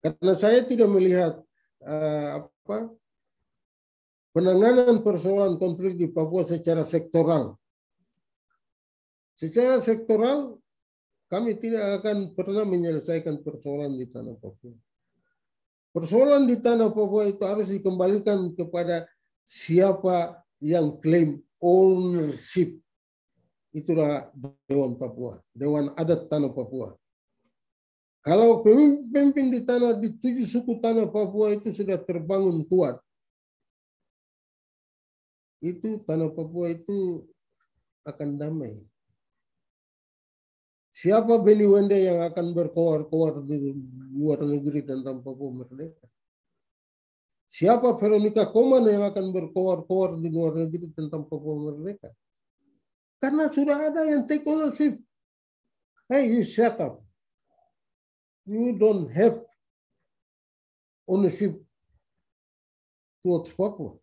Karena saya tidak melihat uh, apa penanganan persoalan konflik di Papua secara sektoral. Secara sektoral kami tidak akan pernah menyelesaikan persoalan di tanah Papua. Persoalan di tanah Papua itu harus dikembalikan kepada siapa yang klaim ownership itulah Dewan Papua, Dewan Adat Tanah Papua. Kalau pemimpin di tanah di tujuh suku tanah Papua itu sudah terbangun kuat, itu tanah Papua itu akan damai. Siapa Beni Wende yang akan berkoar-koar di luar negeri tentang Papua merdeka? Siapa Veronica Koman yang akan berkoar-koar di luar negeri tentang Papua merdeka? Karena sudah ada yang take ownership. Hey, you shut up. You don't have ownership towards Papua.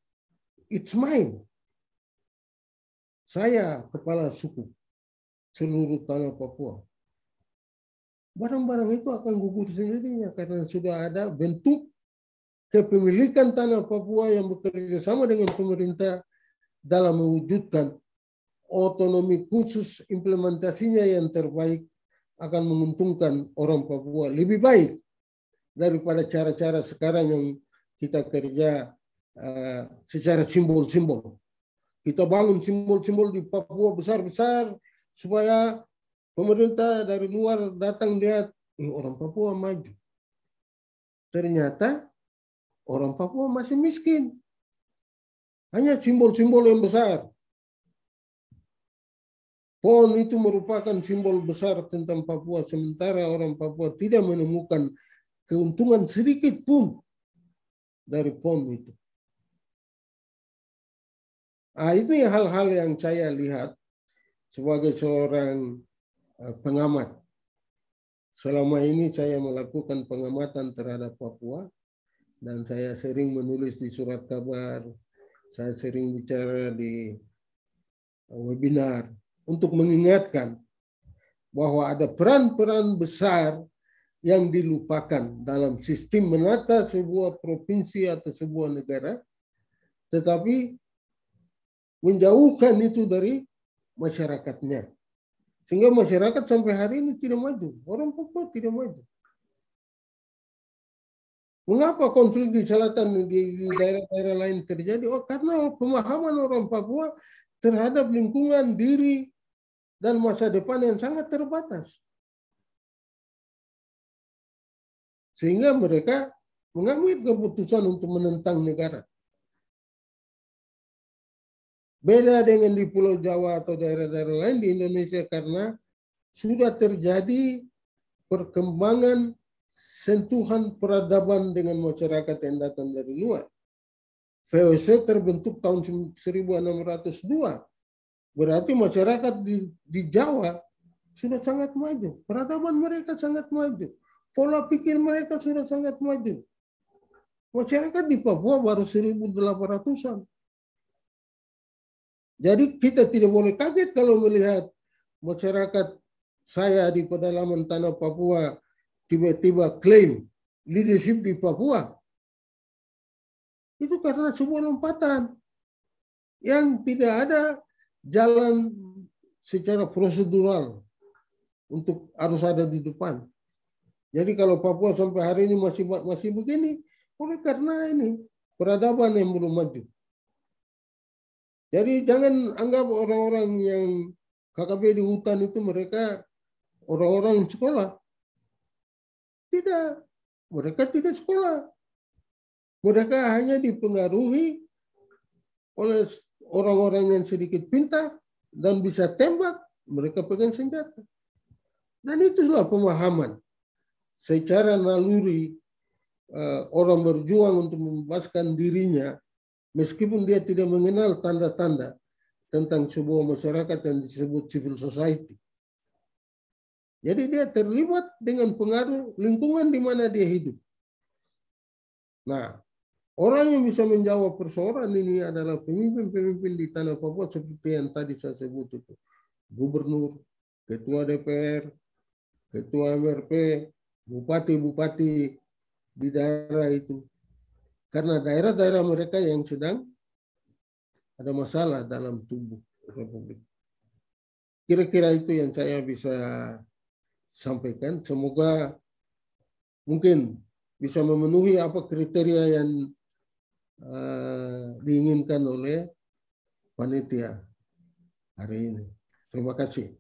It's mine. Saya kepala suku seluruh tanah Papua. Barang-barang itu akan gugur sendirinya karena sudah ada bentuk kepemilikan tanah Papua yang bekerja sama dengan pemerintah dalam mewujudkan otonomi khusus implementasinya yang terbaik akan menguntungkan orang Papua lebih baik daripada cara-cara sekarang yang kita kerja uh, secara simbol-simbol. Kita bangun simbol-simbol di Papua besar-besar supaya pemerintah dari luar datang lihat eh, orang Papua maju. Ternyata orang Papua masih miskin. Hanya simbol-simbol yang besar. Pohon itu merupakan simbol besar tentang Papua, sementara orang Papua tidak menemukan keuntungan sedikit pun dari pohon itu. Nah, itu hal-hal yang saya lihat sebagai seorang eh, pengamat. Selama ini saya melakukan pengamatan terhadap Papua dan saya sering menulis di surat kabar, saya sering bicara di eh, webinar, untuk mengingatkan bahwa ada peran-peran besar yang dilupakan dalam sistem menata sebuah provinsi atau sebuah negara, tetapi menjauhkan itu dari masyarakatnya. Sehingga masyarakat sampai hari ini tidak maju. Orang Papua tidak maju. Mengapa konflik di selatan di daerah-daerah lain terjadi? Oh, karena pemahaman orang Papua terhadap lingkungan diri dan masa depan yang sangat terbatas. Sehingga mereka mengambil keputusan untuk menentang negara. Beda dengan di Pulau Jawa atau daerah-daerah lain di Indonesia karena sudah terjadi perkembangan sentuhan peradaban dengan masyarakat yang datang dari luar. VOC terbentuk tahun 1602 Berarti masyarakat di, di Jawa sudah sangat maju. Peradaban mereka sangat maju. Pola pikir mereka sudah sangat maju. Masyarakat di Papua baru 1.800-an. Jadi kita tidak boleh kaget kalau melihat masyarakat saya di pedalaman tanah Papua tiba-tiba klaim leadership di Papua. Itu karena sebuah lompatan yang tidak ada jalan secara prosedural untuk harus ada di depan. Jadi kalau Papua sampai hari ini masih buat masih begini, oleh karena ini peradaban yang belum maju. Jadi jangan anggap orang-orang yang KKB di hutan itu mereka orang-orang yang sekolah. Tidak, mereka tidak sekolah. Mereka hanya dipengaruhi oleh orang-orang yang sedikit pintar dan bisa tembak, mereka pegang senjata. Dan itu itulah pemahaman secara naluri eh, orang berjuang untuk membebaskan dirinya meskipun dia tidak mengenal tanda-tanda tentang sebuah masyarakat yang disebut civil society. Jadi dia terlibat dengan pengaruh lingkungan di mana dia hidup. Nah, Orang yang bisa menjawab persoalan ini adalah pemimpin-pemimpin di tanah Papua seperti yang tadi saya sebut itu. Gubernur, Ketua DPR, Ketua MRP, Bupati-Bupati di daerah itu. Karena daerah-daerah mereka yang sedang ada masalah dalam tubuh Republik. Kira-kira itu yang saya bisa sampaikan. Semoga mungkin bisa memenuhi apa kriteria yang Eh, diinginkan oleh panitia hari ini. Terima kasih.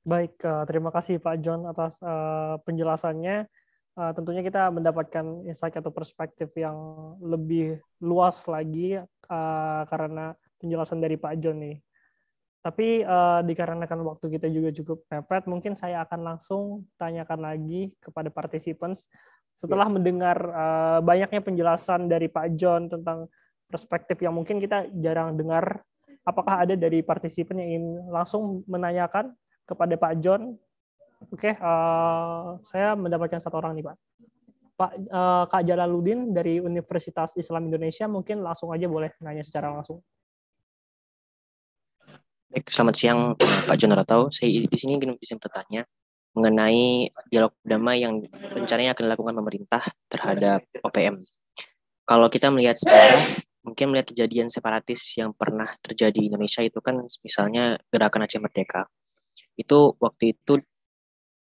Baik, eh, terima kasih Pak John atas eh, penjelasannya. Tentunya kita mendapatkan insight atau perspektif yang lebih luas lagi karena penjelasan dari Pak John nih. Tapi dikarenakan waktu kita juga cukup mepet, mungkin saya akan langsung tanyakan lagi kepada participants setelah mendengar uh, banyaknya penjelasan dari Pak John tentang perspektif yang mungkin kita jarang dengar, apakah ada dari partisipan yang ingin langsung menanyakan kepada Pak John? Oke, okay, uh, eh, saya mendapatkan satu orang nih Pak. Pak uh, Kak Jalaluddin dari Universitas Islam Indonesia mungkin langsung aja boleh nanya secara langsung. Baik, selamat siang Pak John Ratau. Saya di sini ingin bisa bertanya mengenai dialog damai yang rencananya akan dilakukan pemerintah terhadap OPM. Kalau kita melihat sekarang, mungkin melihat kejadian separatis yang pernah terjadi di Indonesia itu kan misalnya gerakan Aceh Merdeka. Itu waktu itu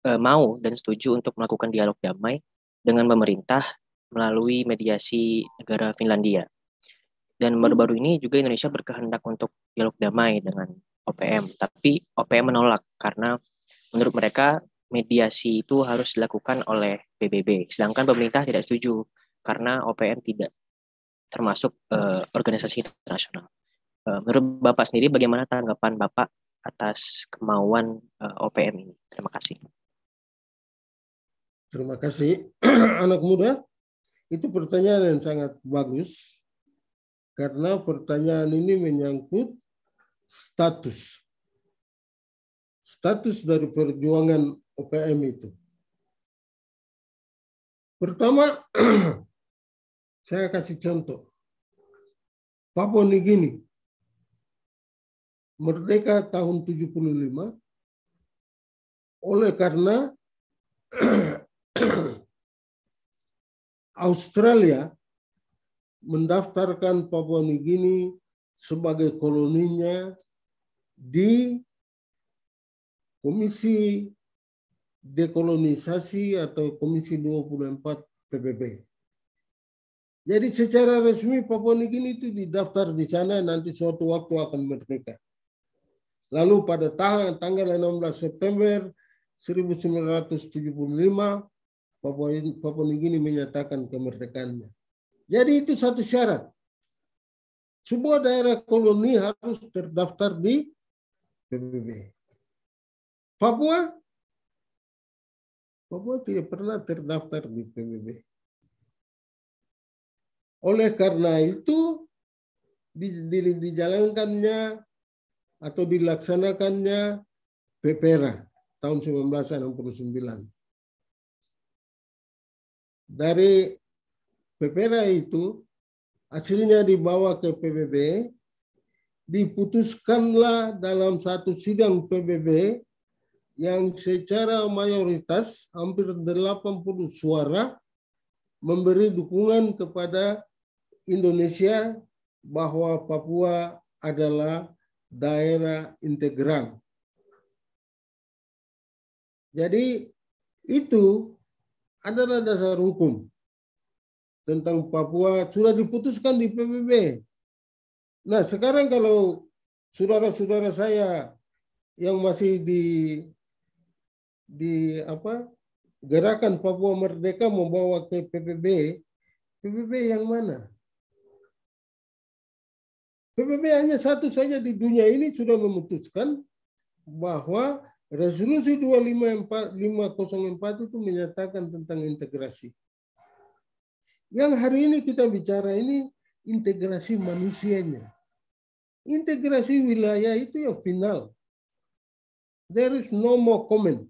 e, mau dan setuju untuk melakukan dialog damai dengan pemerintah melalui mediasi negara Finlandia. Dan baru-baru ini juga Indonesia berkehendak untuk dialog damai dengan OPM, tapi OPM menolak karena menurut mereka mediasi itu harus dilakukan oleh PBB. Sedangkan pemerintah tidak setuju karena OPM tidak termasuk uh, organisasi internasional. Uh, menurut Bapak sendiri bagaimana tanggapan Bapak atas kemauan uh, eh, OPM ini? Terima kasih. Terima kasih anak muda. Itu pertanyaan yang sangat bagus karena pertanyaan ini menyangkut status. Status dari perjuangan OPM itu. Pertama, saya kasih contoh. Papua Nugini merdeka tahun 75, oleh karena Australia mendaftarkan Papua Nugini sebagai koloninya di Komisi dekolonisasi atau Komisi 24 PBB. Jadi secara resmi Papua Nugini itu didaftar di sana nanti suatu waktu akan merdeka. Lalu pada tahun tanggal 16 September 1975 Papua, Papua Nugini menyatakan kemerdekaannya. Jadi itu satu syarat. Sebuah daerah koloni harus terdaftar di PBB. Papua Papua tidak pernah terdaftar di PBB. Oleh karena itu, di, dijalankannya atau dilaksanakannya PPRA tahun 1969. Dari PPRA itu hasilnya dibawa ke PBB, diputuskanlah dalam satu sidang PBB yang secara mayoritas hampir 80 suara memberi dukungan kepada Indonesia bahwa Papua adalah daerah integral. Jadi itu adalah dasar hukum tentang Papua sudah diputuskan di PBB. Nah sekarang kalau saudara-saudara saya yang masih di di apa gerakan Papua Merdeka membawa ke PBB, PBB yang mana? PBB hanya satu saja di dunia ini sudah memutuskan bahwa resolusi 2504 itu menyatakan tentang integrasi. Yang hari ini kita bicara ini integrasi manusianya. Integrasi wilayah itu yang final. There is no more comment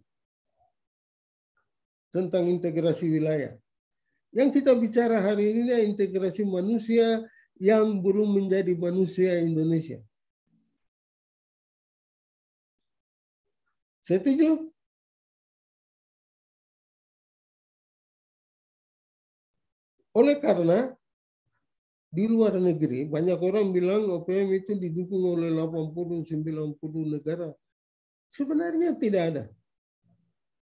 tentang integrasi wilayah. Yang kita bicara hari ini adalah integrasi manusia yang belum menjadi manusia Indonesia. Setuju? Oleh karena di luar negeri banyak orang bilang OPM itu didukung oleh 80-90 negara. Sebenarnya tidak ada.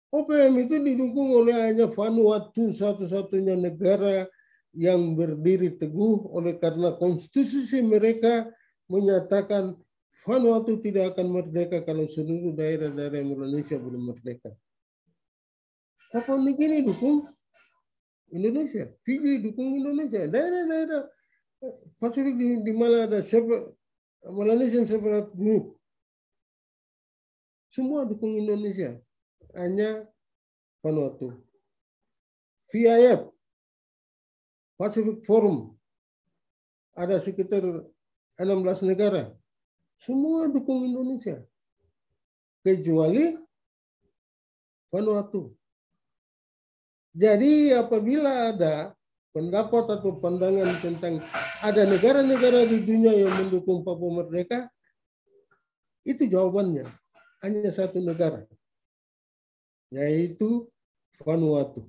OPM itu didukung oleh hanya Vanuatu satu-satunya negara yang berdiri teguh oleh karena konstitusi mereka menyatakan Vanuatu tidak akan merdeka kalau seluruh daerah-daerah Indonesia belum merdeka. Papua ini dukung Indonesia, Fiji dukung Indonesia, daerah-daerah Pasifik di, di mana ada Malaysian Separat Group, semua dukung Indonesia hanya Vanuatu. VIF, Pacific Forum, ada sekitar 16 negara. Semua dukung Indonesia. Kecuali Vanuatu. Jadi apabila ada pendapat atau pandangan tentang ada negara-negara di dunia yang mendukung Papua Merdeka, itu jawabannya. Hanya satu negara, yaitu Vanuatu.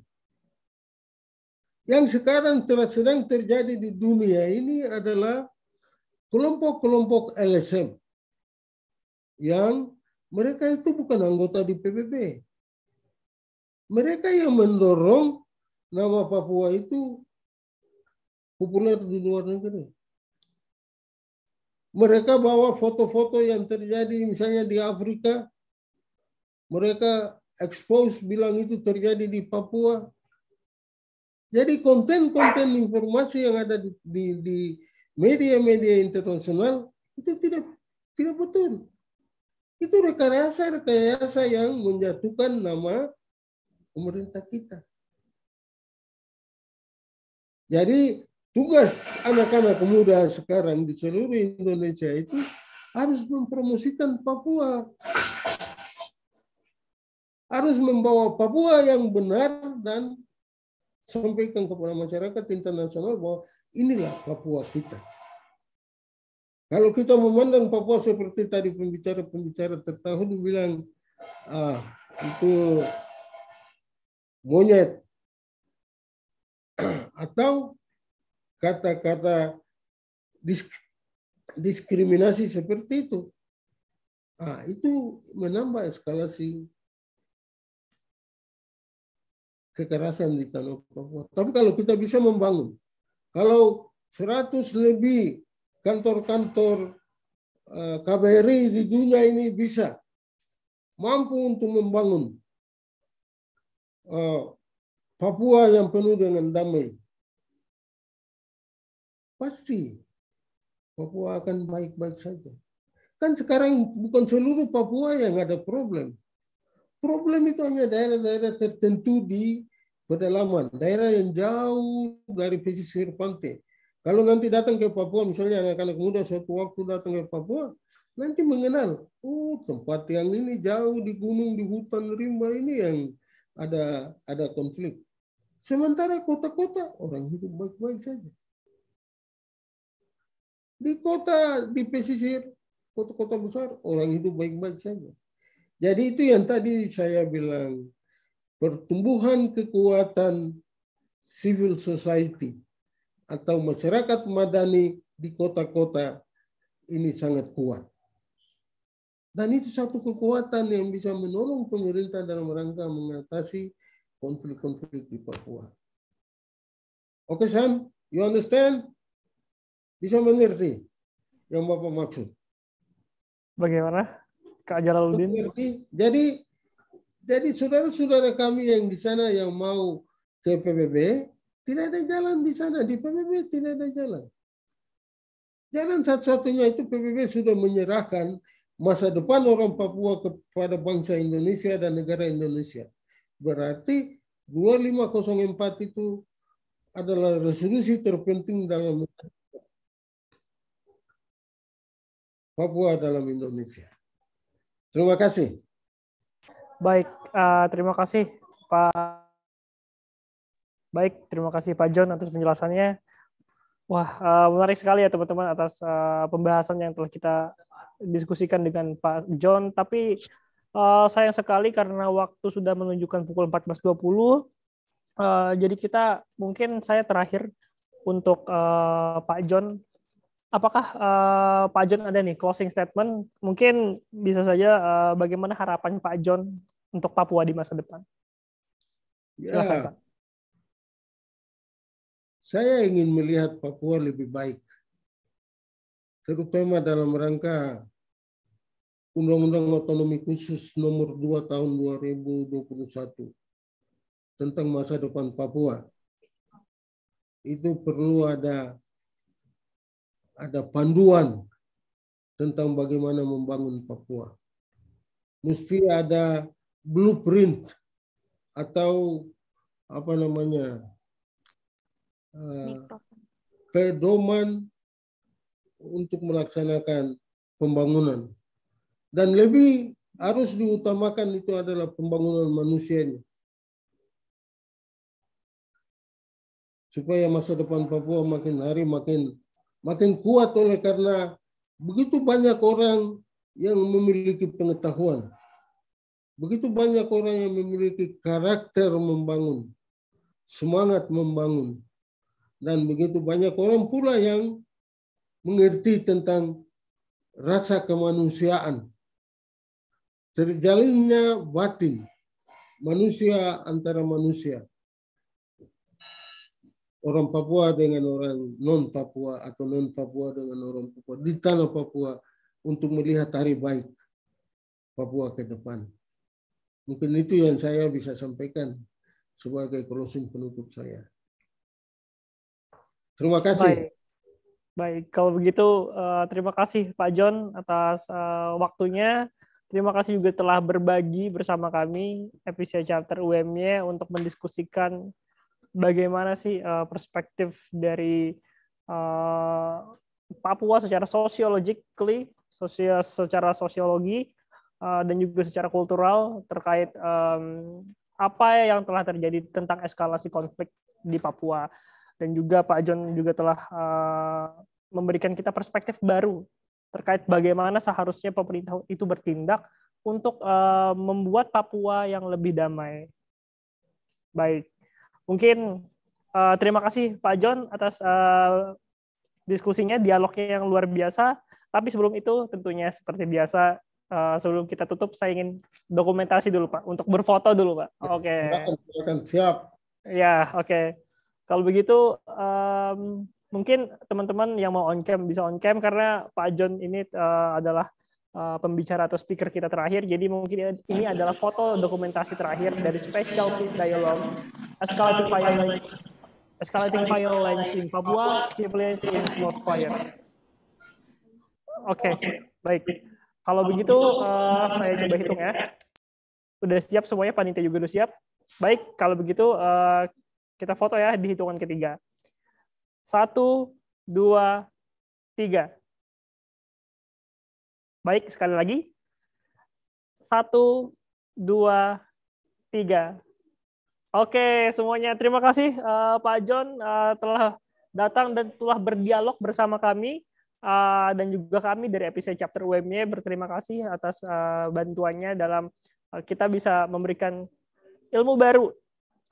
Yang sekarang sedang terjadi di dunia ini adalah kelompok-kelompok LSM yang mereka itu bukan anggota di PBB. Mereka yang mendorong nama Papua itu populer di luar negeri. Mereka bawa foto-foto yang terjadi misalnya di Afrika. Mereka expose bilang itu terjadi di Papua. Jadi konten-konten informasi yang ada di media-media internasional itu tidak tidak betul. Itu rekayasa-rekayasa yang menjatuhkan nama pemerintah kita. Jadi tugas anak-anak muda sekarang di seluruh Indonesia itu harus mempromosikan Papua harus membawa Papua yang benar dan sampaikan kepada masyarakat internasional bahwa inilah Papua kita. Kalau kita memandang Papua seperti tadi pembicara-pembicara tertahun bilang ah, itu monyet atau kata-kata disk diskriminasi seperti itu, ah, itu menambah eskalasi kekerasan di Tanah Papua. Tapi kalau kita bisa membangun, kalau 100 lebih kantor-kantor eh, KBRI di dunia ini bisa mampu untuk membangun eh, Papua yang penuh dengan damai. Pasti Papua akan baik-baik saja. Kan sekarang bukan seluruh Papua yang ada problem. Problem itu hanya daerah-daerah tertentu di pedalaman, daerah yang jauh dari pesisir pantai. Kalau nanti datang ke Papua, misalnya anak-anak muda suatu waktu datang ke Papua, nanti mengenal, oh tempat yang ini jauh di gunung, di hutan rimba ini yang ada ada konflik. Sementara kota-kota orang hidup baik-baik saja. Di kota, di pesisir, kota-kota besar, orang hidup baik-baik saja. Jadi itu yang tadi saya bilang pertumbuhan kekuatan civil society atau masyarakat madani di kota-kota ini sangat kuat. Dan itu satu kekuatan yang bisa menolong pemerintah dalam rangka mengatasi konflik-konflik di Papua. Oke, okay, You understand? Bisa mengerti yang Bapak maksud? Bagaimana? Kak Jalaluddin? Mengerti. Jadi jadi saudara-saudara kami yang di sana yang mau ke PBB, tidak ada jalan di sana. Di PBB tidak ada jalan. Jalan satu-satunya itu PBB sudah menyerahkan masa depan orang Papua kepada bangsa Indonesia dan negara Indonesia. Berarti 2504 itu adalah resolusi terpenting dalam Papua dalam Indonesia. Terima kasih. Baik, uh, terima kasih Pak. Baik, terima kasih Pak John atas penjelasannya. Wah, uh, menarik sekali ya teman-teman atas uh, pembahasan yang telah kita diskusikan dengan Pak John. Tapi uh, sayang sekali karena waktu sudah menunjukkan pukul 14.20, uh, jadi kita mungkin saya terakhir untuk uh, Pak John apakah uh, Pak John ada nih closing statement? Mungkin bisa saja uh, bagaimana harapan Pak John untuk Papua di masa depan? Silahkan, ya. Pak. Saya ingin melihat Papua lebih baik, terutama dalam rangka Undang-Undang Otonomi Khusus Nomor 2 Tahun 2021 tentang masa depan Papua. Itu perlu ada ada panduan tentang bagaimana membangun Papua. Mesti ada blueprint atau apa namanya uh, pedoman untuk melaksanakan pembangunan dan lebih harus diutamakan itu adalah pembangunan manusianya supaya masa depan Papua makin hari makin makin kuat oleh karena begitu banyak orang yang memiliki pengetahuan Begitu banyak orang yang memiliki karakter membangun, semangat membangun. Dan begitu banyak orang pula yang mengerti tentang rasa kemanusiaan. Terjalinnya batin manusia antara manusia. Orang Papua dengan orang non-Papua atau non-Papua dengan orang Papua di tanah Papua untuk melihat hari baik Papua ke depan. Mungkin itu yang saya bisa sampaikan sebagai closing penutup saya. Terima kasih. Baik. Baik, kalau begitu eh, terima kasih Pak John atas eh, waktunya. Terima kasih juga telah berbagi bersama kami episode chapter UMY untuk mendiskusikan bagaimana sih eh, perspektif dari Papua secara sosiologically, secara sosiologi Eh, dan juga secara kultural terkait um, apa yang telah terjadi tentang eskalasi konflik di Papua dan juga Pak John juga telah uh, memberikan kita perspektif baru terkait bagaimana seharusnya pemerintah itu bertindak untuk uh, membuat Papua yang lebih damai. Baik, mungkin uh, terima kasih Pak John atas uh, diskusinya, dialognya yang luar biasa. Tapi sebelum itu tentunya seperti biasa uh, sebelum kita tutup saya ingin dokumentasi dulu Pak untuk berfoto dulu Pak. Ya, oke. Okay. Silakan, silakan. Siap. Ya, oke. Okay. Kalau begitu um, mungkin teman-teman yang mau on cam bisa on cam karena Pak John ini uh, adalah uh, pembicara atau speaker kita terakhir. Jadi mungkin ini adalah foto dokumentasi terakhir dari Special Peace Dialogue Escalating Violence Escalating Violence in Papua, Civilians in Fire. Oke, okay, baik. Kalau begitu uh, saya coba hitung ya. Udah siap semuanya, panitia juga udah siap. Baik, kalau begitu uh, kita foto ya di hitungan ketiga. Satu, dua, tiga. Baik, sekali lagi. Satu, dua, tiga. Oke, semuanya terima kasih uh, Pak John uh, telah datang dan telah berdialog bersama kami. Ah, dan juga kami dari episode chapter UMY berterima kasih atas uh, bantuannya dalam uh, kita bisa memberikan ilmu baru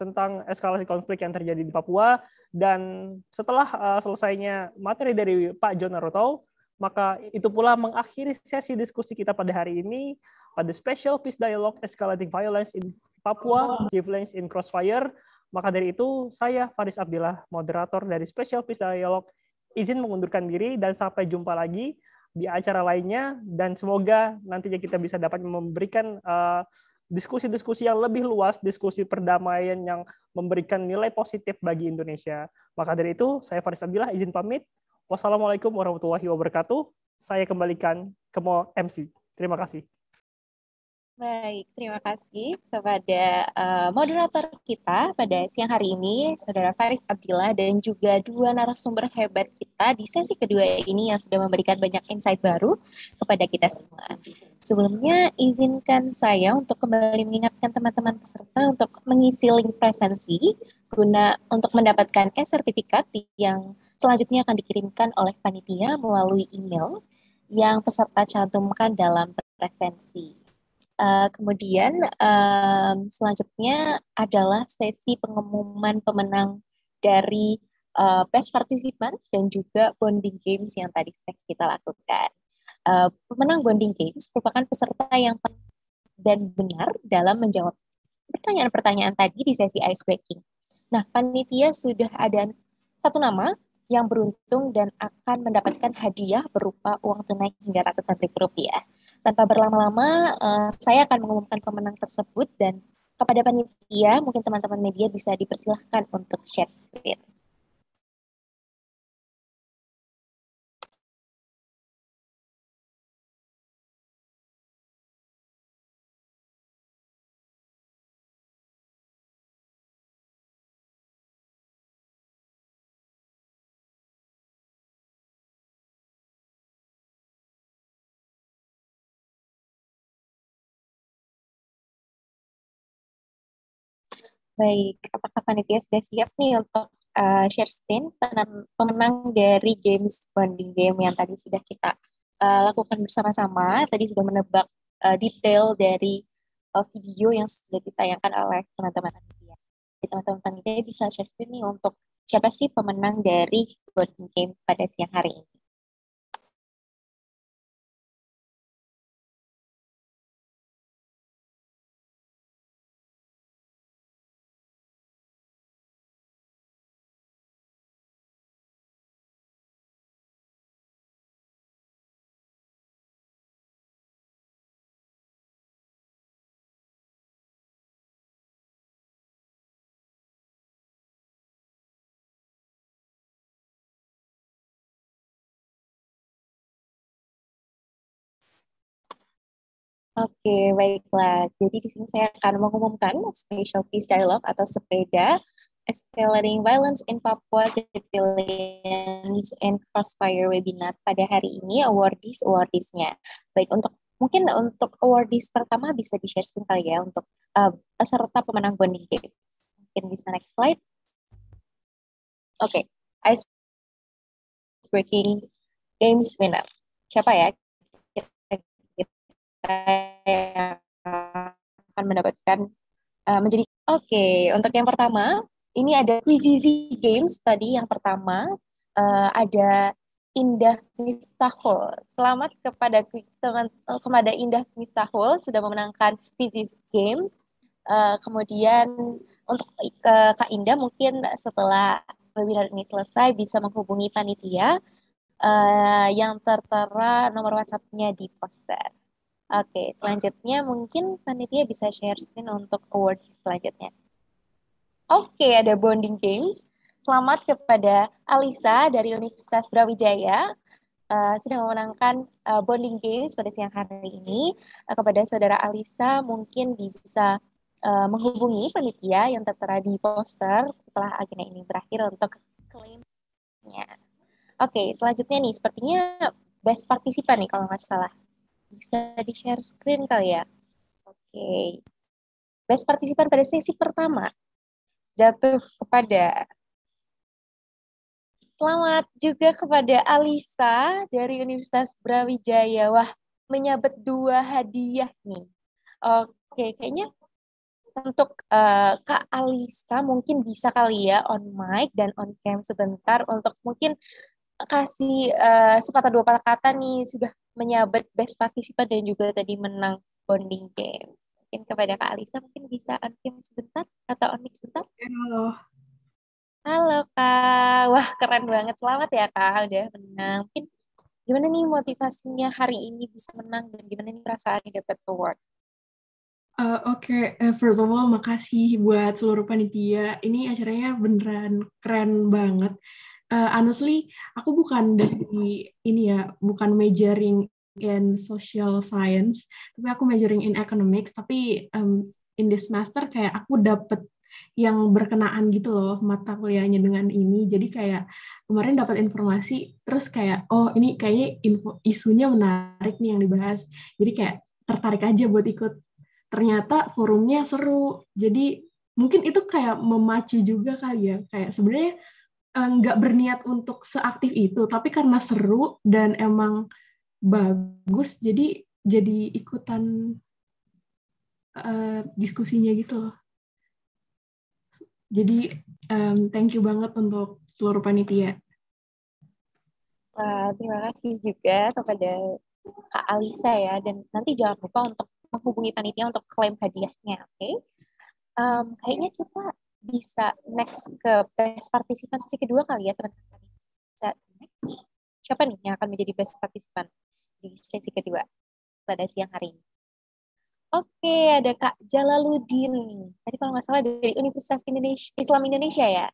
tentang eskalasi konflik yang terjadi di Papua dan setelah uh, selesainya materi dari Pak John Naruto maka itu pula mengakhiri sesi diskusi kita pada hari ini pada special peace dialogue escalating violence in Papua violence in crossfire maka dari itu saya Faris Abdillah moderator dari special peace dialogue izin mengundurkan diri dan sampai jumpa lagi di acara lainnya dan semoga nantinya kita bisa dapat memberikan diskusi eh, diskusi-diskusi yang lebih luas, diskusi perdamaian yang memberikan nilai positif bagi Indonesia. Maka dari itu, saya Faris Abdillah izin pamit. Wassalamualaikum warahmatullahi wabarakatuh. Saya kembalikan ke MC. Terima kasih. Baik, terima kasih kepada uh, moderator kita pada siang hari ini, Saudara Faris Abdillah dan juga dua narasumber hebat kita di sesi kedua ini yang sudah memberikan banyak insight baru kepada kita semua. Sebelumnya, izinkan saya untuk kembali mengingatkan teman-teman peserta untuk mengisi link presensi guna untuk mendapatkan e-sertifikat yang selanjutnya akan dikirimkan oleh panitia melalui email yang peserta cantumkan dalam presensi. Eh, kemudian um, selanjutnya adalah sesi pengumuman pemenang dari uh, best participant dan juga bonding games yang tadi kita lakukan. Uh, pemenang bonding games merupakan peserta yang dan benar dalam menjawab pertanyaan-pertanyaan tadi di sesi ice breaking. Nah, panitia sudah ada satu nama yang beruntung dan akan mendapatkan hadiah berupa uang tunai hingga ratusan ribu rupiah. Tanpa berlama-lama, uh, saya akan mengumumkan pemenang tersebut dan kepada panitia, mungkin teman-teman media bisa dipersilahkan untuk share screen. Baik, apakah panitia sudah siap nih untuk uh, share screen pemenang dari games bonding game yang tadi sudah kita uh, lakukan bersama-sama. Tadi sudah menebak uh, detail dari uh, video yang sudah ditayangkan oleh teman-teman panitia. Jadi teman-teman panitia bisa share screen nih untuk siapa sih pemenang dari bonding game pada siang hari ini. Oke, baiklah. Jadi di sini saya akan mengumumkan Special Peace Dialogue atau SEPEDA, Escalating Violence in Papua Civilians and Crossfire Webinar pada hari ini awardees awardeesnya. Baik untuk mungkin untuk awardees pertama bisa di share sebentar ya untuk uh, peserta pemenang Bonding Games. Mungkin bisa next slide. Oke, okay. ice breaking games winner. Siapa ya yang akan mendapatkan uh, menjadi oke okay, untuk yang pertama ini ada Quizizi Games tadi yang pertama uh, ada Indah Miftahul. Selamat kepada teman eh, kepada Indah Miftahul sudah memenangkan Quizizi Game. Uh, kemudian untuk uh, Kak Indah mungkin setelah webinar ini selesai bisa menghubungi panitia uh, yang tertera nomor WhatsApp-nya di poster. Oke, selanjutnya mungkin panitia bisa share screen untuk award selanjutnya. Oke, ada bonding games. Selamat kepada Alisa dari Universitas Brawijaya uh, eh, sudah memenangkan uh, bonding games pada siang hari ini. Uh, kepada saudara Alisa mungkin bisa uh, menghubungi panitia yang tertera di poster setelah agenda ini berakhir untuk klaimnya. Oke, selanjutnya nih sepertinya best partisipan nih kalau nggak salah. Bisa di-share screen kali ya? Oke. Okay. Best partisipan pada sesi pertama jatuh kepada Selamat juga kepada Alisa dari Universitas Brawijaya. Wah, menyabet dua hadiah nih. Oke, kayaknya untuk uh, Kak Alisa mungkin bisa kali ya on mic dan on cam sebentar untuk mungkin kasih uh, sepatah dua patah kata nih sudah menyabet best partisipan dan juga tadi menang bonding games. Mungkin kepada Kak Alisa mungkin bisa uncam sebentar atau onik sebentar. Halo. Halo Kak, wah keren banget. Selamat ya Kak udah menang. Mungkin gimana nih motivasinya hari ini bisa menang dan gimana nih perasaannya dapat award? Uh, Oke, okay. uh, eh, first of all, makasih buat seluruh panitia. Ini acaranya beneran keren banget uh, honestly aku bukan dari ini ya bukan majoring in social science tapi aku majoring in economics tapi um, in this semester kayak aku dapet yang berkenaan gitu loh mata kuliahnya dengan ini jadi kayak kemarin dapat informasi terus kayak oh ini kayaknya info isunya menarik nih yang dibahas jadi kayak tertarik aja buat ikut ternyata forumnya seru jadi mungkin itu kayak memacu juga kali ya kayak sebenarnya Eh, nggak uh, berniat untuk seaktif itu tapi karena seru dan emang bagus jadi jadi ikutan uh, diskusinya gitu loh jadi um, thank you banget untuk seluruh panitia Wah, terima kasih juga kepada Kak Alisa ya dan nanti jangan lupa untuk menghubungi panitia untuk klaim hadiahnya oke okay? um, kayaknya kita bisa next ke best partisipan sesi kedua kali ya teman-teman. Bisa next. Siapa nih yang akan menjadi best partisipan di sesi kedua pada siang hari ini? Oke, ada Kak Jalaludin nih. Tadi kalau nggak salah dari Universitas Indonesia, Islam Indonesia ya.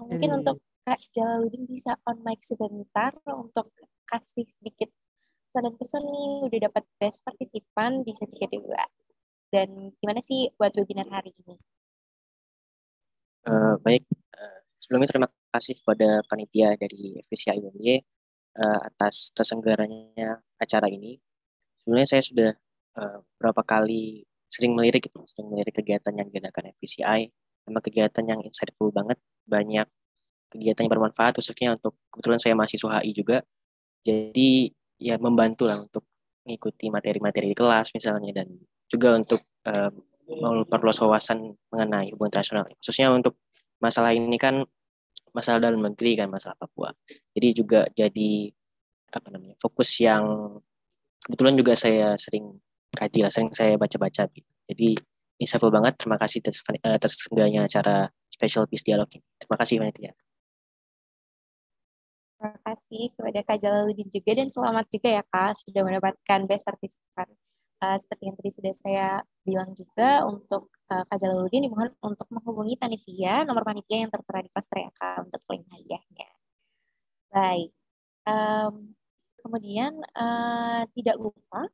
Mungkin hmm. untuk Kak Jalaludin bisa on mic sebentar untuk kasih sedikit pesan dan pesan nih udah dapat best partisipan di sesi kedua. Dan gimana sih buat webinar hari ini? Eh, baik, uh, sebelumnya terima kasih kepada panitia dari FPCI UNY uh, atas tersenggaranya acara ini. Sebenarnya saya sudah uh, berapa kali sering melirik, gitu, sering melirik kegiatan yang diadakan FPCI Memang kegiatan yang insightful banget, banyak kegiatan yang bermanfaat, khususnya untuk kebetulan saya mahasiswa HI juga. Jadi ya membantu lah untuk mengikuti materi-materi di kelas misalnya dan juga untuk um, memperluas wawasan mengenai hubungan internasional khususnya untuk masalah ini kan masalah dalam negeri kan masalah Papua jadi juga jadi apa namanya fokus yang kebetulan juga saya sering kaji lah sering saya baca-baca gitu. jadi insightful banget terima kasih atas segalanya acara special peace dialog ini terima kasih Ya. Terima kasih kepada Kak Jalaluddin juga dan selamat juga ya Kak sudah mendapatkan best participant. Eh, seperti yang tadi sudah saya bilang juga untuk uh, Kak Jalaluddin dimohon untuk menghubungi panitia nomor panitia yang tertera di poster ya Kak untuk link hadiahnya. Baik. Um, kemudian uh, tidak lupa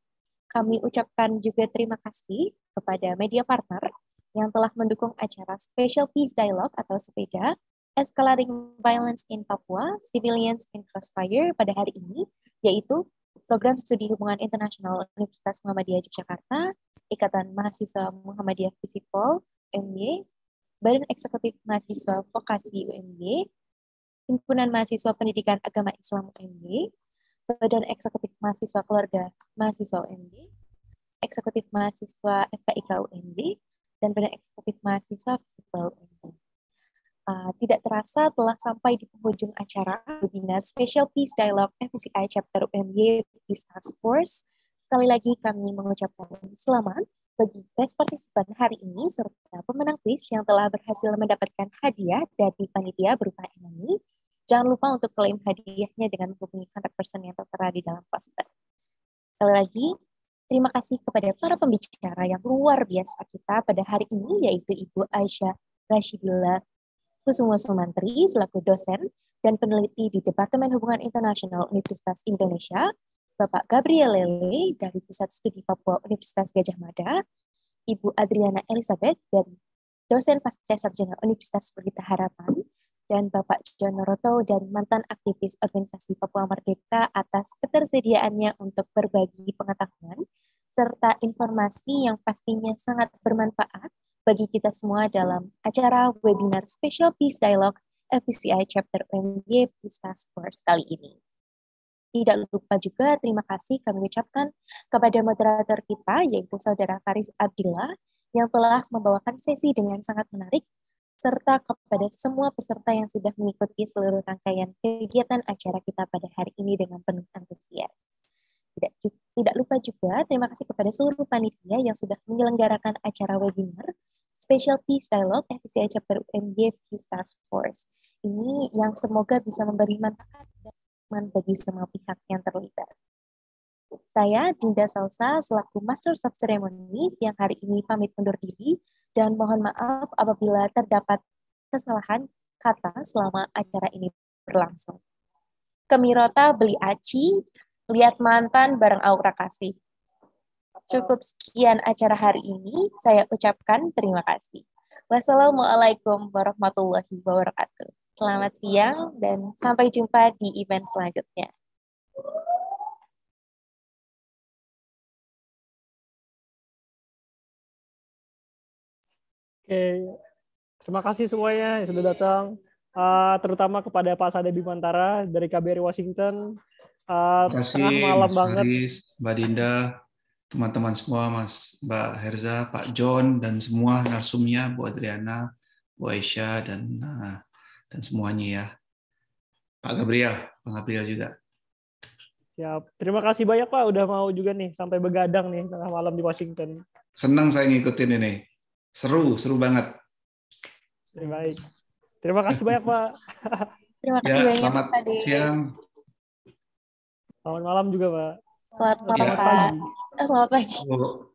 kami ucapkan juga terima kasih kepada media partner yang telah mendukung acara Special Peace Dialogue atau SEPEDA Escalating Violence in Papua, Civilians in Crossfire pada hari ini, yaitu Program Studi Hubungan Internasional Universitas Muhammadiyah Yogyakarta, Ikatan Mahasiswa Muhammadiyah Visipol, UMY, Badan Eksekutif Mahasiswa Vokasi UMY, Himpunan Mahasiswa Pendidikan Agama Islam UMY, Badan Eksekutif Mahasiswa Keluarga Mahasiswa UMY, Eksekutif Mahasiswa FKIK UMY, dan Badan Eksekutif Mahasiswa Visipol UMY. Uh, tidak terasa telah sampai di penghujung acara webinar Special Peace Dialogue FCI Chapter UMY Peace Task Force. Sekali lagi kami mengucapkan selamat bagi best participant hari ini serta pemenang quiz yang telah berhasil mendapatkan hadiah dari panitia berupa ini. Jangan lupa untuk klaim hadiahnya dengan menghubungi kontak person yang tertera di dalam poster. Sekali lagi, Terima kasih kepada para pembicara yang luar biasa kita pada hari ini, yaitu Ibu Aisyah Rashidullah Kusumo Sumantri selaku dosen dan peneliti di Departemen Hubungan Internasional Universitas Indonesia, Bapak Gabriel Lele dari Pusat Studi Papua Universitas Gajah Mada, Ibu Adriana Elizabeth dan dosen pasca sarjana Universitas Pelita Harapan, dan Bapak John Roto dan mantan aktivis organisasi Papua Merdeka atas ketersediaannya untuk berbagi pengetahuan serta informasi yang pastinya sangat bermanfaat bagi kita semua dalam acara webinar Special Peace Dialogue FPCI Chapter UMY Peace Task Force kali ini. Tidak lupa juga terima kasih kami ucapkan kepada moderator kita, yaitu Saudara Faris Abdillah, yang telah membawakan sesi dengan sangat menarik, serta kepada semua peserta yang sudah mengikuti seluruh rangkaian kegiatan acara kita pada hari ini dengan penuh antusias. Tidak, tidak lupa juga terima kasih kepada seluruh panitia yang sudah menyelenggarakan acara webinar Special Peace Dialogue FCI Chapter UMG Peace Task Force. Ini yang semoga bisa memberi manfaat dan aman bagi semua pihak yang terlibat. Saya Dinda Salsa selaku Master of ceremonies yang hari ini pamit undur diri dan mohon maaf apabila terdapat kesalahan kata selama acara ini berlangsung. Kemirota beli aci, Lihat Mantan bareng Aura Kasih. Cukup sekian acara hari ini. Saya ucapkan terima kasih. Wassalamualaikum warahmatullahi wabarakatuh. Selamat siang dan sampai jumpa di event selanjutnya. Oke, terima kasih semuanya yang sudah datang, uh, terutama kepada Pak Sade Bimantara dari KBRI Washington Uh, eh, Terima kasih malam Mas banget. Haris, Mbak Dinda, teman-teman semua, Mas Mbak Herza, Pak John, dan semua narsumnya, Bu Adriana, Bu Aisyah, dan uh, dan semuanya ya. Pak Gabriel, Pak Gabriel juga. Siap. Terima kasih banyak Pak udah mau juga nih sampai begadang nih tengah malam di Washington. Senang saya ngikutin ini. Seru, seru banget. Baik. Terima kasih banyak Pak. Terima kasih ya, banyak selamat Pak Ade. siang. Selamat malam juga, Pak. Selamat malam, Pak. Eh, selamat pagi. Selamat oh. pagi.